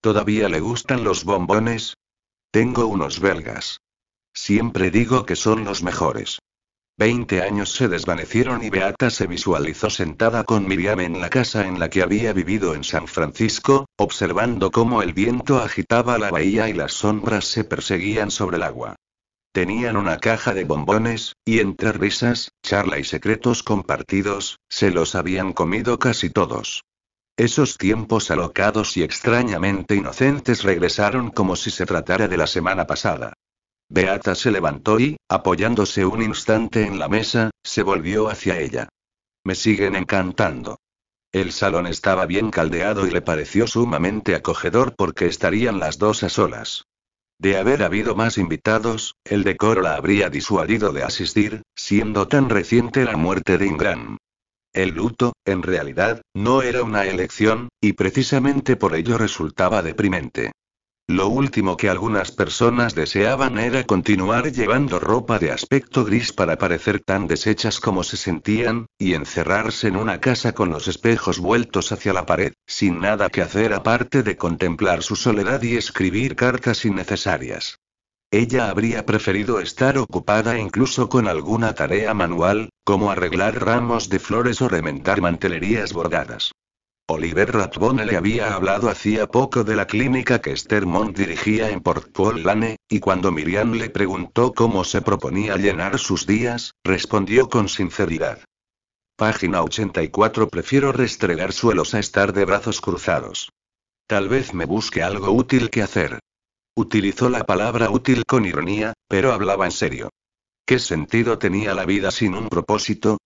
¿Todavía le gustan los bombones? Tengo unos belgas. Siempre digo que son los mejores. Veinte años se desvanecieron y Beata se visualizó sentada con Miriam en la casa en la que había vivido en San Francisco, observando cómo el viento agitaba la bahía y las sombras se perseguían sobre el agua. Tenían una caja de bombones, y entre risas, charla y secretos compartidos, se los habían comido casi todos. Esos tiempos alocados y extrañamente inocentes regresaron como si se tratara de la semana pasada. Beata se levantó y, apoyándose un instante en la mesa, se volvió hacia ella. Me siguen encantando. El salón estaba bien caldeado y le pareció sumamente acogedor porque estarían las dos a solas. De haber habido más invitados, el decoro la habría disuadido de asistir, siendo tan reciente la muerte de Ingram. El luto, en realidad, no era una elección, y precisamente por ello resultaba deprimente. Lo último que algunas personas deseaban era continuar llevando ropa de aspecto gris para parecer tan deshechas como se sentían, y encerrarse en una casa con los espejos vueltos hacia la pared, sin nada que hacer aparte de contemplar su soledad y escribir cartas innecesarias. Ella habría preferido estar ocupada incluso con alguna tarea manual, como arreglar ramos de flores o remendar mantelerías bordadas. Oliver Ratbone le había hablado hacía poco de la clínica que Esther dirigía en Port Paul Lane, y cuando Miriam le preguntó cómo se proponía llenar sus días, respondió con sinceridad. Página 84 Prefiero restregar suelos a estar de brazos cruzados. Tal vez me busque algo útil que hacer. Utilizó la palabra útil con ironía, pero hablaba en serio. ¿Qué sentido tenía la vida sin un propósito?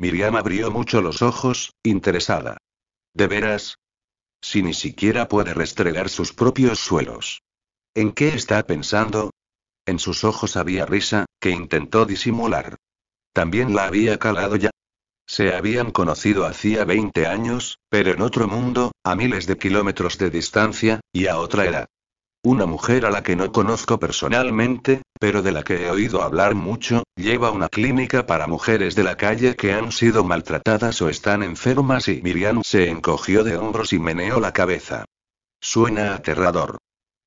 Miriam abrió mucho los ojos, interesada. ¿De veras? Si ni siquiera puede restregar sus propios suelos. ¿En qué está pensando? En sus ojos había risa, que intentó disimular. También la había calado ya. Se habían conocido hacía 20 años, pero en otro mundo, a miles de kilómetros de distancia, y a otra edad. Una mujer a la que no conozco personalmente, pero de la que he oído hablar mucho, lleva una clínica para mujeres de la calle que han sido maltratadas o están enfermas y Miriam se encogió de hombros y meneó la cabeza. Suena aterrador.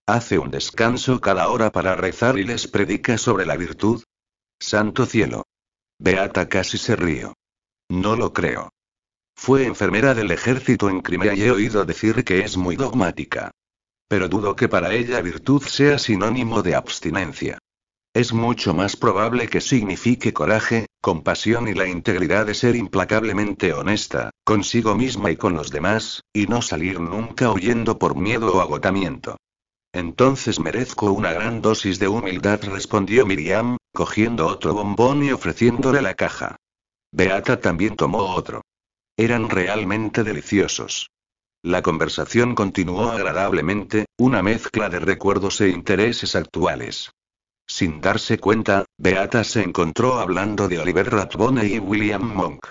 Hace un descanso cada hora para rezar y les predica sobre la virtud. Santo cielo. Beata casi se río. No lo creo. Fue enfermera del ejército en Crimea y he oído decir que es muy dogmática pero dudo que para ella virtud sea sinónimo de abstinencia. Es mucho más probable que signifique coraje, compasión y la integridad de ser implacablemente honesta, consigo misma y con los demás, y no salir nunca huyendo por miedo o agotamiento. Entonces merezco una gran dosis de humildad, respondió Miriam, cogiendo otro bombón y ofreciéndole la caja. Beata también tomó otro. Eran realmente deliciosos. La conversación continuó agradablemente, una mezcla de recuerdos e intereses actuales. Sin darse cuenta, Beata se encontró hablando de Oliver Ratbone y William Monk.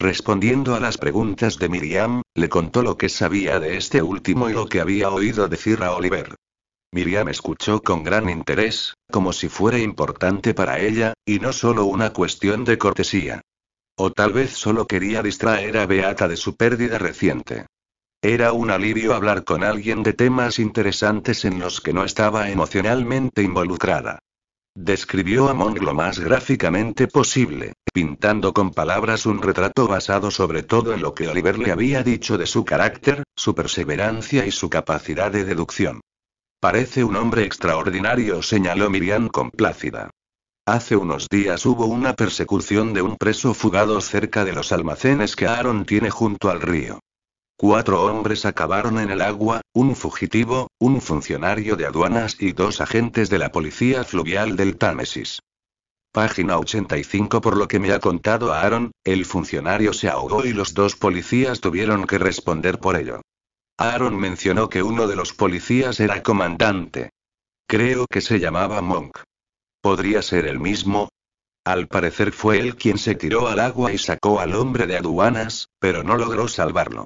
Respondiendo a las preguntas de Miriam, le contó lo que sabía de este último y lo que había oído decir a Oliver. Miriam escuchó con gran interés, como si fuera importante para ella, y no solo una cuestión de cortesía. O tal vez solo quería distraer a Beata de su pérdida reciente. Era un alivio hablar con alguien de temas interesantes en los que no estaba emocionalmente involucrada. Describió a Monk lo más gráficamente posible, pintando con palabras un retrato basado sobre todo en lo que Oliver le había dicho de su carácter, su perseverancia y su capacidad de deducción. Parece un hombre extraordinario, señaló Miriam Plácida. Hace unos días hubo una persecución de un preso fugado cerca de los almacenes que Aaron tiene junto al río. Cuatro hombres acabaron en el agua, un fugitivo, un funcionario de aduanas y dos agentes de la Policía Fluvial del Támesis. Página 85 Por lo que me ha contado Aaron, el funcionario se ahogó y los dos policías tuvieron que responder por ello. Aaron mencionó que uno de los policías era comandante. Creo que se llamaba Monk. ¿Podría ser el mismo? Al parecer fue él quien se tiró al agua y sacó al hombre de aduanas, pero no logró salvarlo.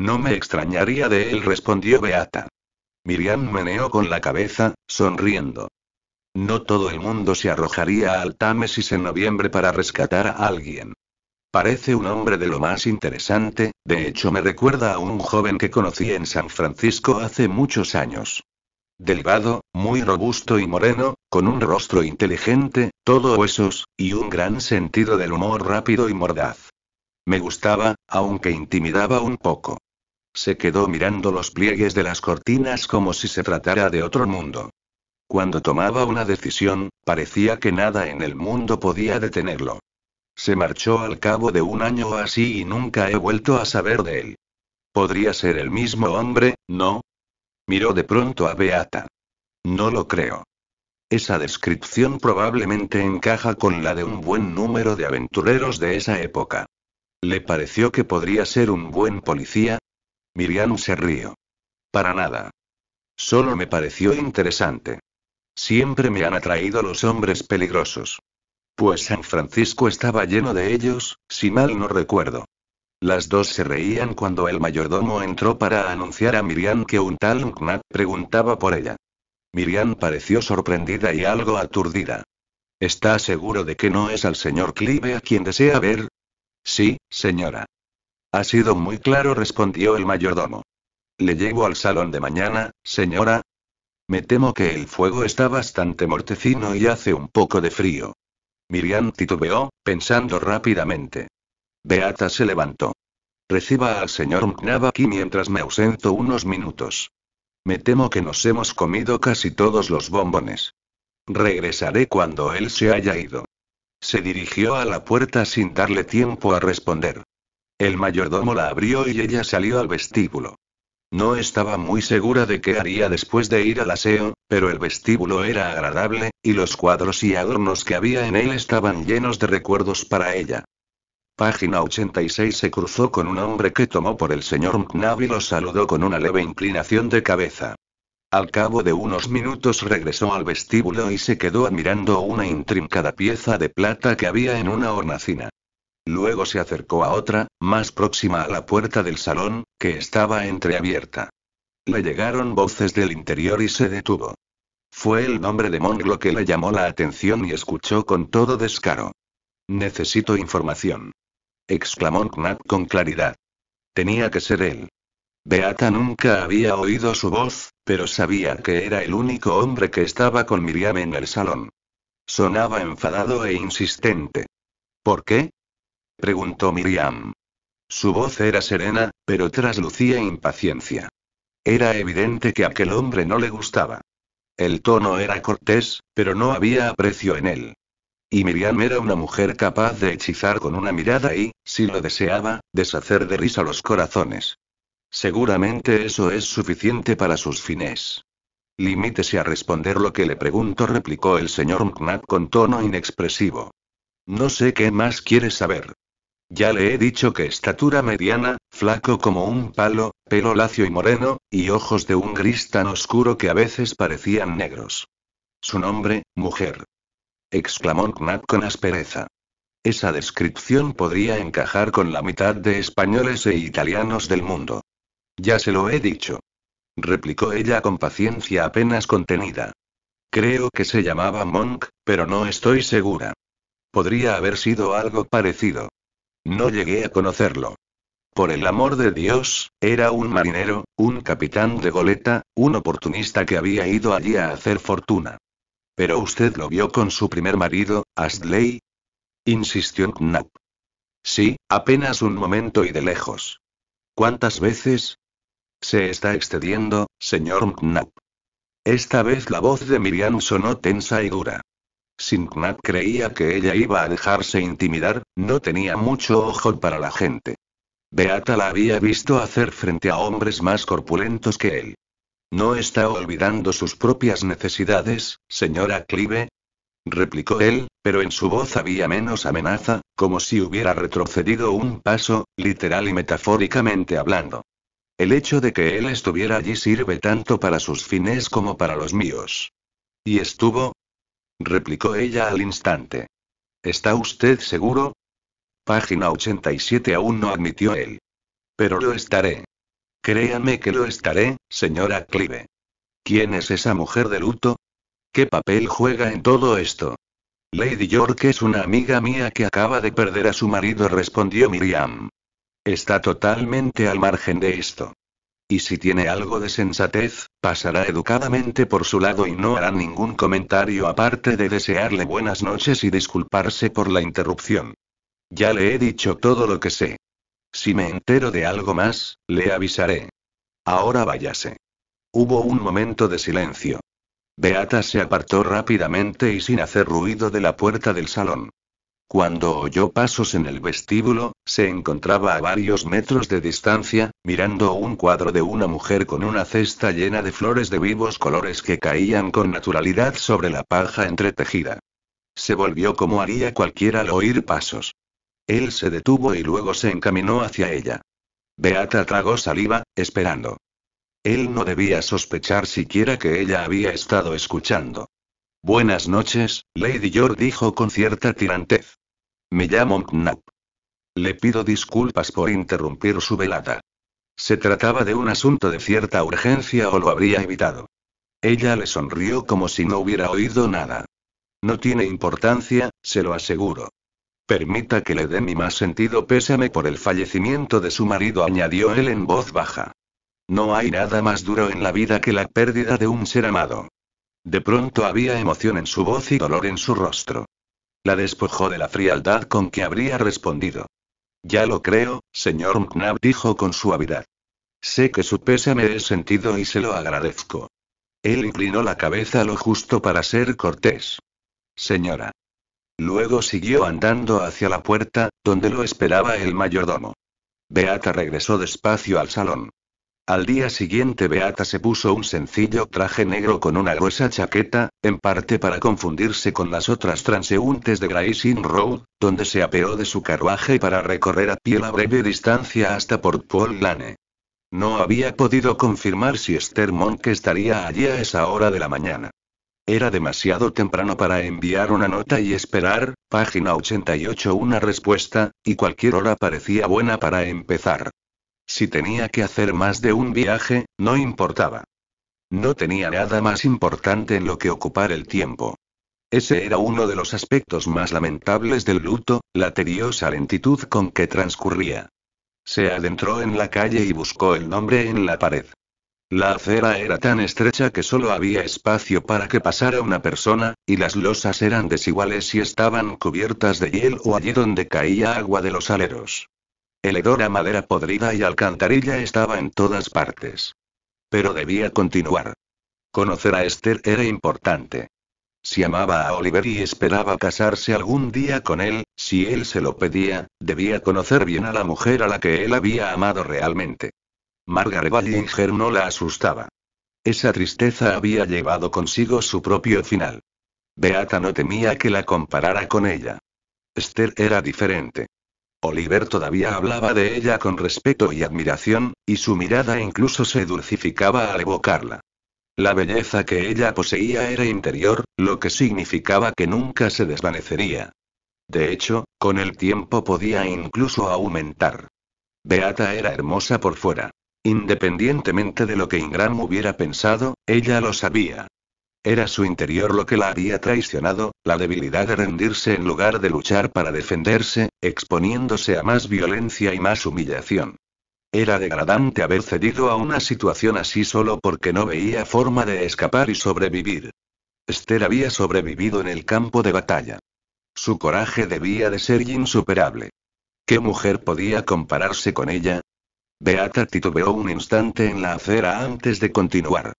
No me extrañaría de él, respondió Beata. Miriam meneó con la cabeza, sonriendo. No todo el mundo se arrojaría al Támesis en noviembre para rescatar a alguien. Parece un hombre de lo más interesante, de hecho me recuerda a un joven que conocí en San Francisco hace muchos años. Delgado, muy robusto y moreno, con un rostro inteligente, todo huesos, y un gran sentido del humor rápido y mordaz. Me gustaba, aunque intimidaba un poco. Se quedó mirando los pliegues de las cortinas como si se tratara de otro mundo. Cuando tomaba una decisión, parecía que nada en el mundo podía detenerlo. Se marchó al cabo de un año o así y nunca he vuelto a saber de él. Podría ser el mismo hombre, ¿no? Miró de pronto a Beata. No lo creo. Esa descripción probablemente encaja con la de un buen número de aventureros de esa época. Le pareció que podría ser un buen policía, Miriam se rió. Para nada. Solo me pareció interesante. Siempre me han atraído los hombres peligrosos. Pues San Francisco estaba lleno de ellos, si mal no recuerdo. Las dos se reían cuando el mayordomo entró para anunciar a Miriam que un tal Knack preguntaba por ella. Miriam pareció sorprendida y algo aturdida. ¿Está seguro de que no es al señor Clive a quien desea ver? Sí, señora. Ha sido muy claro, respondió el mayordomo. Le llevo al salón de mañana, señora. Me temo que el fuego está bastante mortecino y hace un poco de frío. Miriam titubeó, pensando rápidamente. Beata se levantó. Reciba al señor Mknab aquí mientras me ausento unos minutos. Me temo que nos hemos comido casi todos los bombones. Regresaré cuando él se haya ido. Se dirigió a la puerta sin darle tiempo a responder. El mayordomo la abrió y ella salió al vestíbulo. No estaba muy segura de qué haría después de ir al aseo, pero el vestíbulo era agradable, y los cuadros y adornos que había en él estaban llenos de recuerdos para ella. Página 86 se cruzó con un hombre que tomó por el señor McNab y lo saludó con una leve inclinación de cabeza. Al cabo de unos minutos regresó al vestíbulo y se quedó admirando una intrincada pieza de plata que había en una hornacina. Luego se acercó a otra, más próxima a la puerta del salón, que estaba entreabierta. Le llegaron voces del interior y se detuvo. Fue el nombre de Monglo que le llamó la atención y escuchó con todo descaro. Necesito información. Exclamó Knack con claridad. Tenía que ser él. Beata nunca había oído su voz, pero sabía que era el único hombre que estaba con Miriam en el salón. Sonaba enfadado e insistente. ¿Por qué? preguntó Miriam. Su voz era serena, pero traslucía impaciencia. Era evidente que aquel hombre no le gustaba. El tono era cortés, pero no había aprecio en él. Y Miriam era una mujer capaz de hechizar con una mirada y, si lo deseaba, deshacer de risa los corazones. Seguramente eso es suficiente para sus fines. Limítese a responder lo que le pregunto, replicó el señor McNabb con tono inexpresivo. No sé qué más quiere saber. Ya le he dicho que estatura mediana, flaco como un palo, pelo lacio y moreno, y ojos de un gris tan oscuro que a veces parecían negros. Su nombre, mujer. Exclamó Knack con aspereza. Esa descripción podría encajar con la mitad de españoles e italianos del mundo. Ya se lo he dicho. Replicó ella con paciencia apenas contenida. Creo que se llamaba Monk, pero no estoy segura. Podría haber sido algo parecido. No llegué a conocerlo. Por el amor de Dios, era un marinero, un capitán de goleta, un oportunista que había ido allí a hacer fortuna. Pero usted lo vio con su primer marido, Astley. Insistió Knapp. Sí, apenas un momento y de lejos. ¿Cuántas veces? Se está excediendo, señor Knapp. Esta vez la voz de Miriam sonó tensa y dura. Sinknat creía que ella iba a dejarse intimidar, no tenía mucho ojo para la gente. Beata la había visto hacer frente a hombres más corpulentos que él. ¿No está olvidando sus propias necesidades, señora Clive? replicó él, pero en su voz había menos amenaza, como si hubiera retrocedido un paso, literal y metafóricamente hablando. El hecho de que él estuviera allí sirve tanto para sus fines como para los míos. Y estuvo, replicó ella al instante. ¿Está usted seguro? Página 87 aún no admitió él. Pero lo estaré. Créame que lo estaré, señora Clive. ¿Quién es esa mujer de luto? ¿Qué papel juega en todo esto? Lady York es una amiga mía que acaba de perder a su marido, respondió Miriam. Está totalmente al margen de esto. Y si tiene algo de sensatez, pasará educadamente por su lado y no hará ningún comentario aparte de desearle buenas noches y disculparse por la interrupción. Ya le he dicho todo lo que sé. Si me entero de algo más, le avisaré. Ahora váyase. Hubo un momento de silencio. Beata se apartó rápidamente y sin hacer ruido de la puerta del salón. Cuando oyó pasos en el vestíbulo, se encontraba a varios metros de distancia, mirando un cuadro de una mujer con una cesta llena de flores de vivos colores que caían con naturalidad sobre la paja entretejida. Se volvió como haría cualquiera al oír pasos. Él se detuvo y luego se encaminó hacia ella. Beata tragó saliva, esperando. Él no debía sospechar siquiera que ella había estado escuchando. Buenas noches, Lady George dijo con cierta tirantez. Me llamo Knap. Le pido disculpas por interrumpir su velada. Se trataba de un asunto de cierta urgencia o lo habría evitado. Ella le sonrió como si no hubiera oído nada. No tiene importancia, se lo aseguro. Permita que le dé mi más sentido pésame por el fallecimiento de su marido, añadió él en voz baja. No hay nada más duro en la vida que la pérdida de un ser amado. De pronto había emoción en su voz y dolor en su rostro. La despojó de la frialdad con que habría respondido. Ya lo creo, señor McNabb dijo con suavidad. Sé que su pésame es sentido y se lo agradezco. Él inclinó la cabeza lo justo para ser cortés. Señora. Luego siguió andando hacia la puerta, donde lo esperaba el mayordomo. Beata regresó despacio al salón. Al día siguiente Beata se puso un sencillo traje negro con una gruesa chaqueta, en parte para confundirse con las otras transeúntes de Grayson Road, donde se apeó de su carruaje para recorrer a pie la breve distancia hasta Port Paul Lane. No había podido confirmar si Esther Monk estaría allí a esa hora de la mañana. Era demasiado temprano para enviar una nota y esperar, página 88 una respuesta, y cualquier hora parecía buena para empezar. Si tenía que hacer más de un viaje, no importaba. No tenía nada más importante en lo que ocupar el tiempo. Ese era uno de los aspectos más lamentables del luto, la tediosa lentitud con que transcurría. Se adentró en la calle y buscó el nombre en la pared. La acera era tan estrecha que solo había espacio para que pasara una persona, y las losas eran desiguales y estaban cubiertas de hiel o allí donde caía agua de los aleros. El hedor a madera podrida y alcantarilla estaba en todas partes. Pero debía continuar. Conocer a Esther era importante. Si amaba a Oliver y esperaba casarse algún día con él, si él se lo pedía, debía conocer bien a la mujer a la que él había amado realmente. Margaret Ballinger no la asustaba. Esa tristeza había llevado consigo su propio final. Beata no temía que la comparara con ella. Esther era diferente. Oliver todavía hablaba de ella con respeto y admiración, y su mirada incluso se dulcificaba al evocarla. La belleza que ella poseía era interior, lo que significaba que nunca se desvanecería. De hecho, con el tiempo podía incluso aumentar. Beata era hermosa por fuera. Independientemente de lo que Ingram hubiera pensado, ella lo sabía. Era su interior lo que la había traicionado, la debilidad de rendirse en lugar de luchar para defenderse, exponiéndose a más violencia y más humillación. Era degradante haber cedido a una situación así solo porque no veía forma de escapar y sobrevivir. Esther había sobrevivido en el campo de batalla. Su coraje debía de ser insuperable. ¿Qué mujer podía compararse con ella? Beata titubeó un instante en la acera antes de continuar.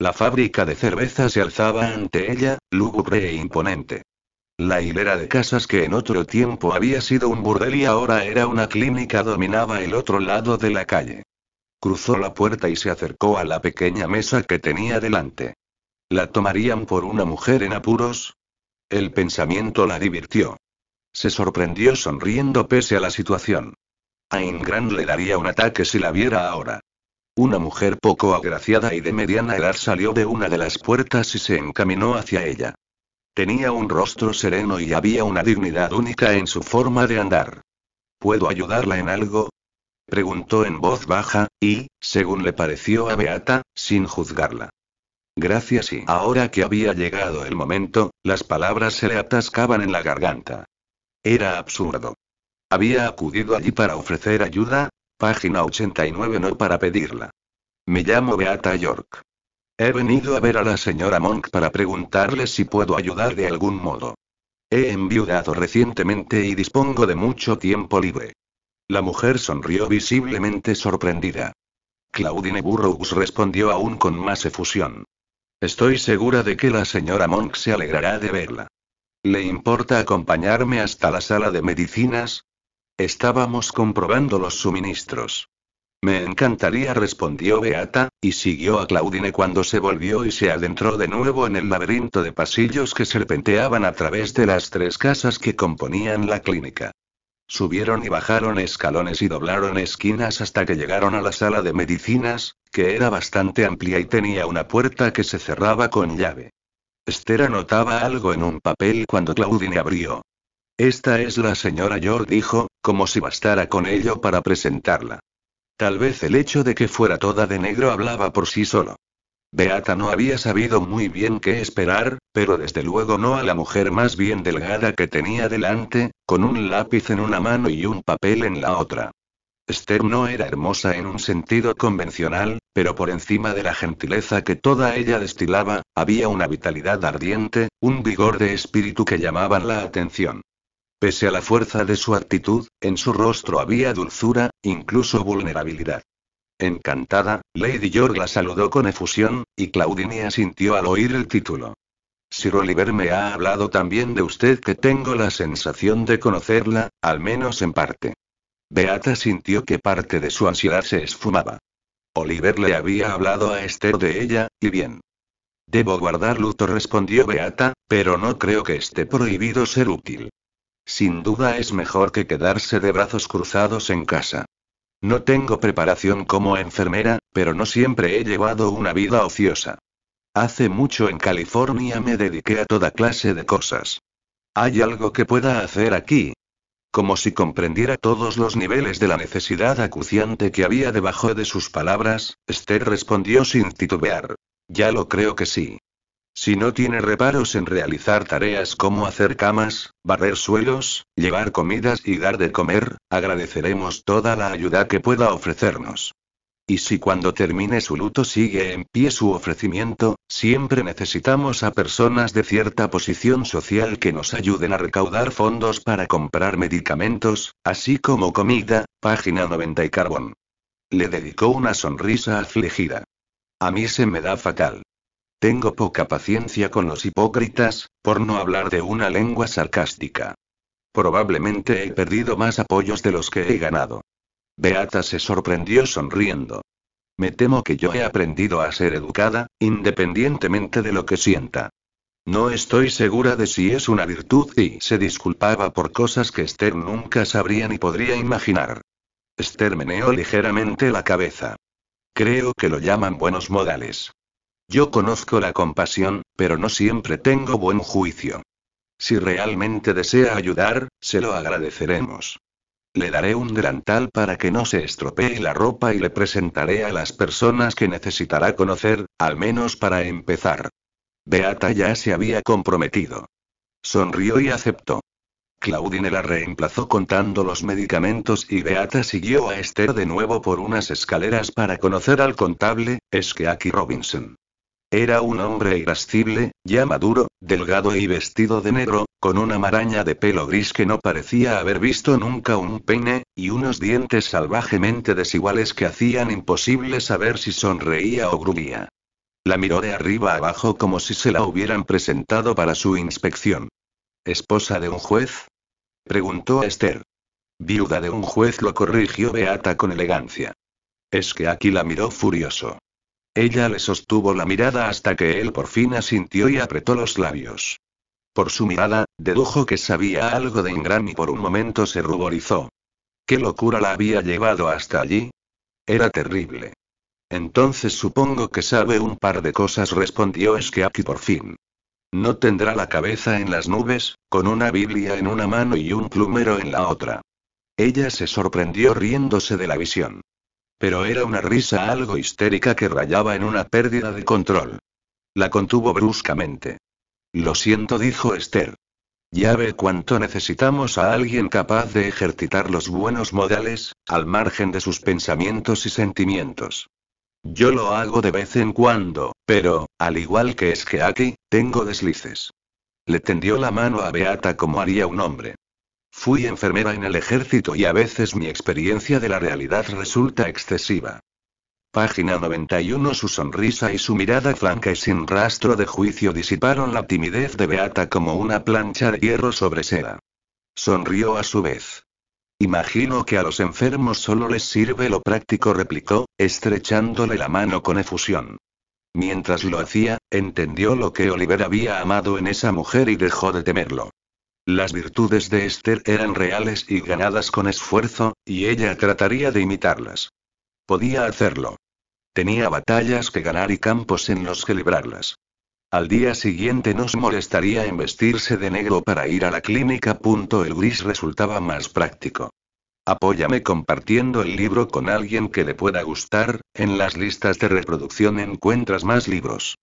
La fábrica de cerveza se alzaba ante ella, lúgubre e imponente. La hilera de casas que en otro tiempo había sido un burdel y ahora era una clínica dominaba el otro lado de la calle. Cruzó la puerta y se acercó a la pequeña mesa que tenía delante. ¿La tomarían por una mujer en apuros? El pensamiento la divirtió. Se sorprendió sonriendo pese a la situación. A Ingrand le daría un ataque si la viera ahora. Una mujer poco agraciada y de mediana edad salió de una de las puertas y se encaminó hacia ella. Tenía un rostro sereno y había una dignidad única en su forma de andar. ¿Puedo ayudarla en algo? preguntó en voz baja, y, según le pareció a Beata, sin juzgarla. Gracias y ahora que había llegado el momento, las palabras se le atascaban en la garganta. Era absurdo. Había acudido allí para ofrecer ayuda, Página 89 No para pedirla. Me llamo Beata York. He venido a ver a la señora Monk para preguntarle si puedo ayudar de algún modo. He enviudado recientemente y dispongo de mucho tiempo libre. La mujer sonrió visiblemente sorprendida. Claudine Burroughs respondió aún con más efusión. Estoy segura de que la señora Monk se alegrará de verla. ¿Le importa acompañarme hasta la sala de medicinas? Estábamos comprobando los suministros. Me encantaría, respondió Beata, y siguió a Claudine cuando se volvió y se adentró de nuevo en el laberinto de pasillos que serpenteaban a través de las tres casas que componían la clínica. Subieron y bajaron escalones y doblaron esquinas hasta que llegaron a la sala de medicinas, que era bastante amplia y tenía una puerta que se cerraba con llave. Esther anotaba algo en un papel cuando Claudine abrió. Esta es la señora York, dijo, como si bastara con ello para presentarla. Tal vez el hecho de que fuera toda de negro hablaba por sí solo. Beata no había sabido muy bien qué esperar, pero desde luego no a la mujer más bien delgada que tenía delante, con un lápiz en una mano y un papel en la otra. Esther no era hermosa en un sentido convencional, pero por encima de la gentileza que toda ella destilaba, había una vitalidad ardiente, un vigor de espíritu que llamaban la atención. Pese a la fuerza de su actitud, en su rostro había dulzura, incluso vulnerabilidad. Encantada, Lady George la saludó con efusión, y Claudinia sintió al oír el título. Sir Oliver me ha hablado también de usted que tengo la sensación de conocerla, al menos en parte. Beata sintió que parte de su ansiedad se esfumaba. Oliver le había hablado a Esther de ella, y bien. Debo guardar luto, respondió Beata, pero no creo que esté prohibido ser útil. Sin duda es mejor que quedarse de brazos cruzados en casa. No tengo preparación como enfermera, pero no siempre he llevado una vida ociosa. Hace mucho en California me dediqué a toda clase de cosas. ¿Hay algo que pueda hacer aquí? Como si comprendiera todos los niveles de la necesidad acuciante que había debajo de sus palabras, Esther respondió sin titubear. Ya lo creo que sí. Si no tiene reparos en realizar tareas como hacer camas, barrer suelos, llevar comidas y dar de comer, agradeceremos toda la ayuda que pueda ofrecernos. Y si cuando termine su luto sigue en pie su ofrecimiento, siempre necesitamos a personas de cierta posición social que nos ayuden a recaudar fondos para comprar medicamentos, así como comida, página 90 y carbón. Le dedicó una sonrisa afligida. A mí se me da fatal. Tengo poca paciencia con los hipócritas, por no hablar de una lengua sarcástica. Probablemente he perdido más apoyos de los que he ganado. Beata se sorprendió sonriendo. Me temo que yo he aprendido a ser educada, independientemente de lo que sienta. No estoy segura de si es una virtud y se disculpaba por cosas que Esther nunca sabría ni podría imaginar. Esther meneó ligeramente la cabeza. Creo que lo llaman buenos modales. Yo conozco la compasión, pero no siempre tengo buen juicio. Si realmente desea ayudar, se lo agradeceremos. Le daré un delantal para que no se estropee la ropa y le presentaré a las personas que necesitará conocer, al menos para empezar. Beata ya se había comprometido. Sonrió y aceptó. Claudine la reemplazó contando los medicamentos y Beata siguió a Esther de nuevo por unas escaleras para conocer al contable, es que aquí Robinson. Era un hombre irascible, ya maduro, delgado y vestido de negro, con una maraña de pelo gris que no parecía haber visto nunca un peine, y unos dientes salvajemente desiguales que hacían imposible saber si sonreía o gruñía. La miró de arriba abajo como si se la hubieran presentado para su inspección. ¿Esposa de un juez? preguntó Esther. Viuda de un juez lo corrigió Beata con elegancia. Es que aquí la miró furioso. Ella le sostuvo la mirada hasta que él por fin asintió y apretó los labios. Por su mirada, dedujo que sabía algo de Ingram y por un momento se ruborizó. ¿Qué locura la había llevado hasta allí? Era terrible. Entonces supongo que sabe un par de cosas, respondió aquí por fin. No tendrá la cabeza en las nubes, con una Biblia en una mano y un plumero en la otra. Ella se sorprendió riéndose de la visión. Pero era una risa algo histérica que rayaba en una pérdida de control. La contuvo bruscamente. Lo siento, dijo Esther. Ya ve cuánto necesitamos a alguien capaz de ejercitar los buenos modales, al margen de sus pensamientos y sentimientos. Yo lo hago de vez en cuando, pero, al igual que es que aquí, tengo deslices. Le tendió la mano a Beata como haría un hombre. Fui enfermera en el ejército y a veces mi experiencia de la realidad resulta excesiva. Página 91 Su sonrisa y su mirada franca y sin rastro de juicio disiparon la timidez de Beata como una plancha de hierro sobre seda. Sonrió a su vez. Imagino que a los enfermos solo les sirve lo práctico, replicó, estrechándole la mano con efusión. Mientras lo hacía, entendió lo que Oliver había amado en esa mujer y dejó de temerlo. Las virtudes de Esther eran reales y ganadas con esfuerzo, y ella trataría de imitarlas. Podía hacerlo. Tenía batallas que ganar y campos en los que librarlas. Al día siguiente no se molestaría en vestirse de negro para ir a la clínica. El gris resultaba más práctico. Apóyame compartiendo el libro con alguien que le pueda gustar, en las listas de reproducción encuentras más libros.